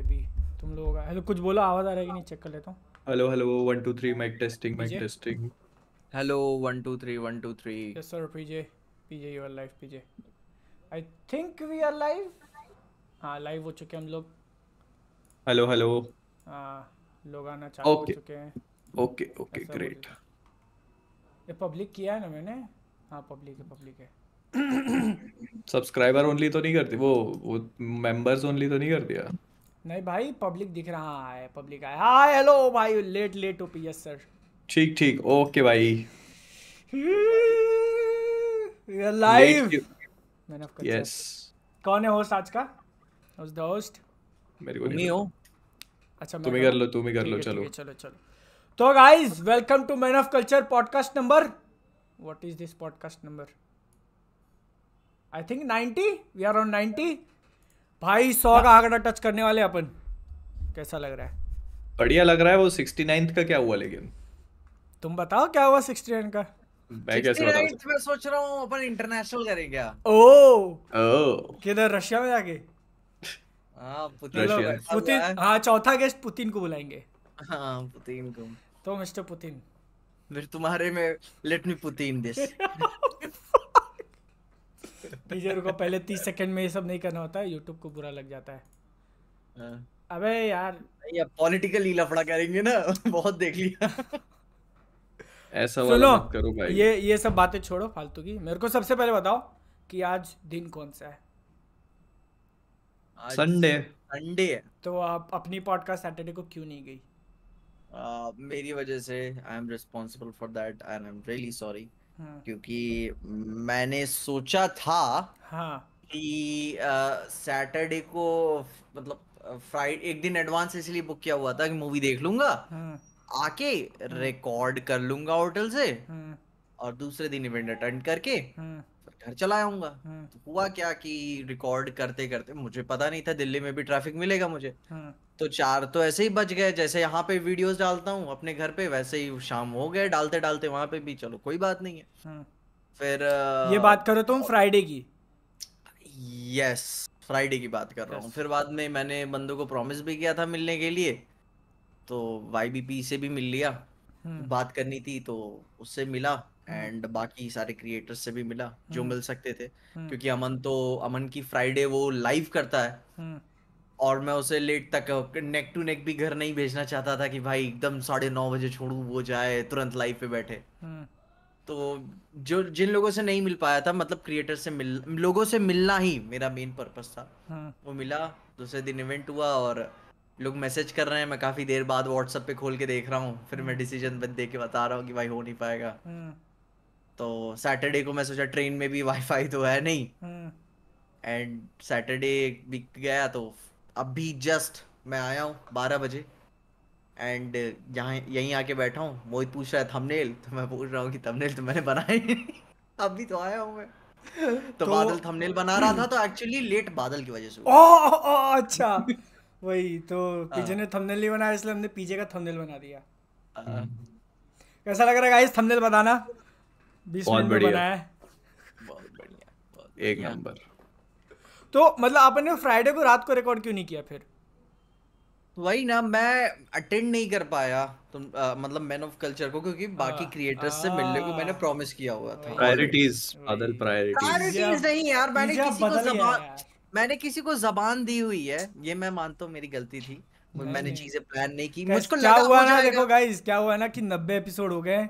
Baby तुम लोग hello कुछ बोलो आवाज आ रही है कि नहीं चेक कर लेता हूँ hello hello one two three mic testing mic testing hello one two three one two three yes sir PJ PJ you are live PJ I think we are live हाँ लाइव हो चुके हम लोग hello hello हाँ लोग आना चालू okay. हो चुके हैं ओके ओके ग्रेट ये पब्लिक किया है ना मैंने हाँ पब्लिक है पब्लिक है सब्सक्राइबर ओनली तो नहीं करती वो वो मेंबर्स ओनली तो नहीं कर दिया नहीं भाई पब्लिक दिख रहा है पब्लिक आया हाय हेलो भाई late late OP yes sir ठीक ठीक ओके भाई लाइव मैन ऑफ यस कौन है होस्ट आज का उस दोस्त मेरे को नहीं हो अच्छा तुम ही कर लो तुम ही कर लो चलो चलो चलो तो guys welcome to man of culture podcast number what is this podcast number I think 90 we are on 90 भाई सौ का आंकड़ा टच करने वाले अपन कैसा लग रहा है बढ़िया लग रहा है वो सिक्सटी नाइन्थ का क्या हुआ लेकिन तुम बताओ क्या हुआ सिक्सटी नाइन का मैं सोच रहा हूँ अपन इंटरनेशनल करें क्या ओ ओ किधर रशिया में जाके हाँ, पुतिन हाँ चौथा गेस्ट पुतिन को बुलाएंगे हाँ पुतिन को तो मिस्टर पुतिन फिर तुम्हारे में let me put in this DJ रुको पहले तीस सेकंड में ये सब नहीं करना होता है यूट्यूब को बुरा लग जाता है हाँ। अबे यार ये पॉलिटिकल ही लफड़ा करेंगे ना बहुत देख लिया ऐसा वाला मत करो भाई ये ये सब बातें छोड़ो फालतू की मेरे को सबसे पहले बताओ कि आज दिन कौन सा है संडे संडे तो आप अपनी पॉडकास्ट सैटरडे को क्यों नहीं गई मेरी वजह से I am responsible for that and I am really sorry हाँ। क्योंकि मैंने सोचा था हाँ। कि सैटरडे को मतलब फ्राइडे एक दिन एडवांस इसलिए बुक किया हुआ था कि मूवी देख लूंगा हाँ। आके रिकॉर्ड हाँ। कर लूंगा होटल से हाँ। और दूसरे दिन इवेंट अटेंड करके हाँ। घर चला आऊंगा हाँ। तो हुआ क्या कि रिकॉर्ड करते करते मुझे पता नहीं था दिल्ली में भी ट्रैफिक मिलेगा मुझे हाँ। तो चार तो ऐसे ही बच गए जैसे यहाँ पे वीडियोस डालता हूँ अपने घर पे वैसे ही शाम हो गए डालते डालते वहां पे भी चलो कोई बात नहीं है हाँ। फिर ये बात करो तुम फ्राइडे की यस फ्राइडे की बात कर रहा हूँ फिर बाद में मैंने बंदों को प्रॉमिस भी किया था मिलने के लिए तो वाई से भी मिल लिया हम्म। बात करनी थी तो उससे मिला एंड हम्म। बाकी सारे क्रिएटर्स से भी मिला जो हम्म। मिल सकते थे क्योंकि अमन तो अमन की फ्राइडे वो लाइव करता है और मैं उसे लेट तक नेक टू नेक भी घर नहीं भेजना चाहता था कि भाई एकदम साढ़े नौ बजे छोड़ू वो जाए तुरंत लाइव पे बैठे हम्म। तो जो जिन लोगों से नहीं मिल पाया था मतलब क्रिएटर से मिल लोगों से मिलना ही मेरा मेन पर्पज था हम्म। वो मिला दूसरे दिन इवेंट हुआ और लोग मैसेज कर रहे हैं मैं काफी देर बाद व्हाट्सएप पे खोल के देख रहा हूँ फिर मैं डिसीजन हम्म। दे के बता रहा हूँ कि भाई हो नहीं पाएगा तो सैटरडे को मैं सोचा ट्रेन में भी वाईफाई तो है नहीं एंड सैटरडे बिक गया तो अभी जस्ट मैं आया हूँ बारह बजे एंड यहाँ यहीं आके बैठा हूँ मोहित पूछ रहा है थंबनेल तो मैं पूछ रहा हूँ कि थंबनेल तो मैंने बनाया अभी तो आया हूँ मैं तो, तो बादल थंबनेल बना रहा था तो एक्चुअली लेट बादल की वजह से ओ, ओ, ओ अच्छा वही तो हाँ। पीजे ने थंबनेल नहीं बनाया इसलिए हमने पीजे का थंबनेल बना दिया हाँ। कैसा लग रहा है गाइस थंबनेल बताना बीस मिनट में बनाया बहुत बढ़िया एक नंबर तो मतलब आपने फ्राइडे को रात को रिकॉर्ड क्यों नहीं किया फिर वही ना मैं अटेंड नहीं कर पाया तुम तो, आ, मतलब मैन ऑफ कल्चर को क्योंकि बाकी क्रिएटर्स हाँ। से मिलने को मैंने प्रॉमिस हाँ। किया हुआ था प्रायोरिटीज अदर प्रायोरिटीज नहीं यार मैंने किसी को जबान मैंने किसी को जबान दी हुई है ये मैं मानता हूँ मेरी गलती थी मैंने चीजें प्लान नहीं की मुझको क्या हुआ ना देखो गाइस क्या हुआ ना कि नब्बे एपिसोड हो गए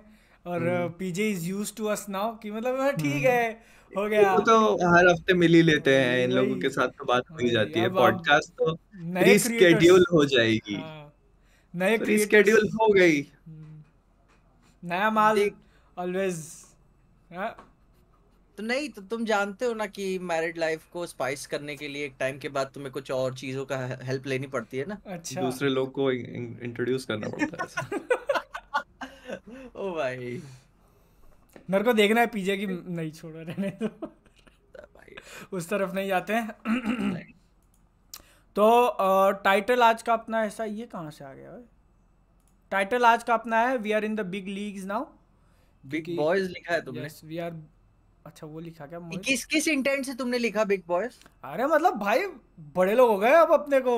और PJ is used to us now कि मतलब हाँ, ठीक हम्म। है हो गया तो हर हफ्ते मिल ही लेते हैं इन लोगों के साथ तो बात हो जाती है पॉडकास्ट तो रिस्केड्यूल हो जाएगी हाँ, नए तो रिस्केड्यूल हो गई हम्म। नया माल ऑलवेज हाँ। तो नहीं तो तुम जानते हो ना कि मैरिड लाइफ को स्पाइस करने के लिए एक टाइम के बाद तुम्हें कुछ और चीजों का हेल्प लेनी पड़ती है ना अच्छा दूसरे लोग को इंट्रोड्यूस करना पड़ता है ओ भाई oh मेरे को देखना है पीजे की नहीं छोड़ो रहने दो उस तरफ नहीं जाते हैं तो टाइटल आज का अपना ऐसा ये कहाँ से आ गया भाई टाइटल आज का अपना है we are in the big league now big boys लिखा है तुमने वी आर अच्छा वो लिखा क्या किस किस इंटेंट से तुमने लिखा बिग बॉयज अरे मतलब भाई बड़े लोग हो गए अब अपने को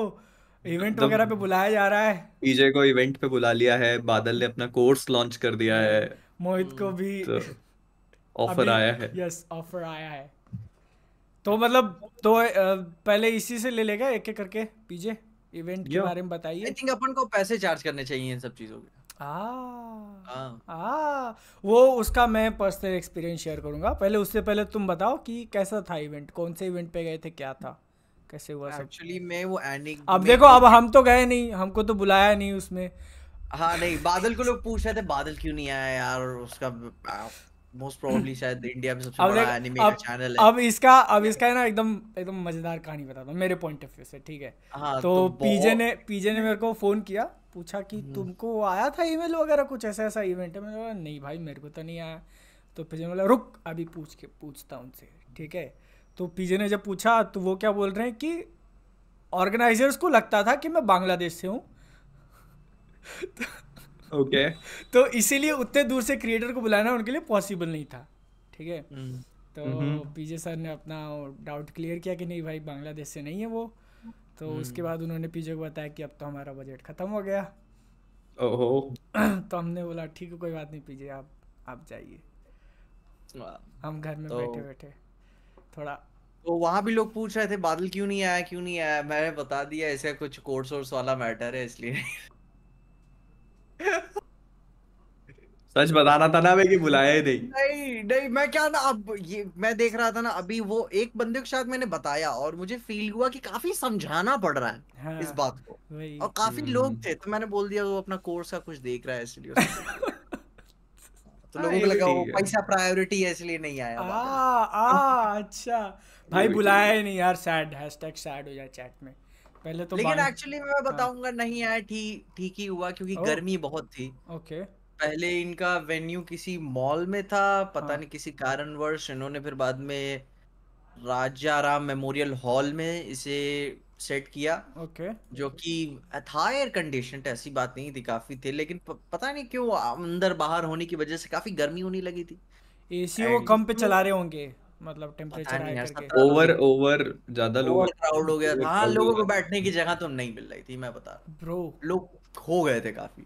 इवेंट वगैरह पे बुलाया जा रहा है पीजे को इवेंट पे बुला लिया है बादल ने अपना कोर्स लॉन्च कर दिया है मोहित को भी ऑफर तो आया है यस ऑफर आया है तो मतलब तो पहले इसी से ले लेगा एक एक करके पीजे इवेंट के बारे में बताइए आई थिंक अपन को पैसे चार्ज करने चाहिए इन सब चीजों के आ, आ, वो उसका मैं पर्सनल एक्सपीरियंस शेयर करूंगा पहले उससे पहले तुम बताओ कि कैसा था इवेंट कौन से इवेंट पे गए थे क्या था कैसे हुआ एक्चुअली मैं वो अब देखो अब हम तो गए नहीं हमको तो बुलाया नहीं उसमें हाँ नहीं बादल को लोग पूछ रहे थे बादल क्यों नहीं आया यार उसका मोस्ट हाँ, प्रोबेबली शायद इंडिया में सबसे बड़ा एनिमे का चैनल है अब इसका अब इसका है ना एकदम एकदम मजेदार कहानी बताता हूँ मेरे पॉइंट ऑफ व्यू से ठीक है हाँ, तो, तो पीजे ने पीजे ने मेरे को फोन किया पूछा कि हम्म। तुमको आया था ईमेल वगैरह कुछ ऐसा ऐसा इवेंट है मैंने बोला नहीं भाई मेरे को तो नहीं आया तो पीजे ने बोला रुक अभी पूछ के पूछता उनसे ठीक है तो पीजे ने जब पूछा तो वो क्या बोल रहे हैं कि ऑर्गेनाइजर्स को लगता था कि मैं बांग्लादेश से हूँ ओके तो इसीलिए उतने दूर से क्रिएटर को बुलाना उनके लिए पॉसिबल नहीं था ठीक है हम्म, तो पीजे हम्म। सर ने अपना डाउट क्लियर किया कि नहीं भाई बांग्लादेश से नहीं है वो तो हम्म। उसके बाद उन्होंने पीजे को बताया कि अब तो हमारा बजट ख़त्म हो गया ओहो तो हमने बोला ठीक है कोई बात नहीं पीजे आप आप जाइए हम घर में तो बैठे बैठे थोड़ा तो वहाँ भी लोग पूछ रहे थे बादल क्यों नहीं आया क्यों नहीं आया मैंने बता दिया ऐसे कुछ कोर्स वोर्स वाला मैटर है इसलिए सच बता रहा था ना मैं कि बुलाया ही नहीं नहीं नहीं मैं क्या ना अब ये मैं देख रहा था ना अभी वो एक बंदे के साथ मैंने बताया और मुझे फील हुआ कि काफी समझाना पड़ रहा है हाँ, इस बात को और काफी हम्म। लोग थे तो मैंने बोल दिया वो अपना कोर्स का कुछ देख रहा है इसलिए तो लोगों को हाँ, लगा वो पैसा प्रायोरिटी है इसलिए नहीं आया आ आ अच्छा भाई बुलाया ही नहीं यार सैड हैशटैग सैड हो जाए चैट में पहले तो लेकिन एक्चुअली मैं हाँ। बताऊंगा नहीं आया ठीक ठीक ही हुआ क्योंकि गर्मी बहुत थी ओके पहले इनका वेन्यू किसी मॉल में था पता हाँ। नहीं किसी कारणवश इन्होंने फिर बाद में राजा राम मेमोरियल हॉल में इसे सेट किया ओके जो कि था एयर कंडीशन तो ऐसी बात नहीं थी काफी थे लेकिन प, पता नहीं क्यों अंदर बाहर होने की वजह से काफी गर्मी होने लगी थी एसी वो कम पे चला रहे होंगे मतलब टेम्परेचर करके ओवर ओवर ज्यादा लोग क्राउड हो गया था लोगों को बैठने की जगह तो नहीं मिल रही थी मैं बता रहा ब्रो लोग हो गए थे काफी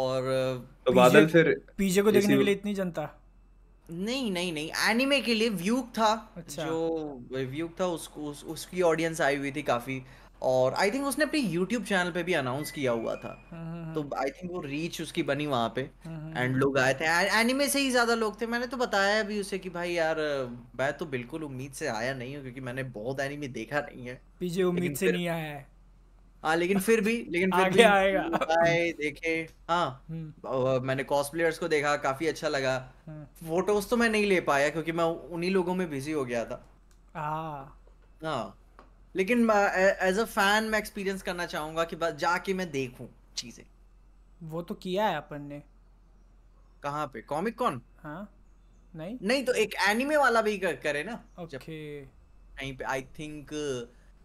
और तो बादल फिर पीजे को देखने के लिए इतनी जनता नहीं नहीं नहीं एनीमे के लिए व्यूक था अच्छा। जो व्यूक था उसको उस, उसकी ऑडियंस आई हुई थी काफी और आई थिंक उसने अपने यूट्यूब चैनल पे भी अनाउंस किया हुआ था हम्म, हम्म, हम्म। तो आई थिंक वो रीच उसकी बनी वहाँ पे एंड लोग आए थे एनिमे से ही ज़्यादा लोग थे मैंने तो बताया अभी उसे कि भाई यार मैं तो बिल्कुल उम्मीद से आया नहीं हूँ क्योंकि मैंने बहुत एनिमे देखा नहीं है पीजे उम्मीद से नहीं आया है हाँ लेकिन फिर भी लेकिन फिर भी आएगा आए देखे हाँ मैंने कॉस्प्लेयर्स को देखा काफी अच्छा लगा फोटोज तो मैं नहीं ले पाया क्योंकि मैं उन्हीं लोगों में बिजी हो गया था हाँ, हाँ। लेकिन एज अ फैन मैं एक्सपीरियंस करना चाहूंगा कि बस जाके मैं देखूं चीजें वो तो किया है अपन ने कहाँ पे कॉमिक कॉन हाँ नहीं नहीं तो एक एनिमे वाला भी कर, करे ना ओके okay. कहीं पे आई थिंक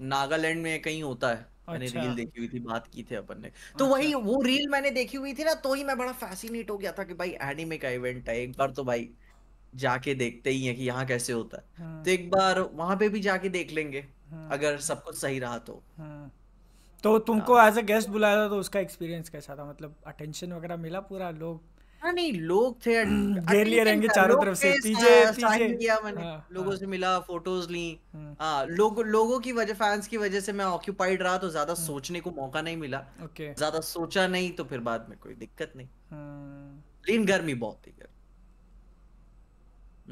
नागालैंड में कहीं होता है अच्छा। मैंने रील देखी हुई थी बात की थी अपन ने तो अच्छा। वही वो रील मैंने देखी हुई थी ना तो ही मैं बड़ा फैसिनेट हो गया था कि भाई एनिमे का इवेंट है एक बार तो भाई जाके देखते ही है कि यहाँ कैसे होता है हाँ। तो एक बार वहां पे भी जाके देख लेंगे हाँ। अगर सब कुछ सही रहा तो हाँ। तो तुमको एज अ गेस्ट बुलाया था तो उसका एक्सपीरियंस कैसा था मतलब अटेंशन वगैरह मिला पूरा लोग हाँ, नहीं लोग थे घेर लिए रहेंगे चारों तरफ से पीछे पीछे किया मैंने लोगों से मिला फोटोज ली हाँ लोग लोगों की वजह फैंस की वजह से मैं ऑक्यूपाइड रहा तो ज्यादा सोचने को मौका नहीं मिला ज्यादा सोचा नहीं तो फिर बाद में कोई दिक्कत नहीं लेकिन गर्मी बहुत थी गर्मी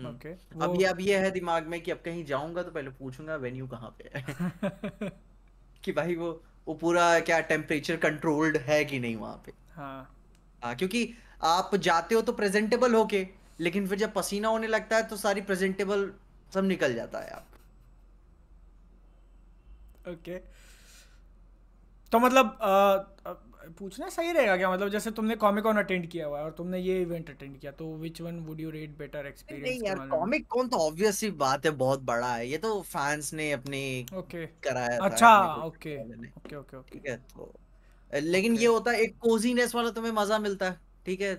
ओके अब ये अब ये है दिमाग में कि अब कहीं जाऊंगा तो पहले पूछूंगा वेन्यू कहाँ पे है कि भाई वो वो पूरा क्या टेम्परेचर कंट्रोल्ड है कि नहीं वहाँ पे हाँ आ, हाँ, क्योंकि आप जाते हो तो प्रेजेंटेबल होके लेकिन फिर जब पसीना होने लगता है तो सारी प्रेजेंटेबल सब निकल जाता है आप ओके okay. तो मतलब आ, पूछना सही रहेगा क्या मतलब जैसे तुमने कॉमिक कॉन अटेंड किया हुआ है और तुमने ये इवेंट अटेंड किया तो which one would you rate better experience नहीं यार कॉमिक कॉन तो ऑब्वियस सी बात है बहुत बड़ा है ये तो फैंस ने अपने ओके okay. कराया अच्छा ओके ओके ओके ठीक है तो लेकिन okay. ये होता है एक कोजीनेस वाला तुम्हें मजा मिलता है ठीक है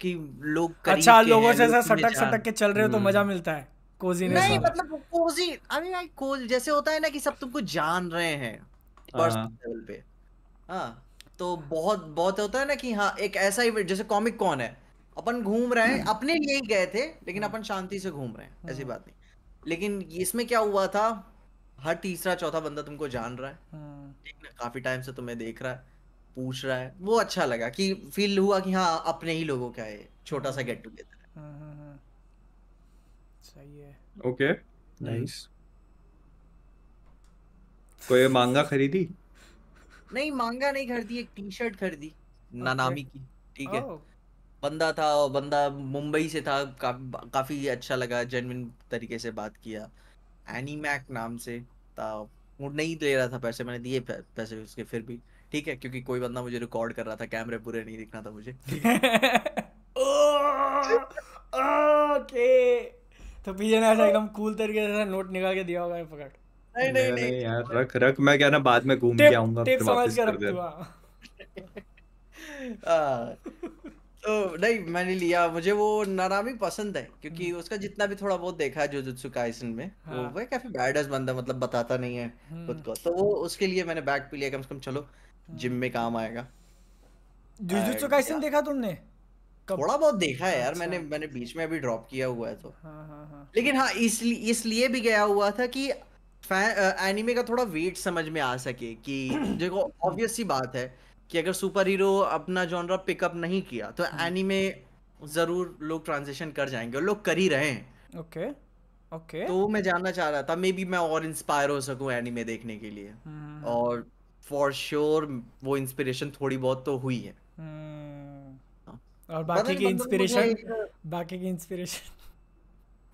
कि लोग अच्छा लोगों से ऐसा सटक सटक के चल रहे हो तो हम्म। मजा मिलता है कोजीनेस नहीं मतलब कोजी आई मीन कोज जैसे होता है ना कि सब तुमको जान रहे हैं पर्सनल हाँ। लेवल पे हां तो बहुत बहुत होता है ना कि हाँ एक ऐसा इवेंट जैसे कॉमिक कौन है अपन घूम रहे हैं अपने लिए ही गए थे लेकिन अपन शांति से घूम रहे हैं ऐसी हम्म। बात नहीं लेकिन इसमें क्या हुआ था हर तीसरा चौथा बंदा तुमको जान रहा है हम्म। ठीक ना काफी टाइम से तुम्हें देख रहा है पूछ रहा है वो अच्छा लगा कि फील हुआ कि हाँ अपने ही लोगों का है छोटा सा गेट टुगेदर हम्म, सही है ओके नाइस कोई मांगा खरीदी नहीं मांगा नहीं खरीदी एक टी शर्ट खरीदी नानामी की ठीक है oh. बंदा था और बंदा मुंबई से था का, काफी अच्छा लगा जेनविन तरीके से बात किया एनी मैक नाम से था वो नहीं दे रहा था पैसे मैंने दिए पैसे उसके फिर भी ठीक है क्योंकि कोई बंदा मुझे रिकॉर्ड कर रहा था कैमरे पूरे नहीं दिखना था मुझे ओके तो पीछे ने ऐसा oh. एकदम कूल तरीके से नोट निकाल के दिया होगा पकड़ नहीं नहीं नहीं यार रख रख मैं क्या ना बाद में घूम के आऊंगा फिर वापस कर रख हाँ। तो नहीं मैंने लिया मुझे वो नारामी पसंद है क्योंकि हम्म। उसका जितना भी थोड़ा बहुत देखा है जुजुत्सु काइसन में वो हाँ। वो काफी बैडस बंदा मतलब बताता नहीं है खुद को हम्म। तो वो उसके लिए मैंने बैग पी लिया कम से कम चलो जिम हाँ। में काम आएगा जुजुत्सु काइसन देखा तुमने थोड़ा बहुत देखा है यार मैंने अच्छा। मैंने बीच में अभी ड्रॉप किया हुआ है तो लेकिन हाँ इसलिए इसलिए भी गया हुआ था कि एनिमे का थोड़ा वेट समझ में आ सके कि देखो ऑब्वियस सी बात है कि अगर सुपर हीरो अपना जॉनरा पिकअप नहीं किया तो एनिमे हम्म। जरूर लोग ट्रांजेक्शन कर जाएंगे और लोग कर ही रहे हैं ओके ओके तो मैं जानना चाह रहा था मे बी मैं और इंस्पायर हो सकूं एनिमे देखने के लिए हम्म। और फॉर श्योर वो इंस्पिरेशन थोड़ी बहुत तो हुई है हम्म। हाँ। और बाकी की इंस्पिरेशन मतलब बाकी की इंस्पिरेशन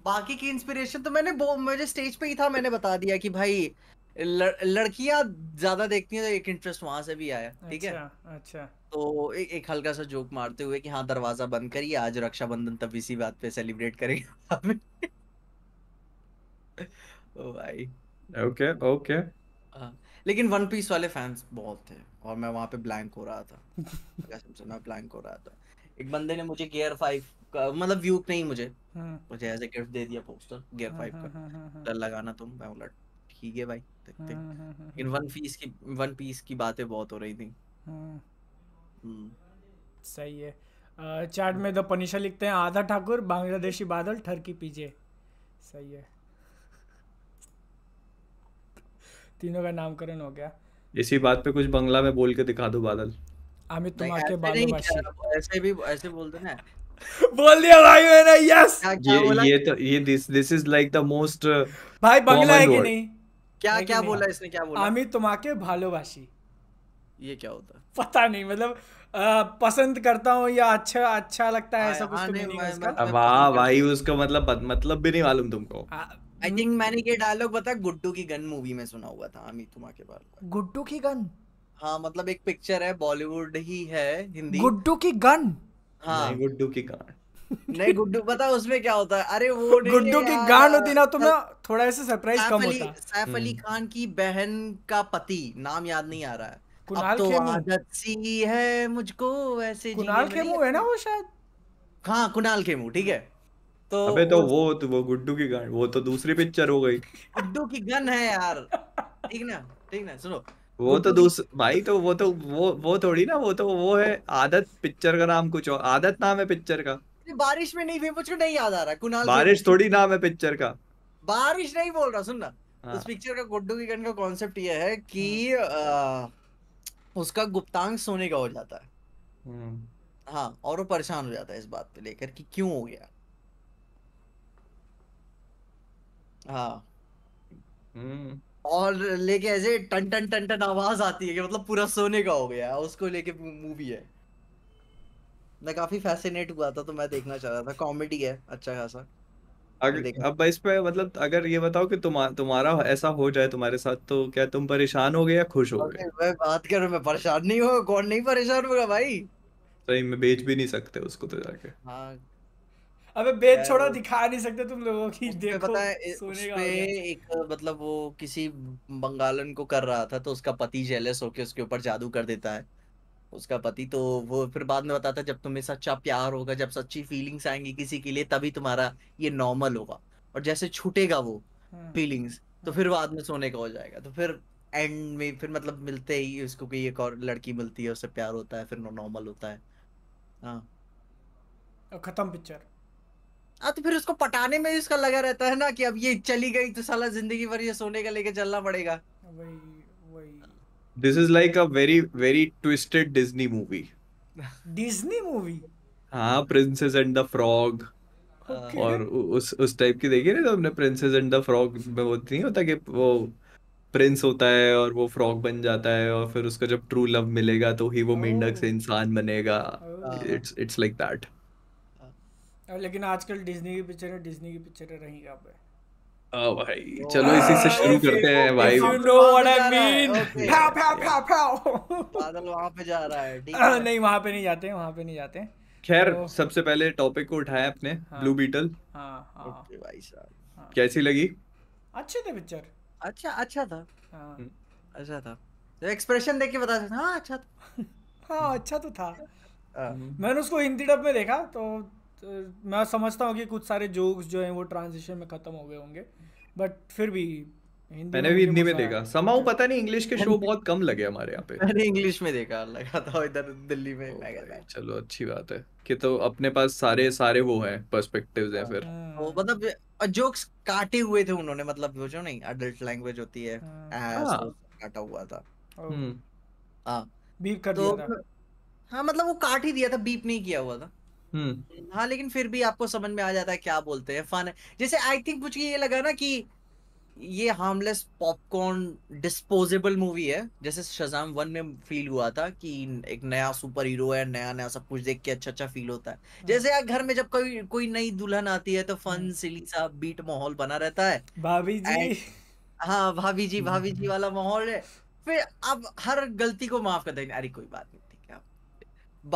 बाकी की इंस्पिरेशन तो मैंने मुझे स्टेज पे ही था मैंने बता दिया कि भाई लड़कियां ज्यादा देखती हैं तो एक इंटरेस्ट वहां से भी आया ठीक अच्छा, है अच्छा तो ए, एक हल्का सा जोक मारते हुए कि हाँ दरवाजा बंद करिए आज रक्षाबंधन तब इसी बात पे सेलिब्रेट करेंगे ओ भाई ओके ओके हाँ, लेकिन वन पीस वाले फैंस बहुत थे और मैं वहां पे ब्लैंक हो रहा था मैं ब्लैंक हो रहा था एक बंदे ने मुझे गियर फाइव मतलब व्यू नहीं मुझे हाँ। मुझे एज ए गिफ्ट दे दिया पोस्टर गियर फाइव का हाँ, हाँ, डर लगाना तुम मैं उलट ठीक है भाई देखते इन वन पीस की वन पीस की बातें बहुत हो रही थी हम्म। सही है चैट में द तो पनिशा लिखते हैं आधा ठाकुर बांग्लादेशी बादल ठरकी पीजे सही है तीनों का नामकरण हो गया इसी बात पे कुछ बंगला में बोल के दिखा दो बादल अमित तुम आके बादल ऐसे भी ऐसे बोलते ना बोल दिया भाई मैंने यस ये ये तो ये this this is like the most भाई बंगला है कि नहीं क्या क्या बोला इसने क्या बोला आमी तुम्हाके भालोबाशी ये क्या होता पता नहीं मतलब पसंद करता हूँ या अच्छा अच्छा लगता है ऐसा हाँ, कुछ तो हाँ, नहीं इसका वाह भाई उसका मतलब मतलब भी नहीं मालूम तुमको आई थिंक मैंने ये डायलॉग बता गुड्डू की गन मूवी में सुना हुआ था आमी तुम्हाके के बारे गुड्डू की गन हाँ मतलब एक पिक्चर है बॉलीवुड ही है हिंदी गुड्डू की गन हाँ। नहीं गुड्डू की गांड नहीं गुड्डू पता उसमें क्या होता है अरे वो गुड्डू की गांड होती ना तो मैं थोड़ा ऐसे सरप्राइज कम होता सैफ अली हम्म। खान की बहन का पति नाम याद नहीं आ रहा है कुणाल तो आदत सी है मुझको ऐसे कुणाल मुंह है ना वो शायद हाँ कुणाल मुंह ठीक है तो अबे तो वो तो वो गुड्डू की गन वो तो दूसरी पिक्चर हो गई गुड्डू की गन है यार ठीक ना ठीक ना सुनो वो तो दूस भाई तो वो तो वो वो थोड़ी ना वो तो वो है आदत पिक्चर का नाम कुछ और आदत नाम है पिक्चर का बारिश में नहीं मुझको नहीं याद आ रहा कुनाल बारिश थोड़ी नाम है पिक्चर का बारिश नहीं बोल रहा सुन ना हाँ। उस पिक्चर का गुड्डू की गन का कॉन्सेप्ट ये है कि आ, हाँ। उसका गुप्तांग सोने का हो जाता है हाँ।, हाँ और वो परेशान हो जाता है इस बात पे लेकर कि क्यों हो गया हम्म। हाँ और लेके ऐसे टन टन टन टन आवाज आती है कि मतलब पूरा सोने का हो गया उसको लेके मूवी है मैं काफी फैसिनेट हुआ था तो मैं देखना चाह रहा था कॉमेडी है अच्छा खासा अब इस पे मतलब अगर ये बताओ कि तुम तुम्हारा ऐसा हो जाए तुम्हारे साथ तो क्या तुम परेशान हो गए या खुश हो गए मैं बात करूं मैं परेशान नहीं हूं कौन नहीं परेशान होगा भाई सही में बेच भी नहीं सकते उसको तो जाके हां अबे बेच छोड़ो दिखा नहीं सकते तुम लोगों की देखो पता है उसपे एक मतलब वो किसी बंगालन को कर रहा था तो उसका पति जेलस होके उसके ऊपर जादू कर देता है उसका पति तो वो फिर बाद में बताता है जब तुम्हें सच्चा प्यार होगा जब सच्ची फीलिंग्स आएंगी किसी के लिए तभी तुम्हारा ये नॉर्मल होगा और जैसे छूटेगा वो फीलिंग्स हम्म। तो हम्म। फिर बाद में सोने का हो जाएगा तो फिर एंड में फिर मतलब मिलते ही उसको कोई एक और लड़की मिलती है उससे प्यार होता है फिर नॉर्मल होता है हाँ खत्म पिक्चर हाँ, तो फिर उसको पटाने में उसका लगा रहता है ना कि अब ये चली गई तो साला जिंदगी भर ये सोने का लेके चलना पड़ेगा this is like a very very twisted Disney movie Disney movie हाँ प्रिंसेस एंड द फ्रॉग और उस उस टाइप की देखी ना तुमने प्रिंसेस एंड द फ्रॉग में वो नहीं होता कि वो प्रिंस होता है और वो फ्रॉग बन जाता है और फिर उसका जब ट्रू लव मिलेगा तो ही वो मेंढक से oh. इंसान बनेगा इट्स इट्स लाइक दैट अब लेकिन आजकल डिज्नी की पिक्चर है डिज्नी की पिक्चर है रही कहाँ पे भाई तो चलो इसी से शुरू करते हैं भाई you know what I mean पाव पाव पाव पाव बादल वहां पे जा रहा है ठीक है नहीं वहां पे नहीं जाते हैं वहां पे नहीं जाते हैं खैर तो सबसे पहले टॉपिक को उठाया अपने ब्लू बीटल हां हां भाई साहब हाँ। कैसी लगी अच्छे थे पिक्चर अच्छा अच्छा था हाँ। हम्म। अच्छा था एक्सप्रेशन तो देख के बता सकते हाँ अच्छा था हाँ अच्छा तो था हाँ। हम्म। मैंने उसको हिंदी डब में देखा तो तो मैं समझता हूँ कि कुछ सारे जोक्स जो हैं वो ट्रांजिशन में खत्म हो गए होंगे बट फिर भी मैंने भी हिंदी में देखा समाओ पता नहीं इंग्लिश के शो बहुत कम लगे हमारे यहाँ पे मैंने इंग्लिश में देखा लगा था इधर दिल्ली में चलो अच्छी बात है कि तो अपने पास सारे सारे वो हैं पर्सपेक्टिव्स हैं फिर हाँ। वो मतलब जोक्स काटे हुए थे उन्होंने मतलब वो जो नहीं अडल्ट लैंग्वेज होती है हाँ। हाँ। काटा हुआ था बीप हम्म। कर तो दिया था हाँ मतलब वो काट ही दिया था बीप नहीं किया हुआ था हम्म। हाँ लेकिन फिर भी आपको समझ में आ जाता है क्या बोलते हैं फन है जैसे आई थिंक मुझे ये लगा ना कि ये हार्मलेस पॉपकॉर्न डिस्पोजेबल मूवी है जैसे शजाम वन में फील हुआ था कि एक नया सुपर हीरो है नया नया सब कुछ देख के अच्छा अच्छा फील होता है हाँ। जैसे यार घर में जब कोई कोई नई दुल्हन आती है तो फन सिली हाँ। सा बीट माहौल बना रहता है भाभी जी हाँ भाभी जी भाभी जी वाला माहौल है फिर अब हर गलती को माफ कर देंगे अरे कोई बात नहीं ठीक है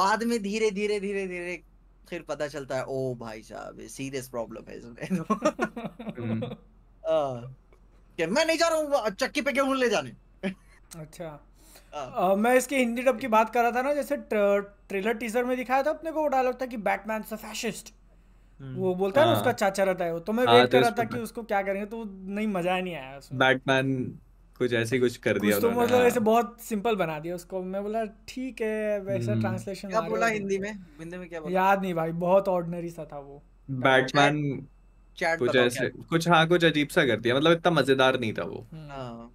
बाद में धीरे धीरे धीरे धीरे फिर पता चलता है ओ भाई साहब सीरियस प्रॉब्लम है इसमें तो कि मैं नहीं जा रहा हूँ चक्की पे क्यों ले जाने अच्छा आ, हाँ। मैं इसके हिंदी डब की बात कर रहा था ना जैसे ट्र, ट्रेलर टीजर में दिखाया था अपने को वो डायलॉग था कि बैटमैन से फैशिस्ट वो बोलता है ना हाँ। उसका चाचा रहता है वो तो मैं वेट तो कर रहा था कि उसको क्या करेंगे तो नहीं मजा नहीं आया बैटमैन कुछ ऐसे कुछ कर कुछ दिया तो मतलब हाँ। ऐसे बहुत सिंपल बना दिया उसको मैं बोला ठीक है वैसा ट्रांसलेशन हम्म। क्या बोला हिंदी में हिंदी में क्या बोला याद नहीं भाई बहुत ऑर्डिनरी सा था वो बैटमैन कुछ ऐसे कुछ हाँ कुछ अजीब सा कर दिया मतलब इतना मजेदार नहीं था वो हम्म। हाँ।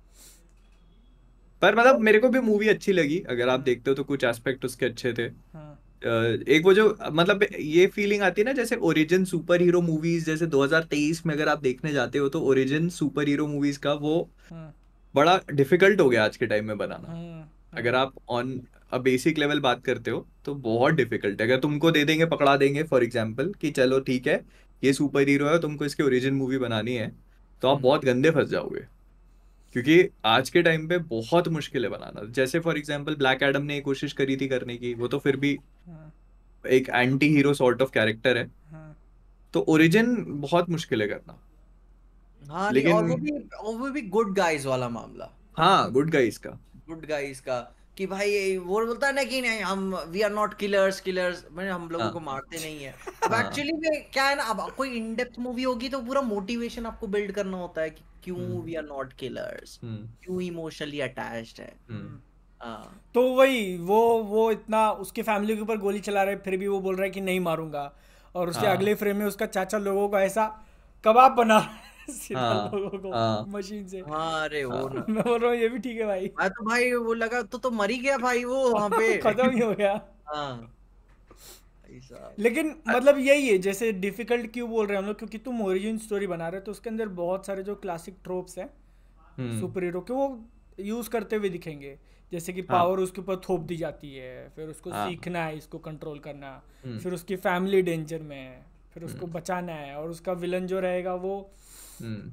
पर मतलब मेरे को भी मूवी अच्छी लगी अगर आप देखते हो तो कुछ एस्पेक्ट उसके अच्छे थे हाँ। एक वो जो मतलब ये फीलिंग आती है ना जैसे ओरिजिन सुपर हीरो मूवीज जैसे 2023 में अगर आप देखने जाते हो तो ओरिजिन सुपर हीरो मूवीज का वो बड़ा डिफिकल्ट हो गया आज के टाइम में बनाना हाँ, हाँ। अगर आप ऑन अ बेसिक लेवल बात करते हो तो बहुत डिफिकल्ट है अगर तुमको दे देंगे पकड़ा देंगे फॉर एग्जाम्पल कि चलो ठीक है ये सुपर हीरो है तुमको इसकी ओरिजिन मूवी बनानी है तो आप हम्म। बहुत गंदे फंस जाओगे क्योंकि आज के टाइम पे बहुत मुश्किल है बनाना जैसे फॉर एग्जाम्पल ब्लैक एडम ने कोशिश करी थी करने की वो तो फिर भी हाँ। एक anti hero sort of character है तो ओरिजिन बहुत मुश्किल है करना हाँ लेकिन और वो भी और वो भी गुड गाइस वाला मामला हाँ गुड गाइस का गुड गाइस का कि भाई वो बोलता है ना कि नहीं हम we are not killers killers मैंने हम लोगों को हाँ। मारते नहीं है अब एक्चुअली में क्या है ना अब कोई इन डेप्थ मूवी होगी तो पूरा मोटिवेशन आपको बिल्ड करना होता है कि क्यों वी आर नॉट किलर्स क्यों इमोशनली अटैच्ड है तो वही वो वो इतना उसके फैमिली के ऊपर गोली चला रहे फिर भी वो बोल रहा है कि नहीं मारूंगा और उसके हाँ। अगले फ्रेम में उसका चाचा लोगों का ऐसा कबाब बना रहा है लेकिन मतलब यही है जैसे डिफिकल्ट क्यों बोल रहे हम लोग क्योंकि तुम ओरिजिन स्टोरी बना रहे हो तो उसके अंदर बहुत सारे जो क्लासिक ट्रोप्स हैं सुपर हम्म। हीरो के वो यूज करते हुए दिखेंगे जैसे कि हाँ. पावर उसके ऊपर थोप दी जाती है फिर उसको हाँ. सीखना है इसको कंट्रोल करना हम्म। फिर उसकी फैमिली डेंजर में है फिर उसको हम्म। बचाना है और उसका विलन जो रहेगा वो हम्म।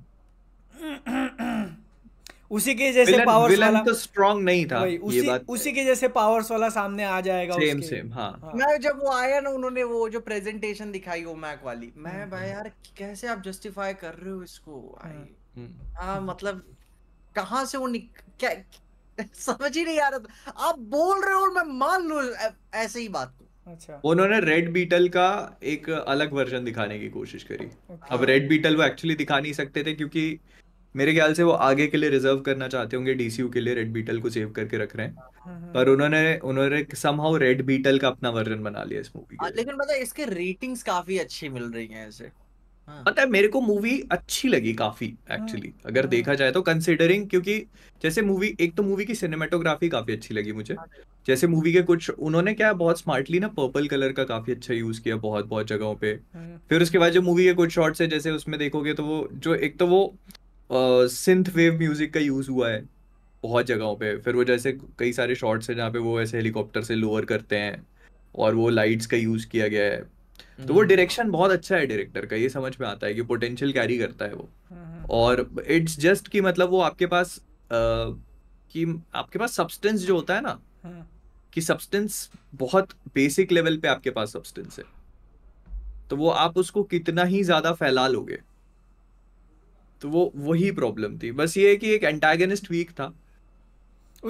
उसी के जैसे पावर्स वाला तो स्ट्रॉन्ग नहीं था ये उसी, बात उसी के जैसे पावर्स वाला सामने आ जाएगा सेम उसके। सेम हाँ, हाँ। मैं जब वो आया ना उन्होंने वो जो प्रेजेंटेशन दिखाई वो मैक वाली मैं हम्म, भाई हम्म। यार कैसे आप जस्टिफाई कर रहे हो इसको हाँ मतलब कहाँ से वो निक... क्या समझ ही नहीं आ रहा था आप बोल रहे हो और मैं मान लू ऐसे ही बात को अच्छा उन्होंने रेड बीटल का एक अलग वर्जन दिखाने की कोशिश करी okay. अब रेड बीटल वो एक्चुअली दिखा नहीं सकते थे क्योंकि मेरे ख्याल से वो आगे के लिए रिजर्व करना चाहते होंगे डीसीयू के लिए रेड बीटल को सेव करके रख रहे हैं हम्म, हम्म। पर उन्होंने उन्होंने समहाउ रेड बीटल का अपना वर्जन बना लिया इस मूवी लेकिन मतलब इसके रेटिंग्स काफी अच्छी मिल रही हैं ऐसे हाँ। पता है मेरे को मूवी अच्छी लगी काफी एक्चुअली हाँ। अगर हाँ। देखा जाए तो कंसिडरिंग क्योंकि जैसे मूवी एक तो मूवी की सिनेमेटोग्राफी काफी अच्छी लगी मुझे जैसे मूवी के कुछ उन्होंने क्या बहुत स्मार्टली ना पर्पल कलर का काफी अच्छा यूज किया बहुत बहुत जगहों पे फिर उसके बाद जो मूवी के कुछ शॉर्ट्स है जैसे उसमें देखोगे तो वो जो एक तो वो सिंथ वेव म्यूजिक का यूज हुआ है बहुत जगहों पे फिर वो जैसे कई सारे शॉर्ट्स है जहाँ पे वो ऐसे हेलीकॉप्टर से लोअर करते हैं और वो लाइट्स का यूज किया गया है तो वो डायरेक्शन बहुत अच्छा है डायरेक्टर का ये समझ में आता है कि पोटेंशियल कैरी करता है वो और इट्स जस्ट कि मतलब वो आपके पास कि आपके पास सब्सटेंस जो होता है ना हम्म। कि सब्सटेंस बहुत बेसिक लेवल पे आपके पास सब्सटेंस है तो वो आप उसको कितना ही ज्यादा फैला लोगे तो वो वही प्रॉब्लम थी बस ये कि एक एंटागनिस्ट वीक था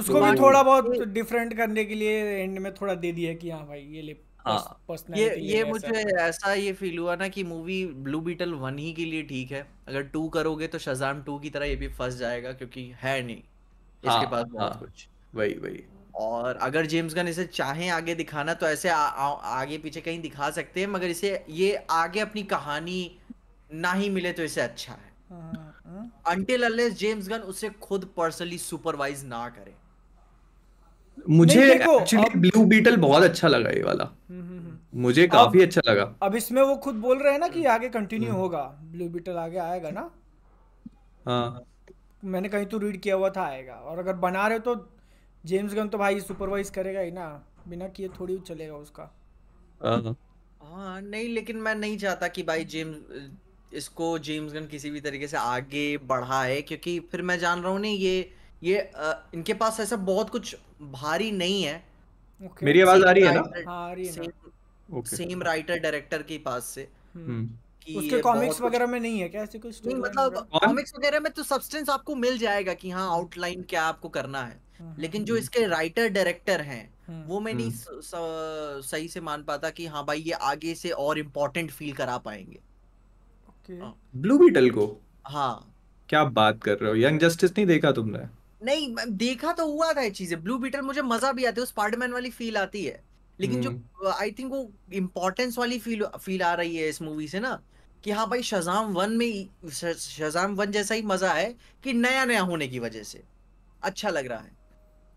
उसको भी थोड़ा बहुत डिफरेंट करने के लिए एंड में थोड़ा दे दिया कि हाँ भाई ये ले हाँ। ये ये मुझे ऐसा ये फील हुआ ना कि मूवी ब्लू बीटल वन ही के लिए ठीक है अगर टू करोगे तो शजाम टू की तरह ये भी फंस जाएगा क्योंकि है नहीं इसके हाँ, पास बहुत हाँ। कुछ वही वही और अगर जेम्स गन इसे चाहे आगे दिखाना तो ऐसे आ, आ, आगे पीछे कहीं दिखा सकते हैं मगर इसे ये आगे अपनी कहानी ना ही मिले तो इसे अच्छा है अनटिल अनलेस जेम्स गन उसे खुद पर्सनली सुपरवाइज ना करे मुझे एक्चुअली ब्लू बीटल बहुत अच्छा लगा ये वाला हम्म, हम्म, हम्म। मुझे काफी अच्छा लगा अब इसमें वो खुद बोल रहे हैं ना कि आगे कंटिन्यू होगा ब्लू बीटल आगे आएगा ना हाँ मैंने कहीं तो रीड किया हुआ था आएगा और अगर बना रहे तो जेम्स गन तो भाई सुपरवाइज करेगा ही ना बिना किए थोड़ी चलेगा उसका हाँ, हाँ नहीं लेकिन मैं नहीं चाहता कि भाई जेम्स इसको जेम्स गन किसी भी तरीके से आगे बढ़ाए क्योंकि फिर मैं जान रहा हूँ ना ये ये आ, इनके पास ऐसा बहुत कुछ भारी नहीं है okay. मेरी आवाज आ रही है ना हाँ, आ रही है ओके सेम राइटर डायरेक्टर के पास से हम्म। हम्म। कि उसके कॉमिक्स वगैरह में नहीं है क्या ऐसे कुछ नहीं मतलब कॉमिक्स वगैरह में तो सब्सटेंस आपको मिल जाएगा कि हाँ आउटलाइन क्या आपको करना है हम्म, लेकिन जो इसके राइटर डायरेक्टर हैं वो मैं नहीं सही से मान पाता कि हाँ भाई ये आगे से और इम्पोर्टेंट फील करा पाएंगे ब्लू बीटल हाँ। को हाँ क्या बात कर रहे हो यंग जस्टिस नहीं देखा तुमने नहीं देखा तो हुआ था ये चीजें ब्लू बीटल मुझे मजा भी आती है स्पाइडरमैन वाली फील आती है लेकिन जो आई हम्म। थिंक वो इम्पोर्टेंस वाली फील फील आ रही है इस मूवी से ना कि हाँ भाई शजाम वन में शजाम वन जैसा ही मजा है कि नया नया होने की वजह से अच्छा लग रहा है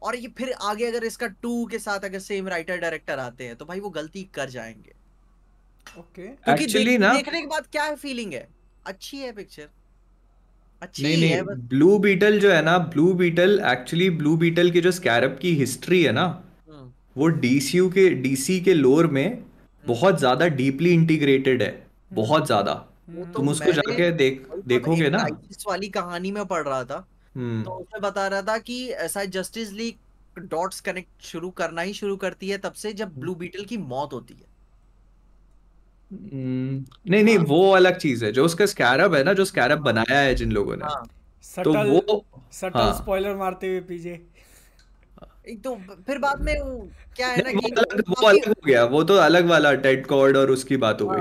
और ये फिर आगे अगर इसका टू के साथ अगर सेम राइटर डायरेक्टर आते हैं तो भाई वो गलती कर जाएंगे ओके okay. क्योंकि देख, ना देखने के बाद क्या है फीलिंग है अच्छी है पिक्चर अच्छी नहीं नहीं है ब्लू बीटल जो है ना Blue Beetle actually Blue Beetle की जो स्कैरब की हिस्ट्री है ना हाँ। वो डीसीयू के डीसी के लोर में हम्म। बहुत ज्यादा डीपली इंटीग्रेटेड है हम्म। बहुत ज्यादा तो तुम उसको जाके देख देखोगे ना इस वाली कहानी में पढ़ रहा था हम्म। तो उसमें बता रहा था कि ऐसा जस्टिस लीग डॉट्स कनेक्ट शुरू करना ही शुरू करती है तब से जब ब्लू बीटल की मौत होती है हम्म, नहीं नहीं हाँ। वो अलग चीज है जो उसका स्कैरब है ना जो स्कैरब बनाया है जिन लोगों ने सटल, हाँ। तो वो सटल हाँ, स्पॉइलर मारते हुए पीजे तो फिर बाद में क्या है ना वो कि अलग, वो अलग हो गया वो तो अलग वाला डेड कॉर्ड और उसकी बात हो हाँ।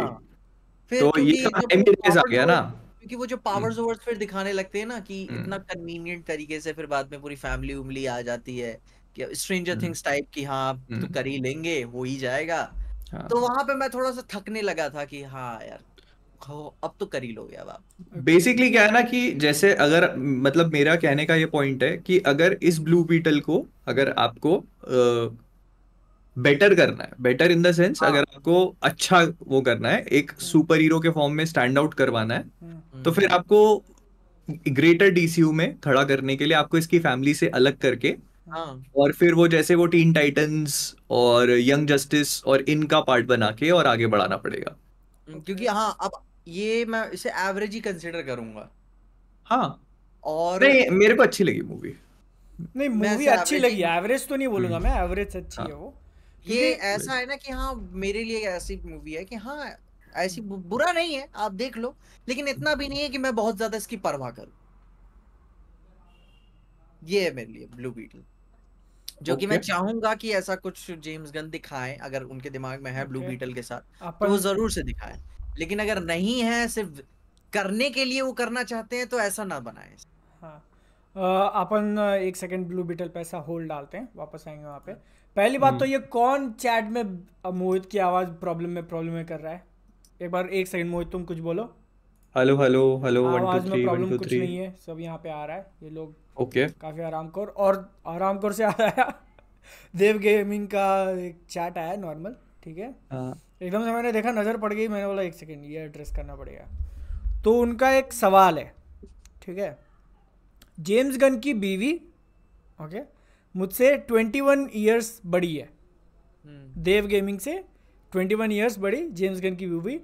गई तो ये टाइम डेज आ गया ना क्योंकि वो जो पावर्स हम्म। ओवर्स फिर दिखाने लगते हैं ना कि हम्म। इतना कन्वीनियंट तरीके से फिर बाद में पूरी फैमिली उमली आ जाती है कि स्ट्रेंजर थिंग्स टाइप की हाँ तो कर ही लेंगे हो ही जाएगा हाँ। तो वहां पे मैं थोड़ा सा थकने लगा था कि हाँ यार अब तो कर ही लोगे बेसिकली क्या है ना कि जैसे अगर मतलब मेरा कहने का ये पॉइंट है कि अगर इस ब्लू बीटल को अगर आपको बेटर करना है बेटर इन द सेंस अगर आपको अच्छा वो करना है एक सुपर हम्म। हीरो के फॉर्म में स्टैंड आउट करवाना है हम्म। तो फिर आपको ग्रेटर डीसीयू में खड़ा करने के लिए आपको इसकी फैमिली से अलग करके हाँ। और फिर वो जैसे वो टीन टाइटन्स और यंग जस्टिस और इनका पार्ट बना के और आगे बढ़ाना पड़ेगा हम्म, क्योंकि हाँ अब ये मैं इसे एवरेज ही कंसिडर करूंगा हाँ और नहीं मेरे को अच्छी लगी मूवी नहीं मूवी अच्छी लगी एवरेज तो नहीं बोलूंगा हम्म। मैं एवरेज अच्छी हाँ। है वो ये ऐसा है ना कि हाँ मेरे लिए ऐसी मूवी है कि हाँ ऐसी बुरा नहीं है आप देख लो लेकिन इतना भी नहीं है कि मैं बहुत ज्यादा इसकी परवाह करूं ये है मेरे लिए ब्लू बीटल जो okay. कि मैं चाहूंगा कि ऐसा कुछ जेम्स गन दिखाएं अगर उनके दिमाग में है ब्लू okay. बीटल के साथ अपन... तो वो जरूर से दिखाएं लेकिन अगर नहीं है सिर्फ करने के लिए वो करना चाहते हैं तो ऐसा ना बनाए हाँ अपन एक सेकंड ब्लू बीटल पैसा होल्ड डालते हैं वापस आएंगे वहाँ पे पहली बात तो हम्म। ये कौन चैट में मोहित की आवाज प्रॉब्लम में प्रॉब्लम में कर रहा है एक बार एक सेकंड मोहित तुम कुछ बोलो हेलो हेलो हेलो आवाज में प्रॉब्लम कुछ नहीं है सब यहाँ पे आ रहा है ये लोग ओके काफ़ी आराम कर और आराम कर से आया देव गेमिंग का एक चैट आया नॉर्मल ठीक है हाँ। एकदम से मैंने देखा नज़र पड़ गई मैंने बोला एक सेकेंड ये एड्रेस करना पड़ेगा तो उनका एक सवाल है ठीक है जेम्स गन की बीवी ओके मुझसे ट्वेंटी वन ईयर्स बड़ी है हम्म। देव गेमिंग से ट्वेंटी वन ईयर्स बड़ी जेम्स गन की बीवी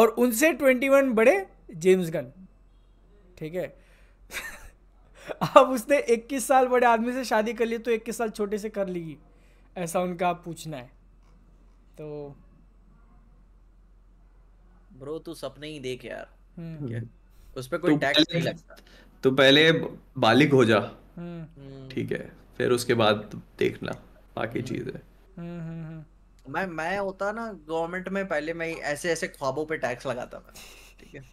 और उनसे ट्वेंटी वन बड़े जेम्स गन ठीक है अब उसने 21 साल बड़े आदमी से शादी कर ली तो 21 साल छोटे से कर लेगी ऐसा उनका पूछना है तो ब्रो तू सपने ही देख यार हम्म। हम्म। उस पर कोई टैक्स नहीं लगता तो पहले बालिग हो जा हम्म। ठीक है फिर उसके बाद देखना बाकी चीज है मैं मैं होता ना गवर्नमेंट में पहले मैं ऐसे ऐसे ख्वाबों पे टैक्स लगाता मैं ठीक है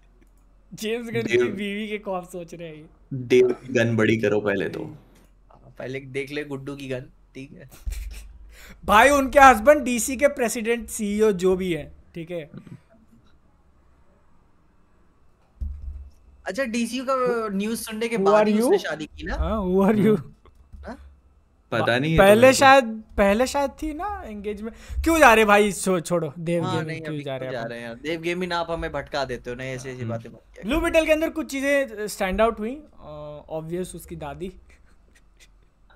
जेम्स गन की बीवी के खौफ सोच रहे हैं देव की गन बड़ी करो पहले तो हाँ, पहले देख ले गुड्डू की गन ठीक है भाई उनके हस्बैंड डीसी के प्रेसिडेंट सीईओ e जो भी है ठीक है अच्छा डीसी का न्यूज़ सुनने के बाद उसने शादी की ना हां हु आर यू पता नहीं पहले शायद पहले शायद थी ना एंगेजमेंट क्यों जा रहे भाई छो, छोड़ो देव हाँ, गेम क्यों जा रहे हैं हाँ, तो रहे देव गेम ही ना आप हमें भटका देते हो ना ऐसी ऐसी हम्म। बातें ब्लू बीटल के अंदर कुछ चीजें स्टैंड आउट हुई ऑब्वियस उसकी दादी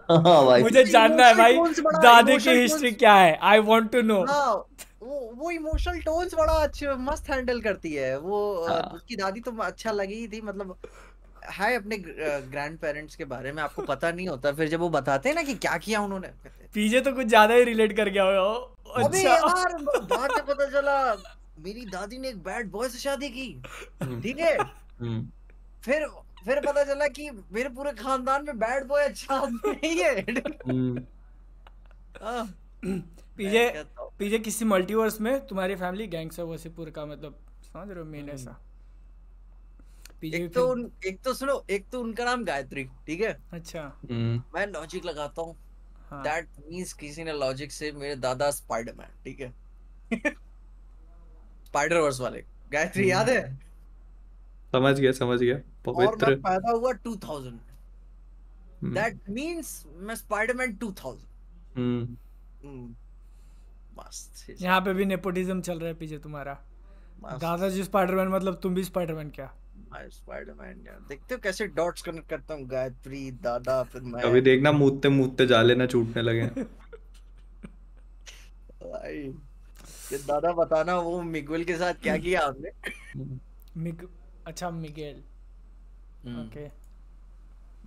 हाँ, मुझे जानना है भाई दादी की हिस्ट्री क्या है आई वांट टू नो वो वो इमोशनल टोन्स बड़ा अच्छे मस्त हैंडल करती है वो हाँ। उसकी दादी तो अच्छा लगी थी मतलब हाय अपने ग्रैंड पेरेंट्स के बारे में आपको पता नहीं होता फिर जब वो बताते हैं ना कि क्या किया उन्होंने पीजे तो कुछ ज्यादा ही रिलेट कर गया हो अच्छा यार बाद में पता चला मेरी दादी ने एक बैड बॉय से शादी की ठीक है हम्म। फिर फिर पता चला कि मेरे पूरे खानदान में बैड बॉय अच्छा नहीं है हम्म। हाँ। पीजे पीजे किसी मल्टीवर्स में तुम्हारी फैमिली गैंग्स है वैसे पूरे का मतलब समझ रहे हो मेन ऐसा एक तो उन, एक तो सुनो एक तो उनका नाम गायत्री ठीक है अच्छा हम्म। मैं लॉजिक लगाता हूँ दैट हाँ। मीन्स किसी ने लॉजिक से मेरे दादा स्पाइडरमैन ठीक है स्पाइडर वर्स वाले गायत्री याद है हम्म। समझ गया समझ गया पवित्र और मैं पैदा हुआ 2000 दैट मींस मैं स्पाइडरमैन हम्म। 2000 हम्म मस्त यहां पे भी नेपोटिज्म चल रहा है पीछे तुम्हारा दादा जी स्पाइडरमैन मतलब तुम भी स्पाइडरमैन क्या स्पाइडरमैन यार देखते हो कैसे डॉट्स कनेक्ट करता हूँ गायत्री दादा फिर मैं अभी देखना मूतते मूतते जाले ना छूटने लगे भाई ये दादा बताना वो मिगुल के साथ क्या किया आपने मिग अच्छा मिगेल ओके हम्म।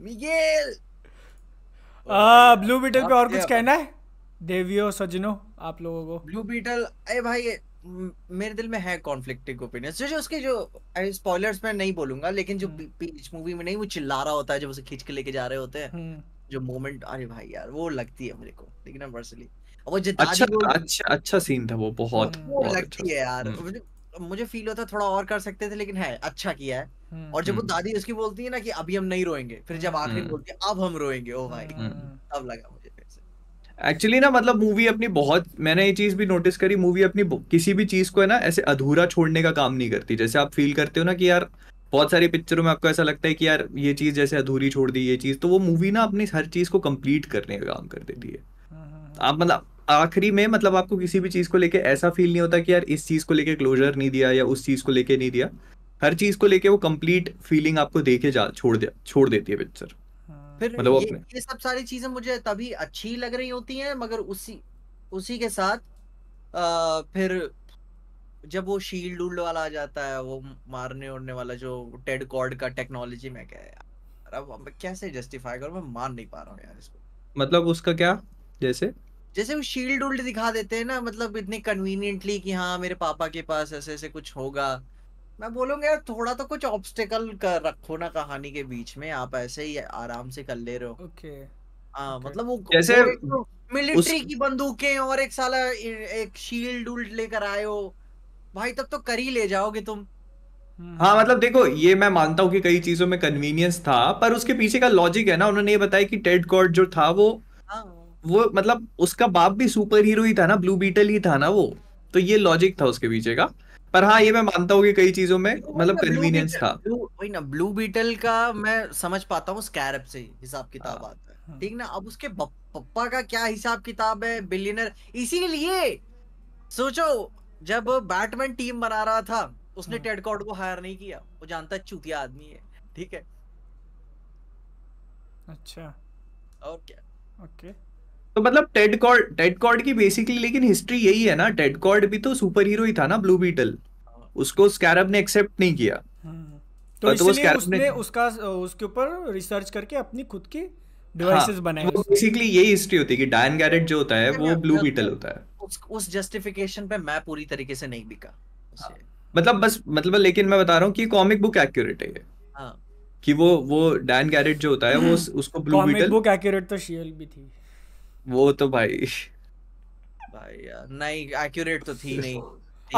मिगेल आ ब्लू बीटल पे और कुछ कहना है देवियो सजनो आप लोगों को ब्लू बीटल अरे भाई मेरे दिल में है कॉन्फ्लिक्टिंग ओपिनियंस जो जो उसके जो स्पॉयलर्स में नहीं बोलूंगा लेकिन जो बीच हम्म। मूवी में नहीं वो चिल्ला रहा होता है जब उसे खींच के लेके जा रहे होते हैं हम्म। जो मोमेंट अरे भाई यार वो लगती है मेरे को लेकिन ना पर्सनली वो जितना अच्छा अच्छा अच्छा सीन था वो बहुत हम्म। वो लगती अच्छा। है यार मुझे फील होता थोड़ा और कर सकते थे लेकिन है अच्छा किया है और जब वो दादी उसकी बोलती है ना कि अभी हम नहीं रोएंगे फिर जब आखिरी बोलती है अब हम रोएंगे ओ भाई तब लगा मुझे एक्चुअली ना मतलब मूवी अपनी बहुत मैंने ये चीज भी नोटिस करी मूवी अपनी किसी भी चीज को है ना ऐसे अधूरा छोड़ने का काम नहीं करती जैसे आप फील करते हो ना कि यार बहुत सारी पिक्चरों में आपको ऐसा लगता है कि यार ये चीज जैसे अधूरी छोड़ दी ये चीज तो वो मूवी ना अपनी हर चीज को कंप्लीट करने का काम कर देती है हाँ, हाँ, हाँ। आप मतलब आखिरी में मतलब आपको किसी भी चीज को लेके ऐसा फील नहीं होता कि यार इस चीज को लेके क्लोजर नहीं दिया या उस चीज को लेके नहीं दिया हर चीज को लेके वो कंप्लीट फीलिंग आपको देखे जा छोड़ दे छोड़ देती है पिक्चर फिर मतलब ये, ये सब सारी चीजें मुझे तभी अच्छी लग रही होती हैं मगर उसी उसी के साथ आ, फिर जब वो शील्ड उल्ड वाला आ जाता है वो मारने उड़ने वाला जो टेड कॉर्ड का टेक्नोलॉजी में क्या है अब कैसे जस्टिफाई करूं मैं मान नहीं पा रहा हूं यार इसको मतलब उसका क्या जैसे जैसे वो शील्ड उल्ड दिखा देते हैं ना मतलब इतने कन्वीनियंटली कि हाँ मेरे पापा के पास ऐसे ऐसे कुछ होगा मैं बोलूंगा थोड़ा तो कुछ ऑब्स्टिकल कर रखो ना कहानी के बीच में आप ऐसे ही आराम से कर ले रहे हो ओके okay. हाँ okay. मतलब वो जैसे तो मिलिट्री उस... की बंदूकें और एक साला एक शील्ड उल्ड लेकर आए हो भाई तब तो कर ही ले जाओगे तुम हम्म। हाँ मतलब देखो ये मैं मानता हूँ कि कई चीजों में कन्वीनियंस था पर उसके पीछे का लॉजिक है ना उन्होंने ये बताया कि टेड कॉर्ड जो था वो हाँ। वो मतलब उसका बाप भी सुपर हीरो ही था ना ब्लू बीटल ही था ना वो तो ये लॉजिक था उसके पीछे का पर हाँ ये मैं मानता हूँ कि कई चीजों में मतलब कन्वीनियंस था वही ना ब्लू बीटल का मैं समझ पाता हूँ स्कैरब से हिसाब किताब हाँ, आता है हाँ। ठीक ना अब उसके पप्पा का क्या हिसाब किताब है बिलियनर इसीलिए सोचो जब बैटमैन टीम बना रहा था उसने टेड हाँ। कॉर्ड को हायर नहीं किया वो जानता है चूतिया आदमी है ठीक है अच्छा और क्या ओके okay. तो मतलब टेड कॉर्ड टेड कॉर्ड की बेसिकली लेकिन हिस्ट्री यही है ना टेड कॉर्ड भी तो सुपर हीरो ही था ना ब्लू बीटल उसको स्कैरब ने एक्सेप्ट नहीं किया हाँ। तो, हाँ, तो उसने ने... उसका उसके ऊपर रिसर्च करके अपनी खुद की डिवाइसेस हाँ, बनाए बेसिकली यही हिस्ट्री होती है कि डायन गैरेट जो होता है वो ब्लू बीटल होता है उस जस्टिफिकेशन पे मैं पूरी तरीके से नहीं बिका मतलब बस मतलब लेकिन मैं बता रहा हूँ कि कॉमिक बुक एक्यूरेट है हाँ। कि वो वो डैन गैरेट जो होता है वो उसको ब्लू बीटल बुक एक्यूरेट तो शियल भी थी वो तो भाई भाई यार नहीं एक्यूरेट तो थी नहीं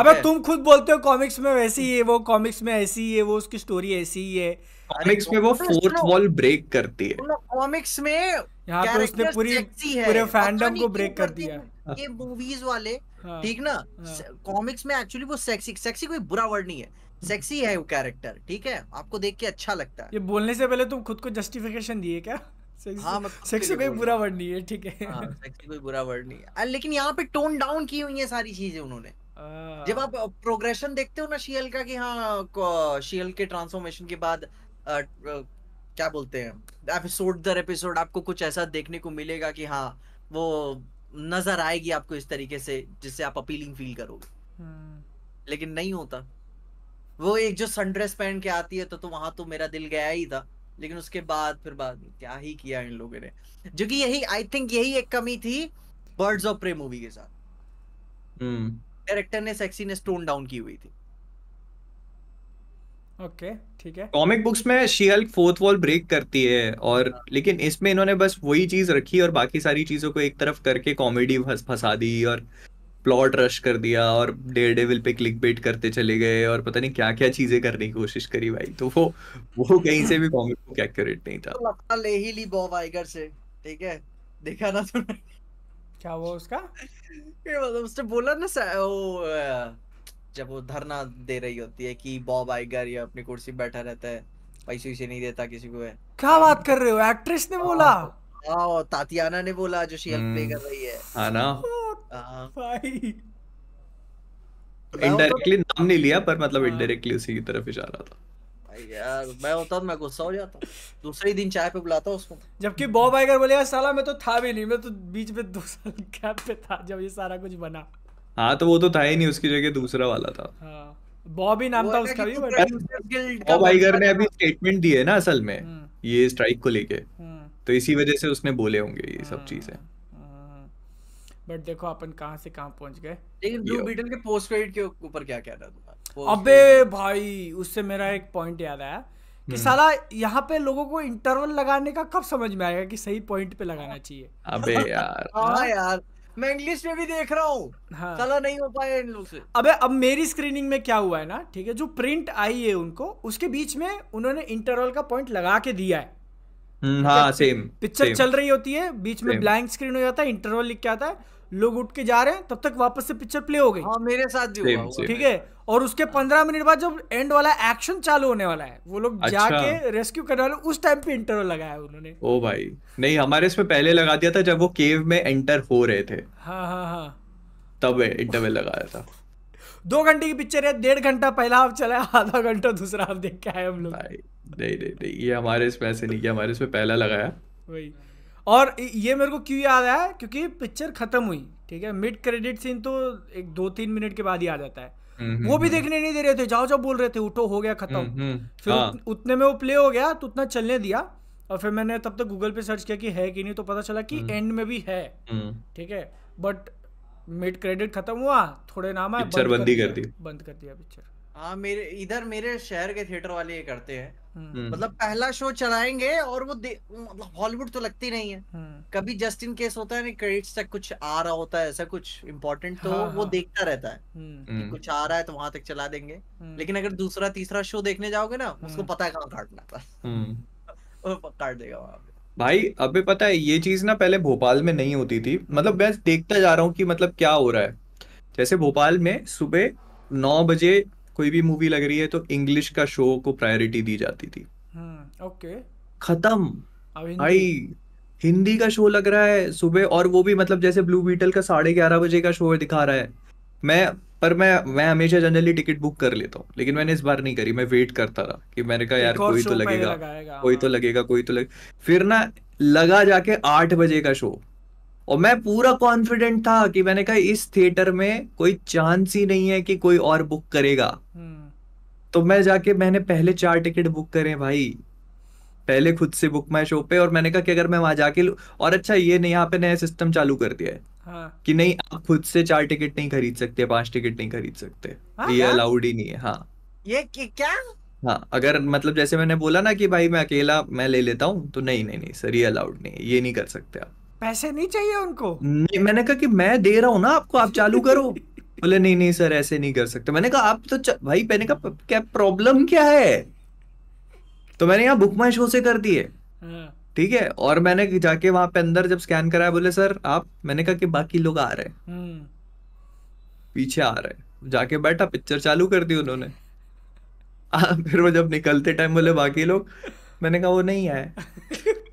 अबे तुम खुद बोलते हो कॉमिक्स में वैसी ही है वो कॉमिक्स में ऐसी ही है वो उसकी स्टोरी ऐसी ही है कॉमिक्स में वो फोर्थ वॉल ब्रेक करती है कॉमिक्स में यहाँ पे उसने पूरी पूरे फैंडम को ब्रेक कर दिया ये मूवीज वाले हाँ, ठीक ना कॉमिक्स हाँ। में एक्चुअली वो सेक्सी सेक्सी कोई बुरा वर्ड नहीं है सेक्सी है वो कैरेक्टर ठीक है आपको देख के अच्छा लगता है ये बोलने से पहले तुम खुद को जस्टिफिकेशन दिए क्या सेक्सी हाँ, सेक्सी मतलब कोई बुरा वर्ड नहीं है हाँ, लेकिन यहाँ पे टोन डाउन की हुई है सारी चीजें उन्होंने हाँ। जब आप प्रोग्रेशन देखते हो ना शियल का कि हाँ शियल के ट्रांसफॉर्मेशन के बाद क्या बोलते हैं एपिसोड दर एपिसोड आपको कुछ ऐसा देखने को मिलेगा कि हाँ वो नजर आएगी आपको इस तरीके से जिससे आप अपीलिंग फील करोगे hmm. लेकिन नहीं होता वो एक जो सनड्रेस पहन के आती है तो तो वहां तो मेरा दिल गया ही था लेकिन उसके बाद फिर बाद क्या ही किया इन लोगों ने जो कि यही आई थिंक यही एक कमी थी बर्ड्स ऑफ प्रे मूवी के साथ डायरेक्टर हम्म। ने सेक्सीनेस टोन डाउन की हुई थी ओके ठीक है कॉमिक बुक्स में शीहल फोर्थ वॉल ब्रेक करती है और हाँ। लेकिन इसमें इन्होंने बस वही चीज रखी और बाकी सारी चीजों को एक तरफ करके कॉमेडी फंसा दी और प्लॉट रश कर दिया और डेयर डेविल पे क्लिक बेट करते चले गए और पता नहीं क्या क्या चीजें करने की कोशिश करी भाई तो वो वो कहीं से भी कॉमिक बुक एक्यूरेट नहीं था तो लगता ले ही ली बॉब आइगर से ठीक है देखा ना तुमने क्या वो उसका ये मतलब उसने बोला ना वो जब वो धरना दे रही होती है कि बॉब आइगर ये अपनी कुर्सी बैठा रहता है पैसे उसे नहीं देता किसी को है क्या बात कर रहे हो एक्ट्रेस ने बोला हाँ, हाँ, तातियाना ने बोला जो शी प्ले हम्म, कर रही है हां ना हाँ। भाई इनडायरेक्टली नाम नहीं लिया पर मतलब इनडायरेक्टली हाँ। उसी की तरफ इशारा था यार मैं होता तो मैं गुस्सा हो जाता दूसरे ही दिन चाय पे बुलाता उसको जबकि बॉब आइगर बोलेगा साला मैं तो था भी नहीं मैं तो बीच में दो साल गैप पे था जब ये सारा कुछ बना हाँ तो वो तो था ही नहीं उसकी जगह दूसरा वाला था हाँ। बॉब ही नाम था उसका भी बॉब आइगर ने अभी स्टेटमेंट दी है ना असल में हम्म। ये स्ट्राइक को लेके हम्म। तो इसी वजह से उसने बोले होंगे ये सब हम्म। चीजें बट देखो अपन कहाँ से कहाँ पहुंच गए लेकिन ब्लू बीटल के पोस्ट क्रेडिट के ऊपर क्या क्या था अबे भाई उससे मेरा एक पॉइंट याद आया कि hmm. साला यहाँ पे लोगों को इंटरवल लगाने का कब समझ में आएगा कि सही पॉइंट पे लगाना चाहिए अबे यार हाँ यार मैं इंग्लिश में भी देख रहा हूँ हाँ। साला नहीं हो पाया इन लोग से अबे अब मेरी स्क्रीनिंग में क्या हुआ है ना ठीक है जो प्रिंट आई है उनको उसके बीच में उन्होंने इंटरवल का पॉइंट लगा के दिया है hmm, हाँ सेम पिक्चर चल रही होती है बीच में ब्लैंक स्क्रीन हो जाता है इंटरवल लिख के आता है लोग उठ के जा रहे हैं तब तक वापस से पिक्चर प्ले हो गई हाँ, मेरे साथ भी हुआ ठीक है और उसके पंद्रह मिनट बाद जब एंड वाला एक्शन चालू होने वाला है वो लोग अच्छा। जाके रेस्क्यू करने वाले उस टाइम पे इंटरवल लगाया उन्होंने ओ भाई नहीं हमारे इसमें पहले लगा दिया था जब वो केव में एंटर हो रहे थे हाँ हाँ हाँ तब इंटरवल लगाया था दो घंटे की पिक्चर है डेढ़ घंटा पहला हाफ चला है आधा घंटा दूसरा हाफ देख के आए हम लोग नहीं नहीं नहीं ये हमारे इसमें ऐसे नहीं किया हमारे इसमें पहला लगाया वही और ये मेरे को क्यों याद आया क्योंकि पिक्चर खत्म हुई ठीक है मिड क्रेडिट सीन तो एक दो तीन मिनट के बाद ही आ जाता है हम्म, हम्म, वो भी हम्म। देखने नहीं दे रहे थे जाओ जाओ बोल रहे थे उठो हो गया खत्म फिर हाँ। उतने में वो प्ले हो गया तो उतना चलने दिया और फिर मैंने तब तक गूगल पे सर्च किया कि है कि नहीं तो पता चला कि एंड में भी है ठीक है बट मिड क्रेडिट खत्म हुआ थोड़े नाम आए बंद कर दिया पिक्चर हाँ मेरे इधर मेरे शहर के थिएटर वाले ये करते हैं हम्म। मतलब पहला शो चलाएंगे और वो मतलब हॉलीवुड तो लगती नहीं है हम्म। कभी जस्ट इन केस होता है ना क्रेडिट्स तक कुछ आ रहा होता है ऐसा कुछ इम्पोर्टेंट तो हाँ, वो हाँ. देखता रहता है हम्म। कि कुछ आ रहा है तो वहां तक चला देंगे लेकिन अगर दूसरा तीसरा शो देखने जाओगे ना उसको पता है कहाँ काटना था काट देगा वहां भाई अबे पता है ये चीज ना पहले भोपाल में नहीं होती थी मतलब मैं देखता जा रहा हूँ कि मतलब क्या हो रहा है जैसे भोपाल में सुबह नौ बजे कोई भी मूवी लग रही है तो इंग्लिश का शो को प्रायोरिटी दी जाती थी ओके हम्म, खत्म भाई हिंदी का शो लग रहा है सुबह और वो भी मतलब जैसे ब्लू बीटल का साढ़े ग्यारह बजे का शो दिखा रहा है मैं पर मैं मैं हमेशा जनरली टिकट बुक कर लेता हूँ लेकिन मैंने इस बार नहीं करी मैं वेट करता रहा कि मैंने कहा यार कोई तो लगेगा कोई तो हाँ। लगेगा कोई तो लगे फिर ना लगा जाके आठ बजे का शो और मैं पूरा कॉन्फिडेंट था कि मैंने कहा इस थिएटर में कोई चांस ही नहीं है कि कोई और बुक करेगा हम्म। तो मैं जाके मैंने पहले चार टिकट बुक करे भाई पहले खुद से बुक माई शो पे और मैंने कहा कि अगर मैं वहां जाके और अच्छा ये नहीं यहाँ पे नया सिस्टम चालू कर दिया है हाँ। कि नहीं आप खुद से चार टिकट नहीं खरीद सकते पांच टिकट नहीं खरीद सकते हाँ, ये अलाउड ही नहीं है हाँ ये क्या हाँ अगर मतलब जैसे मैंने बोला ना कि भाई मैं अकेला मैं ले लेता हूँ तो नहीं नहीं नहीं सर ये अलाउड नहीं है ये नहीं कर सकते आप पैसे नहीं चाहिए उनको नहीं मैंने कहा कि मैं दे रहा हूँ ना आपको आप चालू करो बोले नहीं नहीं सर ऐसे नहीं कर सकते मैंने कहा आप तो भाई मैंने कहा क्या प्रॉब्लम क्या है तो मैंने यहाँ बुक माई शो से कर दिए हाँ। ठीक है और मैंने जाके वहां पे अंदर जब स्कैन कराया बोले सर आप मैंने कहा कि बाकी लोग आ रहे हैं हम्म। पीछे आ रहे हैं जाके बैठा पिक्चर चालू कर दी उन्होंने फिर वो जब निकलते टाइम बोले बाकी लोग मैंने कहा वो नहीं आए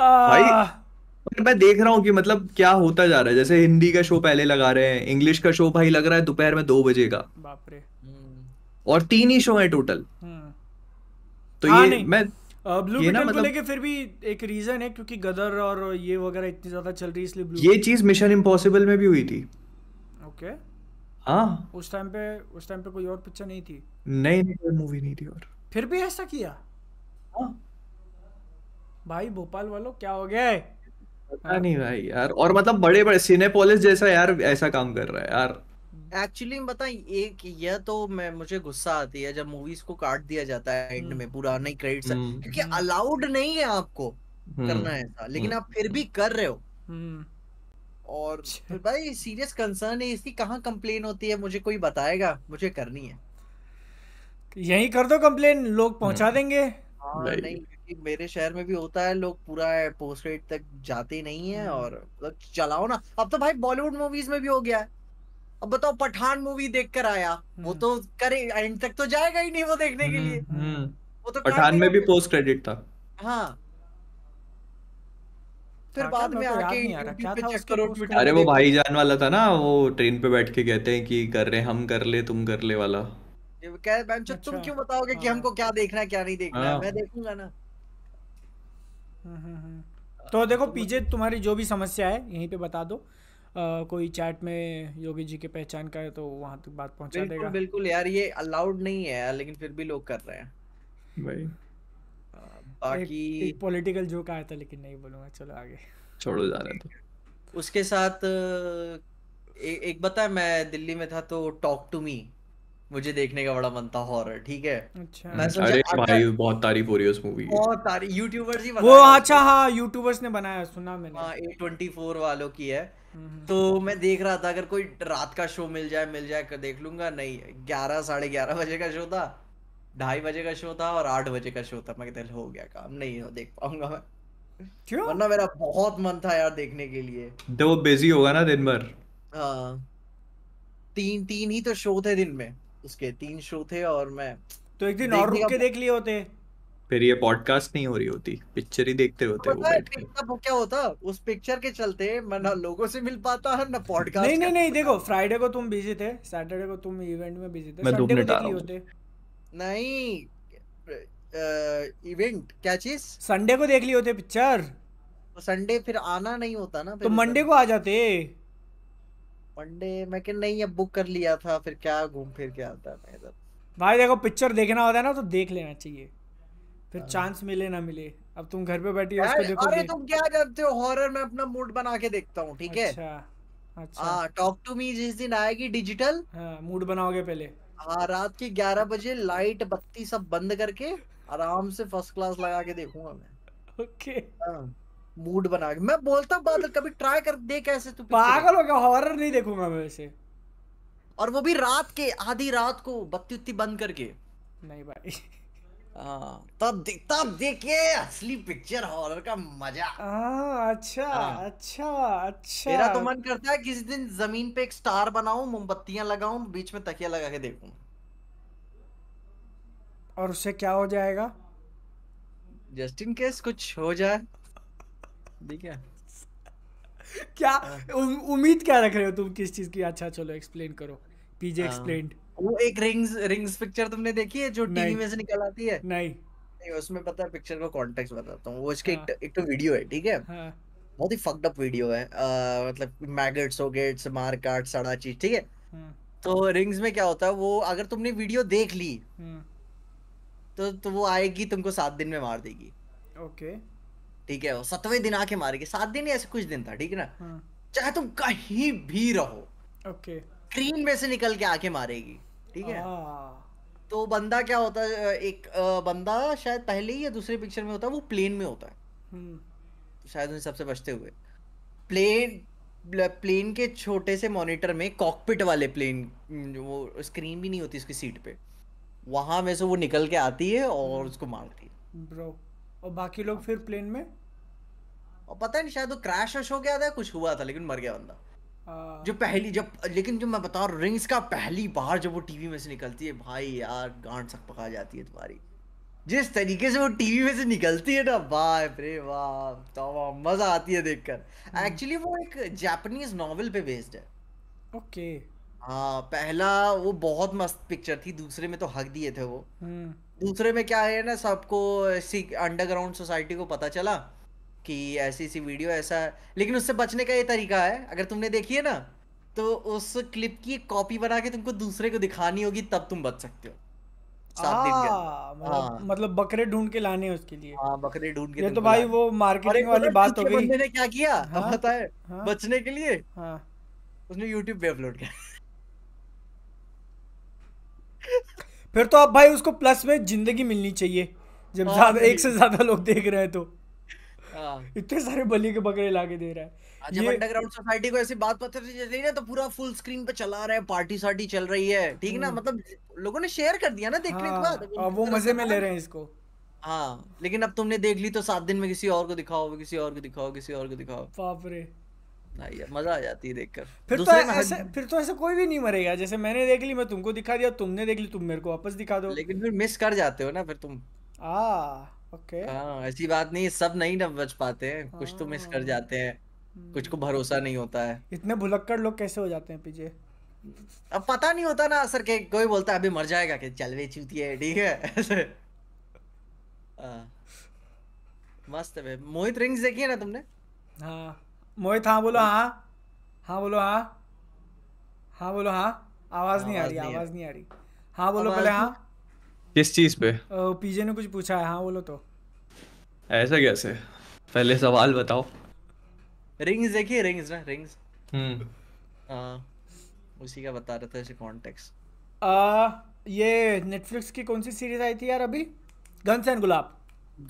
भाई मैं देख रहा हूँ कि मतलब क्या होता जा रहा है जैसे हिंदी का शो पहले लगा रहे हैं इंग्लिश का शो भाई लग रहा है दोपहर में दो बजे का बाप रे हम्म। और तीन ही शो है टोटल हम्म। तो हाँ, ये मैं ब्लू ये ना मतलब लेके फिर भी एक रीजन है क्योंकि गदर और ये वगैरह इतनी ज्यादा चल रही है इसलिए ये चीज मिशन इम्पॉसिबल में भी हुई थी ओके हाँ उस टाइम पे उस टाइम पे कोई और पिक्चर नहीं थी नहीं नहीं मूवी नहीं थी और फिर भी ऐसा किया हाँ भाई भोपाल वालों क्या हो गया है पता नहीं भाई यार और मतलब बड़े बड़े सिनेपोलिस जैसा यार ऐसा काम कर रहा है यार एक्चुअली बता एक यह तो मैं मुझे गुस्सा आती है जब मूवीज को काट दिया जाता है एंड में पूरा हम्म। पुराने क्रेडिट्स हम्म। क्योंकि अलाउड नहीं है आपको हम्म। करना ऐसा लेकिन आप फिर भी कर रहे हो और अच्छा। भाई सीरियस कंसर्न है इसकी कहाँ कंप्लेन होती है मुझे कोई बताएगा मुझे करनी है यही कर दो कंप्लेन लोग पहुंचा देंगे आ, हाँ, नहीं मेरे शहर में भी होता है लोग पूरा पोस्ट ग्रेड तक जाते नहीं है हम्म। और मतलब चलाओ ना अब तो भाई बॉलीवुड मूवीज में भी हो गया है अब बताओ पठान मूवी देख कर आया वो हम्म। तो करे एंड तक तो जाएगा ही नहीं वो देखने के लिए हम्म, वो तो पठान में भी पोस्ट क्रेडिट था हाँ फिर बाद में तो आके अरे वो जान वाला था ना वो ट्रेन पे बैठ के कहते हैं कि कर रहे हम कर ले तुम कर ले वाला कह तुम अच्छा। क्यों बताओगे कि हाँ। हमको क्या देखना है क्या नहीं देखना है हाँ। मैं देखूंगा ना तो देखो तो पीछे तुम्हारी जो भी समस्या है यहीं पे बता दो आ, कोई चैट में योगी जी के पहचान का है तो वहां तक बात पहुंचा बिल्कुल, देगा बिल्कुल यार ये अलाउड नहीं है लेकिन फिर भी लोग कर रहे हैं भाई बाकी पॉलिटिकल जोक आया था लेकिन नहीं बोलूंगा चलो आगे छोड़ो जा रहे थे तो। उसके साथ ए, एक बता मैं दिल्ली में था तो टॉक टू मी मुझे देखने का बड़ा मन था हॉरर ठीक है अच्छा अरे भाई बहुत तारीफ हो रही है उस मूवी की बहुत तारीफ यूट्यूबर्स ही वो अच्छा हाँ यूट्यूबर्स ने बनाया सुना मैंने हाँ वालों की है हम्म। तो मैं देख रहा था अगर कोई रात का शो मिल जाए मिल जाए देख लूंगा नहीं ग्यारह साढ़े ग्यारह बजे का शो था ढाई बजे का शो था और आठ बजे का शो था मैं कहते हो गया काम नहीं हो देख पाऊंगा मैं क्यों वरना मेरा बहुत मन था यार देखने के लिए तो वो बिजी होगा ना दिन भर हाँ तीन तीन ही तो शो थे दिन में उसके तीन शो थे और मैं तो एक दिन और रुक के देख लिए होते फिर ये पॉडकास्ट नहीं हो रही होती पिक्चर ही देखते होते वो बैठ के क्या होता उस पिक्चर के चलते मैं ना लोगों से मिल पाता है ना पॉडकास्ट नहीं नहीं नहीं देखो फ्राइडे को तुम बिजी थे सैटरडे को तुम इवेंट में बिजी थे संडे को देख लिए होते नहीं इवेंट क्या चीज संडे को देख लिए होते पिक्चर संडे फिर आना नहीं होता ना तो मंडे को आ जाते मंडे मैं कह नहीं अब बुक कर लिया था फिर क्या घूम फिर के आता मैं इधर भाई देखो पिक्चर देखना होता है ना तो देख लेना चाहिए फिर चांस हाँ। मिले ना मिले अब तुम घर पे बैठी उसको देखो अरे तुम क्या करते हो हॉरर में अपना मूड बना के देखता हूँ ठीक है अच्छा, अच्छा। हाँ टॉक टू मी जिस दिन आएगी डिजिटल मूड हाँ, बनाओगे पहले हाँ रात के ग्यारह बजे लाइट बत्ती सब बंद करके आराम से फर्स्ट क्लास लगा के देखूंगा मैं ओके okay. हाँ. मूड बना के मैं बोलता हूँ बादल कभी ट्राई कर देख ऐसे तू पागल हो गया हॉरर नहीं देखूंगा मैं वैसे और वो भी रात के आधी रात को बत्ती उत्ती बंद करके नहीं भाई हाँ, तब दे, तब देखिए असली पिक्चर हॉरर का मजा आ, हाँ, अच्छा आ, हाँ। अच्छा अच्छा मेरा तो मन करता है किसी दिन जमीन पे एक स्टार बनाऊं मोमबत्तियां लगाऊं बीच में तकिया लगा के देखूं और उससे क्या हो जाएगा जस्ट इन केस कुछ हो जाए ठीक है क्या हाँ। उम्मीद क्या रख रहे हो तुम किस चीज की अच्छा चलो एक्सप्लेन करो पीजे एक्सप्लेन हाँ। वो एक रिंग्स रिंग्स पिक्चर तुमने देखी है जो टीवी में से निकल आती है नहीं नहीं उसमें पता है पिक्चर का कॉन्टेक्स्ट बताता हूँ वो इसके हाँ। एक एक तो वीडियो है ठीक है हाँ. बहुत ही फक्ड अप वीडियो है आ, मतलब मैगट सोगेट्स मार काट सारा चीज ठीक है तो रिंग्स में क्या होता है वो अगर तुमने वीडियो देख ली तो तो वो आएगी तुमको सात दिन में मार देगी ओके okay. ठीक है सतवें दिन आके मारेंगे सात दिन ऐसे कुछ दिन था ठीक है ना हाँ। चाहे तुम कहीं भी रहो ओके स्क्रीन में से निकल के आके मारेगी ठीक है तो बंदा क्या होता है एक बंदा शायद पहले ही या दूसरे पिक्चर में होता है वो प्लेन में होता है हम्म। तो शायद उन्हें सबसे बचते हुए प्लेन प्लेन के छोटे से मॉनिटर में कॉकपिट वाले प्लेन वो स्क्रीन भी नहीं होती उसकी सीट पे वहां में से वो निकल के आती है और हम्म। उसको मारती है ब्रो और बाकी लोग फिर प्लेन में और पता नहीं शायद वो क्रैश हो गया था कुछ हुआ था लेकिन मर गया बंदा जो पहली जब लेकिन जो मैं बता रहा रिंग्स का पहली बार जब वो टीवी में से निकलती है भाई यार गांड सक पका जाती है तुम्हारी जिस तरीके से वो टीवी में से निकलती है ना बाप रे वाह तो मजा आती है देखकर एक्चुअली हम्म। वो एक जापानीज नॉवल पे बेस्ड है ओके okay. हाँ पहला वो बहुत मस्त पिक्चर थी दूसरे में तो हक दिए थे वो हम्म। दूसरे में क्या है ना सबको अंडरग्राउंड सोसाइटी को पता चला कि ऐसी ऐसी वीडियो ऐसा लेकिन उससे बचने का ये तरीका है अगर तुमने देखी है ना तो उस क्लिप की कॉपी बना के तुमको दूसरे को दिखानी होगी तब तुम बच सकते हो सात दिन का हाँ, मतलब, हाँ। मतलब, बकरे ढूंढ के लाने उसके लिए हाँ बकरे ढूंढ के ये तो भाई वो मार्केटिंग वाली बात हो गई ने क्या किया हाँ, पता है हाँ, बचने के लिए हाँ, उसने YouTube पे अपलोड किया फिर तो अब भाई उसको प्लस में जिंदगी मिलनी चाहिए जब हाँ, ज्यादा एक से ज्यादा लोग देख रहे हैं तो हाँ। इतने सारे बलि के बकरे लाके दे रहा है ये... अंडरग्राउंड सोसाइटी को ऐसी बात पत्थर से चल रही है तो पूरा फुल स्क्रीन पे चला रहा है पार्टी सार्टी चल रही है ठीक ना हम्म। मतलब लोगों ने शेयर कर दिया ना देखने के हाँ, बाद वो मजे में ले रहे हैं इसको हाँ लेकिन अब तुमने देख ली तो सात दिन में किसी और को दिखाओ किसी और को दिखाओ किसी और को दिखाओ बाप रे मजा आ जाती है देखकर फिर तो ऐसे फिर तो ऐसे कोई भी नहीं मरेगा जैसे मैंने देख ली मैं तुमको दिखा दिया तुमने देख ली तुम मेरे को वापस दिखा दो लेकिन फिर मिस कर जाते हो ना फिर तुम आ हाँ। ओके हाँ ऐसी बात नहीं सब नहीं ना बच पाते हैं कुछ तो मिस कर जाते हैं कुछ को हम्म। भरोसा नहीं होता है इतने भुलक्कड़ लोग कैसे हो जाते हैं पीछे अब पता नहीं होता ना सर के कोई बोलता है अभी मर जाएगा कि चल वे चूती है ठीक है हाँ। मस्त है मोहित रिंग्स देखी है ना तुमने हाँ मोहित हाँ बोलो हाँ हाँ बोलो हाँ हाँ बोलो हाँ आवाज नहीं आ रही आवाज नहीं आ रही हाँ बोलो पहले हाँ किस चीज पे पीजे ने कुछ पूछा है हाँ बोलो तो ऐसा कैसे पहले सवाल बताओ रिंग्स देखिए रिंग्स ना रिंग्स हम्म उसी का बता रहा था ऐसे कॉन्टेक्स्ट आ ये नेटफ्लिक्स की कौन सी सीरीज आई थी यार अभी Guns and Gulaab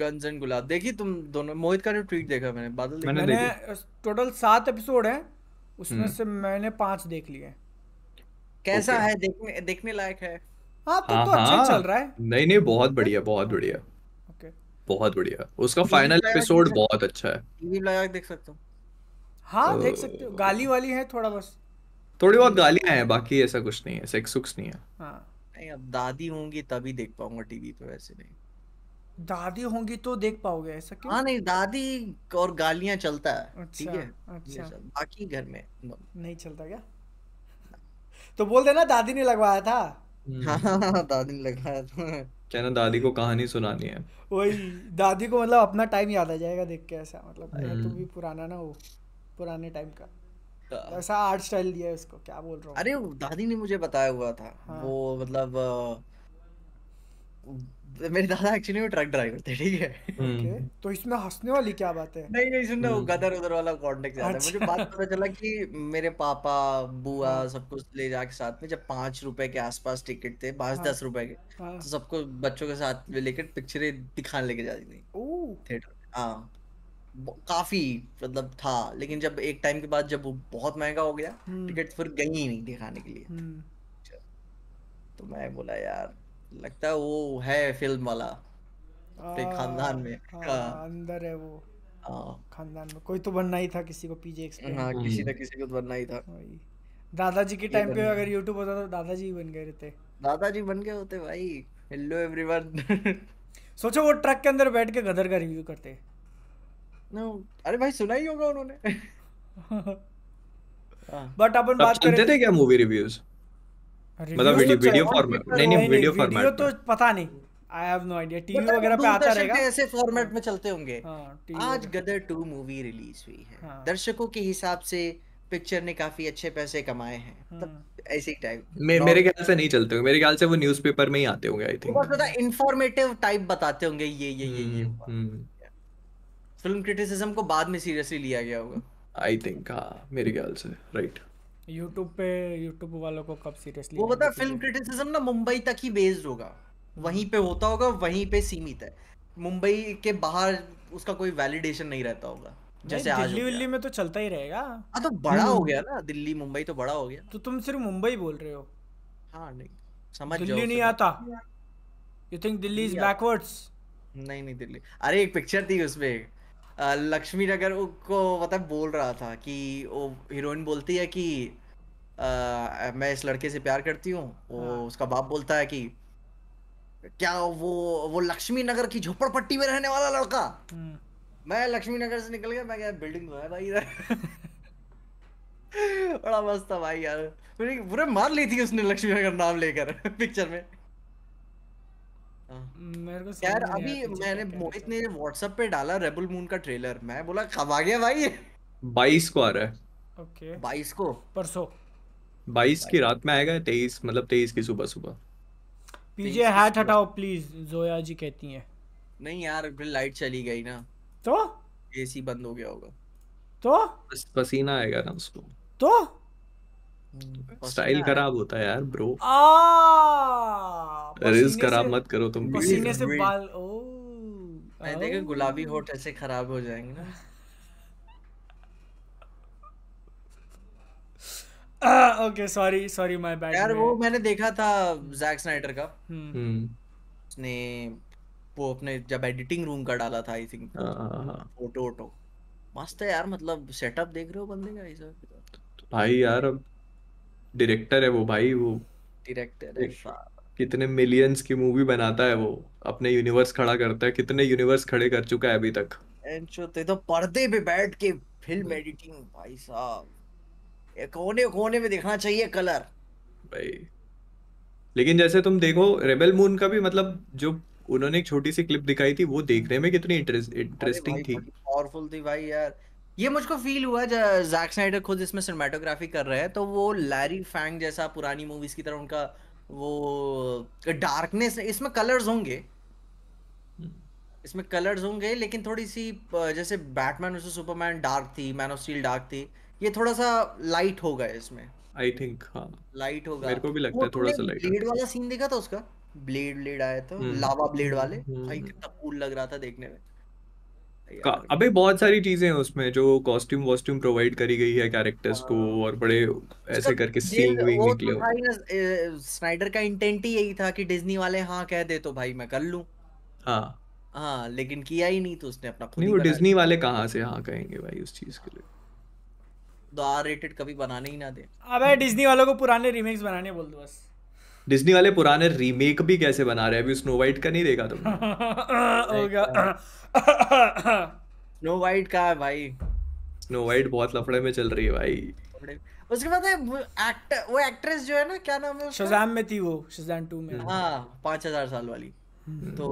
Guns and Gulaab देखी तुम दोनों मोहित का जो ट्वीट देखा मैंने बादल मैंने, मैंने टोटल सात एपिसोड हैं उसमें हम्म। से मैंने पांच देख लिए कैसा okay. है देखने देखने लायक है हाँ तो, तो हाँ, तो अच्छा हाँ। चल रहा है नहीं नहीं बहुत बढ़िया बहुत बढ़िया बहुत बढ़िया उसका फाइनल एपिसोड बहुत अच्छा है टीवी लगा देख हाँ देख सकते हो गाली वाली है थोड़ा बस थोड़ी बहुत गालियां हैं बाकी ऐसा कुछ नहीं है सेक्स सुक्स नहीं है हाँ नहीं अब दादी होंगी तभी देख पाऊंगा टीवी पे वैसे नहीं दादी होंगी तो देख पाओगे ऐसा क्यों हाँ नहीं दादी और गालियां चलता है ठीक अच्छा, है अच्छा बाकी घर में नहीं चलता क्या तो बोल देना दादी ने लगवाया था हम्म। हाँ दादी ने लगाया था क्या ना दादी को कहानी सुनानी है वही दादी को मतलब अपना टाइम याद आ जाएगा देख के ऐसा मतलब अरे तू हम्म। भी पुराना ना हो पुराने टाइम का ऐसा आर्ट स्टाइल दिया है उसको क्या बोल रहा हूँ अरे दादी ने मुझे बताया हुआ था हाँ। वो मतलब मेरे दादा एक्चुअली वो ट्रक ड्राइवर थे ठीक है हम्म। okay. तो इसमें हंसने वाली क्या बात है नहीं नहीं सुनना वो हम्म। गदर उधर वाला कॉन्टेक्ट ज्यादा अच्छा। मुझे बात पता चला कि मेरे पापा बुआ हाँ। सब कुछ ले जाके साथ में जब पांच रुपए के आसपास टिकट थे पांच हाँ। दस रुपए के हाँ। तो सबको बच्चों के साथ लेकर पिक्चरें दिखाने लेके जाती थी थिएटर हाँ काफी मतलब था लेकिन जब एक टाइम के बाद जब वो बहुत महंगा हो गया टिकट हम्म। फिर गई ही नहीं दिखाने के लिए अच्छा। तो मैं बोला यार लगता है वो है फिल्म वाला अपने खानदान में हाँ, हाँ। अंदर है वो हाँ। खानदान में कोई तो बनना ही था किसी को पीजे हाँ किसी ना किसी को तो बनना ही था दादाजी के टाइम पे अगर यूट्यूब होता तो दादाजी ही बन गए रहते दादाजी बन गए होते भाई हेलो एवरीवन सोचो वो ट्रक के अंदर बैठ के गदर का रिव्यू करते नो अरे भाई सुना ही होगा उन्होंने बट अपन बात करते थे क्या मूवी रिव्यूज मतलब वीडियो वीडियो फॉर्मेट नहीं नहीं वीडियो फॉर्मेट तो पता नहीं I have no idea TV वगैरह पे आता रहेगा ऐसे फॉर्मेट में चलते होंगे हाँ, आज गदर 2 मूवी रिलीज हुई है हाँ। दर्शकों के हिसाब से पिक्चर ने काफी अच्छे पैसे कमाए हैं मतलब ऐसे टाइप मेरे ख्याल से नहीं चलते होंगे मेरे ख्याल से वो न्यूज़पेपर में ही आते होंगे आई थिंक बहुत ज्यादा इंफॉर्मेटिव टाइप बताते होंगे ये ये ये ये फिल्म हम्म, क्रिटिसिज्म हम्म। को बाद में सीरियसली लिया गया होगा आई थिंक हाँ मेरे ख्याल से राइट right. YouTube पे YouTube वालों को कब सीरियसली वो पता फिल्म क्रिटिसिज्म ना मुंबई तक ही बेस्ड होगा वहीं पे होता होगा वहीं पे सीमित है मुंबई के बाहर उसका कोई वैलिडेशन नहीं रहता होगा जैसे आज दिल्ली विल्ली में तो चलता ही रहेगा हाँ तो बड़ा हो हम्म। गया ना दिल्ली मुंबई तो बड़ा हो गया तो तुम सिर्फ मुंबई बोल रहे हो हाँ नहीं समझ दिल्ली नहीं आता you think Delhi is backwards नहीं नहीं दिल्ली अरे एक पिक्चर थी उसमें लक्ष्मी नगर को पता बोल रहा था कि वो हीरोइन बोलती है कि आ, मैं इस लड़के से प्यार करती हूँ वो हाँ। उसका बाप बोलता है कि क्या वो वो लक्ष्मी नगर की झोपड़पट्टी में रहने वाला लड़का हम्म। मैं लक्ष्मी नगर से निकल गया मैं क्या बिल्डिंग तो है भाई बड़ा मस्त था भाई यार फिर बुरे मार ली थी उसने लक्ष्मी नगर नाम लेकर पिक्चर में हाँ। मेरे को यार अभी मैंने मोहित ने व्हाट्सएप पे डाला रेबल मून का ट्रेलर मैं बोला कब आ गया भाई बाईस को आ रहा है ओके okay. 22 को परसों बाईस की रात में आएगा तेईस मतलब तेईस की सुबह सुबह पीजे हैट हटाओ प्लीज जोया जी कहती है नहीं यार लाइट चली गई ना तो एसी बंद हो गया होगा तो पसीना आएगा ना उसको तो हम्म, स्टाइल खराब होता है यार ब्रो रिस्क खराब मत करो तुम पसीने से बाल ओ मैं देखा गुलाबी होठ ऐसे खराब हो जाएंगे ना okay sorry sorry my bad यार वो मैंने देखा था जैक स्नाइडर का हम्म। हम्म। उसने वो अपने जब एडिटिंग रूम का डाला था आई थिंक फोटो वोटो मस्त है यार मतलब सेटअप देख रहे हो बंदे का ऐसा भाई यार अब डायरेक्टर है वो भाई वो डायरेक्टर है कितने मिलियंस की मूवी बनाता है वो अपने यूनिवर्स खड़ा करता है कितने यूनिवर्स खड़े कर चुका है अभी तक एंचो तो, तो पर्दे पे बैठ के फिल्म एडिटिंग भाई साहब कोने कोने में दिखना चाहिए कलर भाई लेकिन जैसे तुम देखो रेबल मून का भी मतलब जो उन्होंने एक छोटी सी क्लिप दिखाई थी वो देखने में कितनी इंटरेस्टिंग थी पावरफुल थी भाई यार ये मुझको फील हुआ जब जैक स्नाइडर खुद इसमें सिनेमेटोग्राफी कर रहे हैं तो वो लैरी फैंग जैसा पुरानी मूवीज की तरह उनका वो डार्कनेस इसमें कलर्स होंगे इसमें कलर्स होंगे लेकिन थोड़ी सी जैसे बैटमैन वर्सेस सुपरमैन डार्क थी मैन ऑफ स्टील डार्क थी ये थोड़ा सा लाइट होगा इसमें आई थिंक हाँ लाइट होगा मेरे को भी लगता है थोड़ा सा लाइट ब्लेड वाला सीन देखा था उसका ब्लेड ब्लेड आया था लावा हम्म। ब्लेड वाले हम्म, हम्म, भाई कितना कूल लग रहा था देखने में अबे बहुत सारी चीजें हैं उसमें जो कॉस्ट्यूम वॉस्ट्यूम प्रोवाइड करी गई है कैरेक्टर्स को हाँ। और बड़े ऐसे करके सीन विंग तो निकले हो स्नाइडर का इंटेंट ही यही था कि डिज्नी वाले हाँ कह दे तो भाई मैं कर लूं हाँ हाँ लेकिन किया ही नहीं तो उसने अपना नहीं वो डिज्नी वाले कहाँ से हाँ कहेंगे भाई उस चीज के लिए तो आर रेटेड कभी बनाने ही ना दे अबे डिज्नी वालों को पुराने रीमेक्स बनाने बोल दो बस डिज्नी वाले पुराने रीमेक भी कैसे बना रहे हैं अभी स्नो वाइट का नहीं देखा तुमने स्नो वाइट का है भाई स्नो वाइट बहुत लफड़े में चल रही है भाई उसके बाद एक्टर वो एक्ट्रेस जो है ना क्या नाम है उसका शज़ाम में थी वो शज़ाम 2 में हां 5000 साल वाली हम्म। तो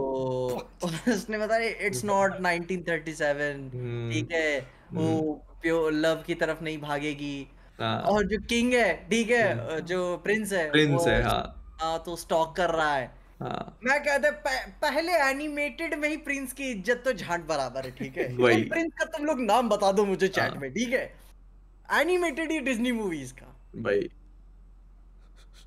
उसने बताया इट्स नॉट 1937 ठीक है वो हम्म। प्योर लव की तरफ नहीं भागेगी हाँ। और जो किंग है ठीक है हाँ। जो प्रिंस है प्रिंस है हाँ।, हाँ तो स्टॉक कर रहा है हाँ। मैं कहता पह, पहले एनिमेटेड में ही प्रिंस की इज्जत तो झाट बराबर है ठीक है वही प्रिंस का तुम लोग नाम बता दो मुझे चैट में ठीक है एनिमेटेड ही डिज्नी मूवीज का भाई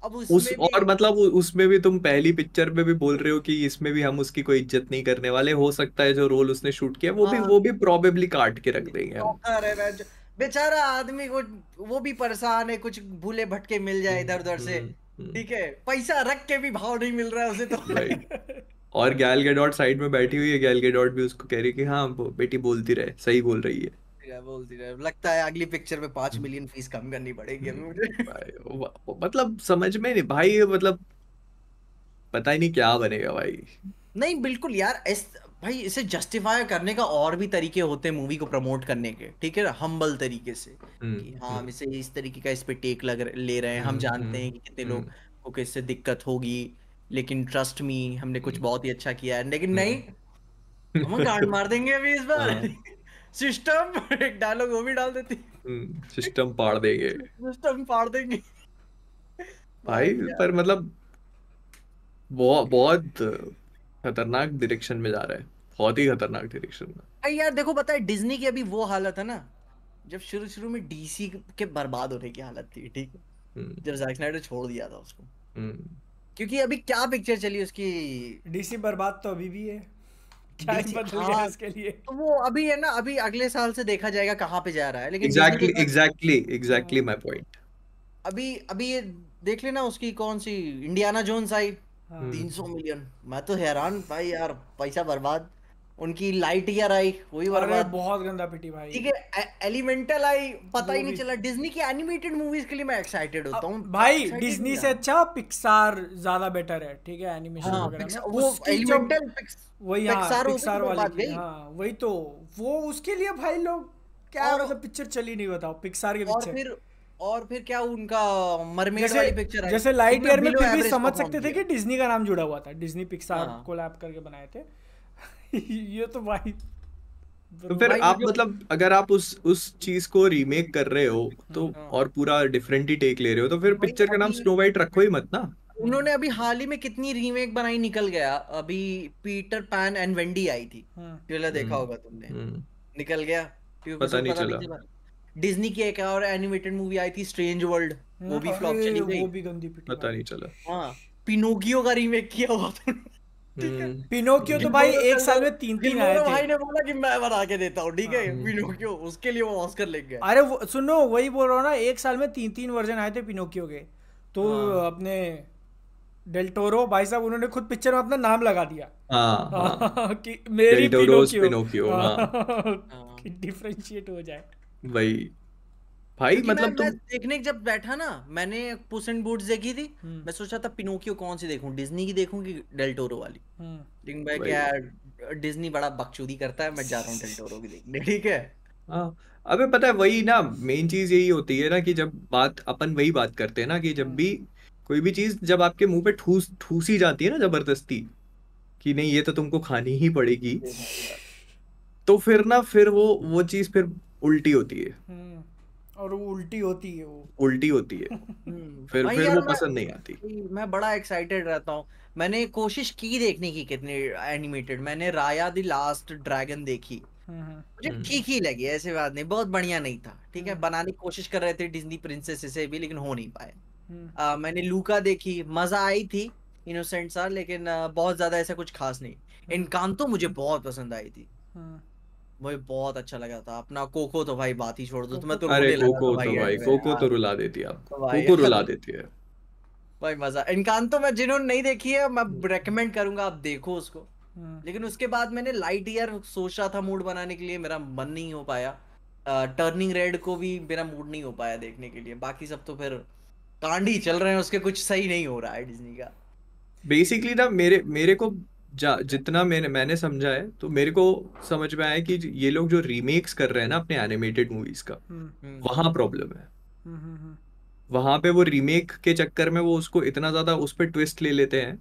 अब उस और मतलब उसमें भी तुम पहली पिक्चर में भी बोल रहे हो कि इसमें भी हम उसकी कोई इज्जत नहीं करने वाले हो सकता है जो रोल उसने शूट किया वो भी हाँ। वो भी प्रोबेबली काट के रख देंगे बेचारा आदमी को वो भी परेशान है कुछ भूले भटके मिल जाए हम्म, इधर उधर से हम्म, हम्म। ठीक है पैसा रख के भी भाव नहीं मिल रहा है उसे तो और गैल के डॉट साइड में बैठी हुई है गैल के डॉट भी उसको कह रही कि हाँ बेटी बोलती रहे सही बोल रही है बोल दी रहा लगता है अगली पिक्चर में पांच मिलियन फीस कम करनी पड़ेगी हमें मुझे मतलब समझ में नहीं भाई मतलब पता ही नहीं क्या बनेगा भाई नहीं बिल्कुल यार इस भाई इसे जस्टिफाई करने का और भी तरीके होते हैं मूवी को प्रमोट करने के ठीक है हम्बल तरीके से हम्म, कि हाँ हम हम्म। इसे इस तरीके का इस पे टेक लग ले रहे हैं हम हम्म, जानते हैं कि कितने लोग को किससे दिक्कत होगी लेकिन ट्रस्ट मी हमने कुछ बहुत ही अच्छा किया है लेकिन नहीं हम गांड मार देंगे अभी इस बार हाँ। सिस्टम एक डायलॉग वो भी डाल देती हम्म, सिस्टम पाड़ देंगे सिस्टम पाड़ देंगे भाई पर मतलब बहुत बहुत खतरनाक डायरेक्शन में जा रहा है बहुत ही खतरनाक डायरेक्शन में अरे यार देखो पता है डिज्नी की अभी वो हालत है ना जब शुरू शुरू में डीसी के बर्बाद होने की हालत थी ठीक है हम्म। जब जैक स्नाइडर छोड़ दिया था उसको हम्म। क्योंकि अभी क्या पिक्चर चली उसकी डीसी बर्बाद तो अभी भी है हाँ। तो वो अभी है ना अभी अगले साल से देखा जाएगा कहाँ पे जा रहा है लेकिन हाँ। अभी अभी ये देख लेना उसकी कौन सी इंडियाना जोन्स आई हाँ। तीन सौ मिलियन मैं तो हैरान भाई यार पैसा बर्बाद उनकी लाइट ईयर आई वही बर्बाद बहुत गंदा पिटी भाई ठीक है एलिमेंटल आई पता ही नहीं चला डिज्नी की एनिमेटेड मूवीज के लिए मैं एक्साइटेड होता हूँ भाई डिज्नी से अच्छा पिक्सार ज्यादा बेटर है ठीक है एनिमेशन हाँ, वगैरह एलिमेंटल वही पिक्सार हाँ, पिक्सार तो वाली हां वही तो वो उसके लिए भाई लोग क्या मतलब पिक्चर चली नहीं बताओ पिक्सार के पिक्चर फिर और फिर क्या उनका मरमेड वाली पिक्चर जैसे लाइट ईयर में फिर भी समझ सकते थे कि डिज्नी का नाम जुड़ा हुआ था डिज्नी पिक्सार कोलैब करके बनाए थे ये तो भाई तो फिर आप मतलब अगर आप उस उस चीज को रीमेक कर रहे हो हम्म, तो हाँ। और पूरा डिफरेंट ही टेक ले रहे हो तो फिर पिक्चर का नाम स्नो वाइट रखो ही मत ना उन्होंने अभी हाल ही में कितनी रीमेक बनाई निकल गया अभी पीटर पैन एंड वेंडी आई थी हाँ। ट्रेलर देखा हम्म, होगा तुमने हम्म। निकल गया पता नहीं चला डिज्नी की एक और एनिमेटेड मूवी आई थी स्ट्रेंज वर्ल्ड वो भी फ्लॉप हाँ, चली गई वो भी गंदी पता नहीं चला हां पिनोकियो का रीमेक किया हुआ था हम्म। पिनोकियो तो भाई एक तो साल में तीन तीन आए थे भाई ने बोला कि मैं बना के देता हूँ ठीक है हाँ। पिनोकियो उसके लिए वो ऑस्कर ले गए अरे सुनो वही बोल रहा हूँ ना एक साल में तीन तीन वर्जन आए थे पिनोकियो के तो हाँ। अपने डेल्टोरो भाई साहब उन्होंने खुद पिक्चर में अपना नाम लगा दिया हाँ, हाँ। कि मेरी पिनोकियो डिफरेंशिएट हो जाए भाई भाई मतलब तुम देखने जब बैठा ना मैंने पुस एंड बूट्स देखी थी हम्म। मैं सोचा था पिनोकियो कौन सी देखूं डिज्नी की देखूं कि डेल्टोरो वाली हम्म। लेकिन मैं क्या डिज्नी बड़ा बकचोदी करता है मैं जा रहा हूं डेल्टोरो की देखने ठीक है हाँ। अबे पता है वही ना मेन चीज यही होती है ना कि जब बात अपन वही बात करते हैं ना कि जब हम्म। भी कोई भी चीज जब आपके मुंह पे ठूस ठूसी जाती है ना जबरदस्ती कि नहीं ये तो तुमको खानी ही पड़ेगी तो, तो फिर ना फिर वो वो चीज फिर उल्टी होती है और वो उल्टी होती है वो उल्टी होती है हम्म। फिर फिर वो पसंद नहीं आती मैं बड़ा एक्साइटेड रहता हूँ मैंने कोशिश की देखने की कितने एनिमेटेड मैंने राया दी लास्ट ड्रैगन देखी हम्म, हम्म। मुझे ठीक ही लगी ऐसे बात नहीं बहुत बढ़िया नहीं था ठीक है बनाने की कोशिश कर रहे थे डिज्नी प्रिंसेस इसे भी लेकिन हो नहीं पाए आ, मैंने लूका देखी मजा आई थी इनोसेंट सा लेकिन बहुत ज्यादा ऐसा कुछ खास नहीं इनकान तो मुझे बहुत पसंद आई थी मुझे बहुत अच्छा लगा था अपना कोको तो भाई बात ही छोड़ दो तो मैं तो अरे कोको तो भाई कोको तो रुला देती है आपको कोको रुला देती है भाई मजा इनकान तो मैं जिन्होंने नहीं देखी है मैं रेकमेंड करूंगा आप देखो उसको हाँ। लेकिन उसके बाद मैंने लाइट ईयर सोचा था मूड बनाने के लिए मेरा मन नहीं हो पाया टर्निंग रेड को भी मेरा मूड नहीं हो पाया देखने के लिए बाकी सब तो फिर कांड ही चल रहे हैं उसके कुछ सही नहीं हो रहा है डिज्नी का बेसिकली ना मेरे मेरे को जा जितना मैंने मैंने समझा है तो मेरे को समझ में आया कि ये लोग जो रीमेक्स कर रहे हैं ना अपने एनिमेटेड मूवीज का हम्म, हम्म। वहां प्रॉब्लम है हम्म, वहां पे वो रीमेक के चक्कर में वो उसको इतना ज्यादा उस पर ट्विस्ट ले लेते हैं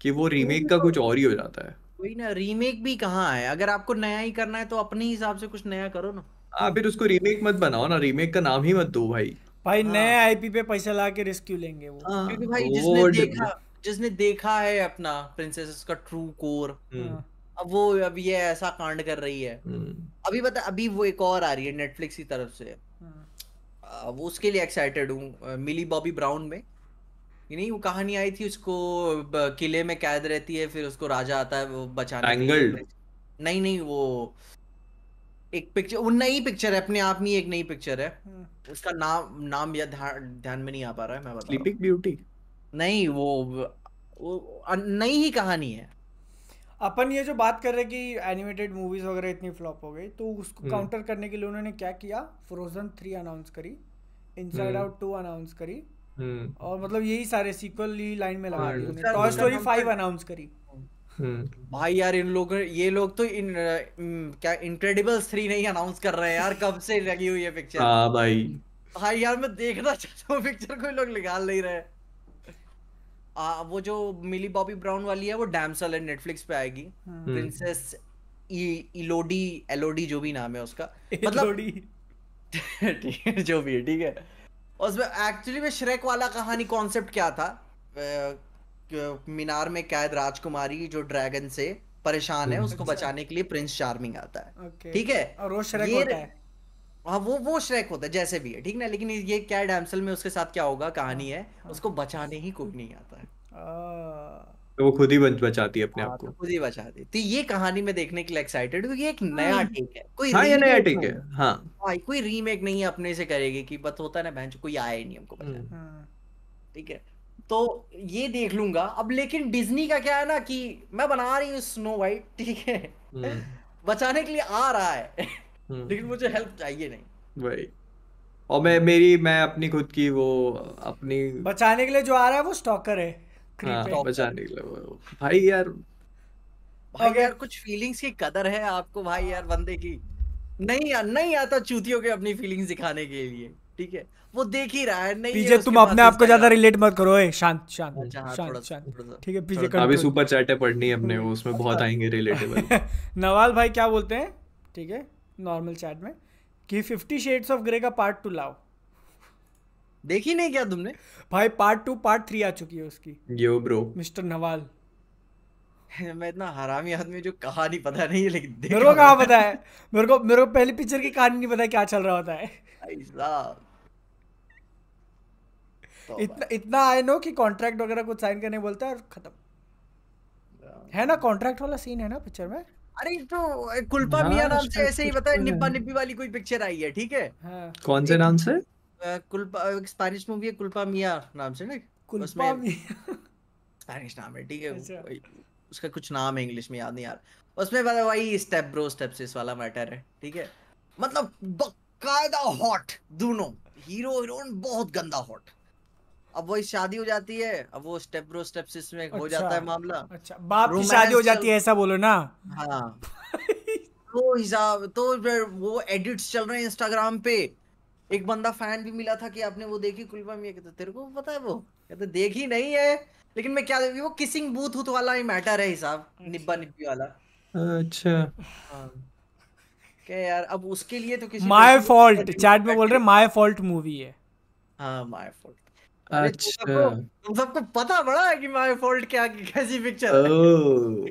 कि वो रीमेक का तो कुछ और ही हो जाता है वही ना रीमेक भी कहाँ है अगर आपको नया ही करना है तो अपने हिसाब से कुछ नया करो ना आप हाँ, फिर उसको रीमेक मत बनाओ ना रीमेक का नाम ही मत दो भाई भाई हाँ। नए आईपी पे पैसा ला के रिस्क क्यों लेंगे वो हाँ, क्योंकि भाई जिसने देखा जिसने देखा है अपना प्रिंसेस का ट्रू हम्म। कोर हाँ। अब वो अब ये ऐसा कांड कर रही है हम्म। अभी बता अभी वो एक और आ रही है नेटफ्लिक्स की तरफ से हाँ। वो उसके लिए एक्साइटेड हूँ मिली बॉबी ब्राउन में नहीं वो कहानी आई थी उसको किले में कैद रहती है फिर उसको राजा आता है वो बचाने Angled. नहीं नहीं वो एक पिक्चर वो नई पिक्चर है अपने आप में एक नई पिक्चर है हाँ। उसका नाम नाम या ध्यान में नहीं आ पा रहा है मैं बता स्लीपिंग ब्यूटी नहीं वो, वो नई ही कहानी है अपन ये जो बात कर रहे कि एनिमेटेड मूवीज वगैरह इतनी फ्लॉप हो गई तो उसको काउंटर हम्म। करने के लिए उन्होंने क्या किया फ्रोजन थ्री अनाउंस करी इनसाइड आउट टू अनाउंस करी हम्म। और मतलब यही सारे सीक्वल ही लाइन में लगा हाँ, दिए टॉय स्टोरी फाइव अनाउंस करी हम्म। भाई यार इन लोग ये लोग तो इन क्या इनक्रेडिबल थ्री नहीं अनाउंस कर रहे हैं यार कब से लगी हुई है पिक्चर हाँ भाई भाई यार मैं देखना चाहता हूँ पिक्चर कोई लोग निकाल नहीं रहे हैं आ, वो जो मिली बॉबी ब्राउन वाली है वो डैमसल है नेटफ्लिक्स पे आएगी प्रिंसेस इलोडी एलोडी जो भी नाम है उसका मतलब जो भी है ठीक है उसमें एक्चुअली में श्रेक वाला कहानी कॉन्सेप्ट क्या था मीनार में कैद राजकुमारी जो ड्रैगन से परेशान है उसको अच्छा। बचाने के लिए प्रिंस चार्मिंग आता है ठीक है और वो श्रेक होता है हाँ वो वो श्रेक होता है जैसे भी है ठीक ना लेकिन ये क्या डैमसल में उसके साथ क्या होगा कहानी है हाँ। उसको बचाने ही कोई नहीं आता है तो वो खुद ही बचाती है अपने हाँ, आप को तो खुद ही बचाती है तो ये कहानी में देखने के लिए एक्साइटेड क्योंकि एक हाँ, नया टेक है कोई हाँ ये नया टेक है हाँ भाई कोई रीमेक नहीं है अपने से करेगी कि बस होता ना बहन कोई आया नहीं हमको बचाने हम्म। ठीक है तो ये देख लूंगा अब लेकिन डिज्नी का क्या है ना कि मैं बना रही हूँ स्नो वाइट ठीक है हम्म। बचाने के लिए आ रहा है हम्म। लेकिन मुझे हेल्प चाहिए नहीं वही और मैं मेरी मैं अपनी खुद की वो अपनी बचाने के लिए जो आ रहा है वो स्टॉकर है हाँ, बचाने के लिए वो भाई यार भाई okay. यार कुछ फीलिंग्स की कदर है आपको भाई यार बंदे की नहीं यार नहीं आता चूतियों के अपनी फीलिंग्स दिखाने के लिए ठीक है वो देख ही रहा है नहीं पीजे तुम अपने आप को ज्यादा रिलेट मत करो ए शांत शांत अच्छा, हाँ, शांत शांत ठीक है पीजे अभी सुपर चैटें पढ़नी है अपने उसमें बहुत अच्छा। आएंगे रिलेटेबल नवाल भाई क्या बोलते हैं ठीक है नॉर्मल चैट में कि फिफ्टी शेड्स ऑफ ग्रे का पार्ट टू लाओ देखी नहीं क्या तुमने भाई पार्ट टू पार्ट थ्री आ चुकी है उसकी यो ब्रो मिस्टर नवाल मैं इतना हरामी आदमी जो कहानी पता नहीं है लेकिन मेरे को कहा पता है मेरे को मेरे को पहली पिक्चर की कहानी नहीं पता क्या चल रहा होता है तो इतना इतना आई नो कि कॉन्ट्रैक्ट वगैरह कुछ साइन करने बोलता है और खत्म है ना कॉन्ट्रैक्ट वाला सीन है ना पिक्चर में अरे तो कुलपा मिया नाम से ऐसे ही पता तो है निब्बा निब्बी वाली कोई पिक्चर आई है ठीक है हाँ। कौन से नाम से कुलपा स्पेनिश मूवी है कुलपा मिया नाम से ना कुलपा मिया स्पैनिश नाम है ठीक है अच्छा। उसका कुछ नाम है इंग्लिश में याद नहीं यार उसमें पता मतलब वही स्टेप ब्रो स्टेप सिस वाला मैटर है ठीक है मतलब बकायदा हॉट दोनों हीरो हीरोइन बहुत गंदा हॉट अब वही शादी हो जाती है अब वो स्टेप ब्रो स्टेप सिस में अच्छा, हो जाता है अच्छा, मामला अच्छा बाप की शादी हो जाती है ऐसा बोलो ना हाँ तो हिसाब तो फिर वो एडिट्स चल रहे हैं इंस्टाग्राम पे एक बंदा फैन भी मिला था कि आपने वो देखी कुलपम मिया कहते तो तेरे को पता है वो कहते देखी नहीं है लेकिन मैं क्या देखी वो किसिंग बूथ हूथ वाला ही मैटर है हिसाब अच्छा। निब्बा निब्बी वाला अच्छा हाँ। क्या यार अब उसके लिए तो किसी माय फॉल्ट चैट में बोल रहे माय फॉल्ट मूवी है हाँ माय फॉल्ट अच्छा तुम सबको पता बड़ा है कि माय फॉल्ट क्या कैसी पिक्चर है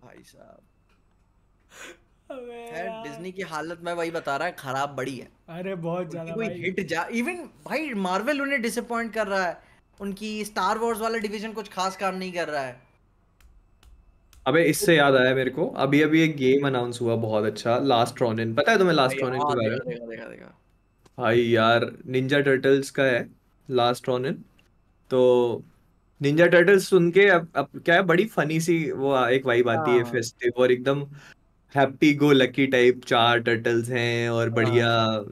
भाई साहब डिज्नी की हालत मैं वही बता रहा है खराब बड़ी है अरे बहुत ज्यादा कोई हिट जा इवन भाई मार्वल उन्हें डिसअपॉइंट कर रहा है उनकी स्टार वॉर्स वाला डिवीजन कुछ खास काम नहीं कर रहा है अबे इससे याद आया मेरे को अभी अभी एक गेम अनाउंस हुआ बहुत अच्छा लास्ट रोनिन पता है तुम्हें लास्ट रोनिन के बारे में देखा देखा भाई यार निंजा टर्टल्स का है लास्ट ऑन इन तो निंजा टर्टल्स सुन के अब अब क्या है बड़ी फनी सी वो एक वाइब आती है फेस्टिव हाँ। और एकदम हैप्पी गो लकी टाइप चार टर्टल्स हैं और बढ़िया हाँ।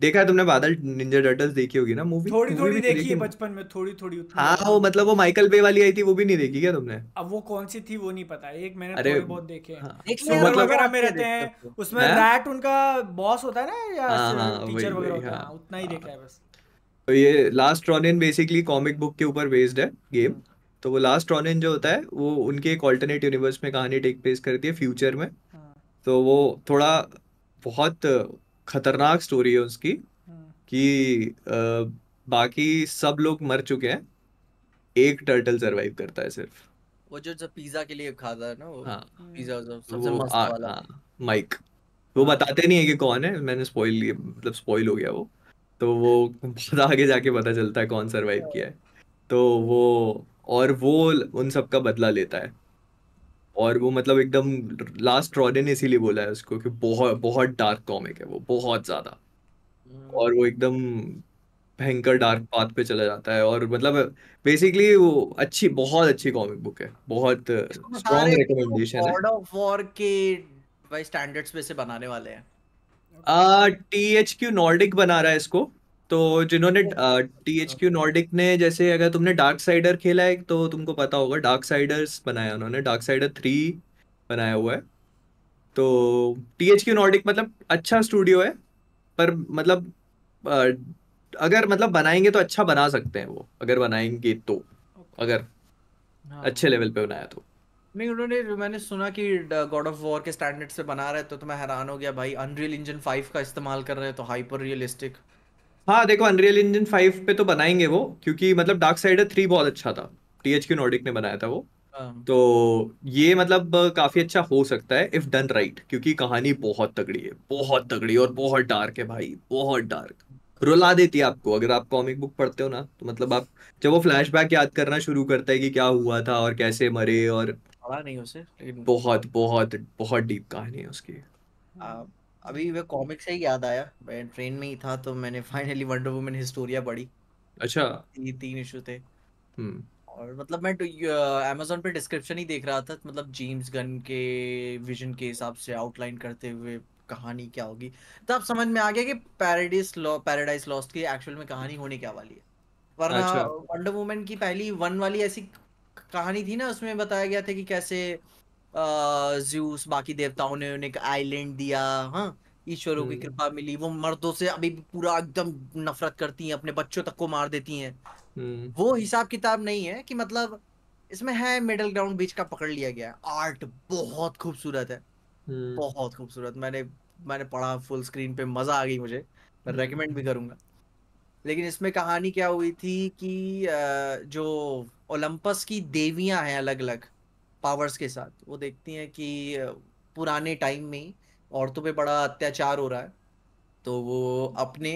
देखा है तुमने बादल निंजा टर्टल्स देखी होगी ना मूवी थोड़ी मूवी थोड़ी तो देखी है बचपन में थोड़ी थोड़ी हाँ वो मतलब वो माइकल बे वाली आई थी वो भी नहीं देखी क्या तुमने अब वो कौन सी थी वो नहीं पता एक मैंने अरे बहुत देखे हैं हाँ। मतलब वगैरह में रहते हैं उसमें रैट उनका बॉस होता है ना या टीचर हाँ, हाँ, वगैरह होता है उतना ही देखा है बस तो ये Last Ronin basically comic book के ऊपर बेस्ड है गेम तो वो लास्ट रॉनिन जो होता है वो उनके एक ऑल्टरनेट यूनिवर्स में कहानी टेक प्लेस करती है फ्यूचर में तो वो थोड़ा बहुत खतरनाक स्टोरी है उसकी हम्म। कि आ, बाकी सब लोग मर चुके हैं एक टर्टल सरवाइव करता है सिर्फ वो जो जब पिज्जा के लिए खाता है ना वो हाँ, पिज्जा सबसे मस्त वाला माइक हाँ, वो हाँ। बताते नहीं है कि कौन है मैंने स्पॉइल मतलब स्पॉइल हो गया वो तो वो आगे जाके पता चलता है कौन सरवाइव किया है तो वो और वो उन सब का बदला लेता है और वो मतलब एकदम लास्ट रॉडे ने इसीलिए बोला है उसको कि बहुत बहुत डार्क कॉमिक है वो बहुत ज़्यादा हम्म। और वो एकदम भयंकर डार्क पाथ पे चला जाता है और मतलब बेसिकली वो अच्छी बहुत अच्छी कॉमिक बुक है बहुत तो स्ट्रॉन्ग रिकमेंडेशन है गॉड ऑफ वॉर के भाई स्टैंडर्ड्स में से बनाने वाले हैं आ टीएचक्यू नॉर्डिक बना रहा है इसको तो जिन्होंने टी एच क्यू नॉर्डिक ने जैसे अगर तुमने डार्क साइडर खेला है तो तुमको पता होगा डार्क साइडर्स बनाया उन्होंने डार्क साइडर थ्री बनाया हुआ है तो टी एच क्यू नॉर्डिक मतलब अच्छा स्टूडियो है पर मतलब अगर मतलब बनाएंगे तो अच्छा बना सकते हैं वो अगर बनाएंगे तो अगर हाँ। अच्छे लेवल पे बनाया तो नहीं उन्होंने मैंने सुना कि गॉड ऑफ वॉर के स्टैंडर्ड से बना रहे तो, तो मैं हैरान हो गया भाई अनरियल इंजन फाइव का इस्तेमाल कर रहे हैं तो हाइपर रियलिस्टिक हाँ देखो अनरियल इंजन फाइव पे तो बनाएंगे वो क्योंकि मतलब डार्क साइड थ्री बहुत अच्छा था टी एच क्यू नॉर्डिक ने बनाया था वो हाँ। तो ये मतलब काफी अच्छा हो सकता है इफ डन राइट क्योंकि कहानी बहुत तगड़ी है बहुत तगड़ी और बहुत डार्क है भाई बहुत डार्क रुला देती है आपको अगर आप कॉमिक बुक पढ़ते हो ना तो मतलब आप जब वो फ्लैशबैक याद करना शुरू करता है कि क्या हुआ था और कैसे मरे और नहीं उसे बहुत बहुत बहुत डीप कहानी है उसकी हाँ। अभी वे कॉमिक से ही याद आया मैं ट्रेन में ही था तो मैंने फाइनली वंडर वुमन हिस्टोरिया पढ़ी अच्छा ये तीन इशू थे हम्म और मतलब मैं अमेजोन तो, पे डिस्क्रिप्शन ही देख रहा था मतलब जेम्स गन के विजन के हिसाब से आउटलाइन करते हुए कहानी क्या होगी तब तो समझ में आ गया कि पैराडाइस लॉ पैराडाइस लॉस्ट की एक्चुअल में कहानी होने क्या वाली है वरना वंडर अच्छा। वुमन की पहली वन वाली ऐसी कहानी थी ना उसमें बताया गया था कि कैसे ज्यूस बाकी देवताओं ने उन्हें आइलैंड दिया हाँ ईश्वरों की हम्म। कृपा मिली वो मर्दों से अभी पूरा एकदम नफरत करती हैं अपने बच्चों तक को मार देती हैं हम्म। वो हिसाब किताब नहीं है कि मतलब इसमें है मिडल ग्राउंड बीच का पकड़ लिया गया आर्ट बहुत खूबसूरत है हम्म। बहुत खूबसूरत मैंने मैंने पढ़ा फुल स्क्रीन पे मजा आ गई मुझे मैं रेकमेंड भी करूंगा लेकिन इसमें कहानी क्या हुई थी कि जो ओलंपस की देवियां हैं अलग अलग पावर्स के साथ वो देखती हैं कि पुराने टाइम में औरतों पे बड़ा अत्याचार हो रहा है तो वो अपने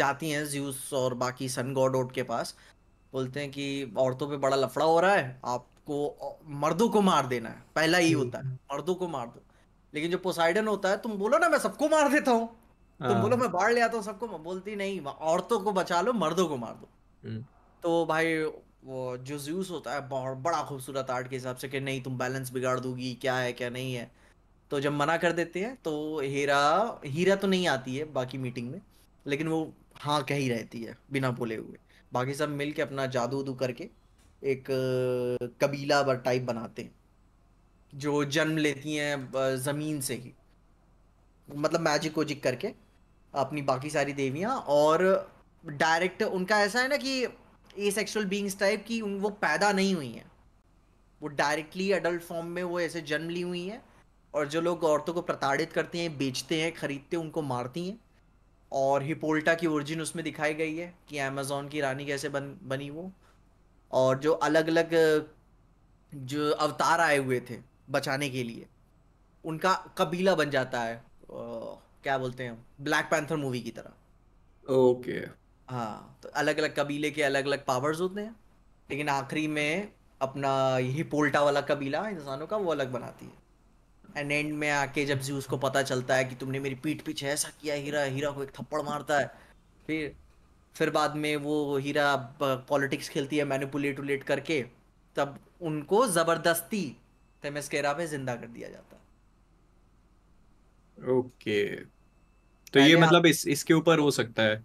जाती हैं ज्यूस और बाकी सन गॉड ओट के पास बोलते हैं कि औरतों पे बड़ा लफड़ा हो रहा है आपको मर्दों को मार देना है पहला ही होता है हम्म। मर्दों को मार दो लेकिन जो पोसाइडन होता है तुम बोलो ना मैं सबको मार देता हूँ तुम बोलो हाँ। मैं बाढ़ ले आता हूँ सबको बोलती नहीं औरतों को बचा लो मर्दों को मार दो हम्म। तो भाई वो जो ज्यूस होता है बहुत बड़ा खूबसूरत आर्ट के हिसाब से कि नहीं तुम बैलेंस बिगाड़ दोगी क्या है क्या नहीं है तो जब मना कर देते हैं तो हीरा हीरा तो नहीं आती है बाकी मीटिंग में लेकिन वो हाँ कह ही रहती है बिना बोले हुए बाकी सब मिल के अपना जादू उदू करके एक कबीला बर टाइप बनाते हैं जो जन्म लेती हैं ज़मीन से ही मतलब मैजिक वोजिक करके अपनी बाकी सारी देवियाँ और डायरेक्ट उनका ऐसा है ना कि ए सेक्सुअल बींग्स टाइप की वो पैदा नहीं हुई हैं वो डायरेक्टली अडल्ट फॉर्म में वो ऐसे जन्म ली हुई हैं और जो लोग औरतों को प्रताड़ित करते हैं बेचते हैं खरीदते हैं उनको मारती हैं और हिपोल्टा की ओरिजिन उसमें दिखाई गई है कि अमेजोन की रानी कैसे बन बनी वो और जो अलग अलग जो अवतार आए हुए थे बचाने के लिए उनका कबीला बन जाता है ओ, क्या बोलते हैं ब्लैक पैंथर मूवी की तरह ओके okay. हाँ तो अलग अलग कबीले के अलग अलग पावर्स होते हैं लेकिन आखिरी में अपना यही पोल्टा वाला कबीला इंसानों का वो अलग बनाती है एंड एंड में आके जब जी उसको पता चलता है कि तुमने मेरी पीठ पीछे ऐसा किया हीरा हीरा को एक थप्पड़ मारता है फिर फिर बाद में वो हीरा पॉलिटिक्स खेलती है मैनिपुलेट उलेट करके तब उनको ज़बरदस्ती तेमेस्केरा में ज़िंदा कर दिया जाता है ओके okay. तो ये मतलब इस इसके ऊपर हो सकता है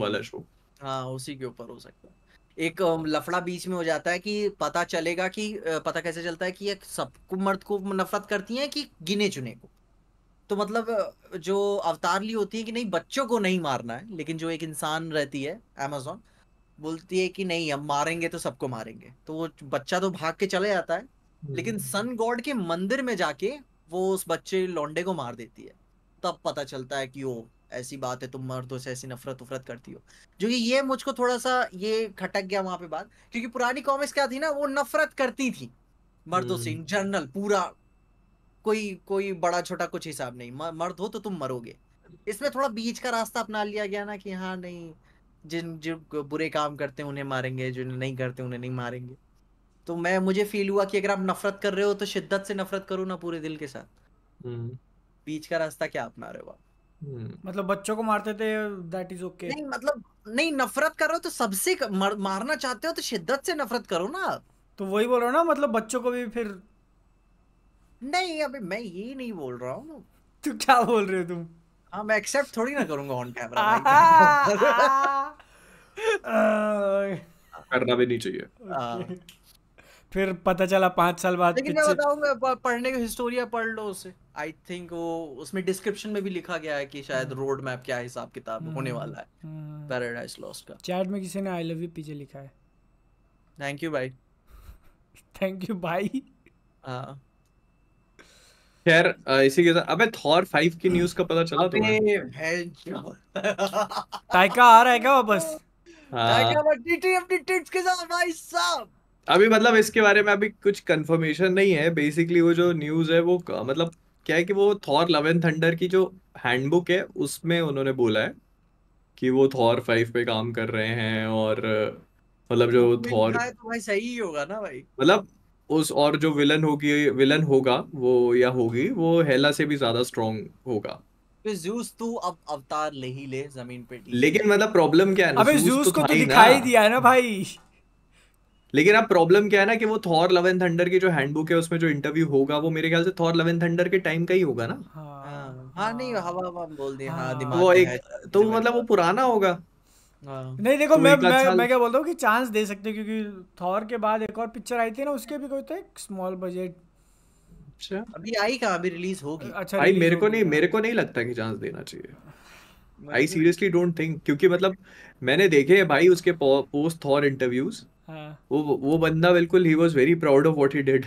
वाला शो हम्म। हाँ उसी के ऊपर हो सकता है एक लफड़ा बीच में हो जाता है कि पता चलेगा कि पता कैसे चलता है कि ये सबको मर्द को नफरत करती है कि गिने चुने को तो मतलब जो अवतार ली होती है कि नहीं बच्चों को नहीं मारना है लेकिन जो एक इंसान रहती है अमेजोन बोलती है कि नहीं हम मारेंगे तो सबको मारेंगे तो वो बच्चा तो भाग के चले जाता है लेकिन हम्म। सन गॉड के मंदिर में जाके वो उस बच्चे लौंडे को मार देती है तब पता चलता है कि वो ऐसी बात है तुम मर्दों से ऐसी नफरत उफरत करती हो जो कि ये मुझको थोड़ा सा ये खटक गया वहां पे बात क्योंकि पुरानी कॉमिक्स क्या थी ना वो नफरत करती थी मर्दों से हम्म। इन जनरल पूरा कोई कोई बड़ा छोटा कुछ हिसाब नहीं मर्द हो तो तुम मरोगे इसमें थोड़ा बीच का रास्ता अपना लिया गया ना कि हाँ नहीं जिन जो बुरे काम करते हैं उन्हें मारेंगे जो नहीं करते उन्हें नहीं मारेंगे तो मैं मुझे फील हुआ कि अगर आप नफरत कर रहे हो तो शिद्दत से नफरत करो ना पूरे दिल के साथ हम्म। बीच का रास्ता क्या अपना रहे हो आप हम्म। मतलब बच्चों को मारते थे दैट इज ओके नहीं मतलब नहीं नफरत करो तो सबसे मारना चाहते हो तो शिद्दत से नफरत करो ना तो वही बोल रहा हूँ ना मतलब बच्चों को भी फिर नहीं अभी मैं ये नहीं बोल रहा हूँ तू तो क्या बोल रहे हो तुम हाँ मैं एक्सेप्ट थोड़ी ना करूंगा ऑन कैमरा करना भी नहीं चाहिए हाँ। फिर पता चला पांच साल बाद लेकिन मैं बताऊंगा पढ़ने की हिस्टोरिया पढ़ लो उसे आई थिंक वो उसमें डिस्क्रिप्शन में भी लिखा गया है कि शायद रोड हम्म। मैप क्या हिसाब किताब हम्म। होने वाला है पैराडाइज हम्म। लॉस्ट का चैट में किसी ने आई लव यू पीछे लिखा है थैंक यू भाई थैंक यू भाई हां खैर इसी के साथ अबे थॉर 5 की न्यूज़ का पता चला तुम्हें टाइका आ रहा है क्या वापस टाइका बट डीटीएफ टिट्स के साथ भाई साहब अभी मतलब इसके बारे में अभी कुछ कंफर्मेशन नहीं है बेसिकली वो जो न्यूज है वो मतलब क्या है कि वो थॉर लव एंड थंडर की जो हैंडबुक है उसमें उन्होंने बोला है कि वो थॉर फाइव पे काम कर रहे हैं और मतलब जो थॉर तो भाई सही ही होगा ना भाई मतलब उस और जो विलन होगी विलन होगा वो या होगी वो हेला से भी ज्यादा स्ट्रॉन्ग होगा जूस तू अब अवतार नहीं ले जमीन पे लेकिन मतलब प्रॉब्लम क्या है अबे जूस तो को तो दिखाई दिया है ना भाई लेकिन अब प्रॉब्लम क्या है ना कि वो थॉर लव एंड थंडर की जो हैंडबुक है उसमें जो इंटरव्यू होगा वो मेरे ख्याल से थॉर लव एंड थंडर के टाइम का ही होगा ना हाँ, हाँ।, हाँ नहीं हवा हवा बोल दिया हाँ, हाँ। दिमाग वो एक तो मतलब वो पुराना होगा नहीं देखो तो मैं मैं मैं क्या बोलता हूँ कि चांस दे सकते हैं क्योंकि थॉर के बाद एक और पिक्चर आई थी ना उसके भी कोई तो एक स्मॉल बजट अच्छा अभी आई कहाँ अभी रिलीज होगी अच्छा आई मेरे को नहीं मेरे को नहीं लगता कि चांस देना चाहिए आई सीरियसली डोंट थिंक क्योंकि मतलब मैंने देखे भाई उसके पोस्ट थॉर इंटरव्यूज हाँ। वो वो बंदा बिल्कुल ही was very proud of what he did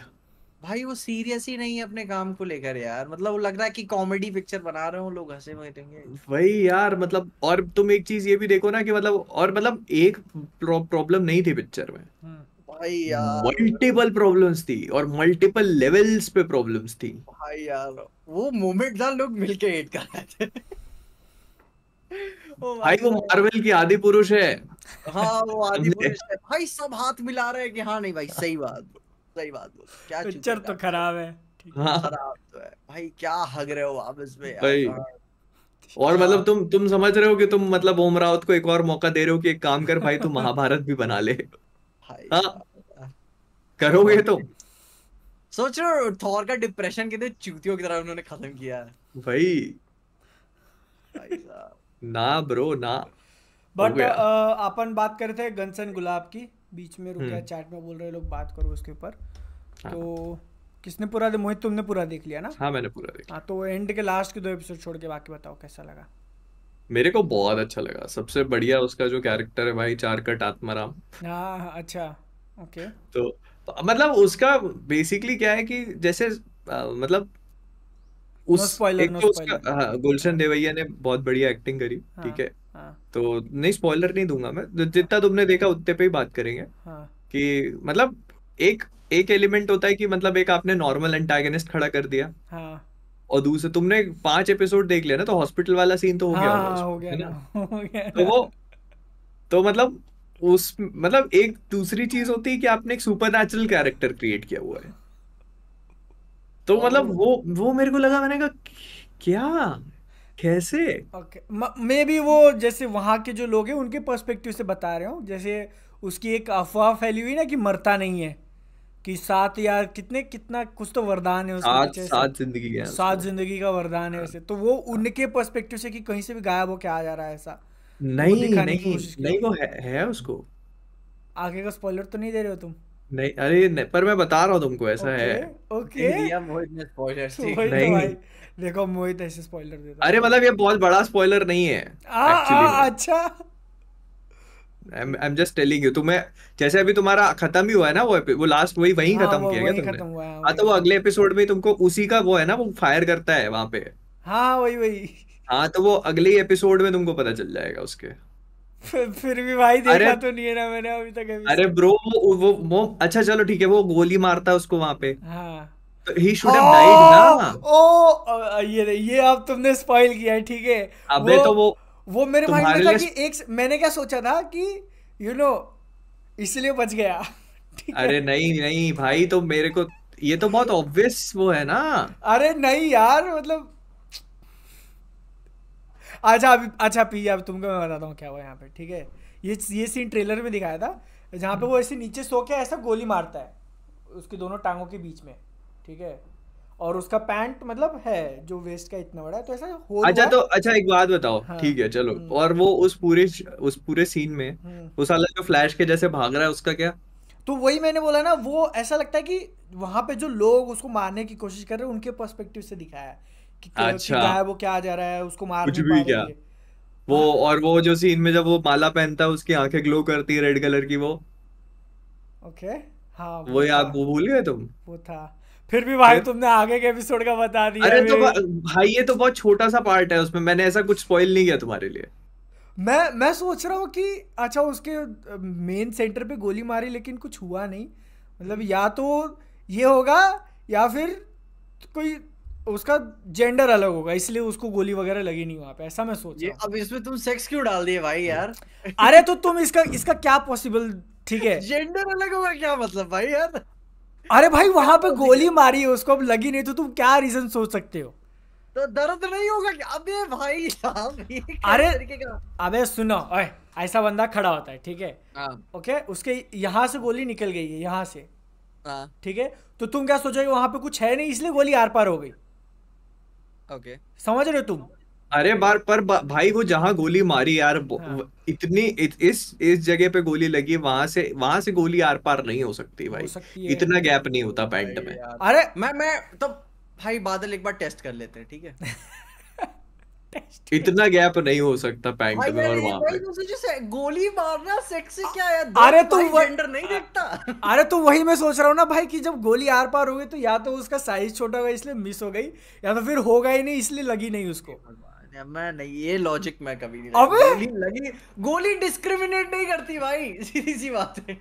भाई वो सीरियस ही नहीं है अपने काम को लेकर यार मतलब वो लग रहा है कि कॉमेडी पिक्चर बना रहे हो लोग हंसे बैठेंगे वही यार मतलब और तुम एक चीज ये भी देखो ना कि मतलब और मतलब एक प्रॉब्लम नहीं थी पिक्चर में हम्म। भाई यार मल्टीपल प्रॉब्लम्स थी और मल्टीपल लेवल्स पे प्रॉब्लम्स थी भाई यार वो मोमेंट ना लोग मिलके हिट कर रहे थे भाई वो मार्वल की आदि पुरुष है हाँ, भाई सब हाथ मिला रहे हैं कि हाँ नहीं भाई सही बात सही बात बोल क्या पिक्चर तो खराब है हाँ। खराब तो है भाई क्या हग रहे हो आप इसमें हाँ। और मतलब तुम तुम समझ रहे हो कि तुम मतलब ओम रावत को एक और मौका दे रहे हो कि एक काम कर भाई तू महाभारत भी बना ले करोगे तो सोच रहे हो थॉर का डिप्रेशन कितने चूतियों की तरह उन्होंने खत्म किया है भाई, भाई ना ब्रो ना बट uh, अपन बात कर रहे थे गन्स एंड गुलाब की बीच में रुक गया चैट हम्म। में बोल रहे लोग बात करो उसके ऊपर हाँ। तो किसने पूरा दे मोहित तुमने पूरा देख लिया ना हाँ मैंने पूरा देख हाँ तो एंड के लास्ट के दो एपिसोड छोड़ के बाकी बताओ कैसा लगा मेरे को बहुत अच्छा लगा सबसे बढ़िया उसका जो कैरेक्टर है भाई चार कट आत्माराम हाँ अच्छा ओके तो मतलब उसका बेसिकली क्या है कि जैसे आ, मतलब उस no spoiler, एक no तो उसका हाँ, गुलशन देवैया ने बहुत बढ़िया एक्टिंग करी हाँ। ठीक हाँ. है हाँ। तो नहीं स्पॉइलर नहीं दूंगा मैं जितना तुमने देखा उतने पे ही बात करेंगे हाँ. कि मतलब एक एक एलिमेंट होता है कि मतलब एक आपने नॉर्मल एंटागनिस्ट खड़ा कर दिया हाँ. और दूसरे तुमने पांच एपिसोड देख लिया ना तो हॉस्पिटल वाला सीन तो हो गया हाँ, हो गया ना तो वो तो मतलब उस मतलब एक दूसरी चीज होती है कि आपने एक सुपर कैरेक्टर क्रिएट किया हुआ है तो मतलब वो वो मेरे को लगा मैंने कहा क्या कैसे मे बी वो जैसे वहाँ के जो लोग हैं उनके पर्सपेक्टिव से बता रहे हो जैसे उसकी एक अफवाह फैली हुई ना कि मरता नहीं है कि सात यार कितने कितना कुछ तो वरदान है उसमें सात जिंदगी का सात जिंदगी का वरदान है वैसे हाँ। तो वो उनके पर्सपेक्टिव से कि कहीं से भी गायब हो क्या आ जा रहा है ऐसा नहीं नहीं नहीं वो है, है उसको आगे का स्पॉइलर तो नहीं दे रहे हो तुम नहीं अरे नहीं, पर मैं बता रहा हूँ तुमको ऐसा okay, है ओके okay. तो नहीं देखो मोहित ऐसे स्पॉइलर देता अरे मतलब ये बहुत बड़ा स्पॉइलर नहीं है आ, आ, अच्छा I'm, I'm just telling you, तुम्हें जैसे अभी तुम्हारा खत्म ही हुआ है ना वो वो लास्ट वही वही हाँ, खत्म किया गया तुमने हाँ तो वो अगले एपिसोड में तुमको उसी का वो है ना वो फायर करता है वहां पे हाँ वही वही हाँ तो वो अगले एपिसोड में तुमको पता चल जाएगा उसके फिर भी भाई देखा तो नहीं है ना मैंने अभी तक अरे ब्रो वो वो वो अच्छा चलो ठीक है वो गोली मारता है उसको वहां पे हाँ ही शुड हैव डाइड ना ओ ये ये अब तुमने स्पॉइल किया है ठीक है अबे तो वो वो मेरे माइंड में था कि एक मैंने क्या सोचा था कि यू नो इसलिए बच गया अरे नहीं नहीं भाई तो मेरे को ये तो बहुत ऑब्वियस वो है ना अरे नहीं यार मतलब अच्छा अभी अच्छा पी अब तुमको मैं बताता हूँ क्या हुआ यहाँ पे ठीक है ये ये सीन ट्रेलर में दिखाया था जहाँ पे वो ऐसे नीचे सो के ऐसा गोली मारता है उसके दोनों टांगों के बीच में ठीक है और उसका पैंट मतलब है जो वेस्ट का इतना बड़ा है तो ऐसा हो अच्छा तो अच्छा एक बात बताओ हाँ। ठीक हाँ, है चलो हम्म। और वो उस पूरे उस पूरे सीन में हम्म। उस वाला जो फ्लैश के जैसे भाग रहा है उसका क्या तो वही मैंने बोला ना वो ऐसा लगता है कि वहां पे जो लोग उसको मारने की कोशिश कर रहे हैं उनके पर्सपेक्टिव से दिखाया है कि अच्छा क्या है वो क्या जा रहा है उसको मार कुछ भी क्या वो हाँ। और वो जो सीन में जब वो माला पहनता है उसकी आंखें ग्लो करती है रेड कलर की वो ओके हाँ वो, वो आप वो भूल गए तुम वो था फिर भी भाई तुमने आगे के एपिसोड का बता दिया अरे तो भाई ये तो बहुत छोटा सा पार्ट है उसमें मैंने ऐसा कुछ स्पॉइल नहीं किया तुम्हारे लिए मैं मैं सोच रहा हूँ कि अच्छा उसके मेन सेंटर पे गोली मारी लेकिन कुछ हुआ नहीं मतलब या तो ये होगा या फिर कोई उसका जेंडर अलग होगा इसलिए उसको गोली वगैरह लगी नहीं वहां पे ऐसा मैं सोच रहा अब इसमें तुम सेक्स क्यों डाल दिए भाई यार अरे तो तुम इसका इसका क्या पॉसिबल ठीक है जेंडर अलग होगा क्या मतलब भाई यार अरे भाई वहां पे गोली मारी है उसको अब लगी नहीं तो तुम क्या रीजन सोच सकते हो तो दर्द नहीं होगा क्या अबे भाई साहब अरे अबे सुनो ओए ऐसा बंदा खड़ा होता है ठीक है हाँ। ओके उसके यहाँ से गोली निकल गई है यहाँ से हाँ। ठीक है तो तुम क्या सोचोगे वहां पे कुछ है नहीं इसलिए गोली आर पार हो गई ओके समझ रहे हो तुम अरे बार पर भाई वो जहाँ गोली मारी यार हाँ। इतनी इत, इस इस जगह पे गोली लगी वहां से वहां से गोली आर पार नहीं हो सकती भाई सकती इतना गैप नहीं होता पैंट में अरे मैं मैं तो भाई बादल एक बार टेस्ट कर लेते हैं ठीक है इतना गैप नहीं हो सकता पैंट में और वहां पे जैसे गोली मारना सेक्स क्या है अरे तो वेंडर नहीं देखता अरे तो वही मैं सोच रहा हूँ ना भाई कि जब गोली आर पार हो गई तो या तो उसका साइज छोटा हुआ इसलिए मिस हो गई या तो फिर होगा ही नहीं इसलिए लगी नहीं उसको मैं नहीं ये लॉजिक मैं कभी नहीं अबे गोली लगी गोली डिस्क्रिमिनेट नहीं करती भाई सीधी सी बात है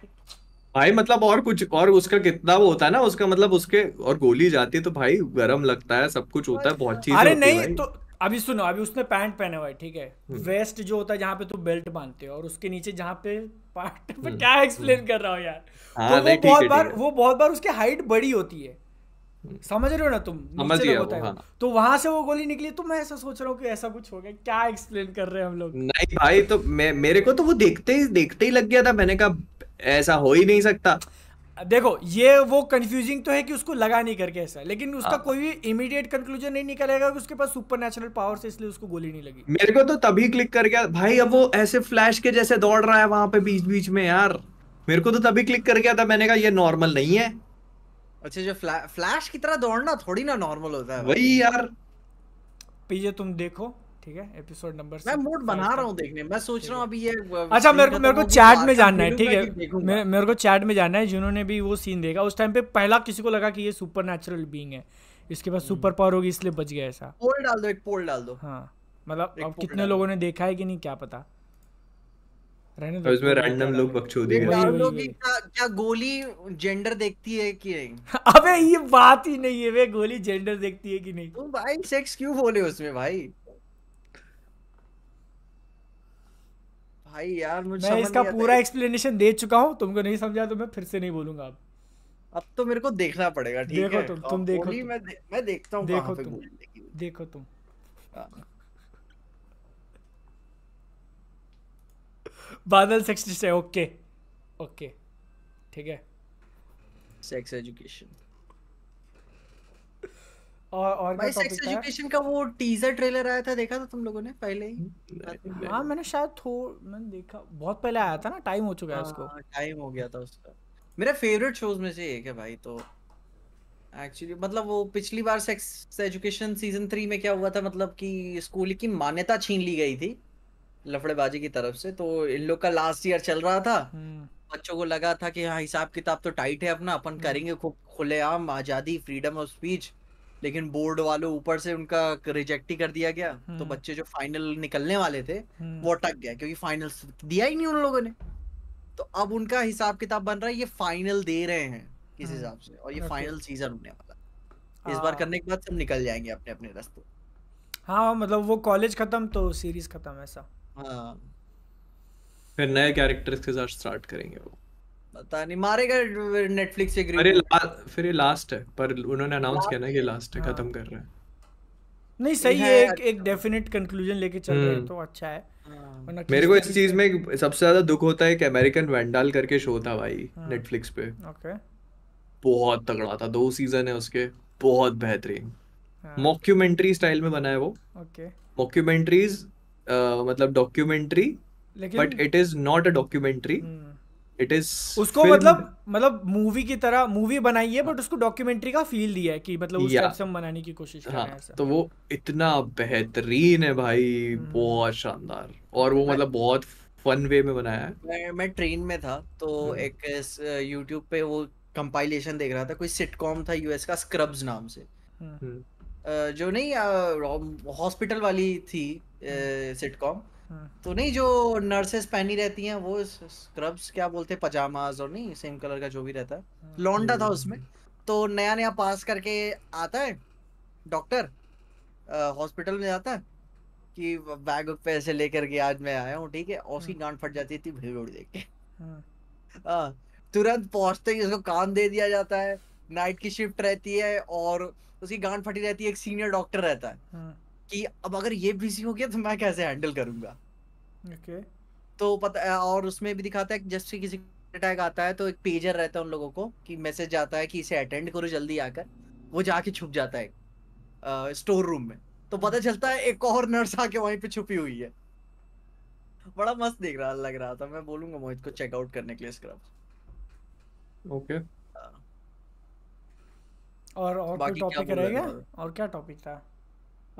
भाई मतलब और कुछ और उसका कितना वो होता है ना उसका मतलब उसके और गोली जाती है तो भाई गरम लगता है सब कुछ होता है बहुत चीज अरे नहीं तो अभी सुनो अभी उसने पैंट पहने हुआ है ठीक है हम्म। वेस्ट जो होता है जहाँ पे तू बेल्ट बांधते हो और उसके नीचे जहाँ पे पार्ट पे हम्म। क्या एक्सप्लेन हम्म। कर रहा हूँ यार हाँ, तो वो बहुत बार वो बहुत बार उसकी हाइट बड़ी होती है समझ रहे हो ना तुम समझ गया हाँ। तो वहां से वो गोली निकली तो मैं ऐसा सोच रहा हूँ कि ऐसा कुछ हो गया क्या एक्सप्लेन कर रहे हैं हम लोग नहीं भाई तो मैं मेरे को तो वो देखते ही देखते ही लग गया था मैंने कहा ऐसा हो ही नहीं सकता देखो ये वो कंफ्यूजिंग तो है कि उसको लगा नहीं करके ऐसा लेकिन उसका हाँ। कोई भी इमीडिएट कंक्लूजन नहीं निकलेगा कि उसके पास सुपर नेचुरल पावर से इसलिए उसको गोली नहीं लगी मेरे को तो तभी क्लिक कर गया भाई अब वो ऐसे फ्लैश के जैसे दौड़ रहा है वहां पे बीच बीच में यार मेरे को तो तभी क्लिक कर गया था मैंने कहा ये नॉर्मल नहीं है अच्छा जो फ्ला, फ्लैश की तरह दौड़ना थोड़ी ना नॉर्मल होता है वही यार पीजे तुम देखो ठीक है एपिसोड नंबर मैं मूड बना रहा हूँ देखने मैं सोच रहा हूँ अभी ये अच्छा uh, मेरे को मेरे को चैट तो में जानना है ठीक है मेरे को चैट में जानना है जिन्होंने भी वो सीन देखा उस टाइम पे पहला किसी को लगा कि ये सुपर नेचुरल बींग है इसके पास सुपर हम्म। पावर होगी इसलिए बच गया ऐसा पोल डाल दो एक पोल डाल दो हाँ मतलब अब कितने लोगों ने देखा है कि नहीं क्या पता रहने दो उसमें रैंडम लोग बकचोदी क्या क्या गोली जेंडर देखती है कि नहीं अबे ये बात ही नहीं है वे गोली जेंडर देखती है कि नहीं तुम भाई सेक्स क्यों बोले उसमें भाई भाई यार मुझे मैं इसका पूरा एक्सप्लेनेशन दे चुका हूँ तुमको नहीं समझा तो मैं फिर से नहीं बोलूंगा अब अब तो मेरे को देखना पड़ेगा ठीक है देखो तुम तुम देखो मैं देखता हूँ देखो तुम देखो तुम बादल सिक्सटी है ओके ओके ठीक है सेक्स एजुकेशन और और भाई सेक्स एजुकेशन का वो टीजर ट्रेलर आया था देखा था तुम लोगों ने पहले ही हाँ मैंने शायद थोड़ा मैंने देखा बहुत पहले आया था ना टाइम हो चुका है उसको टाइम हाँ, हो गया था उसका मेरा फेवरेट शोज में से एक है भाई तो एक्चुअली मतलब वो पिछली बार सेक्स एजुकेशन सीजन थ्री में क्या हुआ था मतलब कि स्कूल की मान्यता छीन ली गई थी लफड़ेबाजी की तरफ से तो इन लोग का लास्ट ईयर चल रहा था हम्म। बच्चों को लगा था कि हाँ हिसाब किताब तो टाइट है अपना अपन हम्म। करेंगे खूब खुलेआम आज़ादी फ्रीडम ऑफ स्पीच लेकिन बोर्ड वालों ऊपर से उनका रिजेक्ट ही कर दिया गया तो हम्म। बच्चे जो फाइनल निकलने वाले थे वो टक गए क्योंकि फाइनल दिया ही नहीं उन लोगों ने तो अब उनका हिसाब किताब बन रहा है ये फाइनल दे रहे हैं किस हिसाब से और ये फाइनल सीजन होने वाला इस बार हाँ। करने के बाद सब निकल जाएंगे अपने अपने रास्ते हाँ मतलब वो कॉलेज खत्म तो सीरीज खत्म ऐसा हाँ। फिर नए कैरेक्टर्स के साथ स्टार्ट करेंगे वो पता नहीं मारेगा नेटफ्लिक्स से अरे फिर ये लास्ट है पर उन्होंने अनाउंस किया ना कि लास्ट है हाँ। खत्म कर रहे हैं नहीं सही है एक एक डेफिनेट कंक्लूजन लेके चल रहे हम्म। तो अच्छा है हाँ। मेरे को इस चीज में सबसे ज्यादा दुख होता है कि अमेरिकन वैंडाल करके शो था भाई नेटफ्लिक्स पे ओके बहुत तगड़ा था दो सीजन है उसके बहुत बेहतरीन मॉक्यूमेंट्री स्टाइल में बना है वो ओके मॉक्यूमेंट्रीज मतलब documentary but it is not a documentary it is उसको film, मतलब मतलब मूवी की तरह मूवी बनाई है बट उसको डॉक्यूमेंट्री का फील दिया है कि मतलब उस yeah. से हम बनाने की कोशिश हाँ, कर रहे हैं तो वो इतना बेहतरीन है भाई hmm. बहुत शानदार और वो मतलब बहुत फन वे में बनाया है मैं, मैं ट्रेन में था तो hmm. एक यूट्यूब पे वो कंपाइलेशन देख रहा था कोई सिटकॉम था यूएस का स्क्रब्स नाम से hmm. जो नहीं हॉस्पिटल वाली थी सिटकॉम हम्म। तो नहीं जो नर्सेस पहनी रहती हैं वो स्क्रब्स क्या बोलते हैं पजामाज और नहीं सेम कलर का जो भी रहता है हम्म। लौंडा था हम्म। उसमें तो नया नया पास करके आता है डॉक्टर हॉस्पिटल में जाता है कि बैग पे ऐसे लेकर के आज मैं आया हूँ ठीक है और उसकी गांड फट जाती थी भीड़ उड़ देख के हाँ, तुरंत पहुंचते ही उसको काम दे दिया जाता है नाइट की शिफ्ट रहती है और उसकी गांड फटी रहती है एक सीनियर डॉक्टर रहता है कि अब अगर ये बिजी हो गया तो मैं कैसे हैंडल करूंगा ओके तो पता और उसमें भी दिखाता है कि जैसे किसी अटैक आता है तो एक पेजर रहता है उन लोगों को कि मैसेज आता है कि इसे अटेंड करो जल्दी आकर वो जाके छुप जाता है स्टोर रूम में तो पता चलता है एक और नर्स आके वहीं पे छुपी हुई है बड़ा मस्त देख रहा लग रहा था मैं बोलूंगा मोहित को चेकआउट करने के लिए स्क्रब ओके okay. हाँ। और और कोई टॉपिक रहेगा और क्या टॉपिक था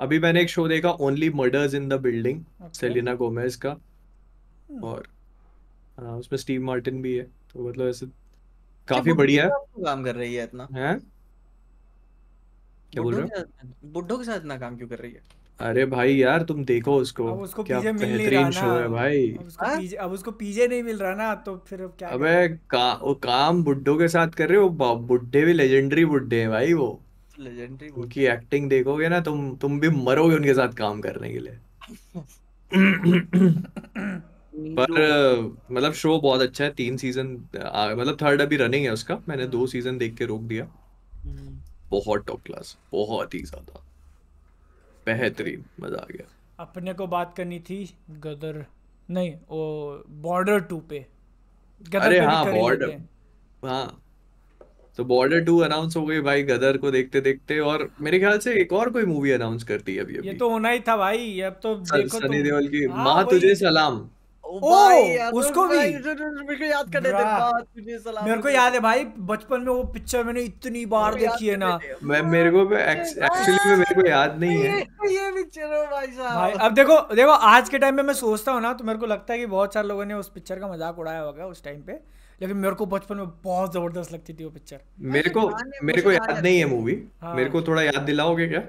अभी मैंने एक शो देखा Only Murders in the Building Selena Gomez का hmm. और आ, उसमें स्टीव मार्टिन भी है तो मतलब ऐसे अच्छा, काफी बढ़िया है काम कर रही है इतना हैं क्या बोल रहे हो बुड्ढों के साथ इतना काम क्यों कर रही है अरे भाई यार तुम देखो उसको अब उसको क्या बेहतरीन शो है भाई अब उसको पीजे, हाँ? अब उसको पीजे नहीं मिल रहा ना तो फिर क्या अबे का, वो काम बुड्ढों के साथ कर रहे हो बुड्ढे भी लेजेंडरी बुड्ढे हैं भाई वो लेजेंडरी उनकी एक्टिंग देखोगे ना तुम तुम भी मरोगे उनके साथ काम करने के लिए पर मतलब शो बहुत अच्छा है तीन सीजन मतलब थर्ड अभी रनिंग है उसका मैंने हाँ। दो सीजन देख के रोक दिया हम्म। बहुत टॉप क्लास बहुत ही ज्यादा बेहतरीन मजा आ गया अपने को बात करनी थी गदर नहीं वो बॉर्डर टू पे गदर अरे पे हाँ बॉर्डर हाँ तो बॉर्डर टू अनाउंस हो गई भाई गदर को देखते देखते और मेरे ख्याल से एक और कोई मूवी अनाउंस करती है अभी अभी ये तो होना ही था भाई अब तो देखो तो- सनी देओल की माँ तुझे सलाम ओ उसको भी मेरे को याद कर देते मेरे को याद है भाई बचपन में वो पिक्चर मैंने इतनी बार देखी है ना मैं मेरे को एक्चुअली में मेरे को याद नहीं है ये पिक्चर तो हो भाई साहब भाई अब देखो देखो आज के टाइम में मैं सोचता हूँ ना तो मेरे को लगता है कि बहुत सारे लोगों ने उस पिक्चर का मजाक उड़ाया होगा उस टाइम पे लेकिन मेरे को बचपन में बहुत जबरदस्त लगती थी वो पिक्चर मेरे को मेरे को याद नहीं है मूवी हाँ। मेरे को थोड़ा याद दिलाओगे क्या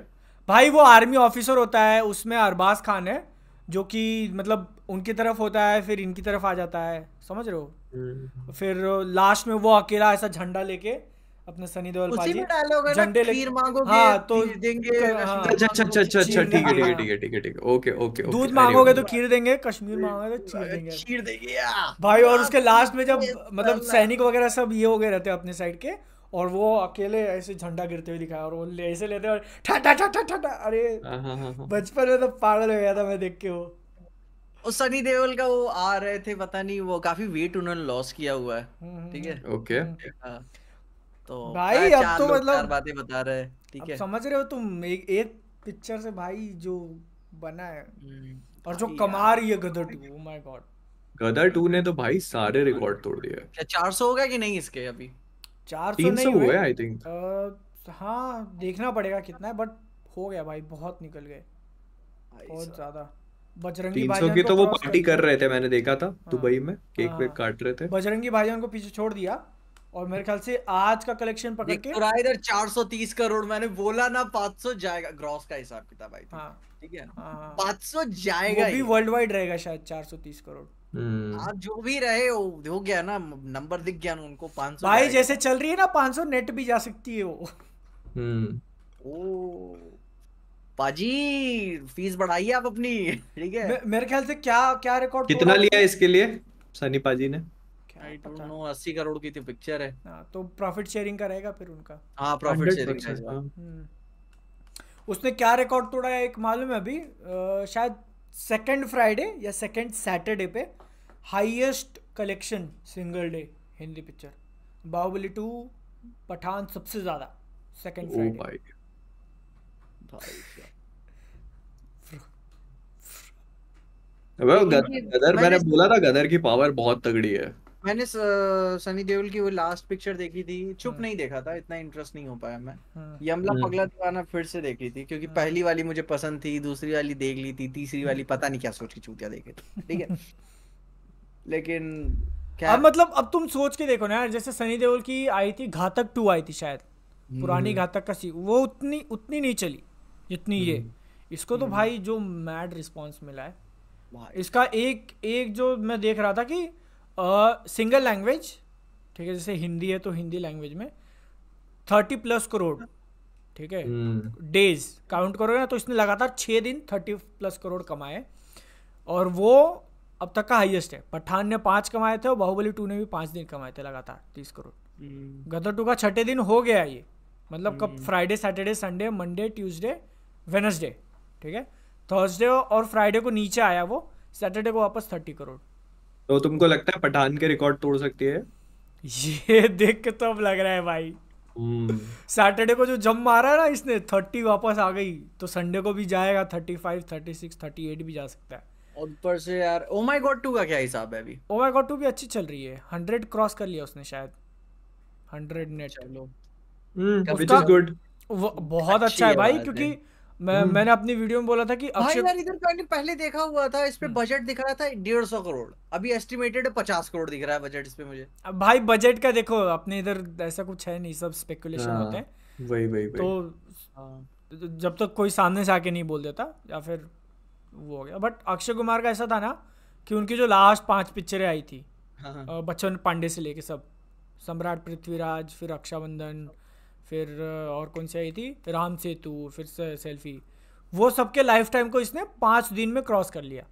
भाई वो आर्मी ऑफिसर होता है उसमें अरबाज खान है जो कि मतलब उनकी तरफ होता है फिर इनकी तरफ आ जाता है समझ रहे हो हम्म। फिर लास्ट में वो अकेला ऐसा झंडा लेके अपने सनी देओल पाजी में डायलॉग झंडे खीर मांगोगे हाँ, तो देंगे अच्छा अच्छा अच्छा अच्छा ठीक है ठीक है ठीक है ठीक है ठीक है ओके ओके दूध तो मांगोगे तो खीर देंगे कश्मीर मांगोगे तो खीर देंगे खीर देंगे भाई और उसके लास्ट में जब मतलब सैनिक वगैरह सब ये हो गए रहते अपने साइड के और वो अकेले ऐसे झंडा गिरते हुए दिखाया और वो ले ऐसे लेते और ठा ठा ठा ठा ठा अरे हाँ, हाँ, हाँ, बचपन में तो पागल हो गया था मैं देख के वो उस सनी देओल का वो आ रहे थे पता नहीं वो काफी वेट उन्होंने लॉस किया हुआ है हम्म, हम्म, ठीक है ओके हम्म। तो भाई अब तो मतलब बातें बता रहे हैं ठीक है समझ रहे हो तुम एक एक पिक्चर से भाई जो बना है हम्म, और जो कमा रही है Gadar two oh my god Gadar two ने तो भाई सारे रिकॉर्ड तोड़ दिए क्या अच्छा, चार सौ हो गया कि नहीं इसके अभी चार सौ नहीं हुए आई थिंक हाँ देखना पड़ेगा कितना है बट हो गया भाई बहुत निकल गए बहुत ज्यादा बजरंगी भाईजान की तो वो पार्टी कर रहे थे मैंने देखा था हाँ, दुबई में केक हाँ। वेक काट रहे थे बजरंगी भाईजान को पीछे छोड़ दिया और मेरे ख्याल से आज का कलेक्शन पकड़ के तो इधर 430 करोड़ मैंने बोला ना 500 जाएगा ग्रॉस का हिसाब किताब आई हाँ, ठीक है हाँ, 500 हाँ। जाएगा वो भी वर्ल्ड वाइड रहेगा शायद 430 करोड़ आप हम्म। हाँ, जो भी रहे हो हो गया ना नंबर दिख गया ना उनको 500 भाई जैसे चल रही है ना 500 नेट भी जा सकती है वो हम्म। ओ पाजी फीस बढ़ाई आप अपनी ठीक है मेरे ख्याल से क्या क्या रिकॉर्ड कितना लिया इसके लिए सनी पाजी ने आई करोड़ की थी तो पिक्चर है आ, हाँ, तो प्रॉफिट शेयरिंग का रहेगा फिर उनका हां प्रॉफिट शेयरिंग उसने क्या रिकॉर्ड तोड़ा है एक मालूम है अभी आ, शायद सेकंड फ्राइडे या सेकंड सैटरडे पे highest collection single day Hindi picture Baahubali two Pathaan सबसे ज्यादा सेकंड फ्राइडे गदर मैंने बोला था गदर की पावर बहुत तगड़ी है मैंने सनी देओल की वो लास्ट पिक्चर देखी थी चुप हाँ। नहीं देखा था इतना इंटरेस्ट नहीं हो पाया मैं हाँ। यमला हाँ। पगला दीवाना फिर से देखी थी क्योंकि पहली वाली मुझे पसंद थी दूसरी वाली देख ली थी तीसरी वाली पता नहीं क्या सोच के चूतिया देखे थे ठीक है लेकिन क्या अब मतलब अब तुम सोच के देखो ना यार जैसे सनी देओल की आई थी घातक टू आई थी शायद हम्म। पुरानी घातक का सी वो उतनी उतनी नहीं चली जितनी ये हम्म। इसको तो हम्म। भाई जो मैड रिस्पॉन्स मिला है इसका एक एक जो मैं देख रहा था कि सिंगल लैंग्वेज ठीक है जैसे हिंदी है तो हिंदी लैंग्वेज में थर्टी प्लस करोड़ ठीक है डेज हम्म। काउंट करोगे ना तो इसने लगातार छः दिन थर्टी प्लस करोड़ कमाए और वो अब तक का हाईएस्ट है पठान ने पाँच कमाए थे और बाहुबली टू ने भी पाँच दिन कमाए थे लगातार तीस करोड़ हम्म। गदर टू का छठे दिन हो गया ये मतलब कब Friday Saturday Sunday Monday Tuesday Wednesday ठीक है थर्सडे और फ्राइडे को नीचे आया वो सैटरडे को वापस थर्टी करोड़ तो तुमको लगता है पठान के रिकॉर्ड तोड़ सकती है ये देख के तो अब लग रहा है भाई सैटरडे हम्म। को जो जम मारा है ना इसने थर्टी वापस आ गई तो संडे को भी जाएगा thirty five thirty six thirty eight भी जा सकता है ऊपर से यार ओ माय गॉड टू का क्या हिसाब है अभी ओ माय गॉड टू भी अच्छी चल रही है हंड्रेड क्रॉस कर लिया उसने शायद हंड्रेड नेट चलो गुड हम्म, बहुत अच्छा है भाई क्योंकि मैं हम्म। मैंने अपनी वीडियो में बोला था कि हाँ अक्षय यार इधर तो मैंने पहले देखा हुआ था इस पे बजट हम्म। दिख रहा था डेढ़ सौ करोड़ अभी एस्टिमेटेड पचास करोड़ दिख रहा है बजट इस पे मुझे भाई बजट का देखो अपने इधर ऐसा कुछ है नहीं सब स्पेकुलेशन हाँ, होते हैं वही वही तो हाँ। जब तक कोई सामने से आके नहीं बोल देता या फिर वो हो गया बट अक्षय कुमार का ऐसा था ना कि उनकी जो लास्ट पांच पिक्चरें आई थी बच्चन पांडे से लेके सब सम्राट पृथ्वीराज फिर रक्षाबंधन फिर और कौन सी आई थी राम सेतु फिर से सेल्फी वो सबके लाइफ टाइम को इसने पांच दिन में क्रॉस कर लिया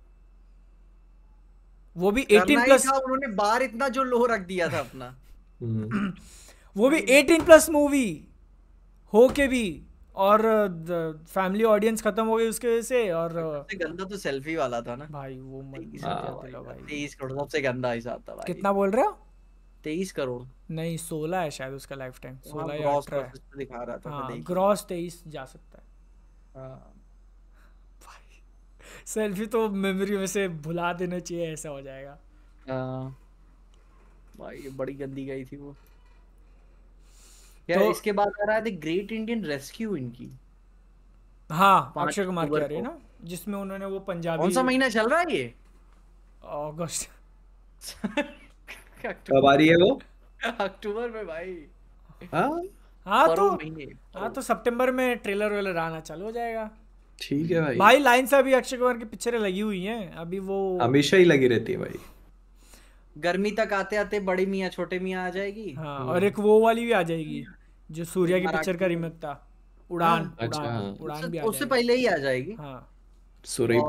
वो भी एटीन प्लस उन्होंने बार इतना जो लो रख दिया था अपना वो भी एटीन प्लस मूवी हो के भी और फैमिली ऑडियंस खत्म हो गई उसके वजह से और गंदा तो सेल्फी वाला था ना भाई वो भाई तेईस करोड़ सबसे गंदा हिसाब था कितना बोल रहे हो तेईस करोड़ नहीं सोलह है शायद उसका लाइफ हाँ, टाइम सोलह या अठारह दिखा रहा था हाँ, ग्रॉस तेईस जा सकता है सेल्फी हाँ। तो मेमोरी में से भुला देना चाहिए ऐसा हो जाएगा हाँ। भाई ये बड़ी गंदी गई थी वो यार तो, इसके बाद आ रहा है ग्रेट इंडियन रेस्क्यू इनकी हाँ अक्षय कुमार की आ रही है ना जिसमें उन्होंने वो पंजाबी कौन सा महीना चल रहा है ये अगस्त कब आ रही है वो अक्टूबर में भाई हाँ, हाँ तो हाँ तो सितंबर में ट्रेलर वेलर आना चालू हो जाएगा ठीक है भाई भाई लाइन से अभी अक्षय कुमार की पिक्चरें लगी हुई हैं अभी वो हमेशा ही लगी रहती है भाई गर्मी तक आते आते बड़ी मियाँ छोटे मियाँ आ जाएगी हाँ हम्म। और एक वो वाली भी आ जाएगी जो सूर्या की पिक्चर का रिमेक था उड़ान हाँ। उड़ान अच्छा, हाँ। भी उससे पहले ही आ जाएगी हाँ सुरई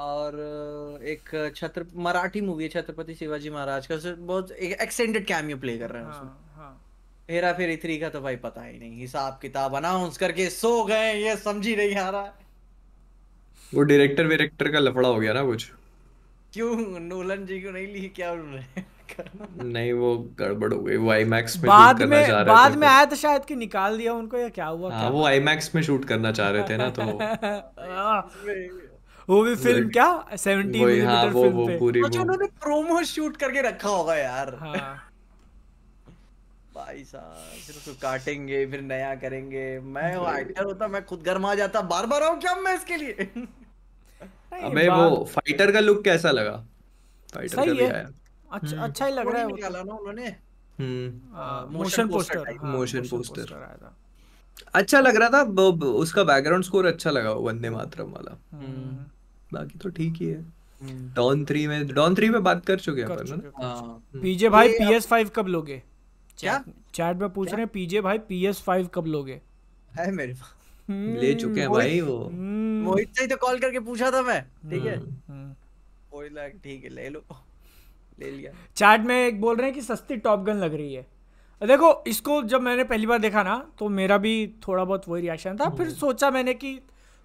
और एक छत्र मराठी मूवी है छत्रपति शिवाजी महाराज का बहुत एक एक्सटेंडेड कैमियो प्ले कर रहे हैं हाँ, उसमें हाँ. हेरा फेरी थ्री का तो भाई पता ही नहीं हिसाब किताब अनाउंस करके सो गए ये समझ ही नहीं आ रहा है वो डायरेक्टर डायरेक्टर का लफड़ा हो गया ना कुछ क्यों नोलन जी को नहीं ली क्या उन्होंने नहीं वो गड़बड़ हो गई वो आईमैक्स में बाद शूट में, करना चाह रहे बाद थे में तो। आया तो शायद कि निकाल दिया उनको या क्या हुआ हाँ, क्या वो आईमैक्स में शूट करना चाह रहे थे ना तो हाँ। वो भी फिल्म क्या सेवेंटी मिलीमीटर हाँ, वो, फिल्म वो, पे पूरी जो अच्छा, उन्होंने प्रोमो शूट करके रखा होगा यार हाँ। भाई साहब फिर उसको काटेंगे फिर नया करेंगे मैं वो एक्टर होता मैं खुद गरमा जाता बार बार आऊं क्या मैं इसके लिए हमें वो फाइटर का लुक कैसा लगा फाइटर का भी है अच्छा हम्म। अच्छा ही लग रहा है वो तो। निकाला ना उन्होंने हम्म मोशन पोस्टर मोशन पोस्टर अच्छा लग रहा था उसका बैकग्राउंड स्कोर अच्छा लगा वंदे मातरम वाला हम्म। बाकी तो ठीक ही है डॉन हम्म। थ्री में डॉन थ्री में बात कर चुके हैं पीजे हाँ। हम्म। भाई पी एस फाइव कब लोगे क्या चैट में पूछ रहे हैं पीजे भाई पी एस फाइव कब लोगे है मेरे पास हम्म, ले चुके हैं भाई वो मोहित से ही तो कॉल करके पूछा था मैं ठीक है कोई लाख ठीक है ले लो ले लिया चैट में एक बोल रहे हैं कि सस्ती टॉप गन लग रही है देखो इसको जब मैंने पहली बार देखा ना तो मेरा भी थोड़ा बहुत वही रिएक्शन था फिर सोचा मैंने कि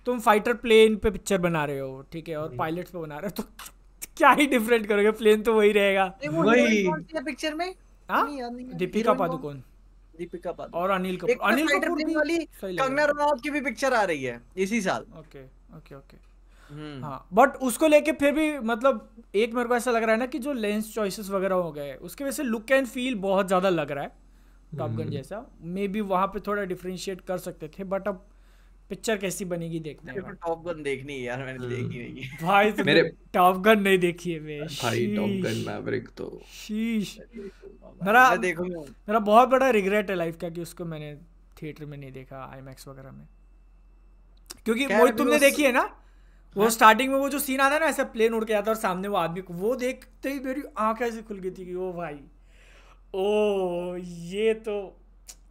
तुम फाइटर प्लेन पे पिक्चर बना रहे हो ठीक है और पायलट पे बना रहे हो तो क्या ही डिफरेंट करोगे प्लेन तो वही रहेगा वही पिक्चर में हाँ? दीपिका पादुकोण दीपिका पादुकोण और अनिल कपूर तो अनिल कपूर वाली कंगना रनौत की भी पिक्चर आ रही है इसी साल ओके ओके ओके हाँ बट उसको लेके फिर भी मतलब एक मेरे को ऐसा लग रहा है ना कि जो लेंस चॉइसेस वगैरह हो गए उसके वजह से लुक एंड फील बहुत ज़्यादा लग रहा है टॉपगन हम्म। जैसा मे बी वहाँ पे थोड़ा डिफ्रेंशिएट कर सकते थे बट अब पिक्चर कैसी बनेगी देखने में टॉप गन देखनी है यार मैंने देखी हम्म। नहीं भाई तो मेरे टॉप गन नहीं देखी है मैं भाई टॉप गन मैवरिक तो शीश मेरा देखो मेरा बहुत बड़ा रिग्रेट है लाइफ का कि उसको मैंने थिएटर में नहीं देखा आईमैक्स वगैरह में क्योंकि वो तुमने देखी है ना वो स्टार्टिंग हाँ। में वो जो सीन आता है ना ऐसा प्लेन उड़ के आता और सामने वो आदमी वो देखते ही मेरी आंखें ऐसी खुल गई थी कि ओ भाई ओ ये तो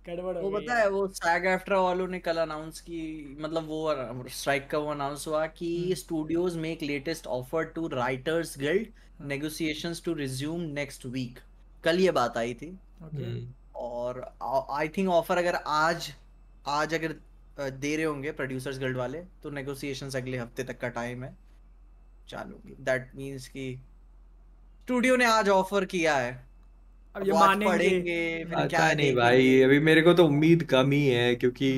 गड़बड़ वो पता है वो सैग एफ्टर वालों ने कल अनाउंस की मतलब वो स्ट्राइक का वो अनाउंस हुआ कि studios make latest offer to writers guild negotiations to resume next week कल ये बात आई थी हम्म। और आई थिंक ऑफर अगर आज आज अगर दे रहे होंगे प्रोड्यूसर्स गिल्ड वाले तो नेगोशिएशंस अगले हफ्ते तक का टाइम है चालू दैट मींस कि स्टूडियो ने आज ऑफर किया है अब ये मानेंगे फिर पता नहीं भाई अभी मेरे को तो उम्मीद कम ही है क्योंकि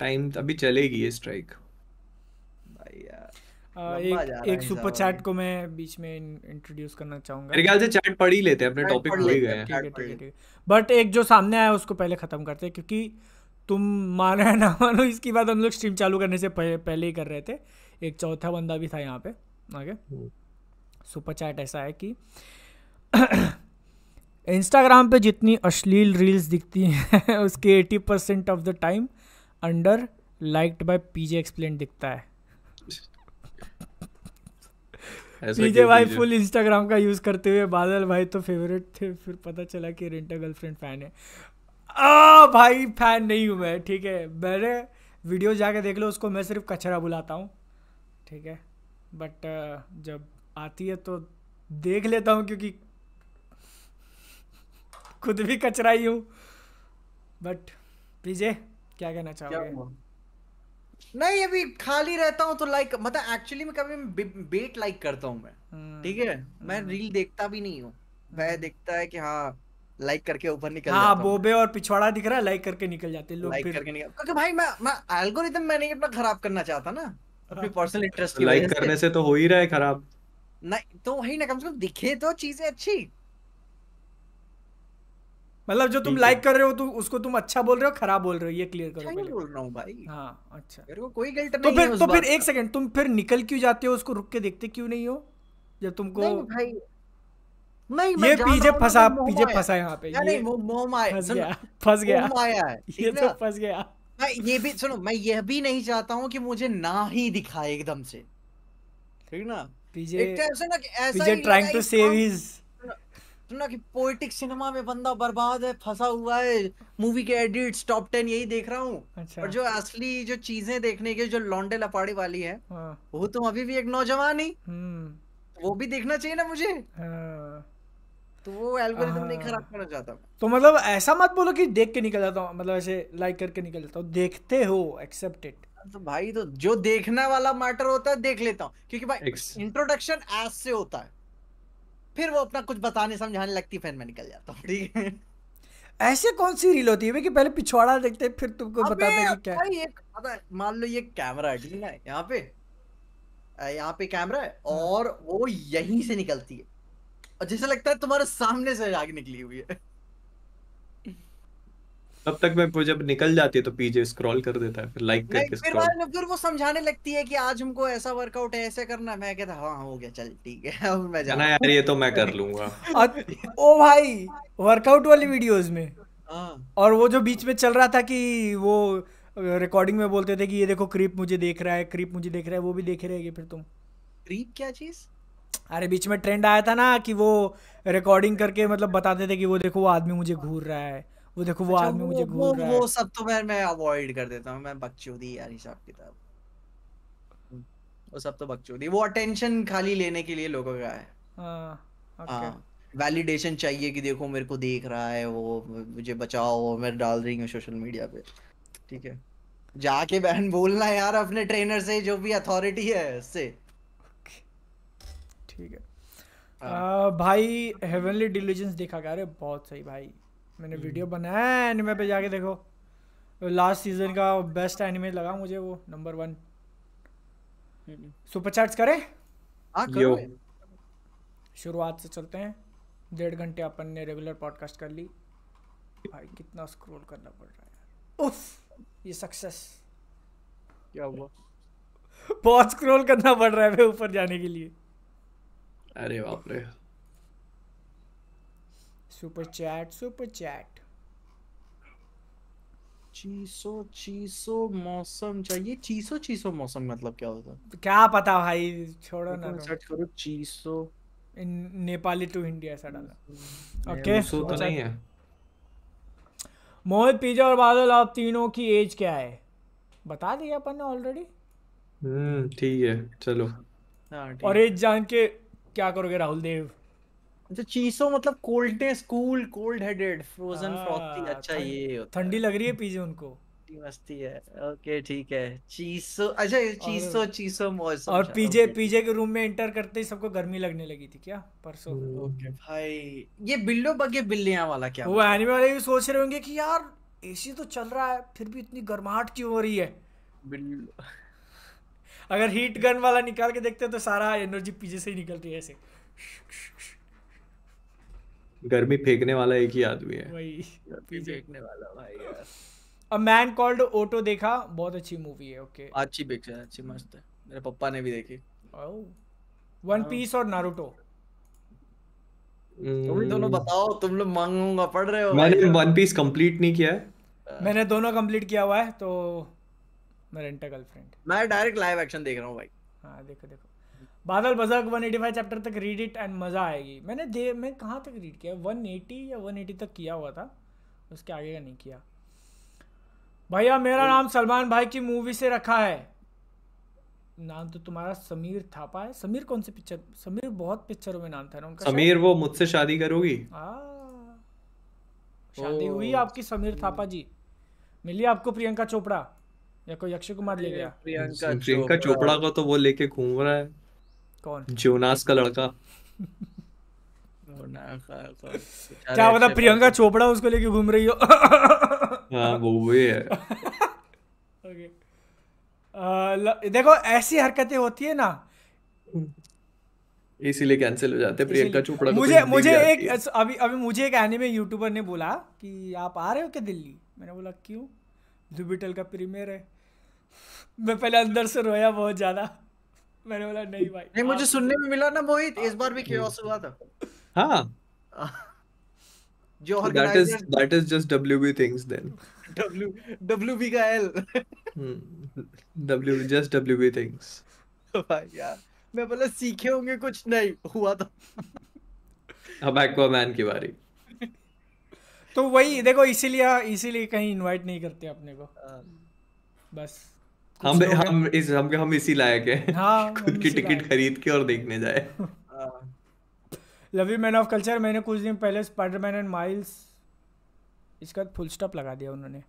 टाइम अभी चलेगी ये स्ट्राइक एक एक सुपर चैट को मैं बीच में इंट्रोड्यूस करना चाहूंगा मेरे ख्याल से चैट पढ़ ही लेते हैं अपने टॉपिक भूल ही गए हैं बट एक जो सामने आया उसको पहले खत्म करते हैं क्योंकि तुम मानो या ना मानो इसकी बात हम लोग स्ट्रीम चालू करने से पहले ही कर रहे थे एक चौथा बंदा भी था यहाँ पे आगे सुपर हम्म। चैट ऐसा है कि इंस्टाग्राम पे जितनी अश्लील रील्स दिखती हैं उसके 80 percent of the time under liked by PJ explain दिखता है पीजे भाई फुल इंस्टाग्राम का यूज़ करते हुए बादल भाई तो फेवरेट थे फिर पता चला कि रेंटा गर्लफ्रेंड फ़ैन है आ भाई फ़ैन नहीं हूँ मैं ठीक है मेरे वीडियो जाके देख लो उसको मैं सिर्फ कचरा बुलाता हूँ ठीक है बट जब आती है तो देख लेता हूँ क्योंकि खुद भी कचरा ही हूँ बट पीजे क्या कहना चाहोगे नहीं अभी खाली रहता हूँ तो लाइक मतलब एक्चुअली मैं कभी बेट लाइक करता हूँ मैं हम्म, ठीक है मैं रील हम्म। देखता भी नहीं हूँ वह हम्म। देखता है कि हाँ लाइक करके ऊपर निकल हाँ बोबे और पिछवाड़ा दिख रहा है लाइक करके निकल जाते हैं लोग लाइक करके निकल क्योंकि भाई मैं मैं एल्गोरिथम मैं नहीं अपना खराब करना चाहता ना अपनी पर्सनल इंटरेस्ट लाइक करने से तो हो ही रहा है खराब नहीं तो वही ना कम से कम दिखे तो चीजें अच्छी मतलब जो तुम लाइक कर रहे हो तो उसको तुम अच्छा बोल रहे हो खराब बोल रहे हो ये क्लियर करो अच्छा पहले बोल रहा हूं भाई हां अच्छा मेरे को कोई गिल्ट तो, तो फिर तो फिर एक सेकंड तुम फिर निकल क्यों जाते हो उसको रुक के देखते क्यों नहीं हो जब तुमको नहीं भाई नहीं मैं ये पीछे फंसा तो पीछे फंसा यहाँ पे नहीं फंस गया फंस गया ये तो फंस गया मैं ये भी सुनो मैं यह भी नहीं चाहता हूँ कि मुझे ना ही दिखाए एकदम से ठीक ना पीजे एक तो ऐसा ना ऐसा ही ट्राइंग टू सेव हिज ना कि पोइटिक सिनेमा में बंदा बर्बाद है फंसा हुआ है मूवी के एडिट्स टॉप टेन यही देख रहा हूँ अच्छा। और जो असली जो चीजें देखने के जो लॉन्डे लपाड़ी वाली है हाँ। वो तुम तो अभी भी एक नौजवान ही हम्म। वो भी देखना चाहिए ना मुझे हाँ। तो वो एल्गोरिथम नहीं हाँ। खराब करना चाहता तो मतलब ऐसा मत बोलो कि देख के निकल जाता हूँ मतलब ऐसे लाइक करके निकल जाता हूँ देखते हो एक्सेप्टेड तो भाई तो जो देखने वाला मैटर होता है देख लेता हूँ क्योंकि भाई इंट्रोडक्शन एस से होता है फिर वो अपना कुछ बताने समझाने लगती फिर मैं निकल जाता हूँ ठीक है ऐसे कौन सी रील होती है कि पहले पिछवाड़ा देखते हैं फिर तुमको बता हैं क्या है मान लो ये कैमरा है ठीक है यहाँ पे यहाँ पे कैमरा है हाँ। और वो यहीं से निकलती है और जैसे लगता है तुम्हारे सामने से आग निकली हुई है तब तक मैं जब निकल जाती है तो पीछे स्क्रॉल कर देता है फिर लाइक करके फिर बाद में फिर वो समझाने लगती है कि आज हमको ऐसा वर्कआउट है ऐसे करना मैं कहता हाँ हो गया चल ठीक है अब मैं जाना यार ये तो मैं कर लूंगा ओ भाई वर्कआउट वाली वीडियोस में हाँ। और वो जो बीच में चल रहा था कि वो रिकॉर्डिंग में बोलते थे कि ये देखो क्रीप मुझे देख रहा है क्रीप मुझे देख रहा है वो भी देख रहेगी फिर तुम क्रीप क्या चीज अरे बीच में ट्रेंड आया था ना कि वो रिकॉर्डिंग करके मतलब बताते थे कि वो देखो वो आदमी मुझे घूर रहा है वो देखो वो अच्छा, आदमी मुझे घूर रहा है वो सब तो मैं मैं अवॉइड कर देता हूं मैं बकचोदी यार हिसाब किताब हम्म। वो सब तो बकचोदी वो अटेंशन खाली लेने के लिए लोगों का है हां ओके वैलिडेशन हाँ, चाहिए कि देखो मेरे को देख रहा है वो मुझे बचाओ मैं डाल रही हूं सोशल मीडिया पे ठीक है जाके बहन बोलना यार अपने ट्रेनर से जो भी अथॉरिटी है उससे ठीक है आ, हाँ। भाई हेवनली डिलीजेंस देखा गया अरे बहुत सही भाई मैंने हम्म। वीडियो बनाया है एनिमे पे जाके देखो लास्ट सीजन का बेस्ट एनिमे लगा मुझे वो नंबर वन सुपर चैट्स करें हाँ, करो शुरुआत से चलते हैं डेढ़ घंटे अपन ने रेगुलर पॉडकास्ट कर ली भाई कितना स्क्रॉल करना पड़ रहा है उफ ये सक्सेस क्या हुआ बहुत स्क्रॉल करना पड़ रहा है ऊपर जाने के लिए अरे बाप रे सुपर चैट सुपर चैट चीसो चीसो मौसम चाहिए चीसो चीसो मौसम मतलब क्या होता है क्या पता भाई छोड़ो ना सर्च करो चीसो इन नेपाली टू इंडिया ऐसा डाला ओके सो तो नहीं है मोहित पिज्जा और बादल आप तीनों की एज क्या है बता दिया अपन ने ऑलरेडी हम्म ठीक है चलो हां ठीक और एज जान के क्या करोगे राहुल देव जो चीसो मतलब cold school cold headed frozen frothy अच्छा ये ठंडी लग रही है पीजे उनको मस्ती है ओके ठीक है चीसो अच्छा चीसो चीसो मौसम और अच्छा, पीजे पीजे के रूम में एंटर करते ही सबको गर्मी लगने लगी थी क्या परसों ओके भाई ये बिल्लो बगे बिल्लियां वाला क्या वो एनिमे वाले भी सोच रहे होंगे कि यार एसी तो चल रहा है फिर भी इतनी गर्माहट क्यों हो रही है बिल्लो अगर हीट गन वाला निकाल के देखते तो सारा एनर्जी पीजे से ही निकल रही है ऐसे गर्मी फेंकने वाला एक ही आदमी है फेंकने वाला भाई यार अ मैन कॉल्ड ओटो देखा बहुत अच्छी मूवी है ओके okay. अच्छी पिक्चर है अच्छी मस्त है मेरे पापा ने भी देखी वन oh। पीस हाँ। और नारुतो hmm। तुम दोनों बताओ तुम लोग मांगूंगा पढ़ रहे हो मैंने वन पीस कंप्लीट नहीं किया है हाँ। मैंने दोनों कंप्लीट किया हुआ है तो मैं रेंटा गर्लफ्रेंड मैं डायरेक्ट लाइव एक्शन देख रहा हूँ भाई हाँ देखो देखो बादल बजक 185 चैप्टर तक रीड इट एंड मज़ा आएगी मैंने दे मैं कहाँ तक रीड किया 180 या 180 तक किया हुआ था उसके आगे का नहीं किया भैया मेरा तो- नाम सलमान भाई की मूवी से रखा है नाम तो तुम्हारा समीर थापा है समीर कौन से पिक्चर समीर बहुत पिक्चरों में नाम था ना उनका समीर वो मुझसे शादी करोगी शादी हुई आपकी समीर थापा जी मिली आपको प्रियंका चोपड़ा या कोई अक्षय कुमार ले गया प्रियंका चोपड़ा को तो वो लेके घूम रहा है कौन जोनास का लड़का क्या पता प्रियंका चोपड़ा उसको लेके घूम रही हो हाँ वो भी है okay. आ, देखो ऐसी हरकतें होती है ना इसीलिए कैंसिल हो जाते हैं प्रियंका चोपड़ा मुझे तो मुझे एक अभी अभी मुझे एक एनिमे यूट्यूबर ने बोला कि आप आ रहे हो क्या दिल्ली मैंने बोला क्यों जुबिटल का प्रीमियर है मैं पहले अंदर से रोया बहुत ज़्यादा मैंने बोला नहीं भाई नहीं मुझे सुनने में मिला ना मोहित इस बार भी क्यूरियस हुआ था हाँ जो organizer that is that is just W B things then W W B का L W just W B things भाई यार मैं बोला सीखे होंगे कुछ नहीं हुआ था तो अब एक्वामैन की बारी तो वही देखो इसीलिए इसीलिए कहीं इनवाइट नहीं करते अपने को हाँ। बस हम हम इस हम हम इसी लायक है हाँ, खुद की टिकट खरीद के और देखने जाए हाँ। Love you man of culture मैंने कुछ दिन पहले स्पाइडरमैन एंड माइल्स इसका फुल स्टॉप लगा दिया उन्होंने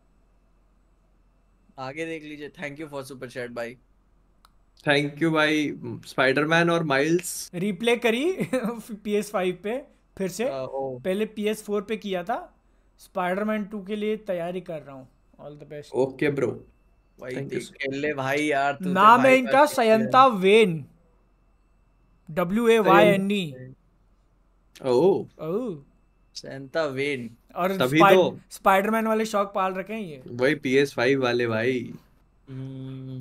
आगे देख लीजिए thank you for super chat भाई थैंक यू भाई स्पाइडरमैन और माइल्स रिप्ले करी PS5 पे फिर से uh, oh. पहले PS4 पे किया था स्पाइडरमैन 2 के लिए तैयारी कर रहा हूँ all the best okay bro भाई यार तो नाम है इनका Sayanta Wayne W A Y N E Wayne और तो। स्पाइडरमैन वाले शौक पाल रखे हैं ये वही एस फाइव वाले भाई हम्म।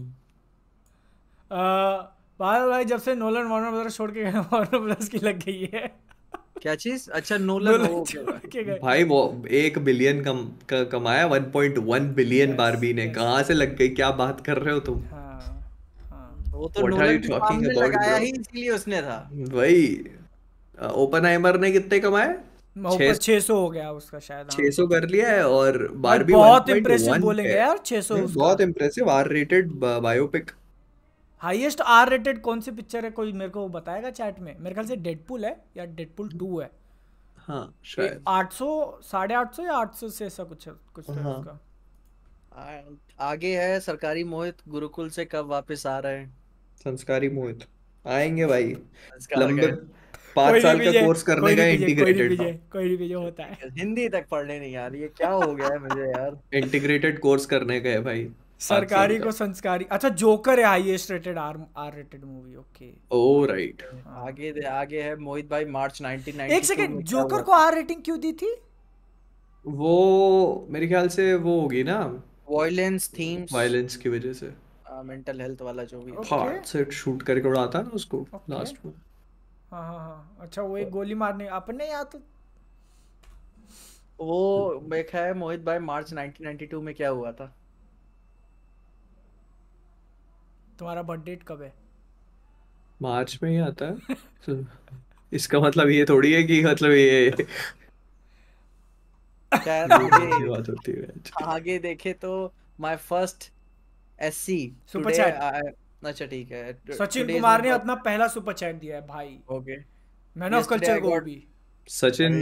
भाई जब से नोलन वार्नर ब्रदर्स छोड़ के वार्नर ब्रदर्स की लग गई है क्या चीज अच्छा लग oh, अच्छा, भाई वो एक बिलियन कम का कमाया 1.1 बिलियन बार भी ने yes. से लग गई क्या बात कर रहे हो तुम हाँ, हाँ। वो तो नोलन के में लगाया ही उसने था वही ने कितने कमाए छह सौ हो गया उसका शायद हाँ। छह सौ कर लिया है और बारबी बहुत इम्प्रेसिव बोलेंगे यार छह सौ बहुत impressive R rated biopic highest R rated कौन सी पिक्चर है कोई मेरे को बताएगा चैट में मेरे ख्याल से डेडपुल है या डेडपुल टू है हाँ, आठ सौ साढ़े आठ सौ या आठ सौ से ऐसा कुछ है कुछ हाँ। उसका आगे है सरकारी मोहित गुरुकुल से कब वापस आ रहे हैं संस्कारी मोहित आएंगे भाई लंबे पांच साल का कोर्स करने का इंटीग्रेटेड कोई भी जो होता है हिंदी तक पढ़ने नहीं आ रही है क्या हो गया है मुझे यार इंटीग्रेटेड कोर्स करने का है भाई सरकारी को संस्कारी अच्छा जोकर है highest rated R R rated movie okay oh right आगे दे आगे है मोहित भाई मार्च 1992 एक सेकंड जोकर को आर रेटिंग क्यों दी थी वो मेरे ख्याल से वो होगी ना वायलेंस थीम्स वायलेंस की वजह से मेंटल हेल्थ वाला जो भी हार्ट से शूट करके उड़ाता ना उसको लास्ट हाँ, में हाँ हाँ अच्छा वो एक गोली मारने अपने या तो वो देखा है मोहित भाई मार्च 1992 में क्या हुआ था तुम्हारा बर्थ डेट कब है मार्च में ही आता है तो इसका मतलब ये थोड़ी है कि मतलब ये आगे देखे तो my first SC super chat अच्छा ठीक है सचिन कुमार ने अपना पहला सुपर चैट दिया है भाई ओके मैन ऑफ कल्चर को भी सचिन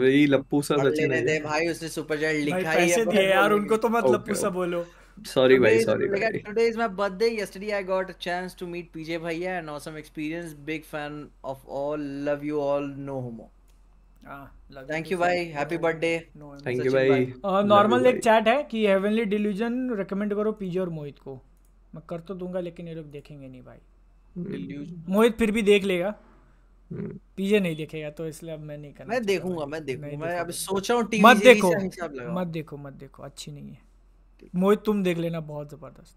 वही लप्पू सा सचिन है भाई उसने सुपर चैट लिखा ही है पैसे दिए यार उनको तो मत लप्पू सा बोलो sorry today, bhai sorry bhai. today is my birthday yesterday i got a chance to meet pj bhaiya and awesome experience big fan of all love you all no homo normal एक chat है कि heavenly delusion करो पीजे और मोहित को मैं कर तो दूंगा लेकिन ये लोग देखेंगे नहीं भाई मोहित फिर भी देख लेगा पीजे नहीं देखेगा तो इसलिए अब मैं नहीं करना मैं देखूंगा मैं देखूंगा मैं अब सोच रहा हूँ मत देखो मत देखो मत देखो अच्छी नहीं है मोहित तुम देख लेना बहुत जबरदस्त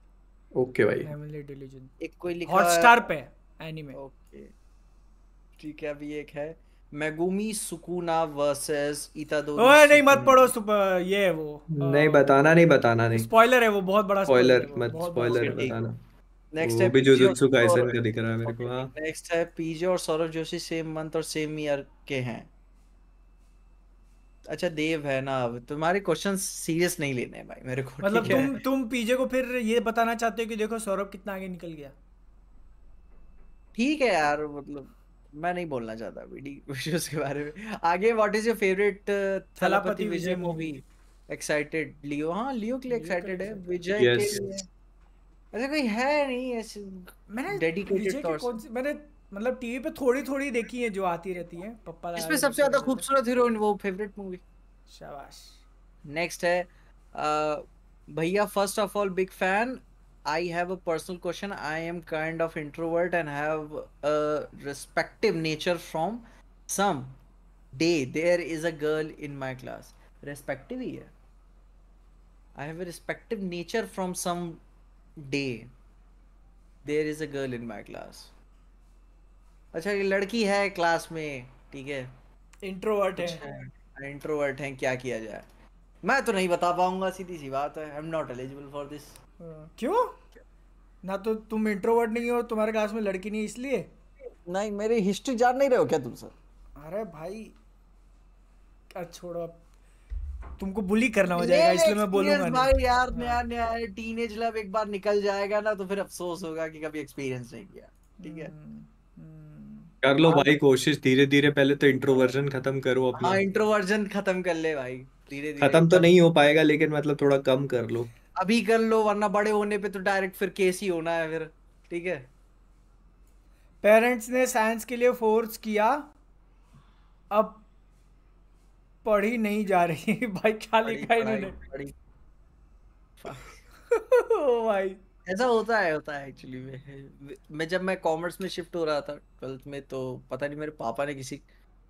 ओके भाई फैमिली डिलीजन एक कोई लिखा हॉटस्टार पे एनीमे ओके ठीक है अभी एक है मैगुमी सुकुना वर्सेस इतादो ओए नहीं मत पढ़ो ये है वो नहीं बताना नहीं बताना नहीं स्पॉइलर है वो बहुत बड़ा स्पॉइलर मत स्पॉइलर बताना नेक्स्ट है बिजुजुत्सु जुत्सु का दिख रहा है मेरे को नेक्स्ट हाँ। है पीजे और सौरव जोशी सेम मंथ और सेम ईयर के हैं अच्छा देव है ना अब तुम्हारे क्वेश्चन सीरियस नहीं लेने हैं भाई मेरे को मतलब तुम तुम पीजे को फिर ये बताना चाहते हो कि देखो सौरभ कितना आगे निकल गया ठीक है यार मतलब मैं नहीं बोलना चाहता बीडी विशेष के बारे में आगे what is your favourite Thalapathy Vijay movie excited Leo हाँ लियो के लिए एक्साइटेड है विजय के लिए ऐसा कोई है नहीं ऐसे मैंने डेडिकेटेड तौर से मैंने मतलब टीवी पे थोड़ी थोड़ी देखी है जो आती रहती है पप्पा इसमें सबसे ज्यादा खूबसूरत हीरोइन वो फेवरेट मूवी शाबाश नेक्स्ट है भैया first of all big fan I have a personal question I am kind of introvert and have a respective nature from some day there is a girl in my class respective ही है I have a respective nature from some day there is a girl in my class अच्छा ये लड़की है class में ठीक है introvert है इंट्रोवर्ट हाँ, है क्या किया जाए मैं तो नहीं बता पाऊंगा सीधी सी बात है I am not eligible for this क्यों ना तो तुम इंट्रोवर्ट नहीं हो तुम्हारे क्लास में लड़की नहीं इसलिए नहीं मेरी हिस्ट्री जान नहीं रहे हो क्या तुम सर अरे भाई क्या छोड़ो अब तुमको बुली करना हो जाएगा इसलिए मैं बोलूंगा भाई यार हाँ। नया नया टीनेज लव एक बार निकल जाएगा ना तो फिर अफसोस होगा कि कभी एक्सपीरियंस नहीं किया ठीक है हम्म, हम्म। कर लो हाँ। भाई कोशिश धीरे धीरे पहले तो इंट्रोवर्जन खत्म करो अपना हाँ इंट्रोवर्जन खत्म कर ले भाई धीरे धीरे खत्म तो नहीं हो पाएगा लेकिन मतलब थोड़ा कम कर लो अभी कर लो वरना बड़े होने पे तो डायरेक्ट फिर केस ही होना है फिर ठीक है पेरेंट्स ने साइंस के लिए फोर्स किया अब पढ़ी नहीं जा रही भाई क्या लिखा इन्होंने ओ भाई ऐसा होता है होता है एक्चुअली में मैं जब मैं कॉमर्स में शिफ्ट हो रहा था ट्वेल्थ में तो पता नहीं मेरे पापा ने किसी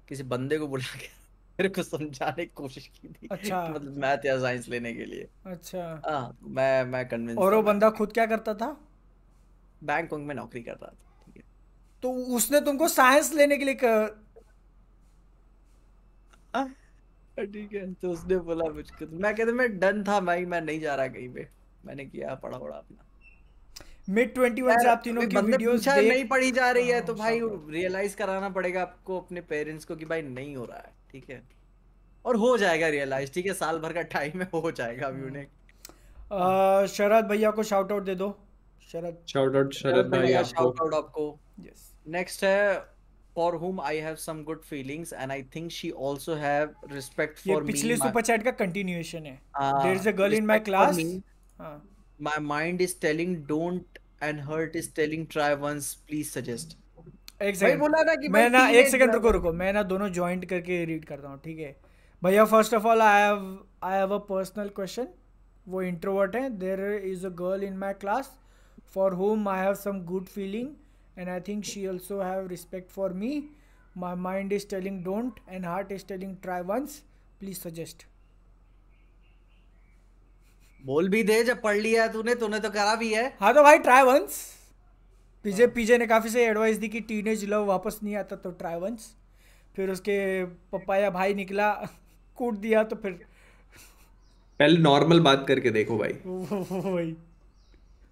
किसी बंदे को बुला के मेरे को समझाने की कोशिश की थी अच्छा मतलब मैथ या साइंस लेने के लिए अच्छा हाँ तो मैं मैं कन्विंस और वो बंदा खुद क्या करता था बैंक वंक में नौकरी करता था ठीक है तो उसने तुमको साइंस लेने के लिए कर... हाँ, ठीक है तो उसने बोला मुझको मैं कहते मैं डन था भाई मैं नहीं जा रहा कहीं पे मैंने किया पढ़ा वड़ा अपना मिड ट्वेंटी वन से आप तीनों की वीडियोस देख नहीं पढ़ी जा रही है तो हाँ, भाई रियलाइज कराना पड़ेगा आपको अपने पेरेंट्स को कि भाई नहीं हो रहा है ठीक है और हो जाएगा रियलाइज ठीक है साल भर का टाइम है हो जाएगा अभी उन्हें हाँ। शरद भैया को शाउट आउट दे दो शरद शाउट आउट शरद भैया शाउट आउट आपको यस नेक्स्ट है for whom I have some good feelings and I think she also have respect for me पिछले सुपर चैट का कंटिन्यूएशन है there is a girl in my class हां my mind is telling don't and hurt is telling try once please suggest एक second बोला था कि मैं ना एक सेकंड रुको रुको मैं ना दोनों ज्वाइंट करके रीड करता हूँ ठीक है भैया first of all I have I have a personal question वो इंट्रोवर्ट है there is a girl in my class for whom I have some good feeling and I think she also have respect for me my mind is telling don't and heart is telling try once please suggest बोल भी दे जब पढ़ लिया है तूने तूने तो करा भी है हाँ तो भाई ट्राई वंस पीजे पीजे ने काफ़ी सही एडवाइस दी कि टीनेज लव वापस नहीं आता तो ट्राई वंस फिर उसके पप्पा या भाई निकला कूट दिया तो फिर पहले नॉर्मल बात करके देखो भाई भाई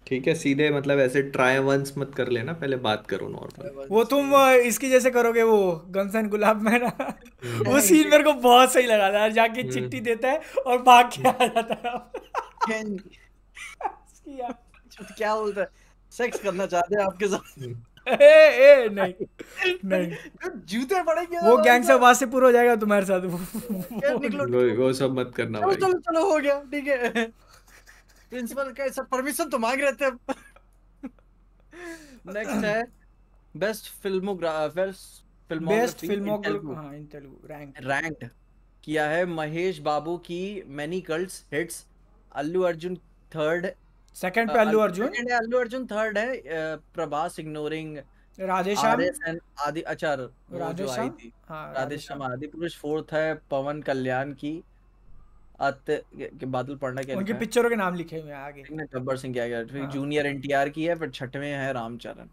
ठीक है सीधे मतलब ऐसे ट्राई वंस मत कर लेना पहले बात करो नॉर्मल वो तुम इसकी जैसे करोगे वो गन्स एंड गुलाब में ना वो सीन मेरे को बहुत सही लगा था जाके हम्म। चिट्ठी देता है और भाग के आ हम्म। जाता है क्या बोलते हैं सेक्स करना चाहते हैं आपके साथ हम्म। ए ए नहीं नहीं तो जूते पड़ेंगे वो गैंग से बात से पूरा हो जाएगा तुम्हारे साथ वो निकलो वो सब मत करना चलो चलो हो गया ठीक है प्रिंसिपल का सर परमिशन तो मांग रहे थे नेक्स्ट है बेस्ट फिल्मोग्राफर बेस्ट फिल्मोग्राफर हां इन तेलुगु रैंक रैंक्ड किया है महेश बाबू की many cults hits Allu Arjun third second uh, पे अल्लू अर्जुन सेकंड है अल्लू अर्जुन थर्ड है uh, प्रभास इग्नोरिंग राधेश्याम आदि अच्छा राधेश्याम हां राधेश्याम आदि पुरुष फोर्थ है पवन कल्याण की आते के बादल पढ़ना क्या उनके पिक्चरों के नाम लिखे हुए हैं आगे गब्बर सिंह क्या गया जूनियर एनटीआर हाँ। की है फिर छठवें है रामचरण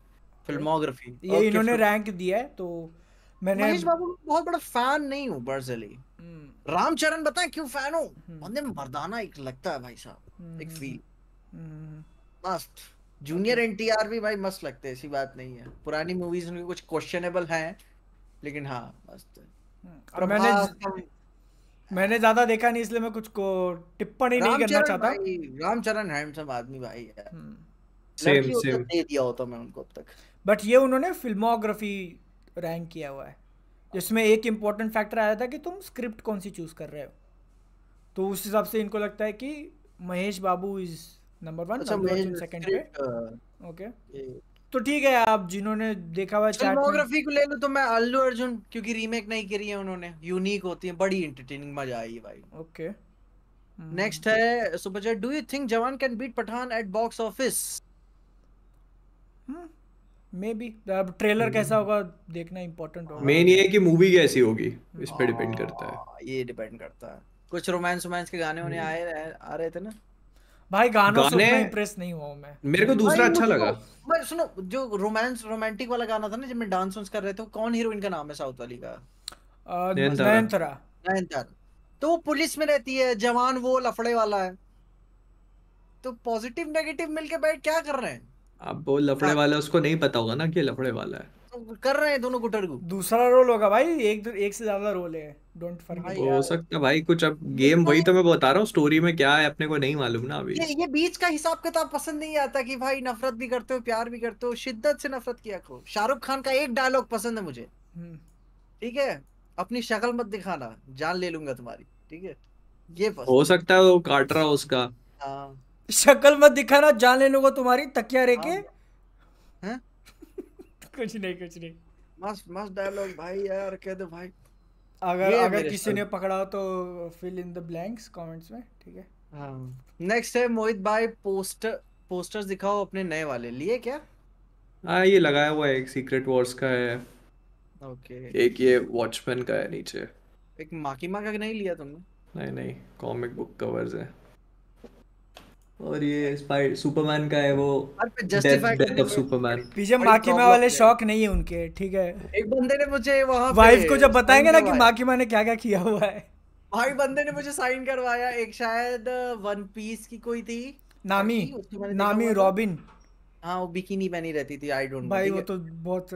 फिल्मोग्राफी ये इन्होंने रैंक दिया है तो मैंने महेश बाबू बहुत बड़ा फैन नहीं हूँ बर्जली हम्म। रामचरण बताए क्यों फैन हूँ हम्म। बंदे मर्दाना एक लगता है भाई साहब एक फील हम्म। मस्त जूनियर एनटीआर भी भाई मस्त लगते हैं ऐसी बात नहीं है पुरानी मूवीज उनके कुछ क्वेश्चनेबल हैं लेकिन हाँ मस्त है और मैंने मैंने ज्यादा देखा नहीं इसलिए मैं कुछ को टिप्पणी नहीं करना चाहता रामचरण हैंडसम आदमी भाई सेम हम्म। सेम दे दिया होता तो मैं उनको अब तक बट ये उन्होंने फिल्मोग्राफी रैंक किया हुआ है जिसमें एक इम्पोर्टेंट फैक्टर आया था कि तुम स्क्रिप्ट कौन सी चूज़ कर रहे हो तो उस हिसाब से इनको लगता है कि Mahesh Babu is number one second पे ओके तो ठीक है आप जिन्होंने देखा हुआ फिल्मोग्राफी को ले लो तो मैं अल्लू अर्जुन क्योंकि रीमेक नहीं करी है उन्होंने यूनिक होती है बड़ी एंटरटेनिंग मजा आई है भाई ओके नेक्स्ट hmm. है super chat do you think Jawan can beat Pathaan at box office maybe अब ट्रेलर hmm. कैसा होगा देखना इंपॉर्टेंट होगा मेन ये है कि मूवी कैसी होगी इस पे डिपेंड हाँ, करता है ये डिपेंड करता है कुछ रोमांस रोमांस के गाने होने hmm. आए आ रहे थे ना भाई गानों गाने से इंप्रेस नहीं हुआ मैं मेरे को दूसरा अच्छा लगा मैं सुनो जो रोमांस रोमांटिक वाला गाना था ना जिसमें डांस वांस कर रहे थे कौन हीरोइन का नाम है साउथ वाली का नयनतारा नयनतारा तो वो पुलिस में रहती है जवान वो लफड़े वाला है तो पॉजिटिव नेगेटिव मिलके बैठ क्या कर रहे हैं अब वो लफड़े हाँ। वाला उसको नहीं पता होगा ना कि लफड़े वाला है तो कर रहे हैं दोनों गुटर को दूसरा रोल होगा भाई एक एक से ज्यादा रोल है डोंट फॉरगेट हो सकता है भाई कुछ अब गेम वही तो मैं बता रहा हूँ स्टोरी में क्या है अपने को नहीं मालूम ना अभी ये, ये बीच का हिसाब किताब पसंद नहीं आता कि भाई नफरत भी करते हो प्यार भी करते हो शिद्दत से नफरत किया करो शाहरुख खान का एक डायलॉग पसंद है मुझे हम्म। ठीक है अपनी शक्ल मत दिखाना जान ले लूंगा तुम्हारी ठीक है ये हो सकता है वो काट रहा हो उसका हाँ। शक्ल मत दिखाना जान ले लूंगा तुम्हारी तकिया हाँ। रेके हैं कुछ नहीं कुछ नहीं मस्त मस्त डायलॉग भाई यार कह दो भाई अगर अगर किसी ने पकड़ा तो fill in the blanks comments में ठीक है हां नेक्स्ट है मोहित भाई पोस्टर पोस्टर्स दिखाओ अपने नए वाले लिए क्या हां ये लगाया हुआ है एक सीक्रेट वॉर्स का है ओके एक ये वॉचमैन का है नीचे एक माकीमा का नहीं लिया तुमने नहीं नहीं कॉमिक बुक कवर्स है और ये सुपरमैन का है वो ऑफ सुपरमैन पीछे माकिमा वाले शौक नहीं है उनके ठीक है एक बंदे ने मुझे वहां वाइफ को जब बताएंगे ना कि माकिमा ने क्या क्या किया हुआ है भाई बंदे ने मुझे साइन करवाया एक शायद वन पीस की कोई थी नामी नामी रॉबिन हाँ वो बिकिनी पहनी रहती थी आई डोंट भाई वो तो बहुत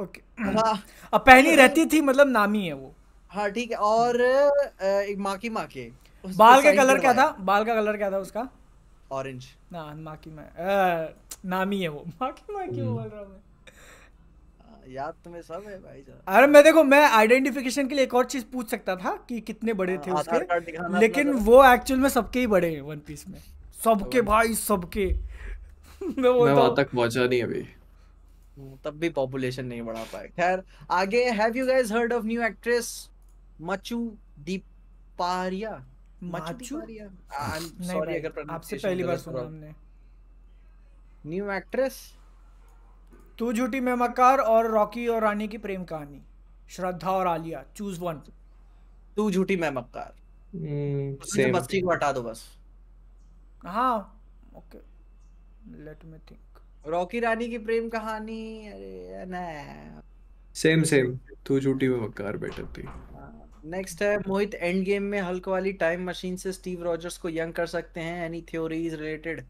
ओके हाँ। अब पहनी रहती थी मतलब नामी है वो हाँ ठीक है और एक माकी माके बाल का कलर क्या था बाल का कलर क्या था उसका ऑरेंज ना माकी मैं नामी है वो माकी मैं क्यों हम्म। बोल रहा हूँ याद तुम्हें सब है भाई अरे मैं देखो मैं आइडेंटिफिकेशन के लिए एक और चीज पूछ सकता था कि कितने बड़े आ, हाँ, थे उसके लेकिन तो। वो एक्चुअल में सबके ही बड़े हैं वन पीस में सबके तो भाई सबके मैं वो मैं तक पहुंचा नहीं अभी हम्म, तब भी पॉपुलेशन नहीं बढ़ा पाए खैर आगे have you guys heard of new actress मचू दीपारिया माचू सॉरी अगर आपसे पहली बार सुना हमने न्यू एक्ट्रेस तू झूठी में मकार और रॉकी और रानी की प्रेम कहानी श्रद्धा और आलिया चूज वन तू झूठी मैं मक्कार उसमें बस्ती को हटा दो बस हाँ okay let me think Rocky Rani ki Prem कहानी अरे ना सेम सेम तू झूठी में मक्कार बेटर थी नेक्स्ट है मोहित एंड गेम में हल्क वाली टाइम मशीन से स्टीव रॉजर्स को यंग कर सकते हैं एनी थ्योरीज रिलेटेड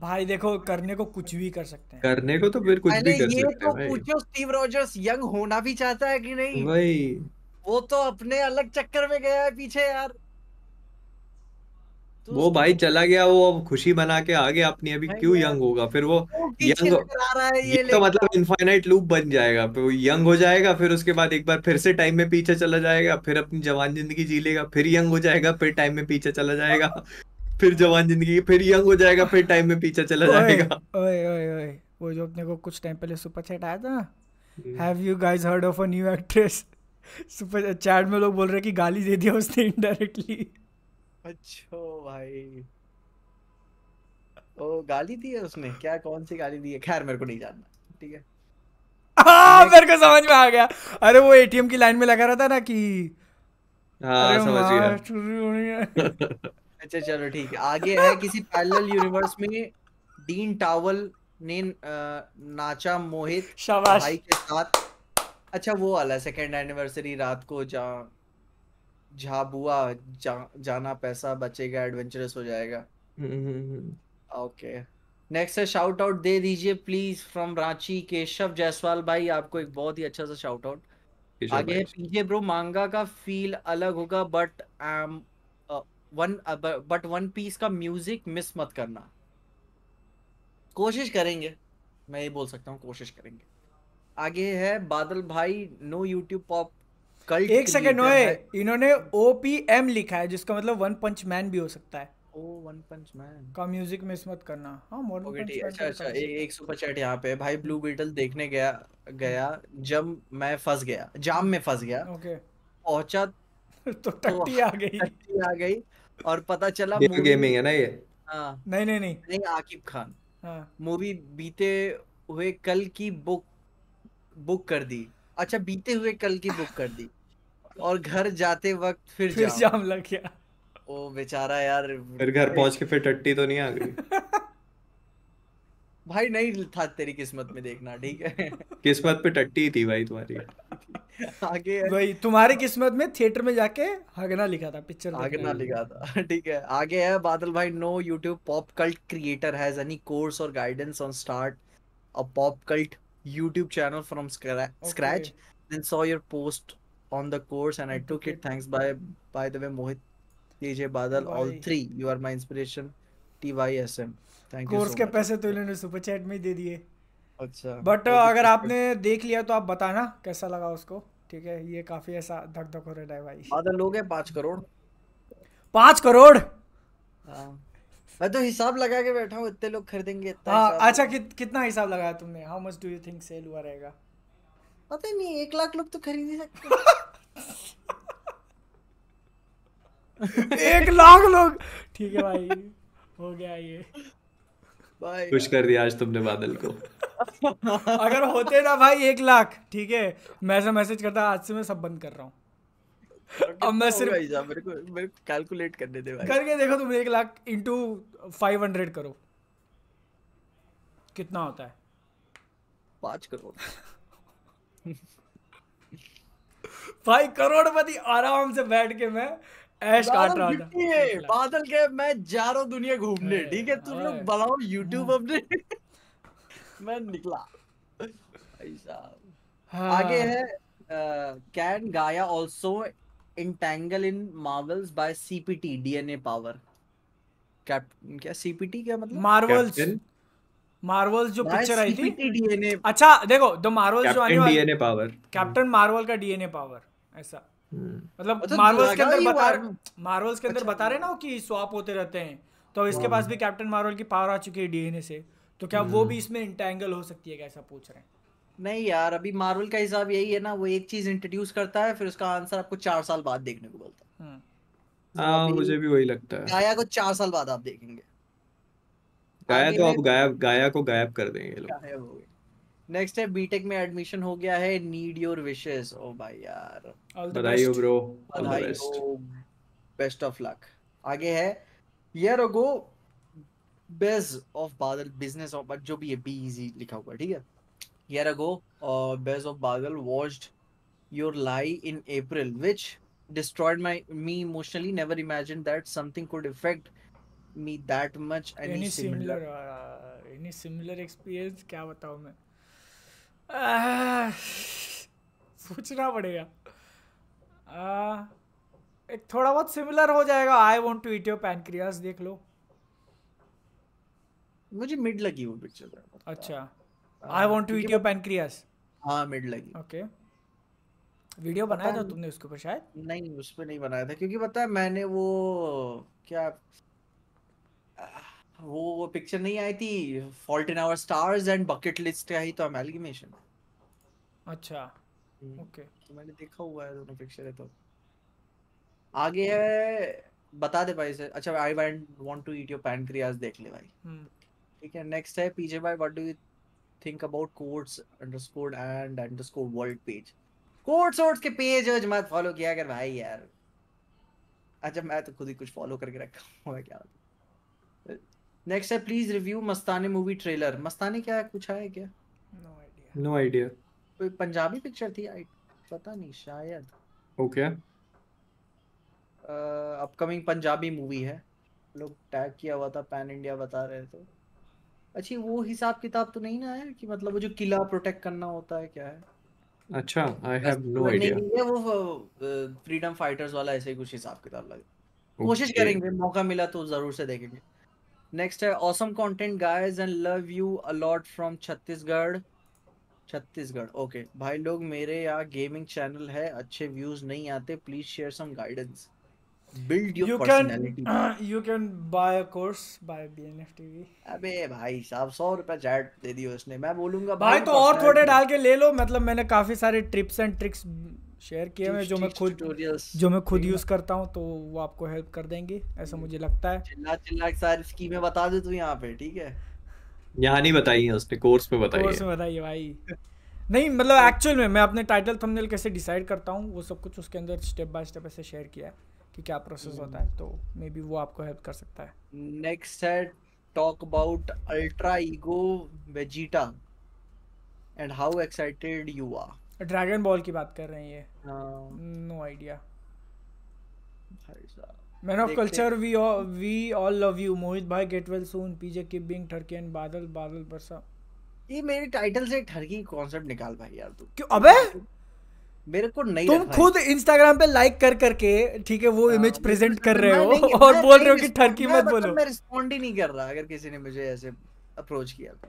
भाई देखो करने को कुछ भी कर सकते हैं करने को तो फिर कुछ भी कर ये सकते तो पूछो स्टीव रॉजर्स यंग होना भी चाहता है कि नहीं भाई वो तो अपने अलग चक्कर में गया है पीछे यार तो वो भाई तो चला गया वो अब खुशी मना के आ गया अपनी अभी क्यों यंग होगा फिर वो यंग हो, ये, ये तो मतलब इनफाइनाइट लूप बन जाएगा फिर वो यंग हो जाएगा फिर उसके बाद एक बार फिर से टाइम में पीछे चला जाएगा फिर अपनी जवान जिंदगी जी लेगा फिर यंग हो जाएगा फिर टाइम में पीछे चला जाएगा फिर जवान जिंदगी फिर यंग हो जाएगा फिर टाइम में पीछे चला जाएगा ओए ओए ओए वो जो अपने को कुछ टाइम पहले सुपर चैट आया था have you guys heard of a new actress super chat में लोग बोल रहे हैं कि गाली दे दिया उसने इनडायरेक्टली अच्छो भाई ओ गाली दी है उसने क्या कौन सी गाली दी है खैर मेरे को नहीं जानना ठीक है हाँ मेरे को समझ में आ गया अरे वो एटीएम की लाइन में लगा रहा था ना कि हाँ समझ गया अच्छा चलो ठीक है आगे है किसी पैरेलल यूनिवर्स में डीन टावल ने नाचा मोहित भाई के साथ अच्छा वो वाला सेकंड एनिवर्सरी रात को जहाँ झाबुआ जा, जाना पैसा बचेगा एडवेंचरस हो जाएगा ओके हम्म, नेक्स्ट हम्म, हम्म, है शाउट आउट दे दीजिए प्लीज फ्रॉम रांची केशव जायसवाल भाई आपको एक बहुत ही अच्छा सा शाउट आउट आगे पीजे ब्रो मांगा का फील अलग होगा बट आम वन बट वन पीस का म्यूजिक मिस मत करना कोशिश करेंगे मैं ये बोल सकता हूँ कोशिश करेंगे आगे है बादल भाई नो यूट्यूब पॉप एक सेकेंड ओए इन्होंने ओ पी एम लिखा है जिसका मतलब वन पंच मैन भी हो सकता है ओ वन पंच मैन का म्यूजिक मिस मत करना हाँ, अच्छा तो अच्छा एक सुपर चैट पे भाई ब्लू बीटल देखने गया गया जब मैं फंस गया जाम में फंस गया ओके पहुंचा तो टट्टी तो आ गई टट्टी आ गई और पता चला गेमिंग है ना ये हाँ। नहीं नहीं नहीं नहीं आकिब खान मूवी हाँ। बीते हुए कल की बुक बुक कर दी अच्छा बीते हुए कल की बुक कर दी और घर जाते वक्त फिर, फिर जाम, जाम लग गया ओ बेचारा यार फिर घर पहुंच के फिर टट्टी तो नहीं आ गई भाई नहीं था तेरी किस्मत में देखना ठीक है किस्मत पे टट्टी थी भाई तुम्हारी आगे भाई तुम्हारी किस्मत में थिएटर में जाके हगना लिखा था पिक्चर हगना लिखा था ठीक है आगे है बादल भाई no YouTube pop cult creator has any course और guidance on start a pop cult YouTube channel from scra- okay. and saw your post on the course and I took okay. it. Thanks by by the way, Mohit, TJ Badal, all three. You are my inspiration. TYSM. Thank you. Course so के पैसे तो इन्होंने super chat में दे दिए. अच्छा. But uh, अगर आपने देख लिया तो आप बताना कैसा लगा उसको. ठीक है ये काफी ऐसा धक धक हो रहा है भाई. बादल लोग हैं पाँच करोड़. पांच करोड़. हाँ. मैं तो हिसाब लगा के बैठा हूँ इतने लोग खरीदेंगे हाँ, अच्छा कि, कितना हिसाब लगाया तुमने how much do you think sale हुआ रहेगा पता नहीं एक लाख लोग तो खरीद ही सकते एक लाख लोग ठीक है भाई हो गया ये भाई खुश कर दिया आज तुमने बादल को अगर होते ना भाई एक लाख ठीक है मैं ऐसा मैसेज करता आज से मैं सब बंद कर रहा हूँ अब मैं सिर्फ मेरे को मेरे को कैलकुलेट करने दे भाई करके देखो तुम एक लाख इंटू फाइव हंड्रेड करो कितना होता है पांच करोड़ भाई करोड़पति आराम से बैठ के मैं ऐश काट रहा था बादल के मैं जा रहा हूँ दुनिया घूमने ठीक है तुम लोग बनाओ यूट्यूब अपने मैं निकला भाई साहब हाँ। आगे है कैन गाया also entangle in marvels by cpt dna power captain क्या सीपीटी क्या मतलब मार्वल्स मार्वल्स जो पिक्चर आई थी डीएनए अच्छा देखो द मार्वल्स जो आने वाली डीएनए पावर कैप्टन मार्वल का डीएनए पावर ऐसा hmm. मतलब मार्वल्स तो के अंदर बता मार्वल्स के अंदर बता रहे ना कि स्वाप होते रहते हैं तो इसके hmm. पास भी कैप्टन मार्वल की पावर आ चुकी है डीएनए से तो क्या वो hmm. भी इसमें इंटेंगल हो सकती है कैसा पूछ रहे हैं नहीं यार अभी मार्वल का हिसाब यही है ना वो एक चीज इंट्रोड्यूस करता है फिर उसका आंसर आपको चार साल बाद देखने को बोलता है हम्म। तो हाँ मुझे भी वही लगता है गाया को चार साल बाद आप देखेंगे गाया तो अब गायब गाया को गायब कर देंगे लोग नेक्स्ट है बीटेक में एडमिशन हो गया है नीड योर विशेस ओ भाई यार बधाई हो ब्रो बधाई हो बेस्ट ऑफ लक आगे है यार अगो बेज ऑफ बादल बिजनेस ऑफ जो भी है बी इजी e लिखा हुआ ठीक है year ago, uh, Bears of Bargal watched Your Lie in April, which destroyed my me emotionally. Never imagined that something could affect me that much. Any, any similar, similar uh, any similar experience? क्या बताऊँ मैं? सोचना पड़ेगा. एक थोड़ा बहुत similar हो जाएगा I want to eat your pancreas देख लो मुझे मिड लगी वो पिक्चर अच्छा I want to eat your pancreas हाँ मिड लगी ओके वीडियो बनाया था तुमने उसके ऊपर शायद नहीं उस पर नहीं बनाया था क्योंकि पता है मैंने वो क्या वो वो पिक्चर नहीं आई थी fault in our stars and bucket list का ही तो अमेलगमेशन अच्छा ओके हम्म, तो मैंने देखा हुआ है दोनों पिक्चर है तो आगे है बता दे भाई से अच्छा I want to eat your pancreas देख ले भाई हम्म। ठीक है नेक्स्ट है पीजे भाई what do you think about codes underscore and underscore world page code source के पेज जो मत फॉलो किया कर भाई यार अच्छा मैं तो खुद ही कुछ फॉलो करके रखा हूँ है क्या नेक्स्ट है please review Mastaney movie trailer Mastaney क्या कुछ आया क्या नो आइडिया कोई पंजाबी पिक्चर थी आई पता नहीं शायद okay upcoming uh, Punjabi movie है लोग टैग किया हुआ था पैन इंडिया बता रहे थे अच्छी वो हिसाब किताब तो नहीं ना है कि मतलब वो जो किला प्रोटेक्ट करना होता है क्या है अच्छा आई हैव नो आईडिया वो फ्रीडम फाइटर्स वाला ऐसे ही कुछ हिसाब किताब लगे कोशिश okay. करेंगे मौका मिला तो जरूर से देखेंगे नेक्स्ट है awesome content guys and love you a lot from Chhattisgarh Chhattisgarh okay भाई लोग मेरे यहाँ गेमिंग चैनल है अच्छे व्यूज नहीं आते please share some guidance build your you personality. Can, uh, you can buy a course by BNFTV. अबे भाई साहब सौ रुपया चैट दे दियो उसने मैं बोलूंगा भाई, भाई तो और थोड़े डाल के ले लो मतलब मैंने काफी सारे ट्रिप्स एंड ट्रिक्स शेयर किए हैं जो मैं खुद जो मैं खुद यूज करता हूँ तो वो आपको हेल्प कर देंगे ऐसा मुझे लगता है चिल्ला चिल्ला सारी स्कीमें बता दे तू यहाँ पे ठीक है यहाँ नहीं बताई है उसने कोर्स में बताई कोर्स में बताइए भाई नहीं मतलब एक्चुअल में मैं अपने टाइटल थंबनेल कैसे डिसाइड करता हूँ वो सब कुछ उसके अंदर स्टेप बाय स्टेप ऐसे शेयर किया है कि क्या प्रोसेस होता है हम्म। तो मे बी वो आपको हेल्प कर सकता है नेक्स्ट है talk about ultra ego Vegeta and how excited you are dragon ball की बात कर रहे हैं ये no idea man of culture we we all love you Mohit भाई get well soon PJ keep being and Badal Badal बरसा ये मेरे टाइटल से ठरकी कॉन्सेप्ट निकाल भाई यार तू क्यों अबे मेरे को नहीं तुम खुद इंस्टाग्राम पे लाइक कर करके ठीक है वो इमेज हाँ, प्रेजेंट कर रहे हो और बोल रहे हो कि ठरकी मत मतलब बोलो मैं रिस्पोंड ही नहीं कर रहा अगर किसी ने मुझे ऐसे अप्रोच किया तो।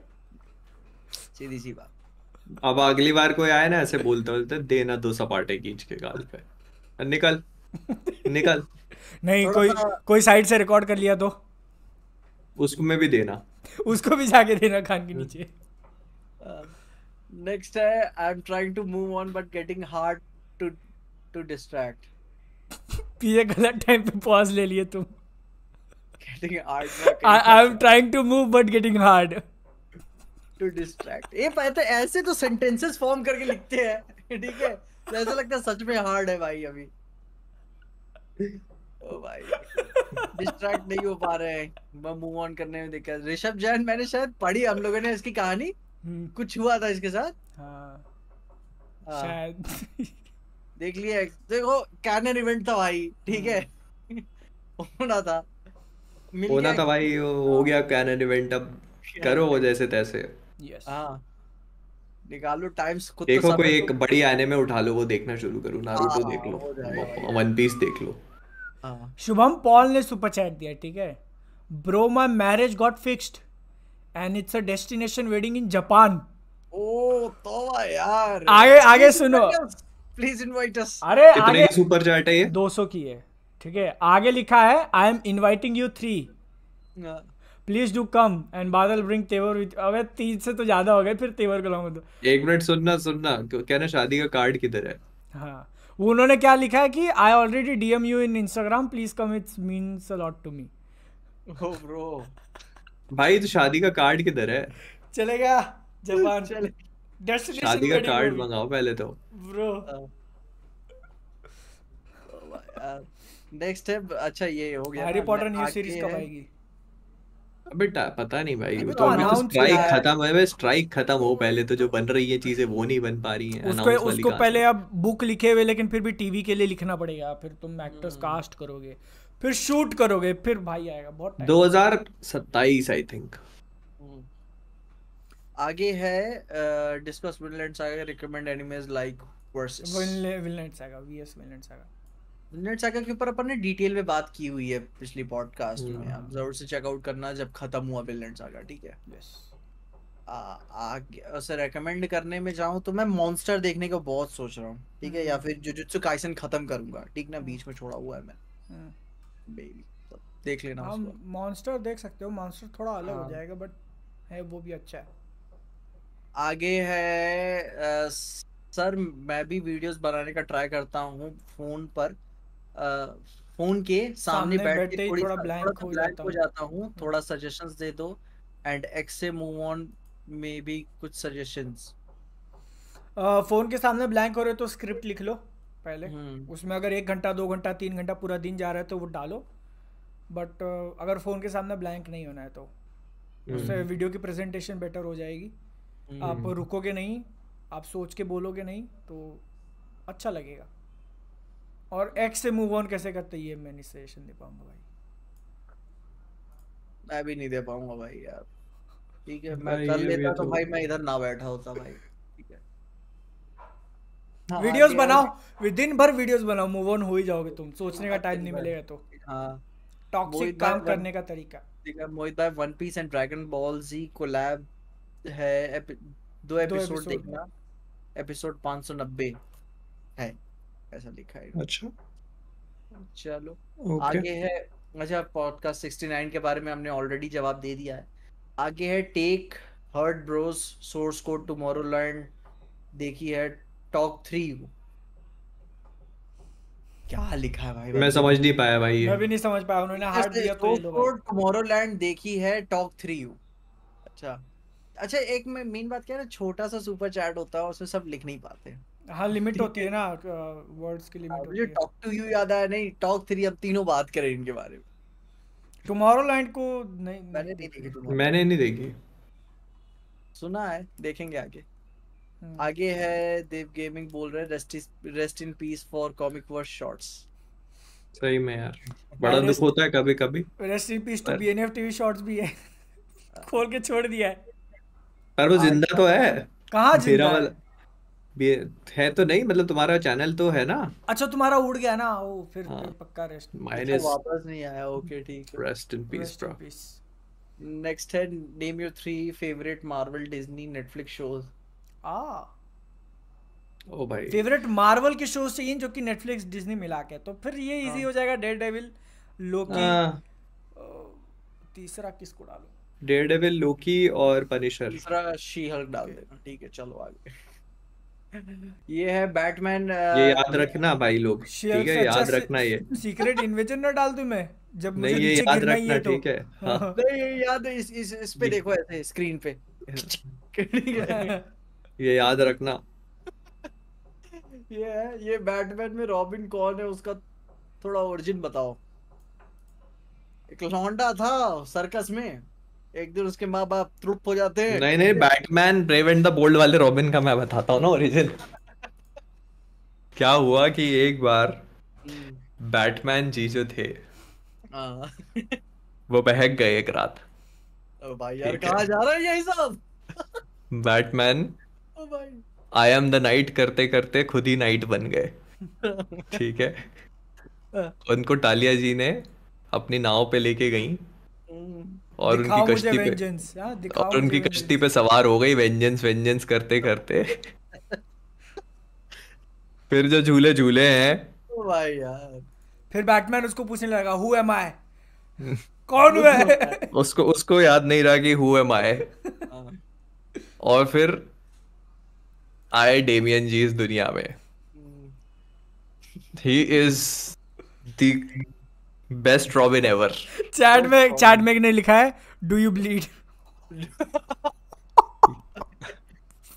सीधी सी बात अब अगली बार कोई आए ना ऐसे बोलते बोलते देना दो सपाटे खींच के गाल पे निकल निकल नहीं कोई कोई साइड से रिकॉर्ड कर लिया तो उसको मैं भी देना उसको भी जाके देना खान के नीचे हाँ। नेक्स्ट है I am trying to move on but getting hard to to distract ये गलत टाइम पे पॉज ले लिए तुम getting hard I am trying to move but getting hard to distract ये पता है तो ऐसे तो सेंटेंसेस फॉर्म करके लिखते हैं ठीक है तो ऐसा लगता है सच में हार्ड है भाई अभी ओ oh भाई डिस्ट्रैक्ट नहीं हो पा रहे हैं मैं मूव ऑन करने में दिक्कत ऋषभ जैन मैंने शायद पढ़ी हम लोगों ने इसकी कहानी हम्म, कुछ हुआ था इसके साथ हाँ, हाँ। शायद देख लिया देखो कैनन इवेंट था भाई ठीक है हम्म। होना था होना था भाई हो गया कैनन इवेंट अब करो वो जैसे तैसे यस हाँ निकालो टाइम्स खुद देखो तो कोई एक तो- बड़ी आने में उठा लो वो देखना शुरू करो नारुतो हाँ, देख लो वन पीस देख लो हाँ। शुभम पॉल ने सुपर चैट दिया ठीक है bro my marriage got fixed and it's a destination wedding in Japan ओ तो यार आगे आगे सुनो प्लीज इनवाइट अस अरे आगे सुपर चैट है ये 200 की है ठीक है आगे लिखा है I am inviting you three please do come and Badal bring तेवर विद अबे तीन से तो ज्यादा हो गए फिर तेवर को लाऊंगा तो एक मिनट सुनना सुनना कहना शादी का कार्ड किधर है हाँ वो उन्होंने क्या लिखा है कि I already DM you in Instagram please come it's means a lot to me ओ ब्रो भाई तो शादी का कार्ड किधर है चले गया जापान चले शादी का कार्ड मंगाओ पहले तो ब्रो नेक्स्ट है अच्छा ये हो गया हैरी पॉटर न्यू सीरीज कब आएगी बेटा पता नहीं भाई तो, तो अभी तो स्ट्राइक खत्म है स्ट्राइक खत्म हो पहले तो जो बन रही है चीजें वो नहीं बन पा रही हैं उसको उसको पहले आप बुक लिखे हुए लेकिन फिर भी टीवी के लिए लिखना पड़ेगा फिर तुम एक्टर्स हम्म। कास्ट करोगे फिर शूट करोगे फिर भाई आएगा बहुत दो हजार सत्ताईस आई थिंक हम्म। आगे है discuss Vinland Saga recommend animes like versus Vinland Saga VS Vinland Saga Vinland Saga के ऊपर अपन ने डिटेल में बात की हुई है पिछली पॉडकास्ट में हम्म। आप जरूर से चेक आउट करना जब खत्म हुआ विनलैंड सागा ठीक है यस आगे उसे रेकमेंड करने में जाऊं तो मैं मॉन्स्टर देखने का बहुत सोच रहा हूं ठीक है हम्म। या फिर जुजुत्सु काइसन खत्म करूंगा ठीक ना बीच में छोड़ा हुआ है मैं हाँ। बेबी तो देख लेना हम हाँ, मॉन्स्टर देख सकते हो मॉन्स्टर थोड़ा अलग हो हाँ। जाएगा बट है वो भी अच्छा है आगे है आ, सर मैं भी वीडियोस बनाने का ट्राई करता हूँ फोन पर आ, फोन के सामने, सामने बैठ के थोड़ी थोड़ा ब्लैंक हो जाता हो जाता हूँ हाँ। थोड़ा सजेशंस दे दो एंड एक्स से मूव ऑन में भी कुछ सजेशंस फोन के सामने ब्लैंक हो रहे हो तो स्क्रिप्ट लिख लो पहले हम्म। उसमें अगर एक घंटा दो घंटा तीन घंटा पूरा दिन जा रहा है तो वो डालो बट अगर फ़ोन के सामने ब्लैंक नहीं होना है तो हम्म। उससे वीडियो की प्रेजेंटेशन बेटर हो जाएगी हम्म। आप रुकोगे नहीं आप सोच के बोलोगे नहीं तो अच्छा लगेगा और एक्स से मूव ऑन कैसे करते ये मैं नहीं सजेशन दे पाऊंगा भाई मैं भी नहीं दे पाऊंगा भाई यार ठीक है मैं कर लेता तो, तो भाई मैं इधर ना बैठा होता भाई वीडियोस हाँ, बनाओ दिन भर वीडियोस बनाओ मूव ऑन हो ही जाओगे तुम सोचने का टाइम नहीं मिलेगा तो टॉक्सिक हाँ। काम करने का तरीका मोहित भाई one piece and dragon ball Z collab है दो एपिसोड देखना एपिसोड 590 है ऐसा लिखा है अच्छा चलो आगे है अच्छा पॉडकास्ट 69 के बारे में हमने ऑलरेडी जवाब दे दिया है आगे है tech herd bros source code tomorrow learn देखी है टॉप थ्री हूँ क्या लिखा है भाई, मैं भाई समझ नहीं पाया भाई मैं भी नहीं समझ पाया उन्होंने हार्ट अच्छा, दिया तो टुमारोलैंड देखी है टॉप थ्री हूँ अच्छा अच्छा एक मैं मेन बात क्या है छोटा सा सुपर चैट होता है उसमें सब लिख नहीं पाते हाँ लिमिट होती है ना वर्ड्स की लिमिट हाँ, मुझे टॉक टू यू याद आया नहीं टॉक थ्री अब तीनों बात करें इनके बारे में टुमारोलैंड को नहीं मैंने नहीं देखी मैंने नहीं देखी सुना है देखेंगे आगे Hmm. आगे है देव गेमिंग बोल रहे हैं rest in peace for comic verse shorts सही में यार बड़ा दुख होता है कभी कभी rest in peace to BNF TV shorts भी है हाँ। खोल के छोड़ दिया है पर वो जिंदा तो है कहां जिंदा वाला है तो नहीं मतलब तुम्हारा चैनल तो है ना अच्छा तुम्हारा उड़ गया ना वो फिर हाँ, पक्का रेस्ट अच्छा, माइनस वापस नहीं आया ओके ठीक है rest in peace bro next है name your three favourite Marvel Disney Netflix shows ओ भाई फेवरेट मार्वल के शो से इन जो कि नेटफ्लिक्स डिज्नी मिला के तो फिर ये इजी हाँ। हो जाएगा डेड डेविल लोकी तीसरा किसको डालो डेड डेविल लोकी और पनिशर तीसरा शी हल्क डाल देना ठीक है चलो आगे ये है बैटमैन ये याद रखना भाई लोग ठीक है याद अच्छा रखना ये सीक्रेट इन्वेजन ना डाल दूं मैं जब मुझे तो। हाँ। नहीं ये याद रखना ठीक है हां नहीं याद इस इस पे देखो ऐसे स्क्रीन पे ये याद रखना ये है ये बैटमैन में रॉबिन कौन है उसका थोड़ा ओरिजिन बताओ एक लौंडा था सर्कस में एक दिन उसके माँ बाप त्रुप हो जाते हैं नहीं नहीं Batman brave and the bold वाले रॉबिन का मैं बताता हूँ ना ओरिजिन क्या हुआ कि एक बार बैटमैन हम्म। जी जो थे हाँ। वो बहक गए एक रात भाई यार कहा जा रहा है यही सब Batman I am the knight करते करते खुद ही नाइट बन गए ठीक है उनको टालिया जी ने अपनी नाव पे लेके गई और उनकी कश्ती पे हाँ, और उनकी कश्ती पे सवार हो गई वेंजेंस वेंजेंस करते करते फिर जो झूले झूले हैं भाई यार फिर बैटमैन उसको पूछने लगा हु एम आई कौन है उसको उसको याद नहीं रहा कि हु एम आई और फिर आए डेमियन जी इस दुनिया में he is the best Robin ever chat में चैट में ने लिखा है डू यू ब्लीड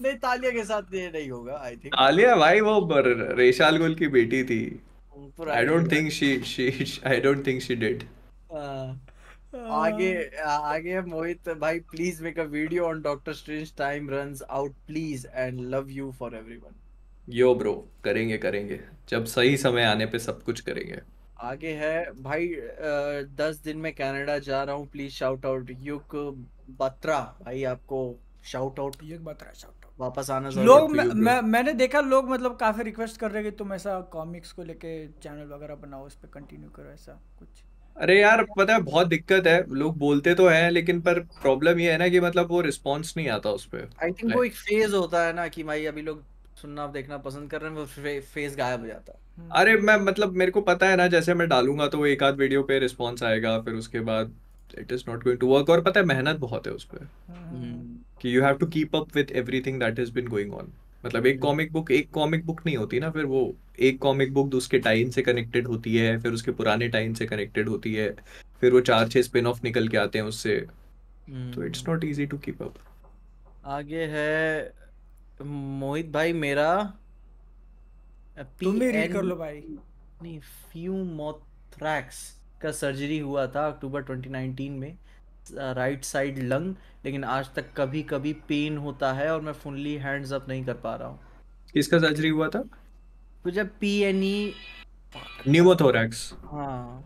नहीं तालिया के साथ ये नहीं होगा आई थिंक तालिया भाई वो रेशाल गुल की बेटी थी I don't think she she I don't think she did आगे uh, आगे मोहित भाई please make a video on Doctor Strange time runs out please and love you for everyone yo bro करेंगे करेंगे जब सही समय आने पे सब कुछ करेंगे आगे है भाई uh, दस दिन में कनाडा जा रहा हूँ प्लीज शाउट आउट युग बत्रा भाई आपको शाउट आउट युग बत्रा शाउट आउट वापस आना लोग मैं, मैं मैंने देखा लोग मतलब काफी रिक्वेस्ट कर रहे हैं कि तुम ऐसा कॉमिक्स को लेके चैनल वगैरह बनाओ उस पर कंटिन्यू करो ऐसा कुछ अरे यार पता है बहुत दिक्कत है लोग बोलते तो हैं लेकिन पर प्रॉब्लम ये है ना कि मतलब वो रिस्पॉन्स नहीं आता उस पर आई थिंक वो एक फेज होता है ना कि भाई अभी लोग सुनना देखना पसंद कर रहे हैं वो फे, फेज गायब हो जाता है हम्म। अरे मैं मतलब मेरे को पता है ना जैसे मैं डालूंगा तो वो एक आध वीडियो पे रिस्पॉन्स आएगा फिर उसके बाद it is not going to work और पता है मेहनत बहुत है उस पर you have to keep up with everything that is been going on मतलब एक कॉमिक बुक एक कॉमिक बुक नहीं होती ना फिर वो एक कॉमिक बुक तो उसके टाइम से कनेक्टेड होती है फिर उसके पुराने टाइम से कनेक्टेड होती है फिर वो चार छह स्पिन ऑफ निकल के आते हैं उससे तो it's not easy to keep up आगे है मोहित भाई मेरा तुम भी रीड कर लो भाई नहीं फ्यू मोथ्रैक्स का सर्जरी हुआ था अक्टूबर 2019 में राइट साइड लंग लेकिन आज तक कभी कभी पेन होता है और मैं फुल्ली हैंड्स अप नहीं कर पा रहा हूँ किसका सर्जरी हुआ था मुझे पी एन ई न्यूमोथोरैक्स हाँ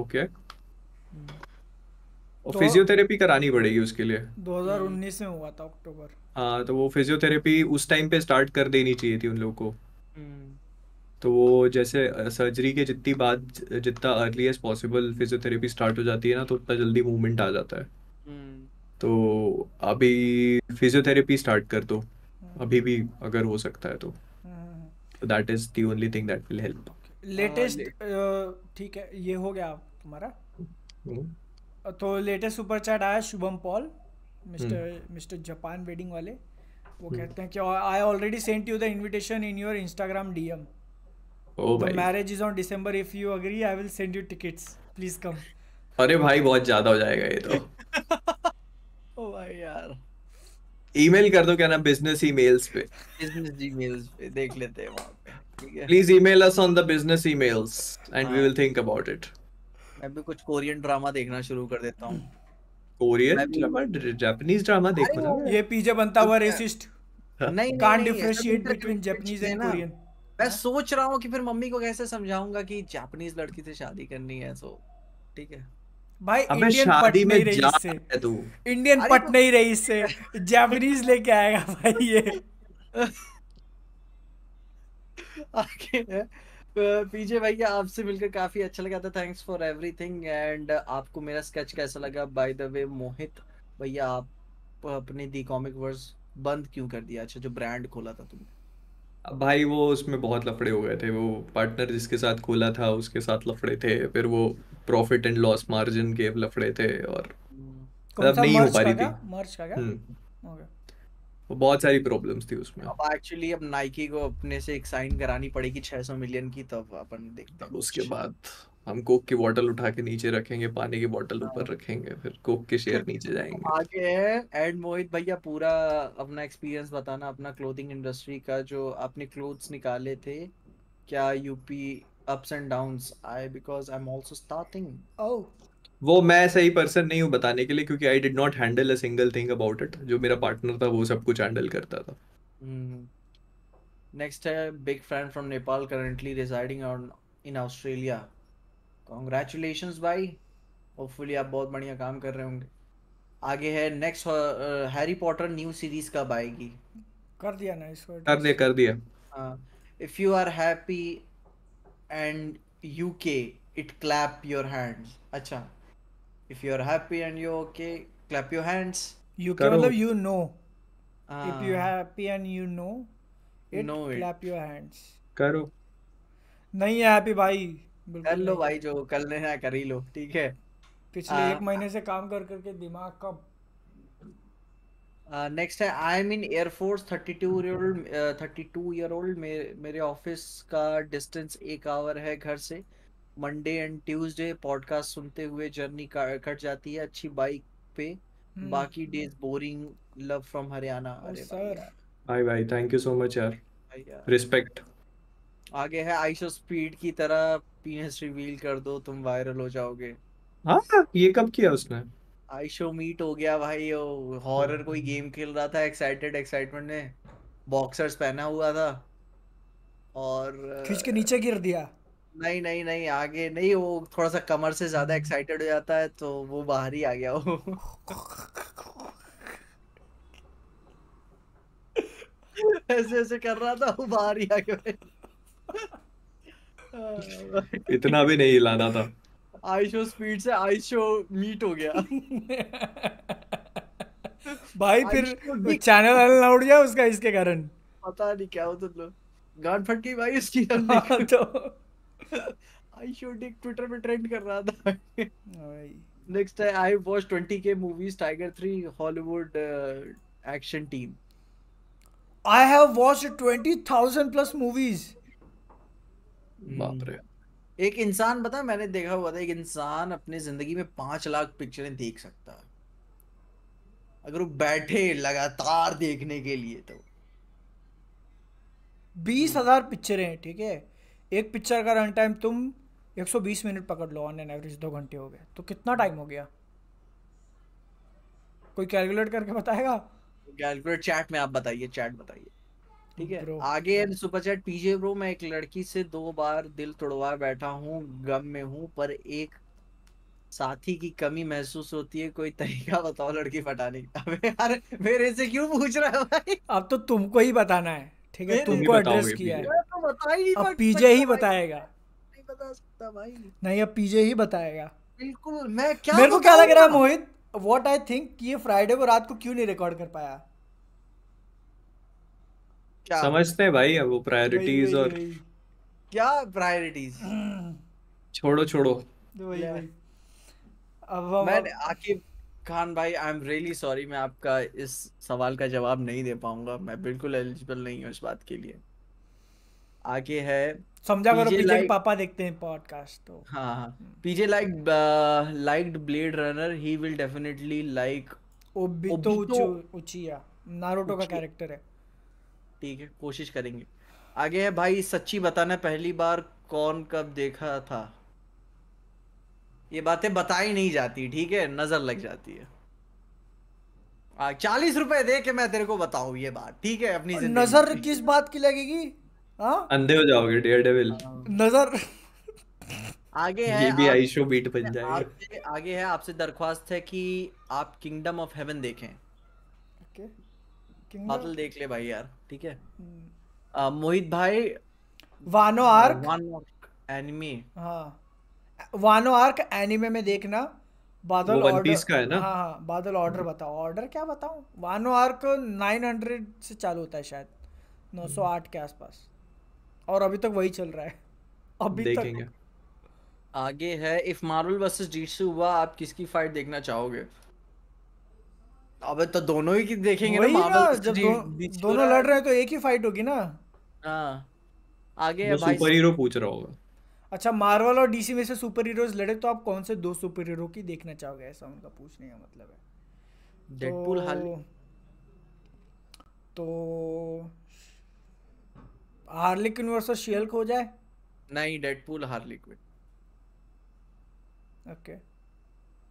ओके तो, फिजियोथेरेपी करानी पड़ेगी उसके लिए 2019 में हुआ था अक्टूबर हाँ तो वो फिजियोथेरेपी उस टाइम पे स्टार्ट कर देनी चाहिए थी उन लोगों को हम्म। तो वो जैसे सर्जरी के जितनी बात जितना early as possible physiotherapy start हो जाती है ना तो उतना जल्दी मूवमेंट आ जाता है हम्म। तो अभी फिजियोथेरेपी स्टार्ट कर दो अभी भी अगर हो सकता है तो that is the only thing that will help latest ठीक है ये हो गया तुम्हारा हम्म। तो लेटेस्ट सुपर चैट आया शुभम पॉल मिस्टर हम्म। मिस्टर जापान वेडिंग वाले वो कहते हैं कि I already sent you the invitation in your Instagram DM ओ भाई marriage is on December if you agree I will send you tickets please come अरे भाई बहुत ज्यादा हो जाएगा ये तो ओ भाई यार ईमेल कर दो क्या ना बिजनेस ईमेल्स पे बिजनेस ईमेल्स पे देख लेते हैं वहां पे please email us on the business emails and we will think about it मैं भी कुछ कोरियन ड्रामा देखना शुरू कर देता हूं कोरियन ड्रामा जापानीज ड्रामा देखो ना ये पीजे बनता हुआ रेसिस्ट हाँ। नहीं can't differentiate between Japanese and Korean मैं हाँ। सोच रहा हूँ कि फिर मम्मी को कैसे समझाऊंगा कि जापानीज लड़की से शादी करनी है सो ठीक है भाई इंडियन पट नहीं रही इससे इंडियन पट नहीं रही इससे जापानीज लेके आएगा भाई ये आगे पीजे भैया आपसे मिलकर काफी अच्छा लगा था थैंक्स फॉर एवरीथिंग एंड आपको मेरा स्केच कैसा लगा बाय द वे मोहित भैया आप अपने दी कॉमिक वर्स बंद क्यों कर दिया अच्छा जो ब्रांड खोला था तुमने भाई वो उसमें बहुत लफड़े हो गए थे वो पार्टनर जिसके साथ खोला था उसके साथ लफड़े थे फिर वो प्रॉफिट एंड लॉस मार्जिन के लफड़े थे और मतलब नहीं हो पा रही थी मर्ज का क्या हम्म। वो बहुत सारी प्रॉब्लम्स थी उसमें अब एक्चुअली अब नाइकी को अपने से एक साइन करानी पड़ेगी 600 मिलियन की तब अपन देखते हैं उसके बाद हम कोक की बोतल उठा के नीचे रखेंगे पानी की बोतल हाँ। ऊपर रखेंगे फिर कोक के शेयर नीचे जाएंगे आगे है एंड मोहित भैया पूरा अपना एक्सपीरियंस बताना अपना क्लोथिंग इंडस्ट्री का जो आपने क्लोथ्स निकाले थे क्या यूपी ups and downs I because I am also starting oh वो मैं सही पर्सन नहीं हूँ बताने के लिए क्योंकि I did not handle a single thing about it जो मेरा पार्टनर था वो सब कुछ हैंडल करता था नेक्स्ट हम्म। है big friend from Nepal currently residing on in Australia congratulation भाई होपफुली आप बहुत बढ़िया काम कर रहे होंगे आगे है next Harry Potter new series कब आएगी कर दिया ना इसको कर दिया कर दिया if you are happy and UK it clap your hands अच्छा if you are happy and you okay clap your hands U K मतलब you know if you happy and you know it clap your hands करो नहीं है happy भाई कर लो भाई जो कर लेना कर ही लो ठीक है पिछले एक महीने से काम कर करके दिमाग का नेक्स्ट है I am in air force thirty two year old thirty two year old मेरे ऑफिस का डिस्टेंस एक आवर है घर से मंडे एंड ट्यूसडे पॉडकास्ट सुनते हुए जर्नी कट जाती है अच्छी बाइक पे hmm. बाकी days boring love from Haryana अरे सर भाई भाई थैंक यू सो मच यार रिस्पेक्ट आगे है आईशो स्पीड की तरह पीनस रिवील कर दो तुम वायरल हो जाओगे हाँ, हाँ ये कब किया उसने आईशो मीट हो गया भाई वो हॉरर कोई गेम हाँ। खेल रहा था एक्साइटेड एक्साइटमेंट ने बॉक्सर्स पहना हुआ था और खींच के नीचे गिर दिया नहीं नहीं नहीं आगे नहीं वो थोड़ा सा कमर से ज्यादा एक्साइटेड हम्म। हो जाता है तो वो बाहर ही आ गया वो ऐसे ऐसे कर रहा था वो बाहर ही आ गया इतना भी नहीं हिलाना था आई शो स्पीड से आई शो मीट हो गया भाई फिर चैनल वाला ना उड़ गया उसका इसके कारण पता नहीं क्या होता हाँ, तो गांड फट गई भाई उसकी तो आई शो डिक ट्विटर पे ट्रेंड कर रहा था नेक्स्ट है आई वॉच के movies Tiger 3 Hollywood action team I have watched 20000 plus movies बाप हम्म। रे एक इंसान पता मैंने देखा हुआ था एक इंसान अपनी जिंदगी में पांच लाख पिक्चरें देख सकता है अगर वो बैठे लगातार देखने के लिए तो बीस हम्म। हजार पिक्चरें ठीक है एक पिक्चर का रन टाइम तुम 120 मिनट पकड़ लो ऑन एन एवरेज दो घंटे हो गए तो कितना टाइम हो गया कोई कैलकुलेट करके बताएगा कैलकुलेट चैट में आप बताइए चैट बताइए ठीक है आगे सुपर चैट पीजे ब्रो मैं एक लड़की से दो बार दिल तोड़वा बैठा हूँ गम में हूँ पर एक साथी की कमी महसूस होती है कोई तरीका बताओ लड़की पटाने का अबे यार मेरे से क्यों पूछ रहा है भाई अब तो तुमको ही बताना है ठीक है तुमको एड्रेस किया है तो बता ही अब पीजे ही बताएगा नहीं अब पीजे ही बताएगा बिल्कुल मैं क्या मेरे को क्या लग रहा है मोहित व्हाट आई थिंक ये फ्राइडे को रात को क्यों नहीं रिकॉर्ड कर पाया क्या समझते हैं भाई अब वो प्रायोरिटीज और क्या प्रायोरिटीज छोड़ो छोड़ो अब मैं आकिब खान भाई आई एम रियली सॉरी मैं आपका इस सवाल का जवाब नहीं दे पाऊंगा मैं बिल्कुल एलिजिबल नहीं हूँ इस बात के लिए आगे है समझा करो पीजे लाइक पापा देखते हैं पॉडकास्ट तो हाँ हाँ PJ like liked Blade Runner he will definitely like Obito Uchiha Naruto का कैरेक्टर है ठीक है कोशिश करेंगे आगे है भाई सच्ची बताना पहली बार कौन कब देखा था ये बातें बताई नहीं जाती ठीक है नजर लग जाती है चालीस रुपए दे के मैं तेरे को बताऊ ये बात ठीक है अपनी नजर किस बात की लगेगी हाँ? अंधे हो जाओगे डेयर डेविल नजर आगे है ये भी आई शो बीट बन जाएगा आगे, आगे है आपसे दरख्वास्त है कि आप किंगडम ऑफ हेवन देखें okay. बादल देख ले भाई यार ठीक है हम्म। मोहित भाई वानो आर्क वानो एनिमी हाँ वानो आर्क एनिमे में देखना बादल ऑर्डर का है ना हाँ हाँ बादल ऑर्डर हम्म। बताओ ऑर्डर क्या बताऊँ वानो आर्क नाइन हंड्रेड से चालू होता है शायद नौ सौ आठ हम्म। के आसपास और अभी तक वही चल रहा है अभी देखेंगे तक आगे है इफ मार्वल वर्सेस डीसी हुआ आप किसकी फाइट देखना चाहोगे अबे तो दोनों ही की देखेंगे ना मार्वल जब दो, दोनों लड़ रहे हैं तो एक ही फाइट होगी ना हाँ आगे भाई सुपर हीरो पूछ रहा होगा अच्छा मार्वल और डीसी में से सुपर हीरोज लड़े तो आप कौन से दो सुपर हीरो की देखना चाहोगे ऐसा उनका पूछने का मतलब है डेडपूल तो- हाल तो हार्ली क्विन वर्सेस शील्क हो जाए नहीं Deadpool Harley Quinn okay okay.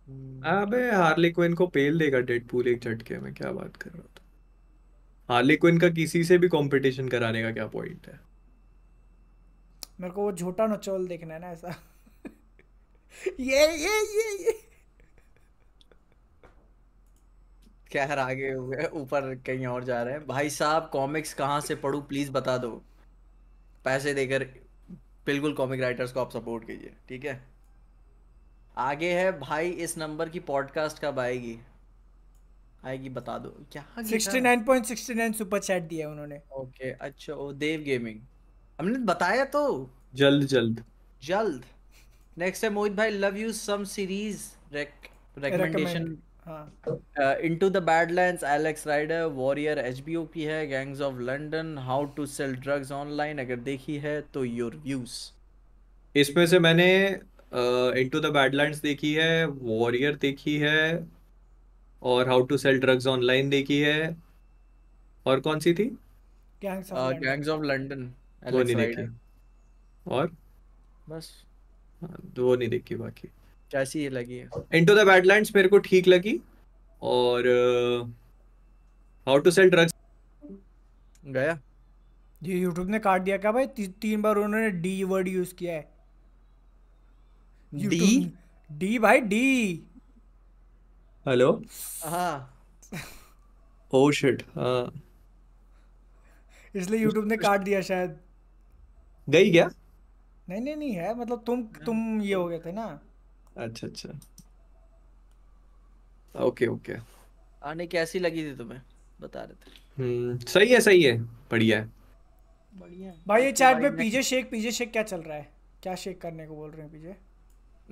हम्म। अबे हार्ली क्विन को पेल देगा डेडपूल एक झटके में क्या बात कर रहा हूँ हार्ली क्विन का किसी से भी कंपटीशन कराने का क्या पॉइंट है मेरे को वो झोटा नचोल देखना है ना ऐसा ये ये ये ये खैर आगे हुए ऊपर कहीं और जा रहे हैं भाई साहब कॉमिक्स कहाँ से पढ़ूं प्लीज बता दो पैसे देकर बिल्कुल कॉमिक राइटर्स को आप सपोर्ट कीजिए ठीक है आगे है भाई इस नंबर की पॉडकास्ट कब आएगी आएगी बता दो क्या 69.69 सुपर चैट दिया उन्होंने ओके okay, अच्छा ओ देव गेमिंग हमने बताया तो जल्द जल्द जल्द नेक्स्ट है मोहित भाई love you some series recommendation Into the Badlands Alex Rider Warrior HBO की है Gangs of London How to Sell Drugs Online अगर देखी है तो योर व्यूज इसमें से मैंने इनटू द बैडलैंड्स देखी है वॉरियर देखी है और How to Sell Drugs Online देखी है और कौन सी थी गैंग्स ऑफ लंदन वो नहीं देखी और बस हाँ, वो नहीं देखी बाकी कैसी ये लगी है इनटू द बैडलैंड्स मेरे को ठीक लगी और हाउ टू सेल ड्रग्स गया ये YouTube ने काट दिया क्या भाई ती, तीन बार उन्होंने डी वर्ड यूज किया है डी डी भाई डी हेलो हाँ ओह oh, शिट हाँ इसलिए यूट्यूब ने काट दिया शायद गई क्या नहीं नहीं नहीं है मतलब तुम तुम ये हो गए थे ना अच्छा अच्छा ओके ओके आने कैसी लगी थी तुम्हें बता रहे थे हम्म सही है सही है बढ़िया है बढ़िया भाई ये चैट में पीजे शेक पीजे शेक क्या चल रहा है क्या शेक करने को बोल रहे हैं पीजे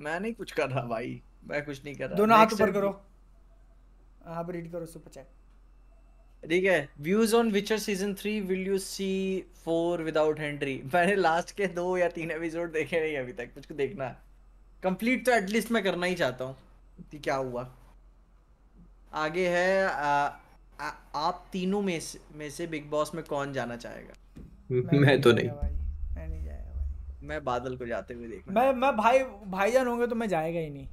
मैं नहीं कुछ कर रहा भाई मैं कुछ नहीं कर रहा दोनों हाथ ऊपर करो हाँ रीड करो सुपर चैट ठीक है views on Witcher season three will you see four without Henry मैंने लास्ट के दो या तीन एपिसोड देखे नहीं अभी तक कुछ को देखना है कंप्लीट तो एटलीस्ट मैं करना ही चाहता हूँ कि क्या हुआ आगे है आ, आ, आप तीनों में से, में से बिग बॉस में कौन जाना चाहेगा मैं, मैं तो नहीं मैं बादल को जाते हुए देखना मैं मैं भाई भाईजान होंगे तो मैं जाएगा ही नहीं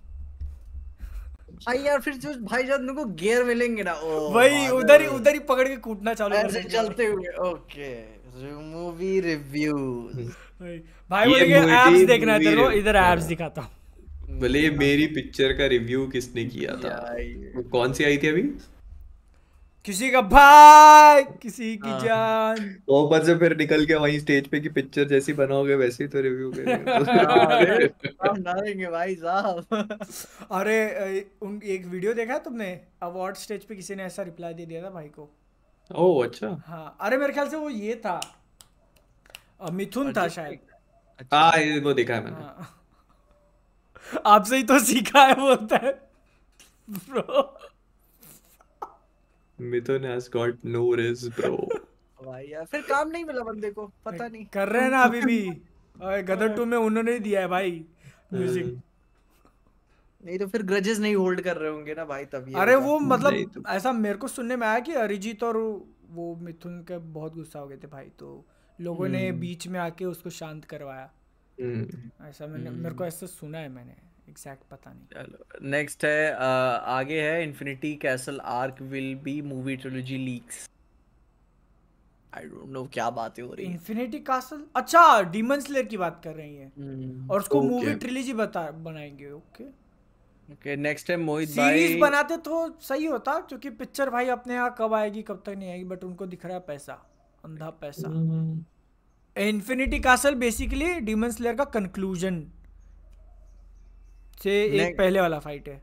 भाई यार फिर जो भाई जान को गियर मिलेंगे ना ओ वही उधर ही उधर ही पकड़ के कूटना चालू कर देंगे चलते हुए ओके मूवी रिव्यू भाई बोल के एप्स देखना है तेरे को इधर एप्स दिखाता हूं भले मेरी पिक्चर का रिव्यू किसने किया था वो कौन सी आई थी अभी किसी का भाई किसी की हाँ। जान मोहब्बत से फिर निकल के वहीं स्टेज पे की पिक्चर जैसी बनाओगे वैसे ही तो रिव्यू करेंगे भाई साहब अरे उन एक वीडियो देखा तुमने अवार्ड स्टेज पे किसी ने ऐसा रिप्लाई दे दिया था भाई को ओ अच्छा हाँ अरे मेरे ख्याल से वो ये था मिथुन था शायद अच्छा। हाँ वो देखा है मैंने हाँ। आपसे ही तो सीखा है बोलता है Mithun has got no rizz bro भाई यार फिर काम नहीं मिला बंदे को पता नहीं कर रहे हैं ना अभी भी ओए गदर 2 में उन्होंने ही दिया है भाई म्यूजिक हाँ। नहीं तो फिर ग्रजेस नहीं होल्ड कर रहे होंगे ना भाई तभी अरे वो मतलब तो- ऐसा मेरे को सुनने में आया कि अरिजीत और वो मिथुन के बहुत गुस्सा हो गए थे भाई तो लोगों ने हम्म। बीच में आके उसको शांत करवाया हम्म। ऐसा मैंने मेरे को ऐसा सुना है मैंने एग्जैक्ट पता नहीं चलो नेक्स्ट है आगे है Infinity Castle arc will be movie trilogy leaks I don't know क्या बातें हो रही है इन्फिनिटी कैसल अच्छा डीमन स्लेयर की बात कर रही है हम्म, और उसको मूवी okay. ट्रिलॉजी बता बनाएंगे okay okay next time Mohit भाई सीरीज बनाते तो सही होता क्योंकि पिक्चर भाई अपने यहाँ कब आएगी कब तक नहीं आएगी बट उनको दिख रहा है पैसा अंधा पैसा Infinity Castle basically Demon Slayer का कंक्लूजन से एक पहले वाला फाइट है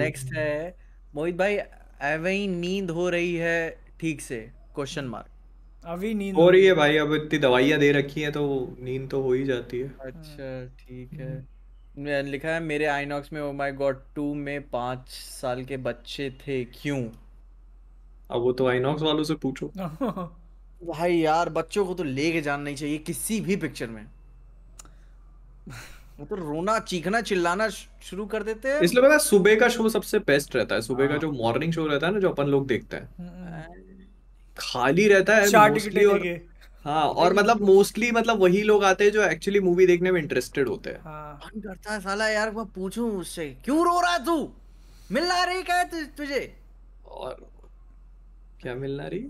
नेक्स्ट हाँ। hmm. है मोहित भाई अभी नींद हो रही है ठीक से क्वेश्चन मार्क अभी नींद हो रही है भाई अब इतनी दवाइयां दे रखी हैं तो नींद तो हो ही जाती है अच्छा hmm. ठीक है hmm. लिखा है मेरे आईनॉक्स में ओ माय गॉड टू में पांच साल के बच्चे थे क्यों अब वो तो आईनॉक्स वालों से पूछो भाई यार बच्चों को तो लेके जाना नहीं चाहिए किसी भी पिक्चर में तो रोना चीखना चिल्लाना शुरू कर देते हैं इसलिए पता सुबह का शो सबसे बेस्ट रहता है सुबह का हाँ। जो मॉर्निंग शो रहता है ना जो अपन लोग देखते हैं हाँ, हाँ। खाली रहता है मोस्टली और हाँ और मतलब मोस्टली मतलब वही लोग आते हैं जो एक्चुअली मूवी देखने में इंटरेस्टेड होते हैं मन करता है साला यार मैं पूछूं उससे क्यों रो रहा तू मिलना रही क्या है तुझे और क्या मिलना रही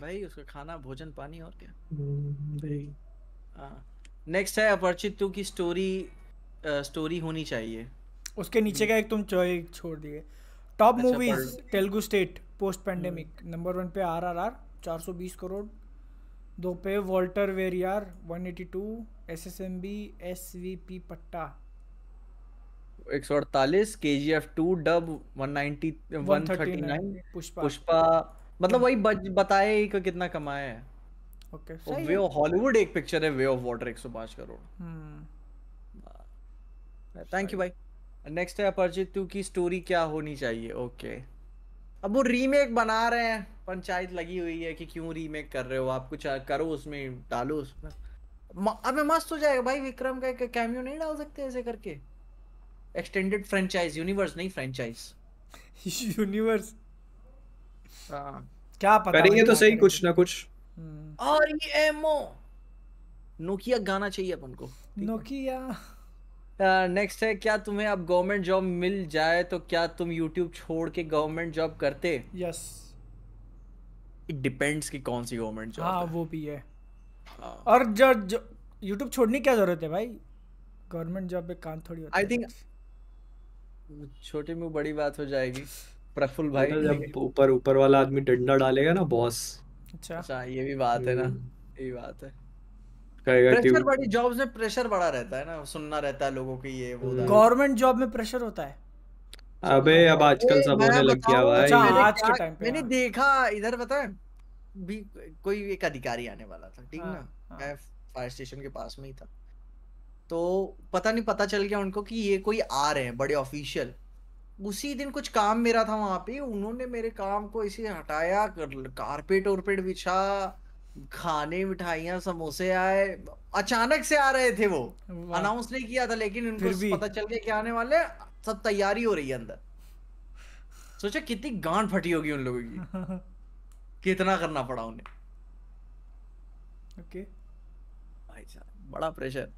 भाई उसका खाना भोजन पानी और क्या हम्म, भाई हाँ नेक्स्ट है अपरिचित टू की स्टोरी स्टोरी होनी चाहिए उसके नीचे का एक तुम चॉइस छोड़ दिए top movies Telugu state post pandemic number one पे आर आर आर चार सौ बीस करोड़ दो पे Waltair Veerayya one eighty two S S M B S V P Paata एक सौ अड़तालीस के जी एफ टू डब वन ninety one thirty nine Pushpa मतलब वही बताए कितना कमाया है ओके okay, वे हॉलीवुड एक पिक्चर है वे ऑफ वाटर 105 करोड़ हम्म थैंक यू भाई नेक्स्ट है अपरजीत तू की स्टोरी क्या होनी चाहिए ओके अब वो रीमेक बना रहे हैं पंचायत लगी हुई है कि क्यों रीमेक कर रहे हो आप कुछ करो उसमें डालो उसमें अबे मस्त हो जाएगा भाई विक्रम का एक कैमियो नहीं डाल सकते ऐसे करके एक्सटेंडेड फ्रेंचाइज यूनिवर्स नहीं फ्रेंचाइज हाँ। यूनिवर्स क्या पता करेंगे तो सही कुछ ना कुछ हम्म। R E M O Nokia गाना चाहिए अपन को नोकिया नेक्स्ट है क्या तुम्हें अब गवर्नमेंट जॉब मिल जाए तो क्या तुम यूट्यूब छोड़ के गवर्नमेंट जॉब करते यस इट डिपेंड्स कि कौन सी गवर्नमेंट जॉब हाँ वो भी है हाँ. और जो, जो यूट्यूब छोड़ने क्या जरूरत है भाई गवर्नमेंट जॉब में काम थोड़ी आई थिंक छोटे में बड़ी बात हो जाएगी प्रफुल भाई ऊपर ऊपर वाला आदमी डंडा डालेगा ना बॉस अच्छा अच्छा ये भी बात है ना हम्म। ये बात है प्रेशर बड़ी जॉब्स में प्रेशर बड़ा रहता है ना सुनना रहता है लोगों के ये वो गवर्नमेंट हम्म। जॉब में प्रेशर होता है अबे अब आजकल सब होने लग गया भाई अच्छा, अच्छा, आज के टाइम पे मैंने हाँ। देखा इधर पता है भी कोई एक अधिकारी आने वाला था ठीक हाँ, ना हाँ। मैं फायर स्टेशन के पास में ही था तो पता नहीं पता चल गया उनको कि ये कोई आ रहे हैं बड़े ऑफिशियल उसी दिन कुछ काम मेरा था वहां पे उन्होंने मेरे काम को इसे हटाया कारपेट उर्पेट बिछा खाने मिठाइयाँ समोसे आए अचानक से आ रहे थे वो अनाउंस नहीं किया था लेकिन उनको पता चल गया कि आने वाले सब तैयारी हो रही है अंदर सोचा कितनी गांड फटी होगी उन लोगों की कितना करना पड़ा उन्हें ओके okay. भाई साहब बड़ा प्रेशर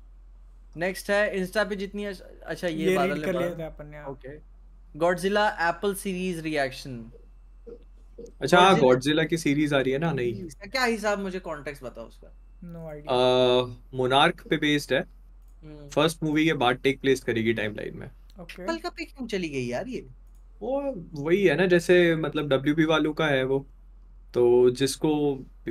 नेक्स्ट है इंस्टा पे जितनी अच्छा ये, ये बादल ने अपन ने ओके हाँ। गॉडजिला एप्पल सीरीज रिएक्शन अच्छा हाँ गॉडजिला की सीरीज आ रही है ना नहीं क्या हिसाब मुझे कॉन्टेक्स्ट बताओ उसका नो आईडिया मोनार्क पे बेस्ड है फर्स्ट hmm. मूवी के बाद टेक प्लेस करेगी टाइमलाइन में ओके कल का पे क्यों चली गई यार ये वो वही है ना जैसे मतलब डब्ल्यूपी वालों का है वो तो जिसको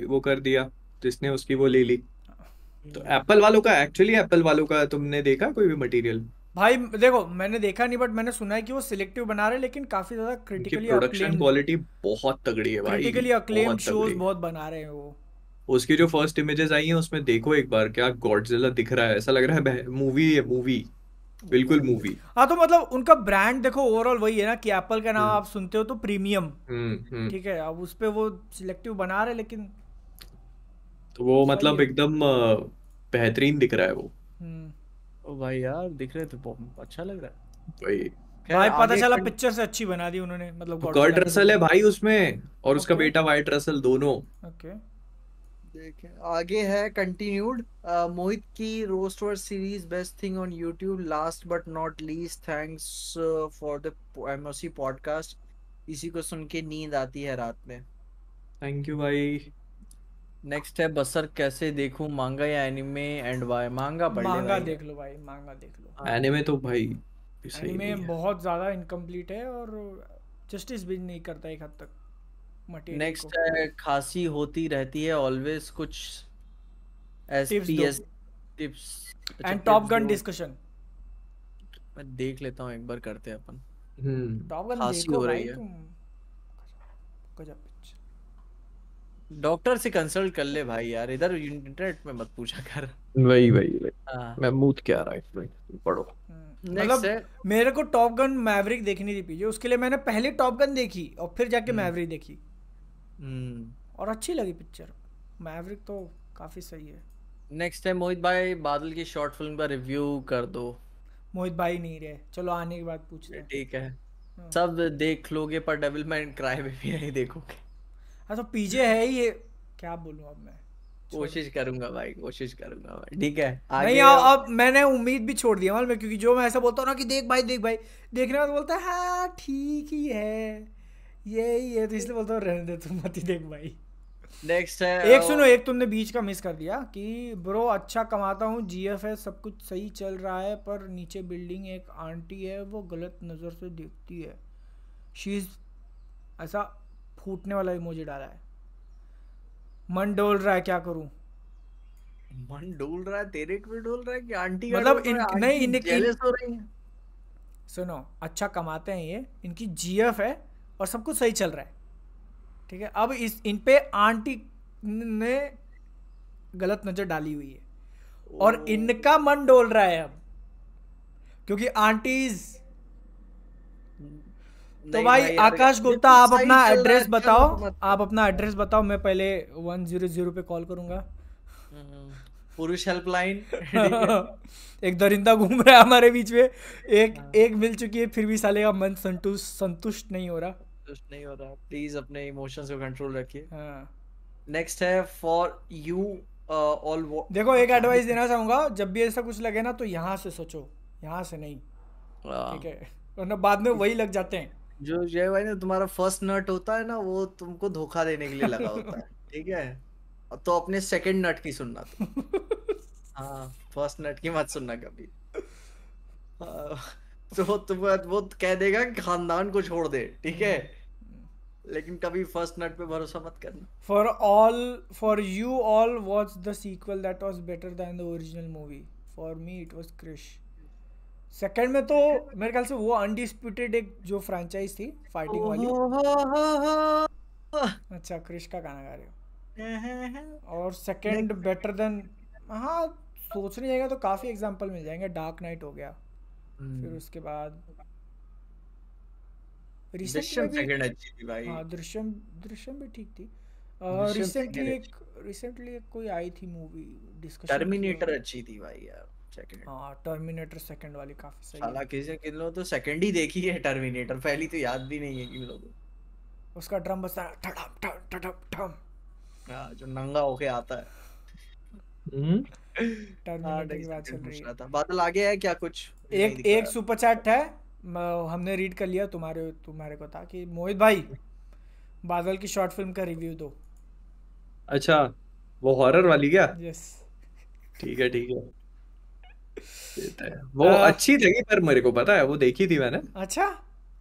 वो कर दिया जिसने उसकी वो ले ली तो एप्पल hmm. वालों का एक्चुअली एप्पल वालों का तुमने देखा कोई भी मटेरियल भाई देखो मैंने देखा नहीं बट मैंने सुना है कि वो सिलेक्टिव बना रहे लेकिन काफी ज्यादा क्रिटिकली प्रोडक्शन क्वालिटी बहुत तगड़ी है भाई क्रिटिकली अक्लेम्ड शोज बहुत बना रहे हैं वो उसकी जो फर्स्ट इमेजेस आई हैं उसमें देखो एक बार क्या गॉडजिला दिख रहा है ऐसा लग रहा है मूवी है मूवी बिल्कुल मूवी हाँ तो मतलब उनका ब्रांड देखो ओवरऑल वही है ना कि एप्पल का नाम हम्म। आप सुनते हो तो प्रीमियम हम्म, हम्म। ठीक है अब उस पर वो सिलेक्टिव बना रहे लेकिन तो वो मतलब एकदम बेहतरीन दिख रहा है वो ओ भाई यार दिख रहे थे तो अच्छा लग रहा है भाई भाई पता चला पिक्चर से अच्छी बना दी उन्होंने मतलब कर्ट तो रसल है भाई उसमें और उसका बेटा वाइट रसल दोनों ओके देखें आगे है कंटिन्यूड मोहित की roast roster series best thing on YouTube last but not least thanks for the MOC podcast इसी को सुन के नींद आती है रात में थैंक यू भाई नेक्स्ट है बसर कैसे देखूं मांगा या एनीमे एंड वाई मांगा पढ़ मांगा देख लो भाई मांगा देख लो एनीमे हाँ। तो भाई एनीमे बहुत ज्यादा इनकम्प्लीट है और जस्टिस भी नहीं करता एक हद तक मटेरियल नेक्स्ट है खांसी होती रहती है ऑलवेज कुछ SPS tips and Top Gun discussion मैं देख लेता हूं एक बार करते हैं अपन हम्म टॉप गन देखो हो रही है गजब डॉक्टर से कंसल्ट कर ले भाई यार इधर इंटरनेट में मत पूछा कर वही वही वही हाँ। मैं महमूद क्या राइट राइट पढ़ो हम्म, मतलब मेरे को टॉप गन मैवरिक देखनी थी पीजे उसके लिए मैंने पहले टॉप गन देखी और फिर जाके मैवरिक हम्म। देखी हम्म। और अच्छी लगी पिक्चर मैवरिक तो काफी सही है नेक्स्ट टाइम मोहित भाई बादल की शॉर्ट फिल्म का रिव्यू कर दो मोहित भाई नहीं रहे चलो आने के बाद पूछ ले ठीक है हाँ। सब देख लोगे पर डेवलपमेंट मैन क्राई भी नहीं देखोगे हाँ तो पीजे है ही ये क्या बोलूँ अब मैं कोशिश करूंगा भाई कोशिश करूंगा भाई ठीक है आगे नहीं आगे अब मैंने उम्मीद भी छोड़ दिया मालूम क्योंकि जो मैं ऐसा बोलता हूँ ना कि देख भाई देख भाई देखने बाद तो बोलता है हाँ ठीक ही है यही है तो इसलिए बोलता हूँ रहने दे तुम मत ही देख भाई नेक्स्ट है एक सुनो एक तुमने बीच का मिस कर दिया कि ब्रो अच्छा कमाता हूँ जीएफएस सब कुछ सही चल रहा है पर नीचे बिल्डिंग एक आंटी है वो गलत नज़र से देखती है शीज ऐसा फूटने वाला इमोजी डाला है मन डोल रहा है क्या करूं मन डोल रहा है तेरे को डोल रहा है कि आंटी मतलब इन, नहीं इनकी सुनो अच्छा कमाते हैं ये इनकी जीएफ है और सब कुछ सही चल रहा है ठीक है अब इस इन पे आंटी ने गलत नज़र डाली हुई है और इनका मन डोल रहा है अब क्योंकि आंटीज तो भाई, भाई आकाश गुप्ता तो आप अपना एड्रेस बताओ आप अपना एड्रेस बताओ मैं पहले वन जीरो जीरो पे कॉल करूंगा हम्म, पुरुष हेल्पलाइन एक दरिंदा घूम रहा है हमारे बीच में एक हाँ। एक मिल चुकी है फिर भी साले का मन संतुष्ट संतुष्ट नहीं हो रहा संतुष्ट नहीं हो रहा प्लीज अपने इमोशंस को कंट्रोल रखिए नेक्स्ट हाँ। है फॉर यू ऑल देखो एक एडवाइस देना चाहूंगा जब भी ऐसा कुछ लगे ना तो यहाँ से सोचो यहाँ से नहीं हाँ। ठीक है वरना बाद में वही लग जाते हैं जो जय भाई ने तुम्हारा फर्स्ट नट होता है ना वो तुमको धोखा देने के लिए लगा होता है ठीक है तो अपने सेकंड नट की सुनना तो हाँ फर्स्ट नट की मत सुनना कभी हाँ, तो तुम्हें वो तो कह देगा कि खानदान को छोड़ दे ठीक है हम्म। लेकिन कभी फर्स्ट नट पे भरोसा मत करना for all for you all watch the sequel that was better than the original movie for me it was Krrish second में तो मेरे ख्याल से वो अनडिस्प्यूटेड एक जो फ्रेंचाइज थी फाइटिंग वाली अच्छा क्रिश का गाना गा रहे हो हाँ, हाँ, हाँ। और सेकंड बेटर देन हाँ सोचने जाएगा तो काफी एग्जांपल मिल जाएंगे डार्क नाइट हो गया फिर हम्म। उसके बाद दृश्यम सेकंड अच्छी थी भाई हाँ दृश्यम दृश्यम भी ठीक थी रिसेंटली एक रिसेंटली कोई आई थी मूवी डिस्कशन टर्मिनेटर अच्छी थी भाई यार टर्मिनेटर सेकंड हाँ, वाली काफी सही साला किसी किन लोगों तो सेकंड ही देखी है टर्मिनेटर पहली तो याद भी नहीं है किन लोगों उसका ड्रम बजता है टडम टडम टडम टम हाँ, जो नंगा होके आता है टर्मिनेटर हम्म? की हाँ, बात चल रही है बादल आ गया है क्या कुछ एक एक सुपर चैट है हमने रीड कर लिया तुम्हारे तुम्हारे को था कि मोहित भाई बादल की शॉर्ट फिल्म का रिव्यू दो अच्छा वो हॉरर वाली क्या यस ठीक है ठीक है वो आ, अच्छी लगी पर मेरे को पता है वो देखी थी मैंने अच्छा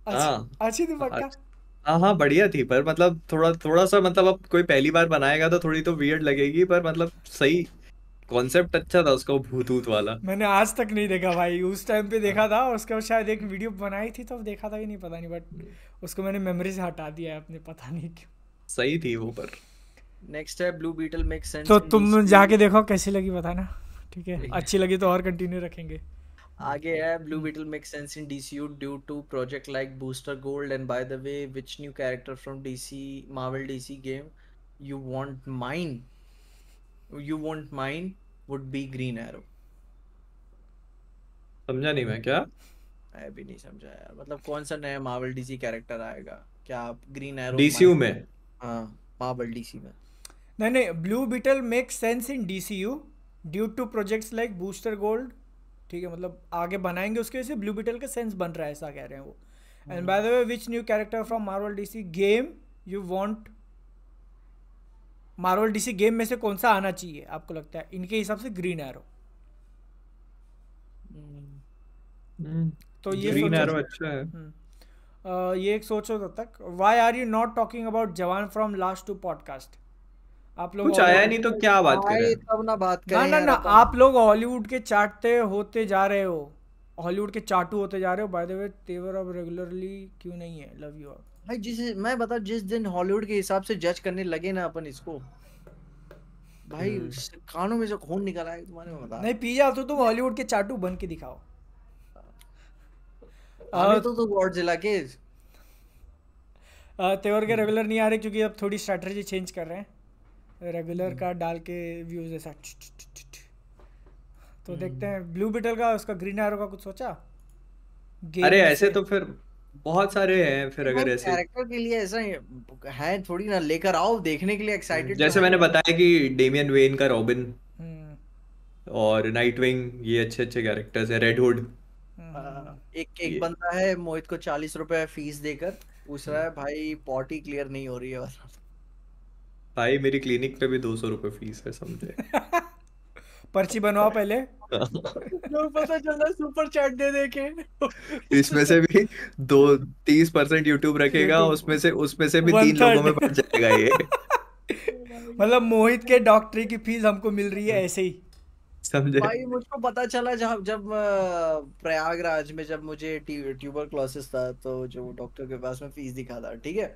हाँ अच्छी थी पक्का हाँ, हाँ हाँ बढ़िया थी पर मतलब थोड़ा थोड़ा सा मतलब अब कोई पहली बार बनाएगा तो थोड़ी तो वियर्ड लगेगी पर मतलब सही कॉन्सेप्ट अच्छा था उसका भूत भूत वाला मैंने आज तक नहीं देखा भाई उस टाइम पे देखा हाँ। था और उसके बाद शायद एक वीडियो बनाई थी तो देखा था कि नहीं पता नहीं बट उसको मैंने मेमोरी से हटा दिया है अपने पता नहीं क्यों सही थी वो पर नेक्स्ट है ब्लू बीटल मेक सेंस तो तुम जाके देखो कैसी लगी बताना ठीक है अच्छी लगी तो और कंटिन्यू रखेंगे आगे है Blue Beetle make sense in DCU due to project like Booster Gold and by the way which new character from DC Marvel DC game you want mine you want mine would be Green Arrow समझा नहीं मैं क्या मैं भी नहीं समझा यार मतलब कौन सा नया मार्वल डीसी कैरेक्टर आएगा क्या आप ग्रीन एरो डीसीयू में हां मार्वल डीसी में नहीं नहीं Blue Beetle make sense in DCU due to projects like Booster Gold ठीक है मतलब आगे बनाएंगे उसके वजह से ब्लू बीटल का सेंस बन रहा है ऐसा कह रहे हैं वो and by the way which new character from Marvel DC game you want Marvel DC game में से कौन सा आना चाहिए आपको लगता है इनके हिसाब से ग्रीन एरो hmm. तो ये ग्रीन एरो अच्छा है hmm. uh, ये एक सोचो तब तक why are you not talking about Jawan from last two podcast आप लोग कुछ आया नहीं तो क्या बात कर रहे तब ना बात कर ना ना आप लोग हॉलीवुड के चाटते होते जा रहे हो हॉलीवुड के चाटू होते जा रहे हो बाय द वे तेवर अब रेगुलरली क्यों नहीं है लव यू आप भाई जिस मैं बता जिस दिन हॉलीवुड के हिसाब से जज करने लगे ना अपन इसको भाई हम्म। कानों में से खून निकल आए तुम्हारे में बता नहीं पी तो तुम हॉलीवुड के चाटू बन के दिखाओ हाँ। अभी तो तो जिला के तेवर के रेगुलर नहीं आ रहे क्योंकि अब थोड़ी स्ट्रेटजी चेंज कर रहे हैं रेगुलर का hmm. डाल के व्यूज ऐसा तो hmm. देखते हैं ब्लू बिटल का उसका ग्रीन एरो का कुछ सोचा अरे ऐसे तो फिर बहुत सारे हैं फिर अगर ऐसे कैरेक्टर के लिए ऐसा है थोड़ी ना लेकर आओ देखने के लिए एक्साइटेड hmm. जैसे तो मैंने बताया कि डेमियन वेन का रॉबिन और नाइट विंग ये अच्छे अच्छे कैरेक्टर्स है रेड हुड एक एक बंदा है मोहित को चालीस रुपए फीस देकर दूसरा है भाई पॉटी क्लियर नहीं हो रही है भाई मेरी क्लिनिक पे भी दो सौ रुपये फीस है समझे पर्ची बनवा पहले लोग पता रहा सुपर चैट दे दे के इसमें से भी दो तीस परसेंट यूट्यूब रखेगा उसमें से उसमें से भी तीन लोगों में बच जाएगा ये मतलब मोहित के डॉक्टरी की फीस हमको मिल रही है ऐसे ही समझे भाई मुझको पता चला जब जब प्रयागराज में जब मुझे ट्यूबर क्लासेस था तो जो डॉक्टर के पास में फीस दिखा था ठीक है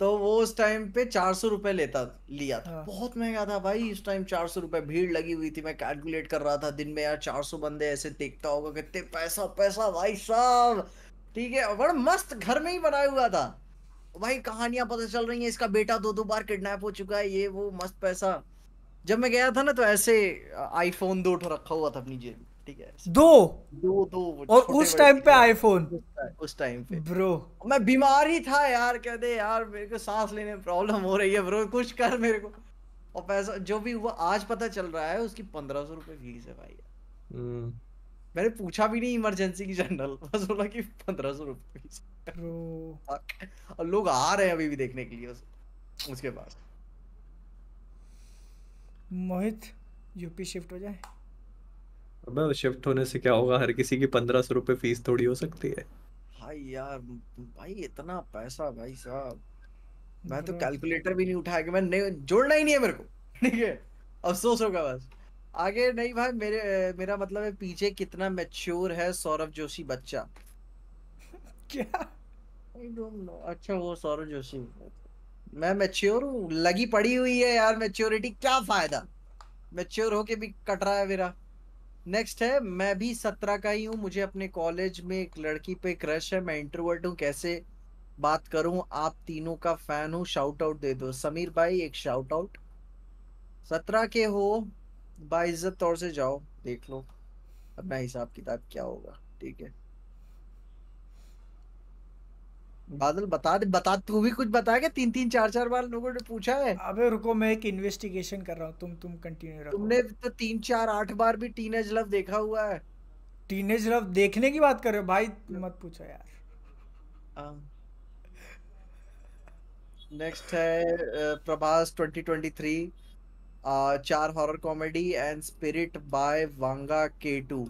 तो वो उस टाइम पे चार सौ रुपए लेता लिया था हाँ। बहुत महंगा था भाई उस टाइम चार सौ रुपए भीड़ लगी हुई थी मैं कैलकुलेट कर रहा था दिन में यार चार सौ बंदे ऐसे देखता होगा कितने पैसा पैसा भाई साहब ठीक है बड़ा मस्त घर में ही बनाया हुआ था भाई कहानियां पता चल रही है इसका बेटा दो दो बार किडनैप हो चुका है ये वो मस्त पैसा जब मैं गया था ना तो ऐसे आईफोन दो रखा हुआ था अपनी जेब में दो दो दो और उस टाइम पे आईफोन उस टाइम पे ब्रो मैं बीमार ही था यार कह दे यार मेरे को सांस लेने में प्रॉब्लम हो रही है ब्रो कुछ कर मेरे को और पैसा जो भी हुआ आज पता चल रहा है उसकी पंद्रह सौ रुपए फीस है भाई हम्म। मैंने पूछा भी नहीं इमरजेंसी की जनरल बस बोला कि पंद्रह सौ रुपए फीस और लोग आ रहे हैं अभी भी देखने के लिए उस, उसके पास मोहित यूपी शिफ्ट हो जाए मैं शिफ्ट होने से क्या होगा हर किसी की पंद्रह सौ रुपये फीस थोड़ी हो सकती है भाई यार भाई इतना पैसा भाई साहब मैं तो कैलकुलेटर भी नहीं उठाया कि नहीं जोड़ना ही नहीं है मेरे को ठीक है अफसोस होगा बस आगे नहीं भाई मेरे मेरा मतलब है पीछे कितना मैच्योर है सौरभ जोशी बच्चा क्या आई डोंट नो अच्छा वो सौरभ जोशी मैं मैच्योर हूँ लगी पड़ी हुई है यार मैच्योरिटी क्या फायदा मैच्योर होके भी कट रहा है मेरा नेक्स्ट है मैं भी सत्रह का ही हूँ मुझे अपने कॉलेज में एक लड़की पे क्रश है मैं इंटरवर्ट हूँ कैसे बात करूं आप तीनों का फैन हूँ शाउट आउट दे दो समीर भाई एक शाउट आउट सत्रह के हो बाइज्जत तौर से जाओ देख लो अपना हिसाब किताब क्या होगा ठीक है बादल बता दे बता तू भी कुछ बता के तीन तीन चार चार बार लोगों ने पूछा है अबे रुको मैं एक इन्वेस्टिगेशन कर रहा हूँ तुम तुम कंटिन्यू रखो तुमने तो तीन चार आठ बार भी टीनेज लव देखा हुआ है टीनेज लव देखने की बात कर रहे हो भाई मत पूछो यार नेक्स्ट हाँ। है प्रभास 2023 चार horror comedy and Spirit by Vanga के टू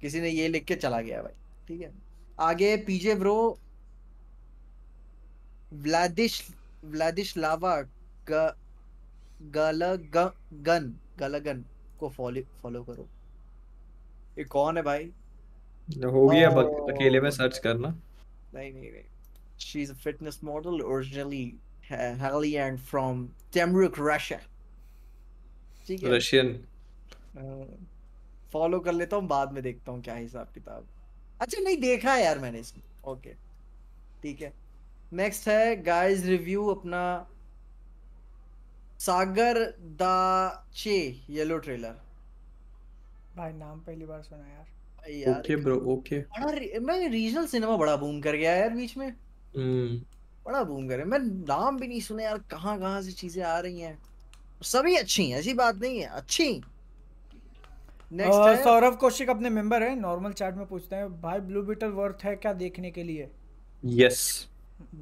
किसी ने ये लिख के चला गया भाई ठीक है आगे पीजे ब्रो व्लादिश व्लादिश लावा गलगन गलगन को फॉलो फॉलो करो ये कौन है भाई हो गया oh. अकेले में सर्च करना नहीं नहीं नहीं she is a fitness model originally Hailey and from Temryuk Russia ठीक है रशियन फॉलो uh, कर लेता हूँ बाद में देखता हूँ क्या हिसाब किताब अच्छा नहीं देखा है यार मैंने इसमें ओके ठीक है नेक्स्ट है गाइस रिव्यू अपना सागर चे येलो ट्रेलर भाई नाम पहली बार सुना यार ओके ब्रो ओके मैं रीजनल सिनेमा बड़ा बूम कर गया यार बीच में mm. बड़ा बूम कर मैं नाम भी नहीं सुने यार कहां कहां से चीजें आ रही हैं सभी अच्छी हैं ऐसी बात नहीं है अच्छी नेक्स्ट सौरभ कौशिक अपने मेंबर है नॉर्मल चैट में पूछते हैं भाई ब्लू बीटल वर्थ है क्या देखने के लिए यस yes.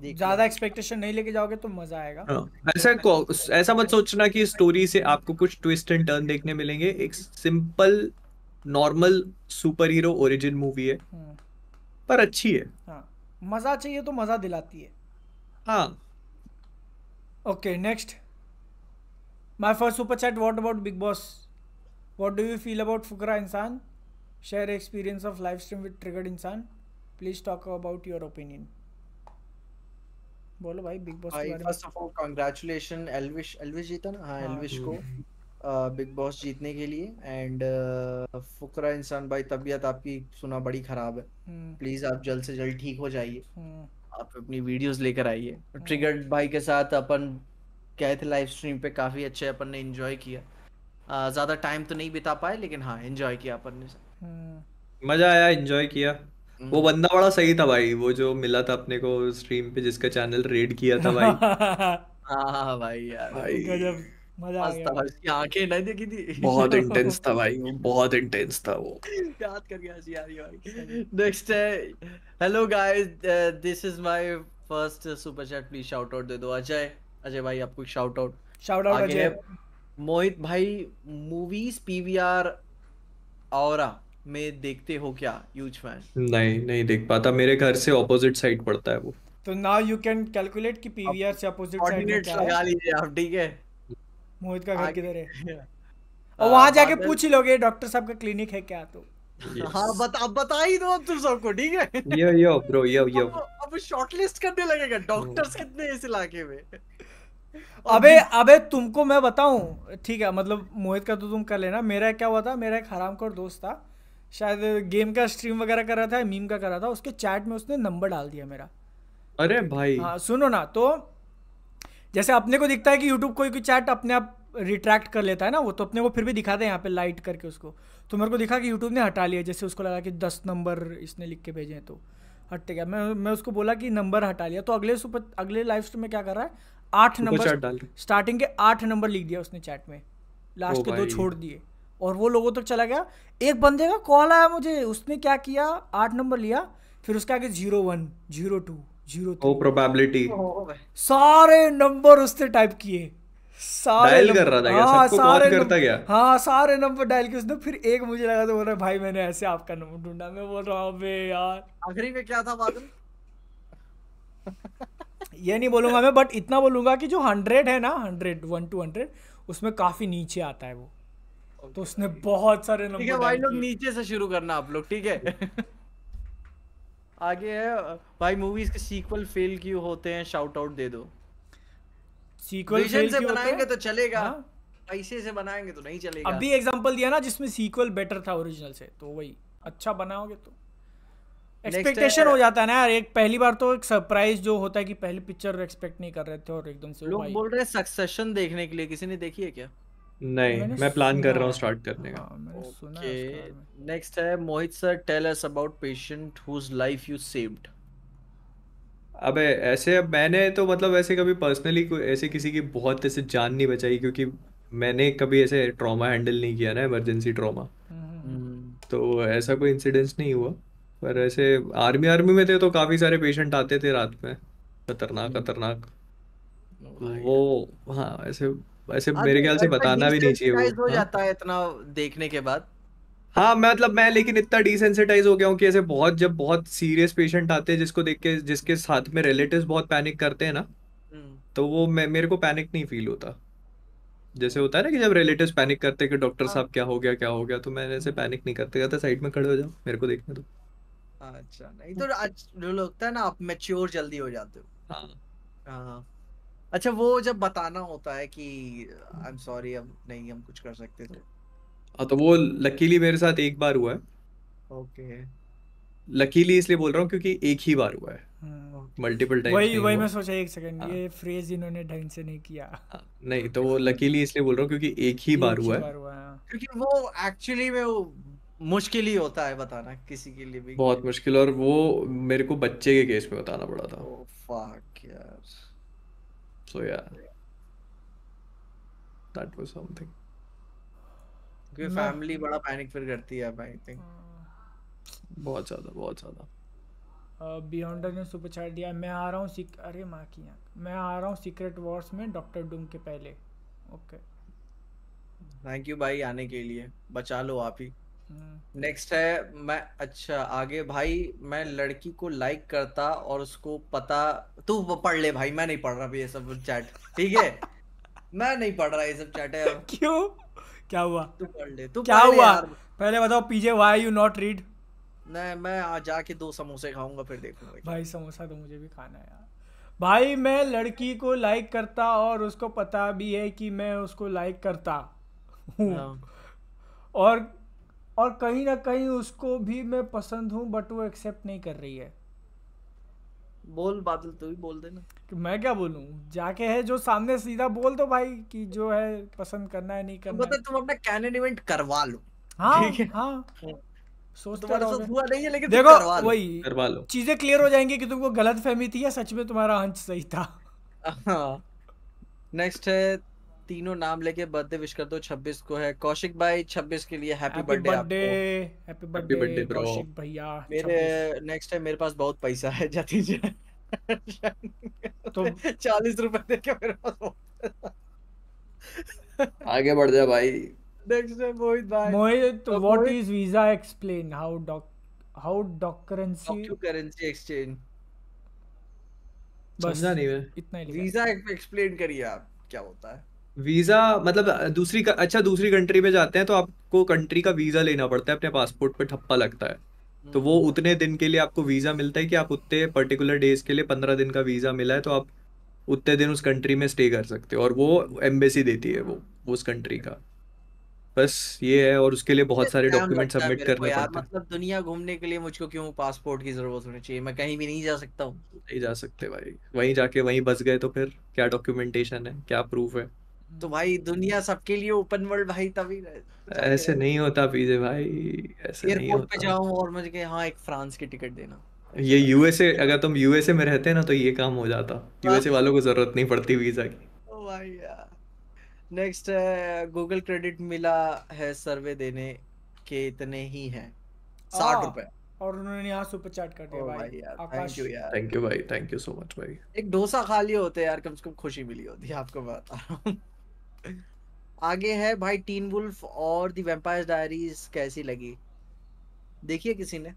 ज्यादा एक्सपेक्टेशन नहीं लेके जाओगे तो मजा आएगा हाँ, ऐसा ऐसा मत सोचना कि स्टोरी से आपको कुछ ट्विस्ट एंड टर्न देखने मिलेंगे एक simple normal superhero origin movie है हम्म। पर अच्छी है हाँ, मजा चाहिए तो मजा दिलाती है हाँ okay next my first super chat what about Bigg Boss what do you feel about Fukra Insaan share experience of life stream with Triggered Insaan please talk about your opinion बोलो भाई बिग बॉस के बारे में first of all congratulation Elvish Elvish जीता ना हां एल्विश हाँ, को बिग बॉस जीतने के लिए एंड फुकरा इंसान भाई तबीयत आपकी सुना बड़ी खराब है प्लीज हम्म। आप जल्द से जल्द ठीक हो जाइए हम्म। आप अपनी वीडियोस लेकर आइए ट्रिगर्ड हम्म। भाई के साथ अपन गए थे लाइव स्ट्रीम पे काफी अच्छे अपन ने एंजॉय किया ज्यादा टाइम तो नहीं बिता पाए लेकिन हाँ एंजॉय किया अपन ने मजा आया एंजॉय किया वो हम्म। बंदा बड़ा सही था भाई वो जो मिला था अपने को स्ट्रीम पे जिसका चैनल रेड किया था भाई हाँ, हाँ, हाँ भाई यार भाई गजब मजा आ गया था उसकी आंखें नहीं देखी थी बहुत इंटेंस था भाई वो बहुत इंटेंस था वो याद कर गया यार ये भाई नेक्स्ट है hello guys this is my first super chat please shout out दे दो अजय अजय भाई आपको shout out shout out Ajay Mohit भाई मूवीज पीवीआर औरा મે દેખતે હો ક્યા હ્યુજ ફાન નહી નહી દેખ પાતા મેરે ઘર સે ઓપોઝિટ સાઈડ પડતા હે વો તો નાઉ યુ કેન કેલ્ક્યુલેટ કી પીવીર સે ઓપોઝિટ સાઈડ મેં ક્યાં હે યે આપ ઠીક હે મોહિત કા ઘર કીધર હે વહા જાકે પૂછી લોગે ડોક્ટર સાબ કા ક્લિનિક હે ક્યા તો હા બત આપ બતાહી દો તુમ સબકો ઠીક હે યો યો બ્રો યો યો અબ શોર્ટ લિસ્ટ કરને લગેગા ડોક્ટર્સ કિતને ઇસ इलाके મે અબે અબે તુમકો મેં બતાઉં ઠીક હે મતલબ મોહિત કા તો તુમ કર લેના મેરા ક્યા ہوا تھا મેરા એક હરામકર દોસ્ત થા शायद गेम का स्ट्रीम वगैरह कर रहा था मीम का कर रहा था उसके चैट में उसने नंबर डाल दिया मेरा अरे भाई हाँ सुनो ना तो जैसे अपने को दिखता है कि यूट्यूब कोई कोई चैट अपने आप रिट्रैक्ट कर लेता है ना वो तो अपने को फिर भी दिखाते हैं यहाँ पे लाइट करके उसको तो मेरे को दिखा कि यूट्यूब ने हटा लिया जैसे उसको लगा कि दस नंबर इसने लिख के भेजे हैं तो हटते गया मैं मैं उसको बोला कि नंबर हटा लिया तो अगले सुपर अगले लाइव स्ट्रीम में क्या कर रहा है आठ नंबर स्टार्टिंग के आठ नंबर लिख दिया उसने चैट में लास्ट के दो छोड़ दिए और वो लोगों तक तो चला गया एक बंदे का कॉल आया मुझे उसने क्या किया आठ नंबर लिया फिर उसके आगे zero one zero two zero O probability सारे नंबर उसने टाइप किए सारे डायल कर रहा था हाँ, सारे करता गया हाँ सारे नंबर डायल के उसने फिर एक मुझे लगा तो बोल रहा भाई मैंने ऐसे आपका नंबर ढूंढा मैं बोल रहा हूँ यार आखिरी में क्या था बादल ये नहीं बोलूंगा मैं बट इतना बोलूंगा कि जो हंड्रेड है ना हंड्रेड वन टू हंड्रेड उसमें काफी नीचे आता है वो तो उसने बहुत सारे नंबर ठीक है भाई लोग नीचे से शुरू करना आप लोग ठीक है आगे है भाई मूवीज के सीक्वल फेल क्यों होते हैं शाउट आउट दे दो सीक्वल फेल से बनाएंगे तो चलेगा हाँ। पैसे से बनाएंगे तो नहीं चलेगा अभी एग्जांपल दिया ना जिसमें सीक्वल बेटर था ओरिजिनल से तो वही अच्छा बनाओगे तो एक्सपेक्टेशन हो जाता है ना यार एक पहली बार तो एक सरप्राइज जो होता है कि पहली पिक्चर एक्सपेक्ट नहीं कर रहे थे और एकदम से लोग बोल रहे हैं सक्सेशन देखने के लिए किसी ने देखी है क्या नहीं मैं प्लान कर रहा हूँ स्टार्ट करने का ओके हाँ, नेक्स्ट है Mohit sir tell us about patient whose life you saved अबे ऐसे अब मैंने तो मतलब ऐसे कभी पर्सनली कोई ऐसे किसी की बहुत ऐसे जान नहीं बचाई क्योंकि मैंने कभी ऐसे ट्रॉमा हैंडल नहीं किया ना इमरजेंसी हम्म। Trauma hmm। तो ऐसा कोई इंसिडेंस नहीं हुआ पर ऐसे आर्मी आर्मी में थे तो काफी सारे पेशेंट आते थे रात में खतरनाक hmm। खतरनाक oh वो हाँ ऐसे वैसे हाँ, मेरे तो ख्याल से बताना भी नहीं चाहिए हो जाता है इतना देखने के बाद हाँ मैं मतलब मैं लेकिन इतना डिसेंसिटाइज हो गया हूँ कि ऐसे बहुत जब बहुत सीरियस पेशेंट आते हैं जिसको देख के जिसके साथ में रिलेटिव्स बहुत पैनिक करते हैं ना हम्म। तो वो मैं मेरे को पैनिक नहीं फील होता जैसे होता है ना कि जब रिलेटिव्स पैनिक करते हैं कि डॉक्टर हाँ। साहब क्या हो गया क्या हो गया तो मैं ऐसे पैनिक नहीं करते कहता साइड में खड़े हो जाओ मेरे को देखने दो अच्छा नहीं तो आज लगता है ना आप मैच्योर जल्दी हो जाते हो हाँ हाँ अच्छा वो जब बताना होता है कि आई एम सॉरी अब नहीं हम कुछ कर सकते थे हाँ तो वो लकीली मेरे साथ एक बार हुआ है ओके लकीली इसलिए बोल रहा हूँ क्योंकि एक ही बार हुआ है मल्टीपल हाँ, टाइम वही वही मैं सोचा एक सेकंड हाँ। ये फ्रेज इन्होंने ढंग से नहीं किया हाँ, नहीं तो वो लकीली इसलिए बोल रहा हूँ क्योंकि एक ही बार हुआ है क्योंकि वो एक्चुअली में वो मुश्किल ही होता है बताना किसी के लिए भी बहुत मुश्किल और वो मेरे को बच्चे के केस में बताना पड़ा था ओ फक यार So yeah, that was something. क्योंकि okay, फैमिली बड़ा पैनिक फिर करती है आई थिंक हाँ। बहुत ज्यादा बहुत ज्यादा बियॉन्डर ने सुपर चैट दिया मैं आ रहा हूँ अरे माँ की यहाँ मैं आ रहा हूँ सीक्रेट वॉर्स में डॉक्टर डूम के पहले ओके थैंक यू भाई आने के लिए बचा लो आप ही नेक्स्ट है मैं अच्छा आगे भाई मैं लड़की को लाइक करता और उसको पता तू पढ़ ले भाई मैं नहीं पढ़ रहा ये सब चैट ठीक है मैं नहीं पढ़ रहा ये सब चैट है क्यों क्या हुआ तू पढ़ ले तू क्या हुआ पहले बताओ PJ why you not read नहीं मैं आज जाके दो समोसे खाऊंगा फिर देखूंगा भाई समोसा तो मुझे भी खाना है यार भाई मैं लड़की को लाइक करता और उसको पता भी है कि मैं उसको लाइक करता हूँ हाँ। और और कहीं ना कहीं उसको भी मैं पसंद हूँ बट वो एक्सेप्ट नहीं कर रही है बोल बादल तो भी बोल देना कि मैं क्या बोलूं जाके है जो सामने सीधा बोल दो भाई कि जो है पसंद करना है नहीं तो करना मतलब तुम अपना कैनन इवेंट करवा लो हाँ हाँ।, हाँ सोचता हुआ नहीं है लेकिन देखो वही चीजें क्लियर हो जाएंगी कि तुमको गलत फहमी थी या सच में तुम्हारा अंश सही था नेक्स्ट हाँ। है तीनों नाम लेके बर्थडे विश कर दो 26 को है कौशिक भाई 26 के लिए happy birthday birthday happy birthday bro Kaushik भैया मेरे नेक्स्ट टाइम मेरे पास बहुत पैसा है जाती जी तो चालीस रुपए दे के मेरे पास आगे बढ़ जा भाई नेक्स्ट टाइम मोहित भाई Mohit what is visa explain how doc how doc currency currency exchange बस नहीं मैं इतना ही वीजा एक्सप्लेन करिए आप क्या होता है वीजा मतलब दूसरी अच्छा दूसरी कंट्री में जाते हैं तो आपको कंट्री का वीजा लेना पड़ता है अपने पासपोर्ट पे ठप्पा लगता है तो वो हम्म। उतने दिन के लिए आपको वीजा मिलता है कि आप उतने पर्टिकुलर डेज के लिए पंद्रह दिन का वीजा मिला है तो आप उतने दिन उस कंट्री में स्टे कर सकते हो और वो एम्बेसी देती है वो उस कंट्री का बस ये है और उसके लिए बहुत सारे डॉक्यूमेंट सबमिट करने पड़ते हैं मतलब दुनिया घूमने के लिए मुझको क्यों पासपोर्ट की जरूरत होनी चाहिए मैं कहीं भी नहीं जा सकता हूँ नहीं जा सकते भाई वहीं जाके वहीं बस गए तो फिर क्या डॉक्यूमेंटेशन है क्या प्रूफ है तो भाई दुनिया सबके लिए ओपन वर्ल्ड भाई तभी ऐसे नहीं होता पीजे भाई ऐसे नहीं होता पे जाऊं और मुझे के हाँ एक फ्रांस की टिकट देना ये यूएसए अगर तुम यूएसए में रहते ना तो ये काम हो जाता यूएसए हाँ। वालों को जरूरत नहीं पड़ती वीजा की भाई नेक्स्ट है गूगल क्रेडिट मिला है सर्वे देने के इतने ही हैं साठ हाँ, रुपए और उन्होंने यहाँ सुपर चैट कर दिया भाई, भाई थैंक यू यार थैंक यू भाई थैंक यू सो मच भाई एक डोसा खा लिए होते यार कम से कम खुशी मिली होती है आपको बता रहा हूँ आगे है भाई टीन वुल्फ और दी वेम्पायर डायरीज कैसी लगी देखिए किसी ने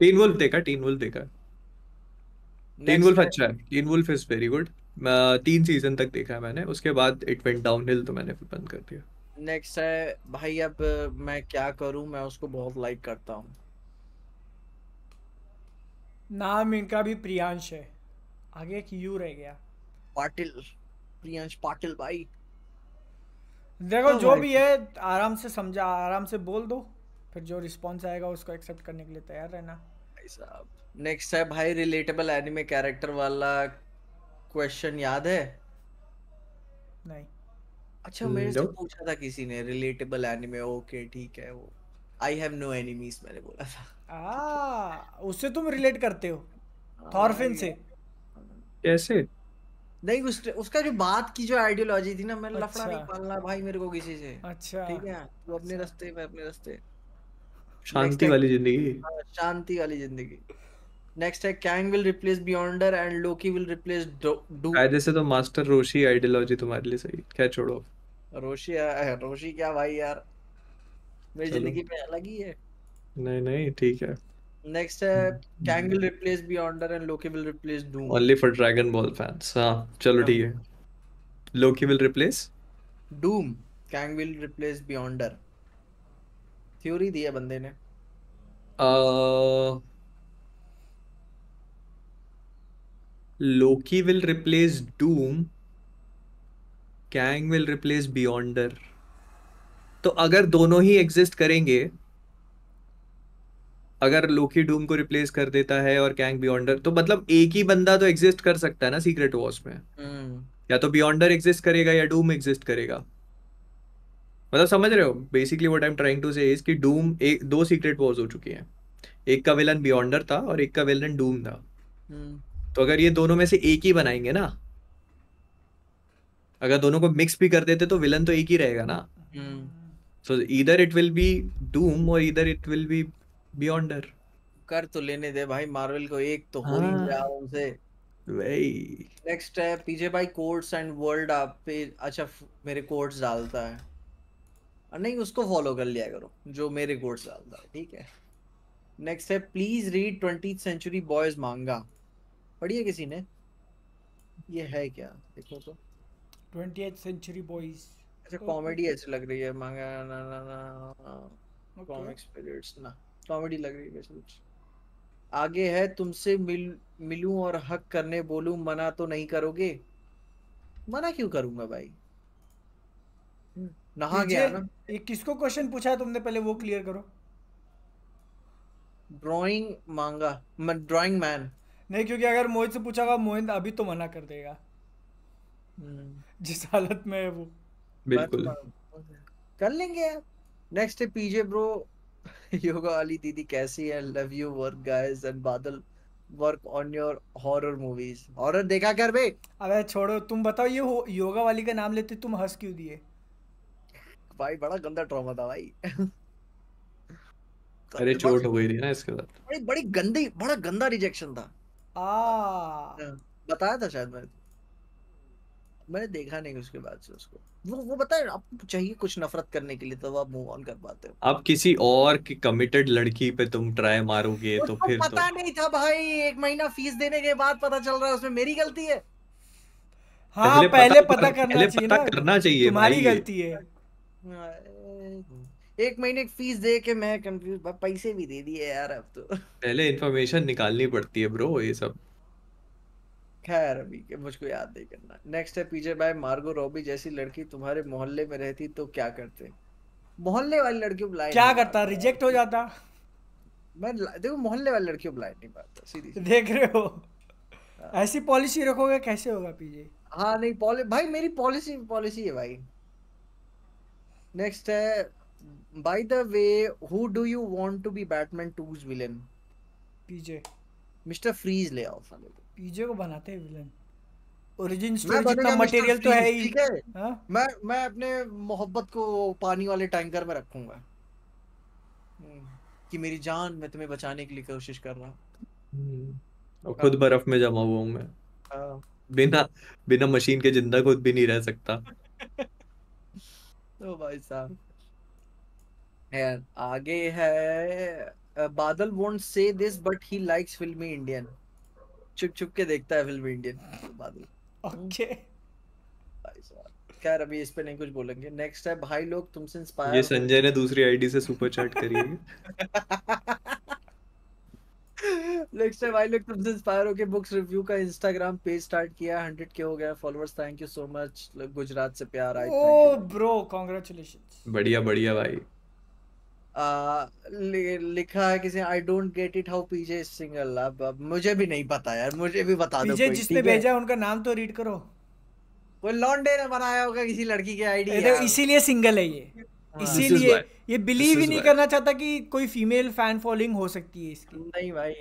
टीन वुल्फ देखा टीन वुल्फ देखा टीन वुल्फ अच्छा है Teen Wolf is very good तीन सीजन तक देखा है मैंने उसके बाद इट वेंट डाउनहिल तो मैंने फिर बंद कर दिया नेक्स्ट है भाई अब uh, मैं क्या करूं मैं उसको बहुत लाइक करता हूं नाम इनका भी प्रियांश है आगे एक यू रह गया पाटिल प्रियांश पाटिल भाई देखो तो जो भी है आराम से समझा आराम से बोल दो फिर जो रिस्पॉन्स आएगा उसको एक्सेप्ट करने के लिए तैयार रहना भाई साहब नेक्स्ट है भाई रिलेटेबल एनिमे कैरेक्टर वाला क्वेश्चन याद है नहीं अच्छा मेरे से पूछा था किसी ने रिलेटेबल एनिमे ओके ठीक है वो आई हैव नो एनिमीज मैंने बोला था आ उससे तुम रिलेट करते हो हाँ थॉरफिन से कैसे नहीं उस उसका जो बात की जो आइडियोलॉजी थी ना मैं अच्छा। लफड़ा नहीं पालना भाई मेरे को किसी से अच्छा ठीक है तू तो अपने अच्छा। रास्ते मैं अपने रास्ते शांति वाली जिंदगी हाँ, शांति वाली जिंदगी नेक्स्ट है Kang will replace Beyonder and Loki will replace do कायदे से तो मास्टर रोशी आइडियोलॉजी तुम्हारे लिए सही क्या छोड़ो रोशी रोशी क्या भाई यार मेरी जिंदगी पे अलग ही है नहीं नहीं ठीक है Next है Kang will replace Beyonder and Loki will replace Doom. Only for Dragon Ball fans. हाँ चलो ठीक है. Loki will replace Doom. Kang will replace Beyonder. Theory दी है बंदे ने. Uh, Loki will replace Doom. Kang will replace Beyonder. तो अगर दोनों ही एग्जिस्ट करेंगे अगर लोकी डूम को रिप्लेस कर देता है और कैंग बियॉन्डर तो मतलब एक ही बंदा तो एग्जिस्ट कर सकता है ना सीक्रेट वॉर्स में hmm. या तो बियॉन्डर एग्जिस्ट करेगा या डूम एग्जिस्ट करेगा मतलब समझ रहे हो basically what I am trying to say is कि डूम एक दो सीक्रेट वॉर्स हो चुकी हैं एक का विलन बियॉन्डर था और एक का विलन डूम था hmm. तो अगर ये दोनों में से एक ही बनाएंगे ना अगर दोनों को मिक्स भी कर देते तो विलन तो एक ही रहेगा ना सो इधर इट विल बी डूम और इधर इट विल बी बियॉन्डर कर तो लेने दे भाई मार्वल को एक तो हो ही जा हाँ। उनसे वही नेक्स्ट है पीजे भाई कोर्ट्स एंड वर्ल्ड आप पे अच्छा मेरे कोर्ट्स डालता है नहीं उसको फॉलो कर लिया करो जो मेरे कोर्ट्स डालता है ठीक है नेक्स्ट है please read twenty century boys manga पढ़िए किसी ने ये है क्या देखो तो ट्वेंटी सेंचुरी बॉयज अच्छा कॉमेडी अच्छी लग रही है मांगा ना ना ना कॉमिक्स पीरियड्स ना कॉमेडी लग रही है कुछ आगे है तुमसे मिल मिलूं और हक करने बोलूं मना तो नहीं करोगे मना क्यों करूंगा भाई हम्म। नहा गया ना ये किसको क्वेश्चन पूछा है तुमने पहले वो क्लियर करो ड्राइंग मांगा मैं ड्राइंग मैन नहीं क्योंकि अगर मोहित से पूछा होगा मोहित अभी तो मना कर देगा हम्म। जिस हालत में है वो बिल्कुल तो कर लेंगे यार नेक्स्ट है पीजे ब्रो योगा वाली दीदी कैसी है love you work guys and Badal work on your horror movies horror देखा कर बे अबे छोड़ो तुम बताओ ये हो, योगा वाली का नाम लेते तुम हंस क्यों दिए भाई बड़ा गंदा ट्रॉमा था भाई अरे चोट हो गई थी ना इसके साथ बड़ी बड़ी गंदी बड़ा गंदा रिजेक्शन था आ हाँ, बताया था शायद मैंने मैंने देखा नहीं उसके बाद से उसको वो वो पता है आप चाहिए कुछ नफरत करने के लिए तो आप मूव ऑन कर पाते हो आप किसी और की कमिटेड लड़की पे तुम ट्राई मारोगे तो, तो फिर तो पता तो... नहीं था भाई एक महीना फीस देने के बाद पता चल रहा है उसमें मेरी गलती है हाँ पहले, पहले पता, पता करना पहले चाहिए पता करना चाहिए तुम्हारी गलती है एक महीने की फीस दे के मैं कंफ्यूज पैसे भी दे दिए यार अब तो पहले इन्फॉर्मेशन निकालनी पड़ती है ब्रो ये सब खैर अभी मुझको याद नहीं करना नेक्स्ट है पीजे भाई मार्गो रॉबी जैसी लड़की तुम्हारे मोहल्ले में रहती तो क्या करते मोहल्ले वाली लड़कियों बुलाए क्या करता रिजेक्ट हो जाता मैं देखो मोहल्ले वाली लड़कियों बुलाए नहीं पाता सीधी देख रहे हो हाँ। ऐसी पॉलिसी रखोगे कैसे होगा पीजे हाँ नहीं पॉलिसी भाई मेरी पॉलिसी पॉलिसी है भाई नेक्स्ट है by the way who do you want to be Batman two's villain PJ Mister Freeze ले आओ साले को पीजे को बनाते हैं विलन ओरिजिन स्टोरी जितना मटेरियल तो है ही ठीक है हाँ? मैं मैं अपने मोहब्बत को पानी वाले टैंकर में रखूंगा हम्म, कि मेरी जान मैं तुम्हें बचाने के लिए कोशिश कर रहा हूँ हम्म, और खुद बर्फ में जमा हुआ हूँ मैं हाँ। बिना बिना मशीन के जिंदा खुद भी नहीं रह सकता तो भाई साहब यार आगे है Badal won't say this but he likes फिल्मी इंडियन छुप छुप के देखता है फिल्म इंडियन तो बादल ओके भाई खैर अभी इस पे नहीं कुछ बोलेंगे नेक्स्ट है भाई लोग तुमसे इंस्पायर ये संजय ने दूसरी आईडी से सुपर चैट करी है नेक्स्ट है भाई लोग तुमसे इंस्पायर होके बुक्स रिव्यू का इंस्टाग्राम पेज स्टार्ट किया 100 के हो गया followers thank you so much Gujarat से प्यार आया ओ ब्रो कांग्रेचुलेशंस बढ़िया बढ़िया भाई लिखा है किसी I don't get it how PJ single अब, मुझे भी नहीं पता यार मुझे भी बता दो पीजे जिसने भेजा है उनका नाम तो रीड करो वो लॉन्डे ने बनाया होगा किसी लड़की के आईडी तो इसीलिए सिंगल है ये हाँ। इसीलिए ये बिलीव ही नहीं करना चाहता कि कोई फीमेल फैन फॉलोइंग हो सकती है इसकी नहीं भाई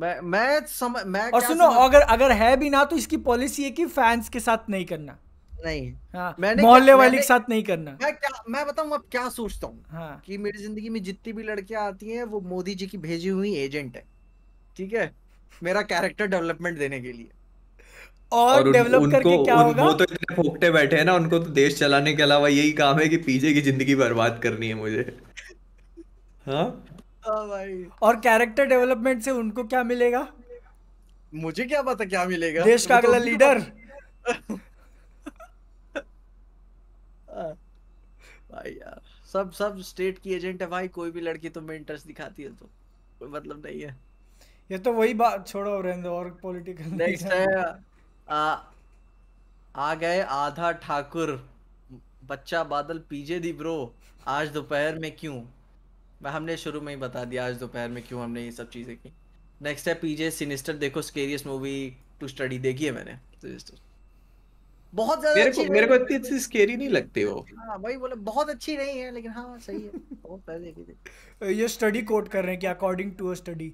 मैं मैं सम, मैं और सुनो अगर अगर है भी ना तो इसकी पॉलिसी है कि फैंस के साथ नहीं करना नहीं हाँ, मोहल्ले वाले के साथ नहीं करना मैं क्या मैं बताऊँ अब क्या सोचता हूँ हाँ, कि मेरी जिंदगी में जितनी भी लड़कियां आती हैं वो मोदी जी की भेजी हुई एजेंट है ठीक है मेरा कैरेक्टर डेवलपमेंट देने के लिए और, और डेवलप उन, करके क्या होगा वो तो इतने फोकटे बैठे हैं ना उनको तो देश चलाने के अलावा यही काम है कि पीजे की जिंदगी बर्बाद करनी है मुझे हाँ? हाँ भाई और कैरेक्टर डेवलपमेंट से उनको क्या मिलेगा मुझे क्या पता क्या मिलेगा देश का तो अगला लीडर भाई यार सब सब स्टेट की एजेंट है भाई कोई भी लड़की तुम्हें इंटरेस्ट दिखाती है तो कोई मतलब नहीं है ये तो वही बात छोड़ो रहने और पॉलिटिकल नेक्स्ट है आ, आ गए आधा ठाकुर बच्चा बादल पीजे दी ब्रो आज दोपहर में क्यों मैं हमने शुरू में ही बता दिया आज दोपहर में क्यों हमने ये सब चीज़ें की नेक्स्ट है पीजे सिनिस्टर देखो स्केरियस मूवी टू स्टडी देखी है मैंने सिनिस्टर तो बहुत ज्यादा मेरे को मेरे को इतनी इतनी स्केरी नहीं लगती वो हाँ भाई बोले बहुत अच्छी नहीं है लेकिन हाँ सही है बहुत पहले देखी थी ये स्टडी कोट कर रहे हैं कि according to a study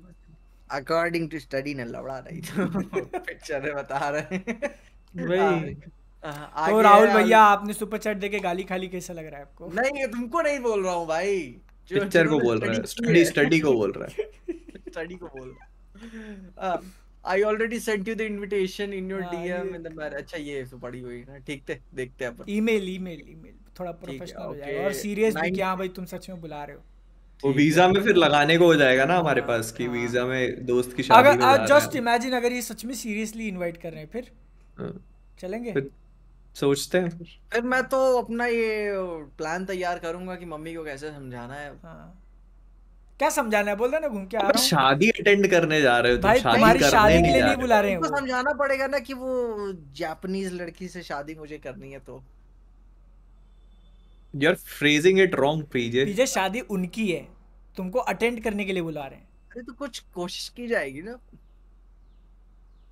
according to study ने लवड़ा रही तो पिक्चर में बता रहे वही हाँ, हाँ, हाँ, तो राहुल भैया आपने सुपर चैट देके गाली खाली कैसा लग रहा है आपको नहीं ये तुमको नहीं बोल रहा हूँ भाई पिक्चर को बोल रहा है स्टडी स्टडी को बोल रहा है स्टडी को बोल रहा है I already sent you the invitation in your DM in the mail अच्छा ये तो पड़ी हुई ना ठीक थे देखते हैं अपन ईमेल ईमेल ईमेल थोड़ा प्रोफेशनल हो जाएगा और सीरियस भी क्या भाई तुम सच में बुला रहे हो वो वीजा में फिर लगाने को हो जाएगा ना हमारे हाँ, पास कि वीजा हाँ। में दोस्त की शादी अगर जस्ट इमेजिन अगर ये सच में सीरियसली इनवाइट कर रहे हैं फिर हाँ। चलेंगे सोचते हैं फिर मैं तो अपना ये प्लान तैयार करूंगा कि मम्मी को कैसे समझाना है हाँ। क्या समझाना है बोल रहे ना घूम के आ रहा शादी अटेंड करने जा रहे हो भाई तुम्हारी शादी के लिए नहीं बुला रहे हैं समझाना पड़ेगा ना कि वो जापानीज लड़की से शादी मुझे करनी है तो you are phrasing it wrong PJ PJ शादी उनकी है तुमको अटेंड करने के लिए बुला रहे हैं अरे तो कुछ कोशिश की जाएगी ना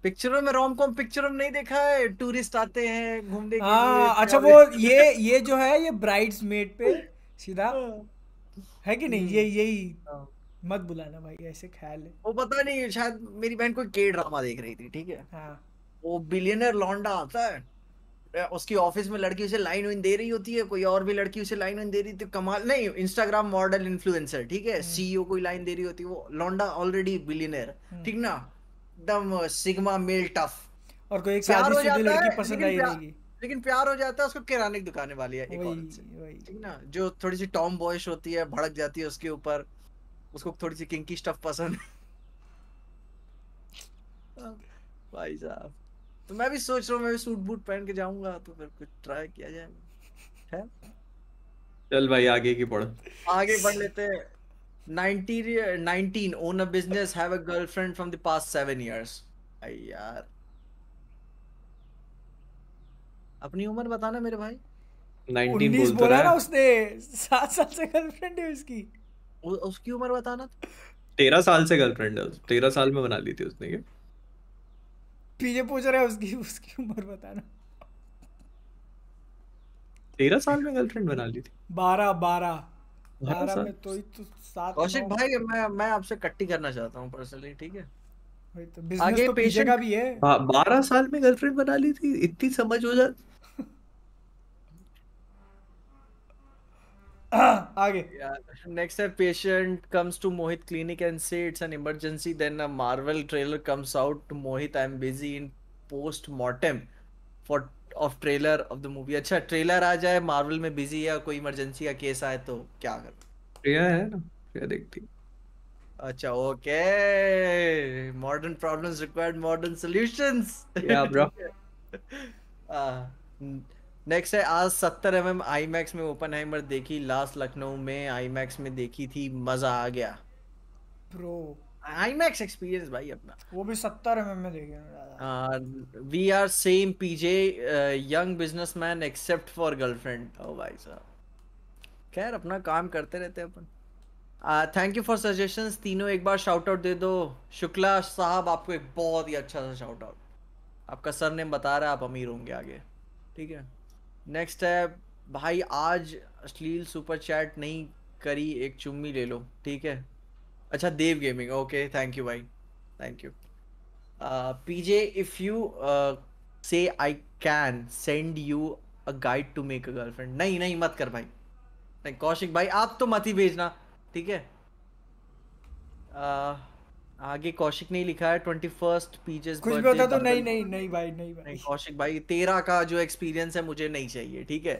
पिक्चरों में रोम कॉम पिक्चरों में नहीं देखा है टूरिस्ट आते हैं घूमने के लिए हाँ, अच्छा वो ये ये जो है ये ब्राइड्स मेड पे सीधा हाँ। है कि नहीं ये यही हम्म। हाँ। मत बुलाना भाई ऐसे ख्याल है वो पता नहीं शायद मेरी बहन कोई के ड्रामा देख रही थी ठीक है हाँ। वो बिलियनर लौंडा आता है उसकी ऑफिस में लड़की उसे लाइन वाइन दे रही होती है कोई और भी लड़की उसे लाइन वाइन दे रही थी तो कमाल नहीं इंस्टाग्राम मॉडल इन्फ्लुएंसर ठीक है सीईओ हम्म। कोई लाइन दे रही होती है वो लौंडा ऑलरेडी बिलियनर ठीक ना एकदम सिग्मा मेल टफ और कोई एक शादी लड़की पसंद आई रहेगी लेकिन प्यार हो जाता है उसको किराने की दुकाने वाली है एक औरत से ठीक ना जो थोड़ी सी टॉम बॉयश होती है भड़क जाती है उसके ऊपर उसको थोड़ी सी किंकी स्टफ पसंद भाई साहब तो मैं भी सोच रहा हूँ मैं भी सूट बूट पहन के जाऊंगा तो फिर कुछ ट्राई किया जाए है चल भाई आगे की पढ़ आगे बढ़ लेते हैं 19 19 own a business have a girlfriend from the past 7 years आई यार अपनी उम्र बताना मेरे भाई 19 बोल बोला ना उसने सात साल से गर्लफ्रेंड है उसकी उ, उसकी उम्र बताना तेरह साल से गर्लफ्रेंड है तेरह साल में बना ली थी उसने क्या पीछे पूछ उसकी उसकी उम्र बताना तेरह साल में गर्लफ्रेंड बना ली थी बारह बारह में तो तो कौशिक भाई मैं मैं आपसे कट्टी करना चाहता हूँ पर्सनली ठीक है तो आगे तो पेशे का भी है हाँ, बारह साल में गर्लफ्रेंड बना ली थी इतनी समझ हो जाती आगे नेक्स्ट है patient comes to Mohit clinic and say it's an emergency then a Marvel trailer comes out Mohit I am busy in post mortem for of trailer of the movie अच्छा ट्रेलर आ जाए मार्वल में बिजी या कोई emergency का case आए तो क्या कर प्रिया है ना प्रिया देखती अच्छा okay modern problems required modern solutions या ब्रो नेक्स्ट है आज सत्तर एम एम आई मैक्स में ओपन मैं देखी लास्ट लखनऊ में आई मैक्स में देखी थी मजा आ गया ब्रो आई मैक्स एक्सपीरियंस भाई अपना वो भी सत्तर एम में देखे we are same PJ young businessman except for girlfriend ओ भाई साहब खैर अपना काम करते रहते हैं अपन थैंक यू फॉर सजेशन तीनों एक बार शाउट आउट दे दो शुक्ला साहब आपको एक बहुत ही अच्छा सा शाउट आउट आपका सर नेम बता रहा है आप अमीर होंगे आगे ठीक है नेक्स्ट है भाई आज अश्लील सुपर चैट नहीं करी एक चुम्मी ले लो ठीक है अच्छा Dev gaming okay thank you भाई thank you PJ if you say I can send you a guide to make a girlfriend नहीं नहीं मत कर भाई नहीं कौशिक भाई आप तो मत ही भेजना ठीक है uh, आगे कौशिक ने लिखा है ट्वेंटी फर्स्ट पीजेस कुछ भी होता तो नहीं नहीं नहीं भाई नहीं भाई नहीं, कौशिक भाई तेरा का जो एक्सपीरियंस है मुझे नहीं चाहिए ठीक है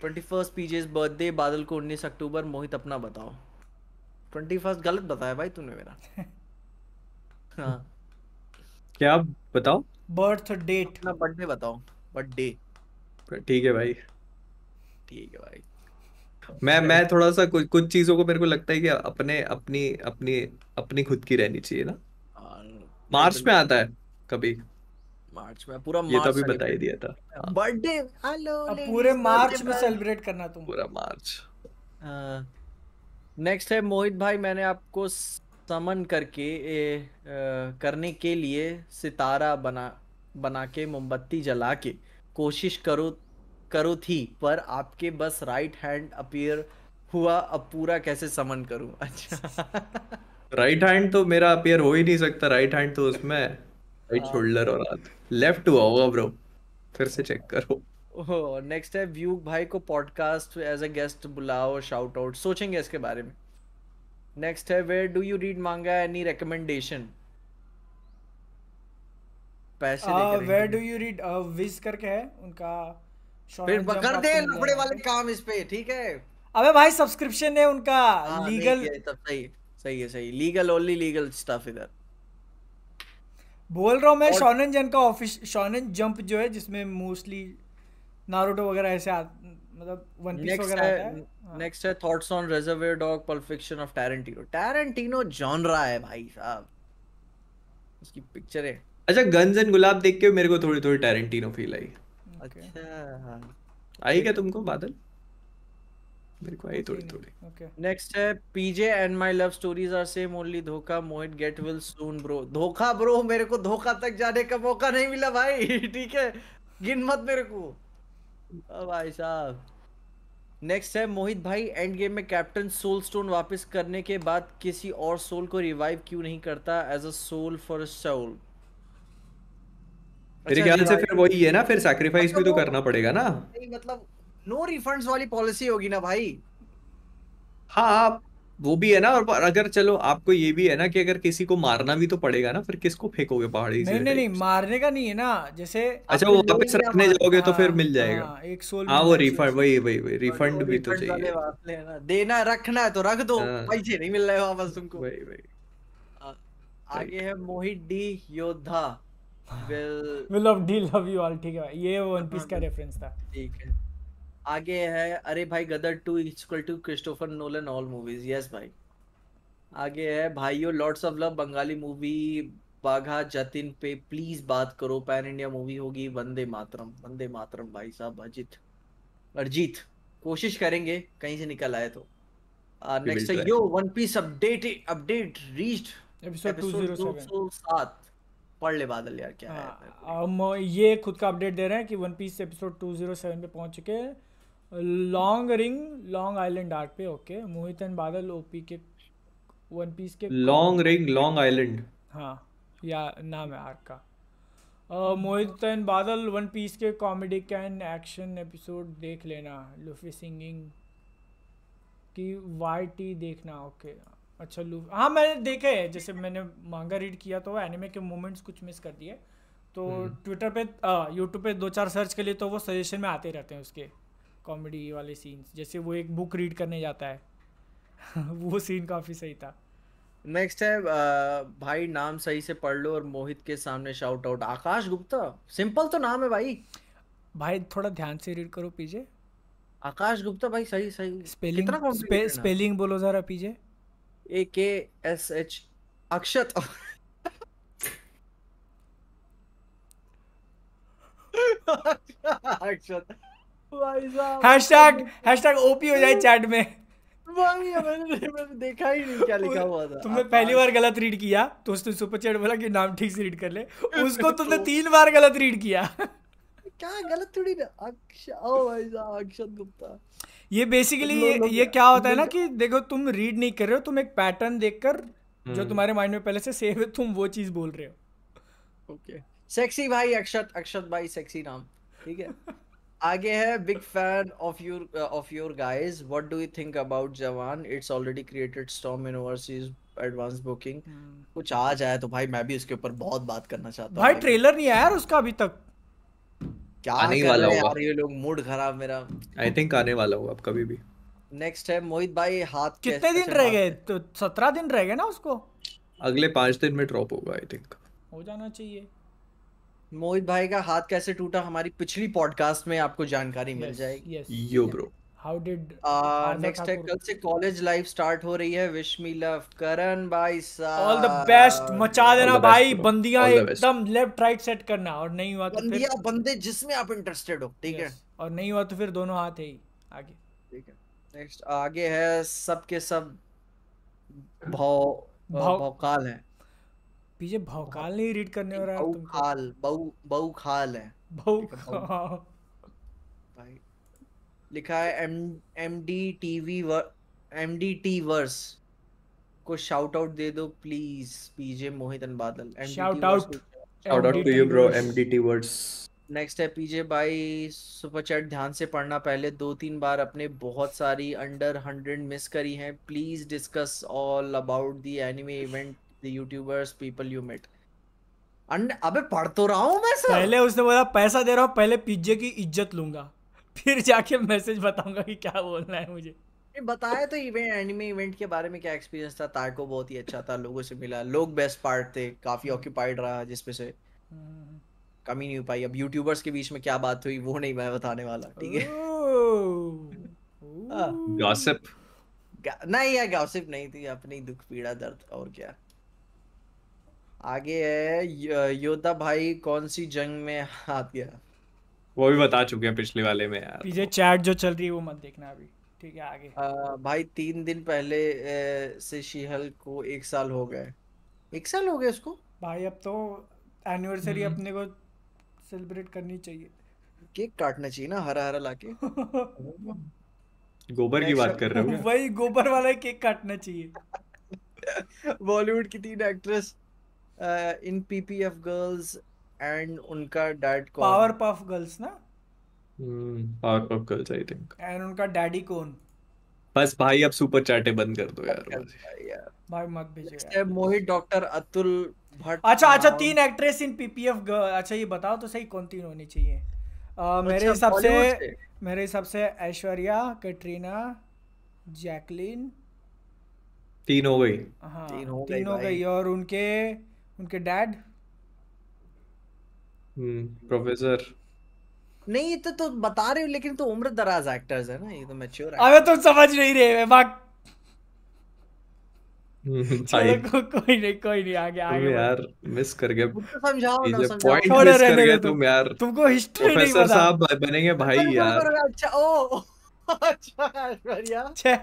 ट्वेंटी फर्स्ट पीजेस बर्थडे बादल को उन्नीस अक्टूबर मोहित अपना बताओ ट्वेंटी फर्स्ट गलत बताया भाई तूने मेरा हाँ क्या बताओ बर्थ डेट अपना बर्थडे बताओ बर्थडे ठीक है भाई ठीक है भाई मैं मैं थोड़ा सा कुछ कुछ चीजों को मेरे को लगता है कि अपने अपनी अपनी अपनी खुद की रहनी चाहिए ना हाँ, मार्च में आता है कभी मार्च में पूरा ये तो अभी बता ही दिया था हाँ। हाँ। बर्थडे हेलो पूरे मार्च में सेलिब्रेट करना तुम पूरा मार्च नेक्स्ट है मोहित भाई मैंने आपको समन करके ए, आ, करने के लिए सितारा बना बना के मोमबत्ती जला के कोशिश करो करो थी पर आपके बस राइट हैंड अपीयर हुआ अब पूरा कैसे समन करूं अच्छा राइट हैंड तो मेरा अपीयर हो ही नहीं सकता राइट हैंड तो उसमें राइट हाँ। शोल्डर और हाथ लेफ्ट हुआ होगा ब्रो फिर से चेक करो नेक्स्ट है व्यू भाई को पॉडकास्ट एज अ गेस्ट बुलाओ शाउट आउट सोचेंगे इसके बारे में नेक्स्ट है where do you read manga any recommendation पैसे वेयर डू यू रीड विज करके है उनका फिर पकड़ दे लफड़े वाले काम इस पे ठीक है अबे भाई सब्सक्रिप्शन है उनका लीगल हाँ, सही सही है सही लीगल ओनली लीगल स्टफ इधर बोल रहा हूँ मैं शॉनन जन का ऑफिस शॉनन जंप जो है जिसमें मोस्टली नारुतो वगैरह ऐसे आ, मतलब वन पीस वगैरह आता है नेक्स्ट हाँ। है thoughts on Reservoir Dog Pulp Fiction of Tarantino Tarantino genre है भाई साहब उसकी पिक्चर है अच्छा गन्स एंड गुलाब देख के मेरे को थोड़ी थोड़ी टैरेंटिनो फील आई अच्छा आई क्या तुमको बादल मेरे को आई थोड़ी थोड़ी ओके नेक्स्ट है PJ and my love stories are same only धोखा Mohit get well soon bro धोखा ब्रो मेरे को धोखा तक जाने का मौका नहीं मिला भाई ठीक है गिन मत मेरे को अब भाई साहब नेक्स्ट है मोहित भाई एंड गेम में कैप्टन सोल स्टोन वापस करने के बाद किसी और सोल को रिवाइव क्यों नहीं करता as a soul for a soul मेरे अच्छा, ख्याल से फिर वही है ना फिर सैक्रिफाइस भी तो मतलब करना पड़ेगा ना मतलब नो रिफंड्स वाली पॉलिसी होगी ना भाई हाँ, हाँ वो भी है ना और अगर चलो आपको ये भी है ना कि अगर किसी को मारना भी तो पड़ेगा ना फिर किसको फेंकोगे पहाड़ी नहीं नहीं नहीं मारने का नहीं है ना जैसे अच्छा वो वापस रखने जाओगे तो फिर हाँ, मिल जाएगा हाँ, एक सोल हाँ वो रिफंड वही वही वही रिफंड भी तो चाहिए देना रखना है तो रख दो पैसे नहीं मिल रहे वापस तुमको वही वही आगे है मोहित डी योद्धा will will love the love you all ठीक है ये वन पीस का रेफरेंस हाँ। था ठीक है आगे है अरे भाई Gadar 2 equal to Christopher Nolan all movies yes भाई आगे है भाइयों lots of love Bengali movie Bagha Jatin पे प्लीज बात करो पैन इंडिया मूवी होगी वंदे मातरम वंदे मातरम भाई साहब अजीत अरजीत कोशिश करेंगे कहीं से निकल आए तो next yo One Piece update update reached episode 207 पढ़ ले बादल यार क्या है हम हाँ, ये खुद का अपडेट दे रहे हैं कि One Piece episode two zero seven पे पहुंच चुके हैं Long Ring Long Island arc पे okay Mohit and Badal OP के वन पीस के लॉन्ग रिंग लॉन्ग आइलैंड हाँ या नाम है आर्ट का Mohit and Badal One Piece के कॉमेडी कैन एक्शन एपिसोड देख लेना लुफी सिंगिंग की वाई टी देखना ओके okay. अच्छा लू हाँ मैंने देखे है जैसे मैंने मांगा रीड किया तो एनिमे के मोमेंट्स कुछ मिस कर दिए तो ट्विटर हम्म। पे यूट्यूब पे दो चार सर्च के लिए तो वो सजेशन में आते रहते हैं उसके कॉमेडी वाले सीन्स जैसे वो एक बुक रीड करने जाता है वो सीन काफ़ी सही था नेक्स्ट है भाई नाम सही से पढ़ लो और मोहित के सामने shout out Akash Gupta simple तो नाम है भाई भाई थोड़ा ध्यान से रीड करो पीजे आकाश गुप्ता भाई सही सही स्पेलिंग स्पे, स्पेलिंग बोलो जरा PJ A K S H Akshat Akshat hashtag hashtag OP हो जाए चैट में भाई मैंने मैंने देखा ही नहीं क्या लिखा हुआ था तुमने पहली बार गलत रीड किया तो उसने सुपर चैट बोला कि नाम ठीक से रीड कर ले उसको तुमने तीन बार गलत रीड किया क्या गलत थोड़ी ना अक्षत ओ भाई साहब अक्षत गुप्ता ये बेसिकली ये, ये क्या होता है ना कि देखो तुम रीड नहीं कर रहे हो तुम एक पैटर्न देखकर जो हम्म। तुम्हारे माइंड में पहले से सेव है तुम वो चीज बोल रहे हो ओके सेक्सी भाई अक्षत अक्षत भाई सेक्सी नाम ठीक है आगे है big fan of your of your guys what do you think about Jawan it's already created storm in overseas advance booking कुछ आ जाए तो भाई मैं भी उसके ऊपर बहुत बात करना चाहता हूं भाई ट्रेलर नहीं आया यार उसका अभी तक क्या आने वाला होगा यार ये लोग मूड खराब मेरा आई थिंक आने वाला होगा अब कभी भी नेक्स्ट है मोहित भाई हाथ कितने दिन रह गए तो सत्रह दिन रह गए ना उसको अगले पांच दिन में ड्रॉप होगा आई थिंक हो जाना चाहिए मोहित भाई का हाथ कैसे टूटा हमारी पिछली पॉडकास्ट में आपको जानकारी मिल जाएगी yo bro how did next है कल से कॉलेज लाइफ स्टार्ट हो रही है विश मी लव करण भाई साहब ऑल द बेस्ट मचा देना भाई बंदियां एकदम लेफ्ट राइट सेट करना और नहीं हुआ तो बंदियां बंदे जिसमें आप इंटरेस्टेड हो ठीक है और नहीं हुआ तो फिर दोनों हाथ है ही आगे ठीक है नेक्स्ट आगे है सबके सब भाव भौकाल है पीछे भौकाल नहीं रीड करने हो रहा है बहुखाल बहु बहुखाल है बहुखाल लिखा है M M D T V M D T verse को शाउट आउट दे दो प्लीज पीजे मोहितन Badal shout out shout out to you bro M D T verse next है पीजे भाई सुपर चैट ध्यान से पढ़ना पहले दो तीन बार अपने बहुत सारी अंडर हंड्रेड मिस करी हैं please discuss all about the anime event the YouTubers people you met अबे पढ़ तो रहा हूँ मैं सर पहले उसने बोला पैसा दे रहा हूँ पहले पीजे की इज्जत लूंगा फिर जाके मैसेज बताऊंगा कि क्या बोलना है मुझे बताया तो इवेंट एनिमे इवेंट के बारे में क्या एक्सपीरियंस था तार्को बहुत ही अच्छा था लोगों से मिला लोग बेस्ट पार्ट थे काफी ऑक्यूपाइड हम्म। रहा जिसमें से हम्म। कमी नहीं हो पाई अब यूट्यूबर्स के बीच में क्या बात हुई वो नहीं मैं बताने वाला ठीक है गॉसिप हाँ। नहीं यार गॉसिप नहीं थी अपनी दुख पीड़ा दर्द और क्या आगे है योद्धा भाई कौन सी जंग में हाथ गया वो भी बता चुके हैं पिछले वाले में यार पीछे चैट जो चल रही है वो मत देखना अभी ठीक है आगे आ, भाई तीन दिन पहले ए, से शीहल को एक साल हो गए एक साल हो गए उसको भाई अब तो एनिवर्सरी हम्म। अपने को सेलिब्रेट करनी चाहिए केक काटना चाहिए ना हरा हरा लाके गोबर की बात कर रहे हो वही गोबर वाला केक काटना चाहिए बॉलीवुड की तीन actress in PPF girls and उनका डैड कौन पावर पफ गर्ल्स ना Powerpuff Girls I think and उनका डैडी कौन बस भाई अब सुपर चैटे बंद कर दो यार भाई मत भेजो मोहित डॉक्टर अतुल भट्ट अच्छा अच्छा तीन एक्ट्रेस इन पीपीएफ अच्छा ये बताओ तो सही कौन तीन होनी चाहिए uh, मेरे हिसाब से मेरे हिसाब से ऐश्वर्या कैटरीना जैकलिन तीन हो गई हाँ तीन हो गई और उनके उनके डैड प्रोफेसर हम्म, नहीं तो तो बता रहे हो लेकिन तो उम्र दराज एक्टर्स है ना ये तो मैच्योर अबे तुम समझ नहीं रहे मैं बाक चलो को, कोई नहीं कोई नहीं आगे आगे तुम यार मिस कर गए तो समझाओ ना पॉइंट मिस कर गए तुम यार तुमको हिस्ट्री नहीं पता साहब बनेंगे भाई यार अच्छा ओ अच्छा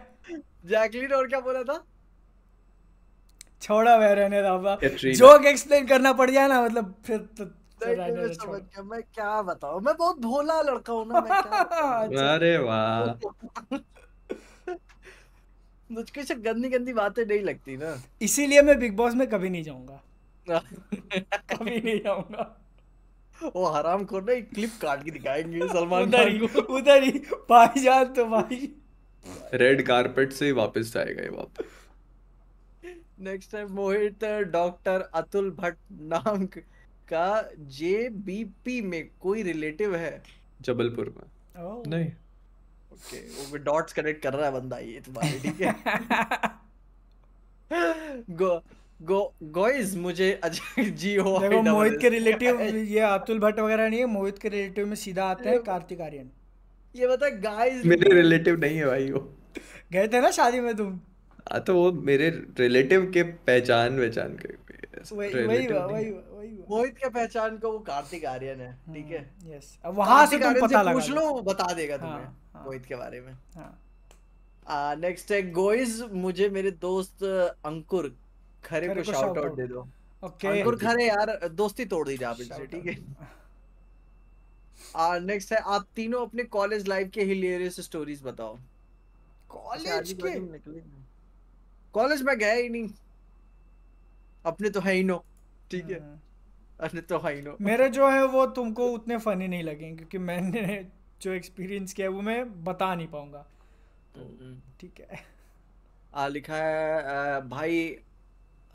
जैकलिन और क्या बोला था छोड़ा वह रहने दो जोक एक्सप्लेन करना पड़ जाए ना मतलब फिर तो मैं क्या बताऊं मैं बहुत भोला लड़का हूँ अरे वाह मुझको से गंदी गंदी बातें नहीं लगती ना इसीलिए मैं बिग बॉस में कभी नहीं जाऊंगा कभी नहीं जाऊंगा वो हराम को ना एक क्लिप काट के दिखाएंगे सलमान उधर ही उधर ही भाई जान तो भाई रेड कारपेट से ही वापस जाएगा ये वापस next time Mohit doctor Atul Bhatt नाम का जे बी पी में कोई रिलेटिव है जबलपुर में oh. नहीं ओके okay, वो भी डॉट्स कनेक्ट कर रहा है बंदा ये तुम्हारे तो ठीक है गो गो गॉइज मुझे अजय जी हो देखो मोहित के रिलेटिव ये अतुल भट्ट वगैरह नहीं है मोहित के रिलेटिव में सीधा आते हैं कार्तिक आर्यन ये बता गाइस मेरे रिलेटिव नहीं है भाई वो गए थे ना शादी में तुम हाँ, तो वो मेरे रिलेटिव के पहचान पहचान के मोहित के पहचान को वो कार्तिक आर्यन है ठीक है यस हम्म, अब वहां से तुम पता लगा पूछ लो वो बता देगा हाँ, तुम्हें हाँ। मोहित के बारे में नेक्स्ट हाँ। है गोइज मुझे मेरे दोस्त अंकुर खरे को आउट दे दो अंकुर खरे यार दोस्ती तोड़ दी जा ठीक है नेक्स्ट है आप तीनों अपने कॉलेज लाइफ के हिलेरियस स्टोरीज बताओ कॉलेज अच्छा, के तो कॉलेज में गया ही नहीं अपने तो है ही नो ठीक है हाँ। अपने तो है ही नो मेरे जो है वो तुमको उतने फनी नहीं लगेंगे क्योंकि मैंने जो एक्सपीरियंस किया वो मैं बता नहीं पाऊंगा तो हम्म। ठीक है आ लिखा है भाई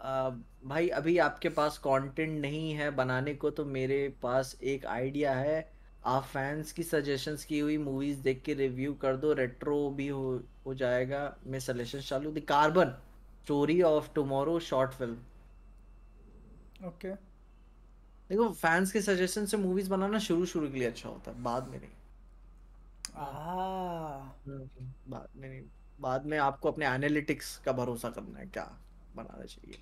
आ, भाई अभी आपके पास कंटेंट नहीं है बनाने को तो मेरे पास एक आइडिया है आप फैंस की सजेशंस की हुई मूवीज देख के रिव्यू कर दो रेट्रो भी हो हो जाएगा मैं सजेशन चालू the carbon story of tomorrow short film okay देखो फैंस के सजेशन से मूवीज बनाना शुरू शुरू के लिए अच्छा होता है बाद में नहीं हम्म, बाद में नहीं बाद में आपको अपने एनालिटिक्स का भरोसा करना है क्या बनाना चाहिए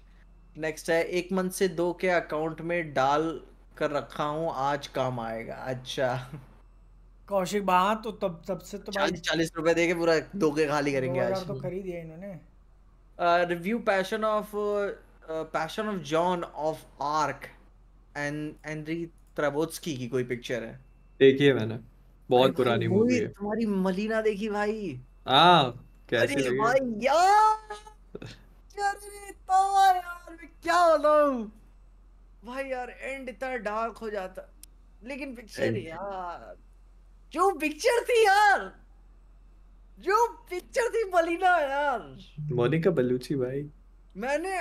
नेक्स्ट है एक मंथ से दो के अकाउंट में डाल कर रखा हूँ आज काम आएगा अच्छा कौशिक बाहर तो तब तब से तो चालीस चालीस रुपए दे के पूरा दो के खाली करेंगे आज तो खरीदिया इन्होंने review passion of passion of Joan of Arc and Andrei Tarkovsky की कोई पिक्चर है देखी है मैंने बहुत पुरानी मूवी है तुम्हारी मलीना देखी भाई हां कैसी लगी भाई यार अरे तो यार मैं क्या बताऊं भाई यार एंड इतना डार्क हो जाता लेकिन पिक्चर यार जो पिक्चर थी यार जो पिक्चर थी मलीना यार मोनिका बलूची भाई मैंने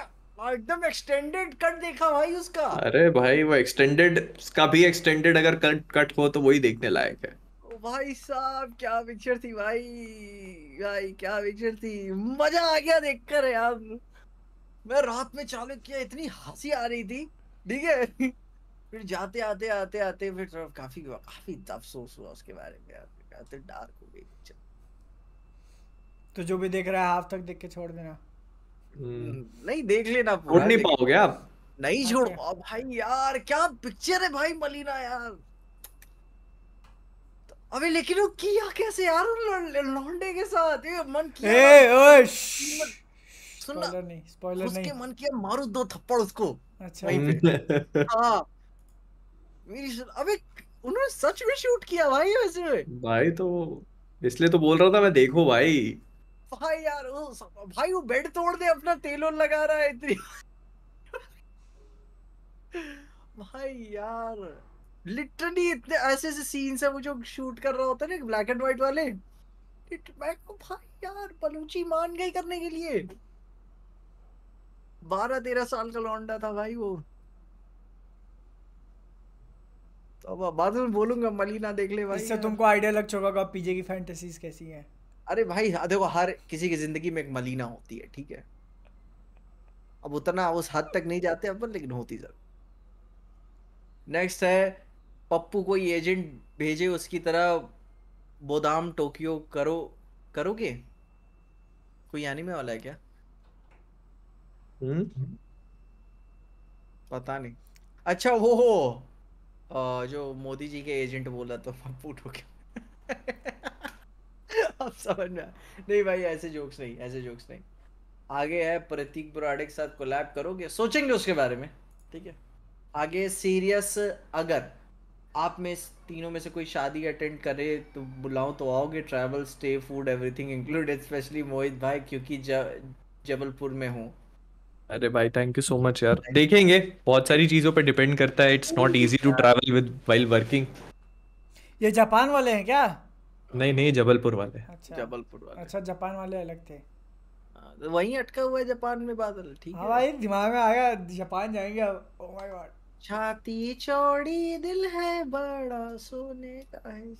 एकदम एक्सटेंडेड कट देखा भाई उसका अरे भाई वो एक्सटेंडेड भी एक्सटेंडेड अगर कट कट हो तो वही देखने लायक है भाई साहब क्या पिक्चर थी भाई भाई क्या पिक्चर थी मजा आ गया देखकर यार मैं रात में चालू किया इतनी हंसी आ रही थी ठीक है फिर जाते आते आते आते फिर तो काफी काफी अफसोस हुआ उसके बारे में यार डार्क हो गई तो जो भी देख रहा है हाफ तक देख के छोड़ देना हम्म। नहीं देख लेना छोड़ नहीं पाओगे आप नहीं हाँ, छोड़ पाओ भाई यार क्या पिक्चर है भाई मलिना यार तो अभी लेकिन वो किया कैसे यार लौंडे के साथ ये मन किया सुनना स्पॉइलर नहीं स्पॉइलर उसके नहीं उसके मन किया मारू दो थप्पड़ उसको अच्छा वहीं पे हां मेरी अबे उन्होंने सच में शूट किया भाई वैसे भाई तो इसलिए तो बोल रहा था मैं देखो भाई भाई यार वो भाई वो बेड तोड़ दे अपना तेल और लगा रहा है इतनी भाई यार लिटरली इतने ऐसे ऐसे सीन्स है वो जो शूट कर रहा होता है ना ब्लैक एंड व्हाइट वाले मैं को भाई यार बलूची मान गई करने के लिए बारह तेरह साल का लौंडा था भाई वो तो बाद में बोलूंगा मलीना देख ले भाई इससे तुमको आइडिया लग चुका होगा पीजे की फैंटेसीज कैसी हैं अरे भाई देखो हर किसी की जिंदगी में एक मलिना होती है ठीक है अब उतना उस हद तक नहीं जाते अपन लेकिन होती जरूर नेक्स्ट है पप्पू कोई एजेंट भेजे उसकी तरह बोदाम टोक्यो करो करोगे कोई एनिमे वाला है क्या हम्म पता नहीं अच्छा वो हो जो मोदी जी के एजेंट बोला तो पप्पू टोक्यो अब समझ में नहीं भाई ऐसे जोक्स नहीं ऐसे जोक्स नहीं आगे है प्रतीक बुराडे के साथ कोलैब करोगे सोचेंगे उसके बारे में ठीक है आगे सीरियस अगर आप में तीनों में से कोई शादी अटेंड करे तो बुलाऊं तो आओगे travel stay food everything included specially Mohit भाई क्योंकि जबलपुर में हूँ अरे भाई थैंक यू सो मच यार देखेंगे बहुत सारी चीजों पे डिपेंड करता है it's not easy to travel with while working ये जापान वाले हैं क्या नहीं नहीं जबलपुर वाले अच्छा जबलपुर वाले अच्छा जापान वाले अलग थे हाँ, तो वहीं अटका हुआ है जापान में बादल ठीक हाँ है भाई दिमाग में आया जापान जाएंगे अब माय oh गॉड छाती चौड़ी दिल है बड़ा सोने का है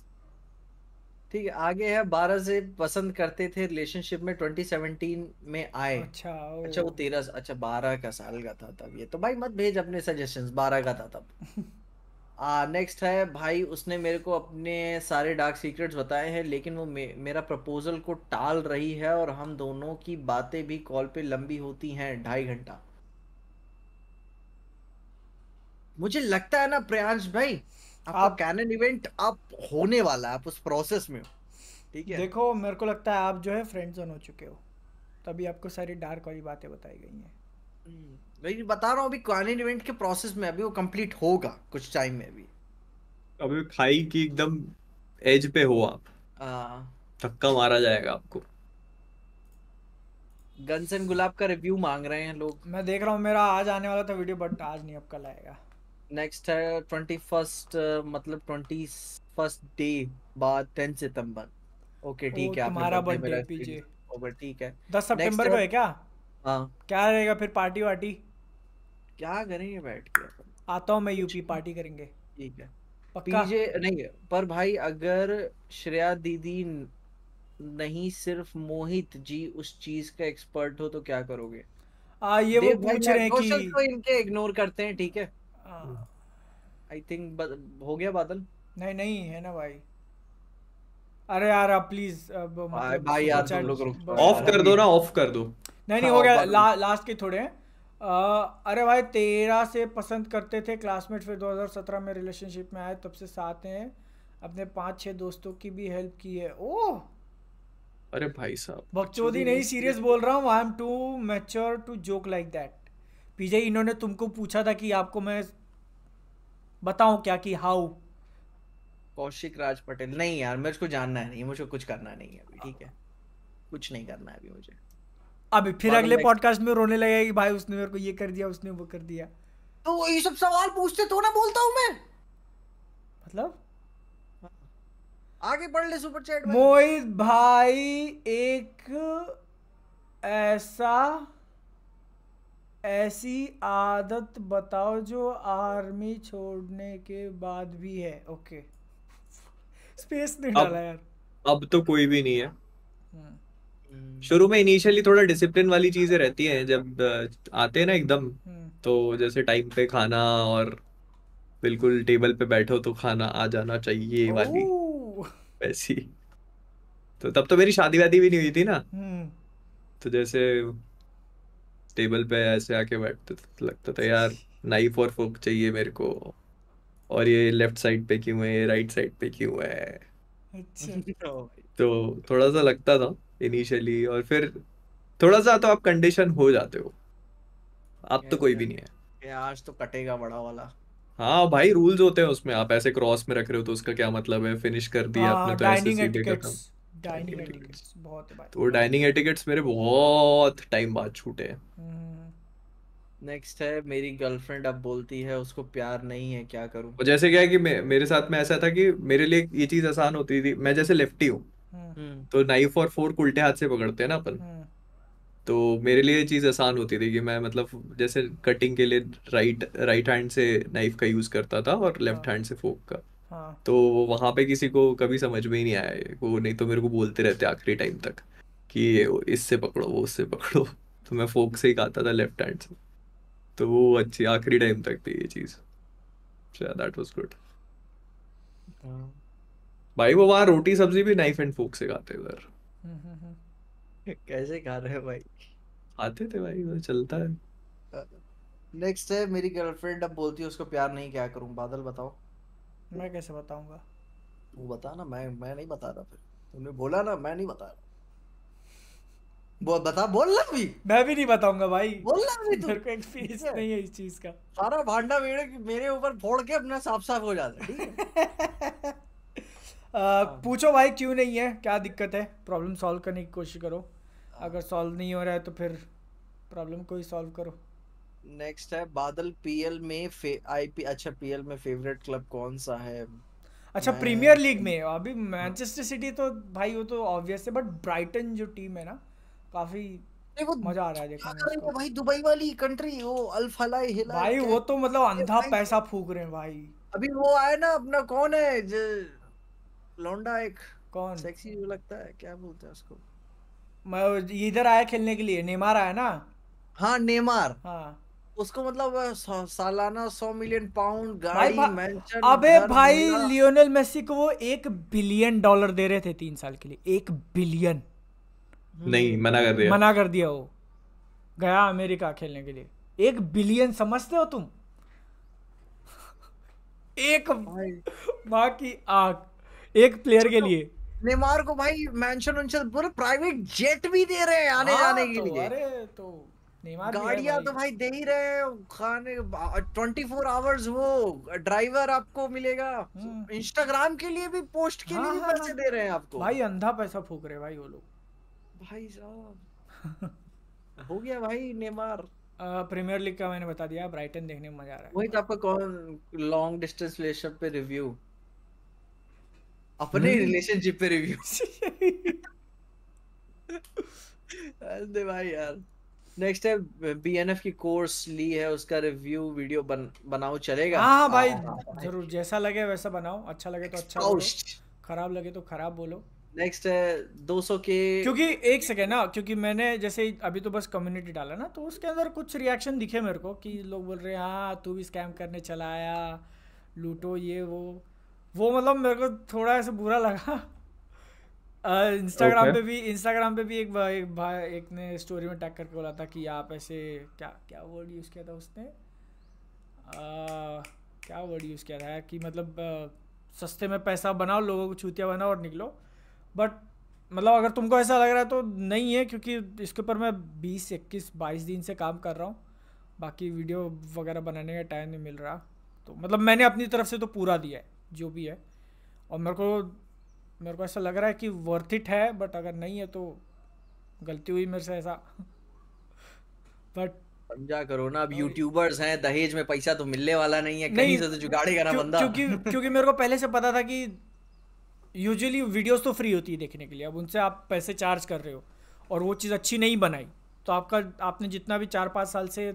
ठीक है आगे है बारह से पसंद करते थे रिलेशनशिप में 2017 में आए अच्छा अच्छा वो तेरह अच्छा बारह का साल का था तब ये तो भाई मत भेज अपने सजेशंस बारह का था तब नेक्स्ट है भाई उसने मेरे को अपने सारे डार्क सीक्रेट्स बताए हैं लेकिन वो मे, मेरा प्रपोजल को टाल रही है और हम दोनों की बातें भी कॉल पे लंबी होती हैं ढाई घंटा मुझे लगता है ना प्रयांश भाई आप कैनन इवेंट आप होने वाला है आप उस प्रोसेस में हो ठीक है देखो मेरे को लगता है आप जो है फ्रेंड जोन हो चुके हो तभी आपको सारी डार्क वाली बातें बताई गई हैं हम्म। मैं बता रहा हूँ अभी इवेंट के प्रोसेस में अभी वो कंप्लीट होगा कुछ टाइम में अभी अभी खाई की एकदम एज पे हो आप हाँ। धक्का मारा जाएगा आपको गन्स एंड गुलाब का रिव्यू मांग रहे हैं लोग मैं देख रहा हूँ मेरा आज आने वाला था वीडियो बट आज नहीं अब कल आएगा नेक्स्ट है ट्वेंटी फर्स्ट मतलब ट्वेंटी फर्स्ट डे बाद टेन सितंबर ओके ठीक है हमारा बर्थडे पीजे ओवर ठीक है दस सितंबर को है क्या हाँ क्या रहेगा फिर पार्टी वार्टी क्या करेंगे बैठ के आता हूँ मैं यूपी पार्टी करेंगे ठीक है पीजे नहीं पर भाई अगर श्रेया दीदी नहीं सिर्फ मोहित जी उस चीज का एक्सपर्ट हो तो क्या करोगे आ ये वो पूछ रहे हैं कि तो इनके इग्नोर करते हैं ठीक है आई थिंक हो गया बादल नहीं नहीं है ना भाई अरे यार आप प्लीज मतलब भाई यार तुम लोग ऑफ कर दो ना ऑफ कर दो नहीं नहीं हाँ, हो गया लास्ट के थोड़े हैं आ, अरे भाई तेरह से पसंद करते थे क्लासमेट फिर 2017 में रिलेशनशिप में आए तब से साथ हैं अपने पांच छह दोस्तों की भी हेल्प की है ओ अरे भाई साहब बकचोदी नहीं सीरियस बोल रहा हूँ I am too mature to joke like that PJ इन्होंने तुमको पूछा था कि आपको मैं बताऊं क्या कि हाउ कौशिक राज पटेल नहीं यार मेरे को जानना है नहीं मुझे कुछ करना नहीं है अभी ठीक है कुछ नहीं करना है अभी मुझे अब फिर अगले पॉडकास्ट में रोने लगेगा कि भाई उसने मेरे को ये कर दिया उसने वो कर दिया तो ये सब सवाल पूछते तो ना बोलता हूँ मैं मतलब आगे पढ़ ले सुपर चैट मोहित भाई एक ऐसा ऐसी आदत बताओ जो आर्मी छोड़ने के बाद भी है ओके स्पेस नहीं डाला यार अब तो कोई भी नहीं है हम्म। शुरू में इनिशियली थोड़ा डिसिप्लिन वाली चीजें रहती हैं जब आते हैं ना एकदम हम्म। तो जैसे टाइम पे खाना और बिल्कुल टेबल पे बैठो तो खाना आ जाना चाहिए वाली वैसी तो तब तो मेरी शादी वादी भी नहीं हुई थी ना हम्म। तो जैसे टेबल पे ऐसे आके बैठते तो लगता था यार नाइफ और फोक चाहिए मेरे को और ये लेफ्ट साइड पे क्यों है राइट साइड पे क्यों है अच्छा। तो थोड़ा सा लगता था इनिशियली और फिर थोड़ा सा तो आप कंडीशन हो जाते हो आप तो कोई भी नहीं है आज तो कटेगा बड़ा वाला हाँ भाई रूल्स होते हैं उसमें आप ऐसे क्रॉस में रख रहे हो तो उसका क्या मतलब है फिनिश कर दिया हाँ, आपने तो ऐसे सीधे खत्म डाइनिंग एटिकेट्स बहुत है तो डाइनिंग एटिकेट्स मेरे बहुत टाइम बाद छूटे नेक्स्ट हम्म। है मेरी गर्लफ्रेंड अब बोलती है उसको प्यार नहीं है क्या करूं जैसे क्या है कि मे, मेरे साथ में ऐसा था कि मेरे लिए ये चीज आसान होती थी मैं जैसे लेफ्टी हूँ हम्म। तो नाइफ और फोर्क उल्टे हाथ से पकड़ते हैं ना अपन हम्म। तो मेरे लिए चीज़ आसान होती थी कि मैं मतलब जैसे कटिंग के लिए राइट राइट हैंड से नाइफ का यूज़ करता था और लेफ्ट हैंड हाँ। से फोक का हाँ। तो वहां पे किसी को कभी समझ में ही नहीं आया वो नहीं तो मेरे को बोलते रहते आखिरी टाइम तक कि इससे पकड़ो वो उससे पकड़ो तो मैं फोक से ही खाता था लेफ्ट हैंड से तो वो अच्छी आखिरी टाइम तक थी ये चीज़ दैट वाज गुड भाई वो वहाँ रोटी सब्जी भी नाइफ एंड फोक से खाते उधर कैसे खा रहे हैं भाई आते थे भाई वो चलता है नेक्स्ट है मेरी गर्लफ्रेंड अब बोलती है उसको प्यार नहीं क्या करूं बादल बताओ मैं कैसे बताऊंगा वो बता ना मैं मैं नहीं बता रहा फिर तुमने बोला ना मैं नहीं बता रहा बोल बता बोल ना भी मैं भी नहीं बताऊंगा भाई बोल ना भी मेरे को एक्सपीरियंस नहीं है इस चीज का सारा भांडा मेरे मेरे ऊपर फोड़ के अपना साफ साफ हो जाता है पूछो भाई क्यों नहीं है क्या दिक्कत है प्रॉब्लम सॉल्व करने की कोशिश करो हाँ। अगर सॉल्व नहीं हो रहा है तो फिर प्रॉब्लम को ही सॉल्व करो नेक्स्ट है बादल पीएल में आईपी अच्छा पीएल में फेवरेट क्लब कौन सा है अच्छा प्रीमियर लीग में अभी मैनचेस्टर सिटी तो भाई वो तो ऑब्वियस है बट ब्राइटन जो टीम है ना काफी मजा आ रहा है देखने में भाई दुबई वाली कंट्री वो अल फलाई हिला भाई वो तो मतलब अंधा पैसा फूंक रहे हैं भाई अभी वो आया ना अपना कौन है लौंडा एक कौन सेक्सी जो लगता है क्या बोलते हैं उसको मैं इधर आया खेलने के लिए नेमार आया ना हाँ नेमार हाँ उसको मतलब सालाना सौ मिलियन पाउंड गाड़ी मेंशन अबे भाई लियोनेल मेसी को वो एक बिलियन डॉलर दे रहे थे तीन साल के लिए एक बिलियन नहीं हम्म। मना कर दिया मना कर दिया वो गया अमेरिका खेलने के लिए एक बिलियन समझते हो तुम एक माँ की आग एक प्लेयर के लिए नेमार को भाई मेंशन मेंशन पूरा प्राइवेट जेट भी दे रहे हैं आने हाँ, जाने के तो लिए अरे तो गाड़िया तो भाई दे ही रहे खाने ट्वेंटी फोर आवर्स वो ड्राइवर आपको मिलेगा इंस्टाग्राम हम्म। के लिए भी पोस्ट के हाँ, लिए भी हाँ, पैसे हाँ, दे रहे हैं आपको भाई अंधा पैसा फूक रहे भाई वो लोग भाई साहब हो गया भाई नेमार प्रीमियर लीग का मैंने बता दिया ब्राइटन देखने में मजा आ रहा है वही तो आपका कौन लॉन्ग डिस्टेंस रिलेशन पे रिव्यू अपने रिलेशनशिप पे रिव्यू अरे भाई यार नेक्स्ट है बीएनएफ की कोर्स ली है उसका रिव्यू वीडियो बन बनाओ चलेगा हाँ भाई हाँ, हाँ, हाँ, जरूर जैसा लगे वैसा बनाओ अच्छा लगे तो अच्छा खराब लगे तो खराब बोलो नेक्स्ट है 200 के क्योंकि एक सेकेंड ना क्योंकि मैंने जैसे अभी तो बस कम्युनिटी डाला ना तो उसके अंदर कुछ रिएक्शन दिखे मेरे को कि लोग बोल रहे हैं हाँ तू भी स्कैम करने चला आया लूटो ये वो वो मतलब मेरे को थोड़ा ऐसे बुरा लगा इंस्टाग्राम uh, okay. पे भी इंस्टाग्राम पे भी एक भाई एक भाई एक ने स्टोरी में टैग करके बोला था कि आप ऐसे क्या क्या वर्ड यूज़ किया था उसने uh, क्या वर्ड यूज़ किया था कि मतलब uh, सस्ते में पैसा बनाओ लोगों को छूतिया बनाओ और निकलो बट मतलब अगर तुमको ऐसा लग रहा है तो नहीं है क्योंकि इसके ऊपर मैं बीस इक्कीस बाईस दिन से काम कर रहा हूँ बाकी वीडियो वगैरह बनाने का टाइम नहीं मिल रहा तो मतलब मैंने अपनी तरफ से तो पूरा दिया है जो भी है और मेरे को मेरे को ऐसा लग रहा है कि वर्थ इट है बट अगर नहीं है तो गलती हुई मेरे से ऐसा बट समझा करो ना अब यूट्यूबर्स हैं दहेज में पैसा तो मिलने वाला नहीं है कहीं से तो जुगाड़ेगा ना बंदा क्योंकि क्योंकि मेरे को पहले से पता था कि यूजुअली वीडियोस तो फ्री होती है देखने के लिए अब उनसे आप पैसे चार्ज कर रहे हो और वो चीज़ अच्छी नहीं बनाई तो आपका आपने जितना भी चार पाँच साल से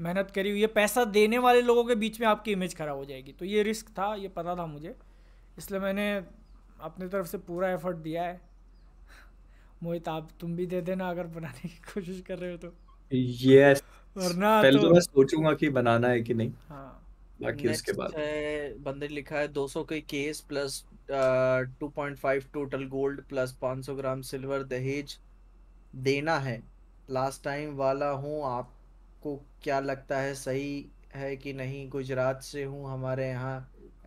मेहनत करी हुई है पैसा देने वाले लोगों के बीच में आपकी इमेज ख़राब हो जाएगी तो ये रिस्क था ये पता था मुझे इसलिए मैंने अपनी तरफ से पूरा एफर्ट दिया है मोहित आप तुम भी दे देना अगर बनाने की कोशिश कर रहे हो तो यस वरना पहले तो, तो मैं सोचूंगा कि बनाना है कि नहीं हाँ बाकी उसके बाद बंदे लिखा है 200 के cash plus two point five total gold plus 500 gram silver दहेज देना है लास्ट टाइम वाला हूँ आप आपको क्या लगता है सही है कि नहीं गुजरात से हूँ हमारे यहाँ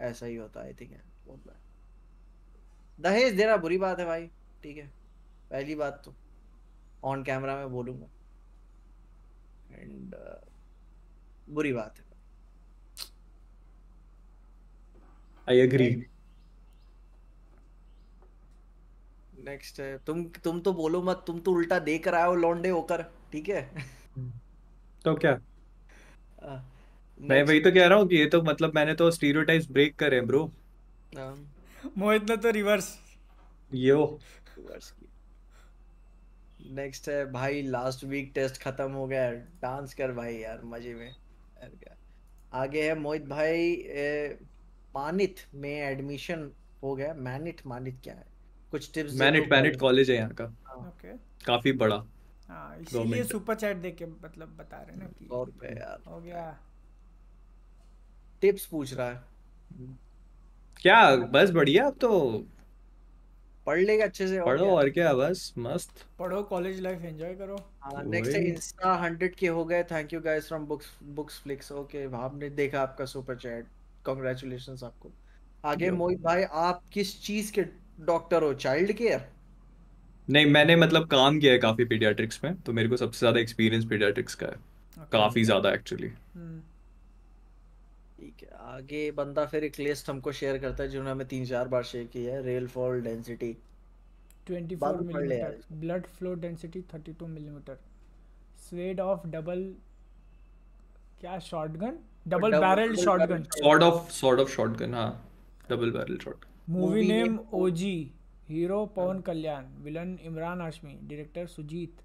ऐसा ही होता है ठीक है दहेज देना बुरी बात है भाई ठीक है पहली बात तो ऑन कैमरा में बोलूँगा एंड uh, बुरी बात है आई एग्री नेक्स्ट है तुम तुम तो बोलो मत तुम तो उल्टा देख रहा हो लौंडे होकर ठीक है तो क्या uh, मैं वही तो कह रहा हूँ कि ये तो मतलब मैंने तो स्टीरियोटाइप्स ब्रेक करे ब्रो मोहित ने तो रिवर्स यो रिवर्स नेक्स्ट है भाई लास्ट वीक टेस्ट खत्म हो गया डांस कर भाई यार मजे में आगे है मोहित भाई ए, मानित में एडमिशन हो गया मैनिट मानित क्या है कुछ टिप्स मैनिट मैनिट कॉलेज है यहाँ का ओके काफी बड़ा हाँ इसीलिए सुपर चैट देके मतलब बता रहे ना कि और पे यार हो गया टिप्स पूछ रहा है क्या बस बढ़िया तो पढ़ लेगा अच्छे से पढ़ो और क्या बस मस्त पढ़ो कॉलेज लाइफ एंजॉय करो नेक्स्ट इंस्टा हंड्रेड के हो गए thank you guys from books books flicks okay हमने देखा आपका सुपर चैट कांग्रेचुलेशंस आपको आगे मोहित भाई आप किस चीज के डॉक्टर हो चाइल्ड केयर नहीं मैंने मतलब काम किया है काफी पीडियाट्रिक्स में तो मेरे को सबसे ज्यादा एक्सपीरियंस पीडियाट्रिक्स का है okay. काफी ज्यादा एक्चुअली hmm. ठीक है आगे बंदा फिर एक लिस्ट हमको शेयर करता है जिन्होंने हमें तीन चार बार शेयर किया है rail fall density 24 millimetre blood flow density 32 millimetre स्वेड ऑफ डबल क्या shotgun double barrel shotgun sort of sort of shotgun हां double barrel shotgun movie name OG hero Pawan Kalyan villain Emraan Hashmi director Sujeeth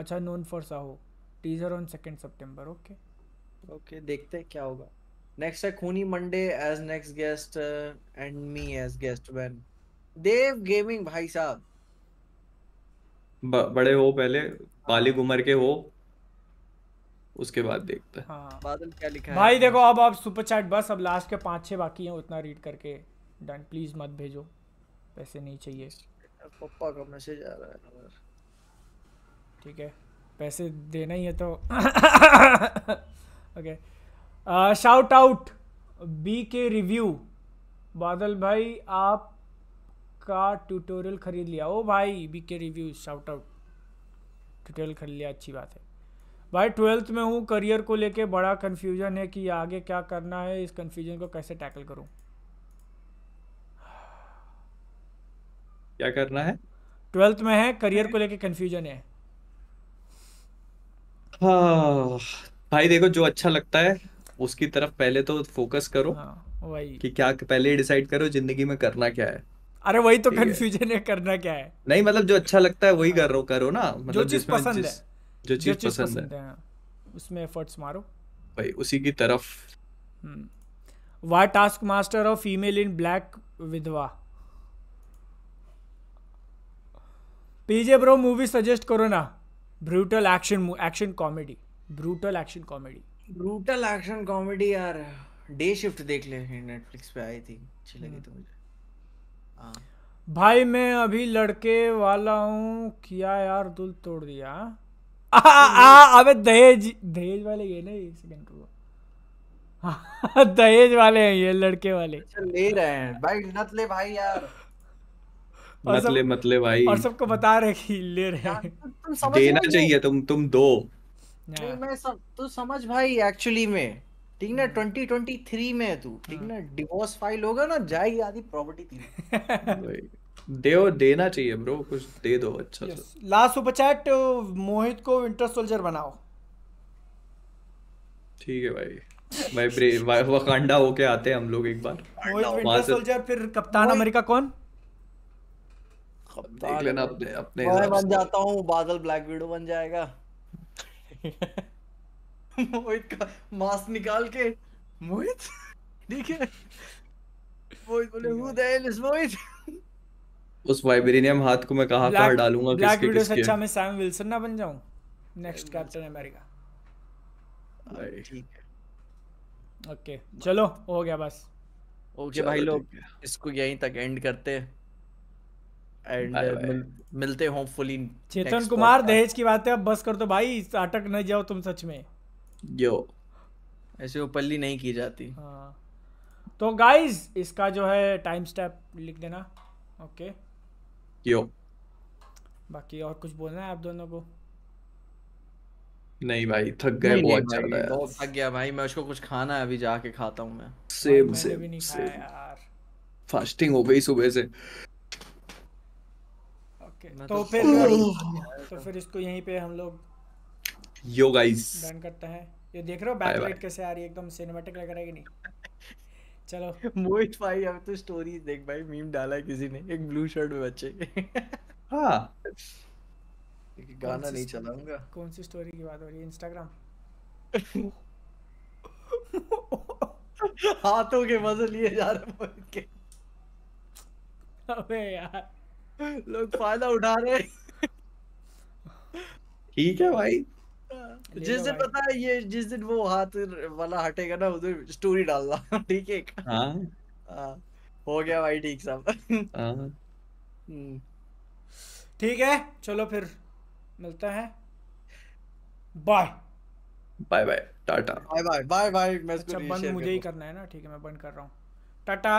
अच्छा known for Saaho teaser on second सितंबर okay okay देखते हैं क्या होगा next है Khooni Monday as next guest and me as guest when Dev gaming भाई साहब बड़े हो पहले पाली उम्र के हो उसके बाद देखते हैं हाँ। बादल क्या लिखा भाई है भाई देखो अब आप सुपर चैट बस अब लास्ट के पांच छह बाकी हैं उतना रीड करके डन प्लीज मत भेजो पैसे नहीं चाहिए पप्पा का मैसेज आ रहा है ठीक है पैसे देना ही है तो okay shout out B K review Badal भाई आप का ट्यूटोरियल खरीद लिया ओ भाई B K review shout out tutorial खरीद लिया अच्छी बात है भाई ट्वेल्थ में हूँ करियर को लेके बड़ा कन्फ्यूजन है कि आगे क्या करना है इस कन्फ्यूजन को कैसे टैकल करूँ क्या करना है ट्वेल्थ में है करियर को लेके कंफ्यूजन है हाँ भाई देखो जो अच्छा लगता है उसकी तरफ पहले तो फोकस करो हाँ, वही कि क्या पहले डिसाइड करो जिंदगी में करना क्या है अरे वही तो कंफ्यूजन है करना क्या है नहीं मतलब जो अच्छा लगता है वही कर हाँ। करो ना मतलब जो चीज पसंद जिस, है जो चीज पसंद, पसंद है, है। हाँ। उसमें एफर्ट्स मारो भाई उसी की तरफ why Taskmaster of female in black विधवा पीजे ब्रो मूवी सजेस्ट करो ना brutal action action comedy brutal action comedy brutal action comedy यार डे शिफ्ट देख ले नेटफ्लिक्स पे आई थी अच्छी लगी हम्म। तो मुझे हाँ। भाई मैं अभी लड़के वाला हूँ किया यार दिल तोड़ दिया आ, आ, अबे दहेज दहेज वाले ये नहीं ये सेकंड रुको दहेज वाले हैं ये लड़के वाले अच्छा, ले रहे हैं भाई नत ले भाई यार मतले मतले भाई और सबको बता रहे कि ले रहे हैं देना चाहिए तुम तुम दो नहीं हाँ। मैं सब तू समझ भाई एक्चुअली में ठीक ना 2023 में है तू ठीक ना डिवोर्स हाँ। फाइल होगा ना जाएगी आधी प्रॉपर्टी तेरी देओ देना चाहिए ब्रो कुछ दे दो अच्छा yes. सा लास्ट सुपर चैट मोहित को विंटर सोल्जर बनाओ ठीक है भाई भाई वकांडा होके आते हैं हम लोग एक बार मोहित विंटर सोल्जर फिर कप्तान अमेरिका कौन देख लेना अपने अपने मैं बन जाता हूँ बादल ब्लैक विडो बन जाएगा मोहित का निकाल के मोहित मोहित बोले who the hell is Mohit उस वाइब्रेनियम हाथ को मैं कहां कहां डालूंगा किसके किसके से अच्छा मैं सैम विल्सन ना बन जाऊं नेक्स्ट कैप्टन अमेरिका चलो हो गया बस ओके भाई लोग इसको यहीं तक एंड करते हैं एंड मिल, मिलते होपफुली चेतन कुमार दहेज की बात है अब बस कर दो भाई अटक न जाओ तुम सच में यो ऐसे ओपनली नहीं की जाती हाँ तो गाइस इसका जो है टाइम स्टेप लिख देना ओके यो बाकी और कुछ बोलना है आप दोनों को नहीं भाई थक गए बहुत चल रहा है बहुत थक गया भाई मैं उसको कुछ खाना है अभी जाके खाता हूँ मैं सेम सेम सेम फास्टिंग हो गई सुबह से okay. तो, तो, फिर तो फिर इसको यहीं पे हम लोग यो गाइस डन करते हैं ये देख रहे हो बैक लाइट कैसे आ रही है एकदम सिनेमैटिक लग रहा है कि नहीं चलो मोहित भाई अब तो स्टोरीज देख भाई मीम डाला है किसी ने एक ब्लू शर्ट में बच्चे हाँ गाना नहीं चलाऊंगा कौन सी स्टोरी की बात हो रही है इंस्टाग्राम हाथों के मजे लिए जा रहे मोहित के अबे यार लोग फायदा उठा रहे ठीक है भाई हाँ। जिस दिन पता है ये जिस दिन वो हाथ वाला हटेगा ना उधर स्टोरी डालना ठीक है हाँ।, हाँ हो गया भाई ठीक सब हाँ। हम्म। ठीक है चलो फिर मिलते हैं बाय बाय बाय टाटा बाय बाय बाय बाय मैं अच्छा बंद मुझे ही करना है ना ठीक है मैं बंद कर रहा हूँ टाटा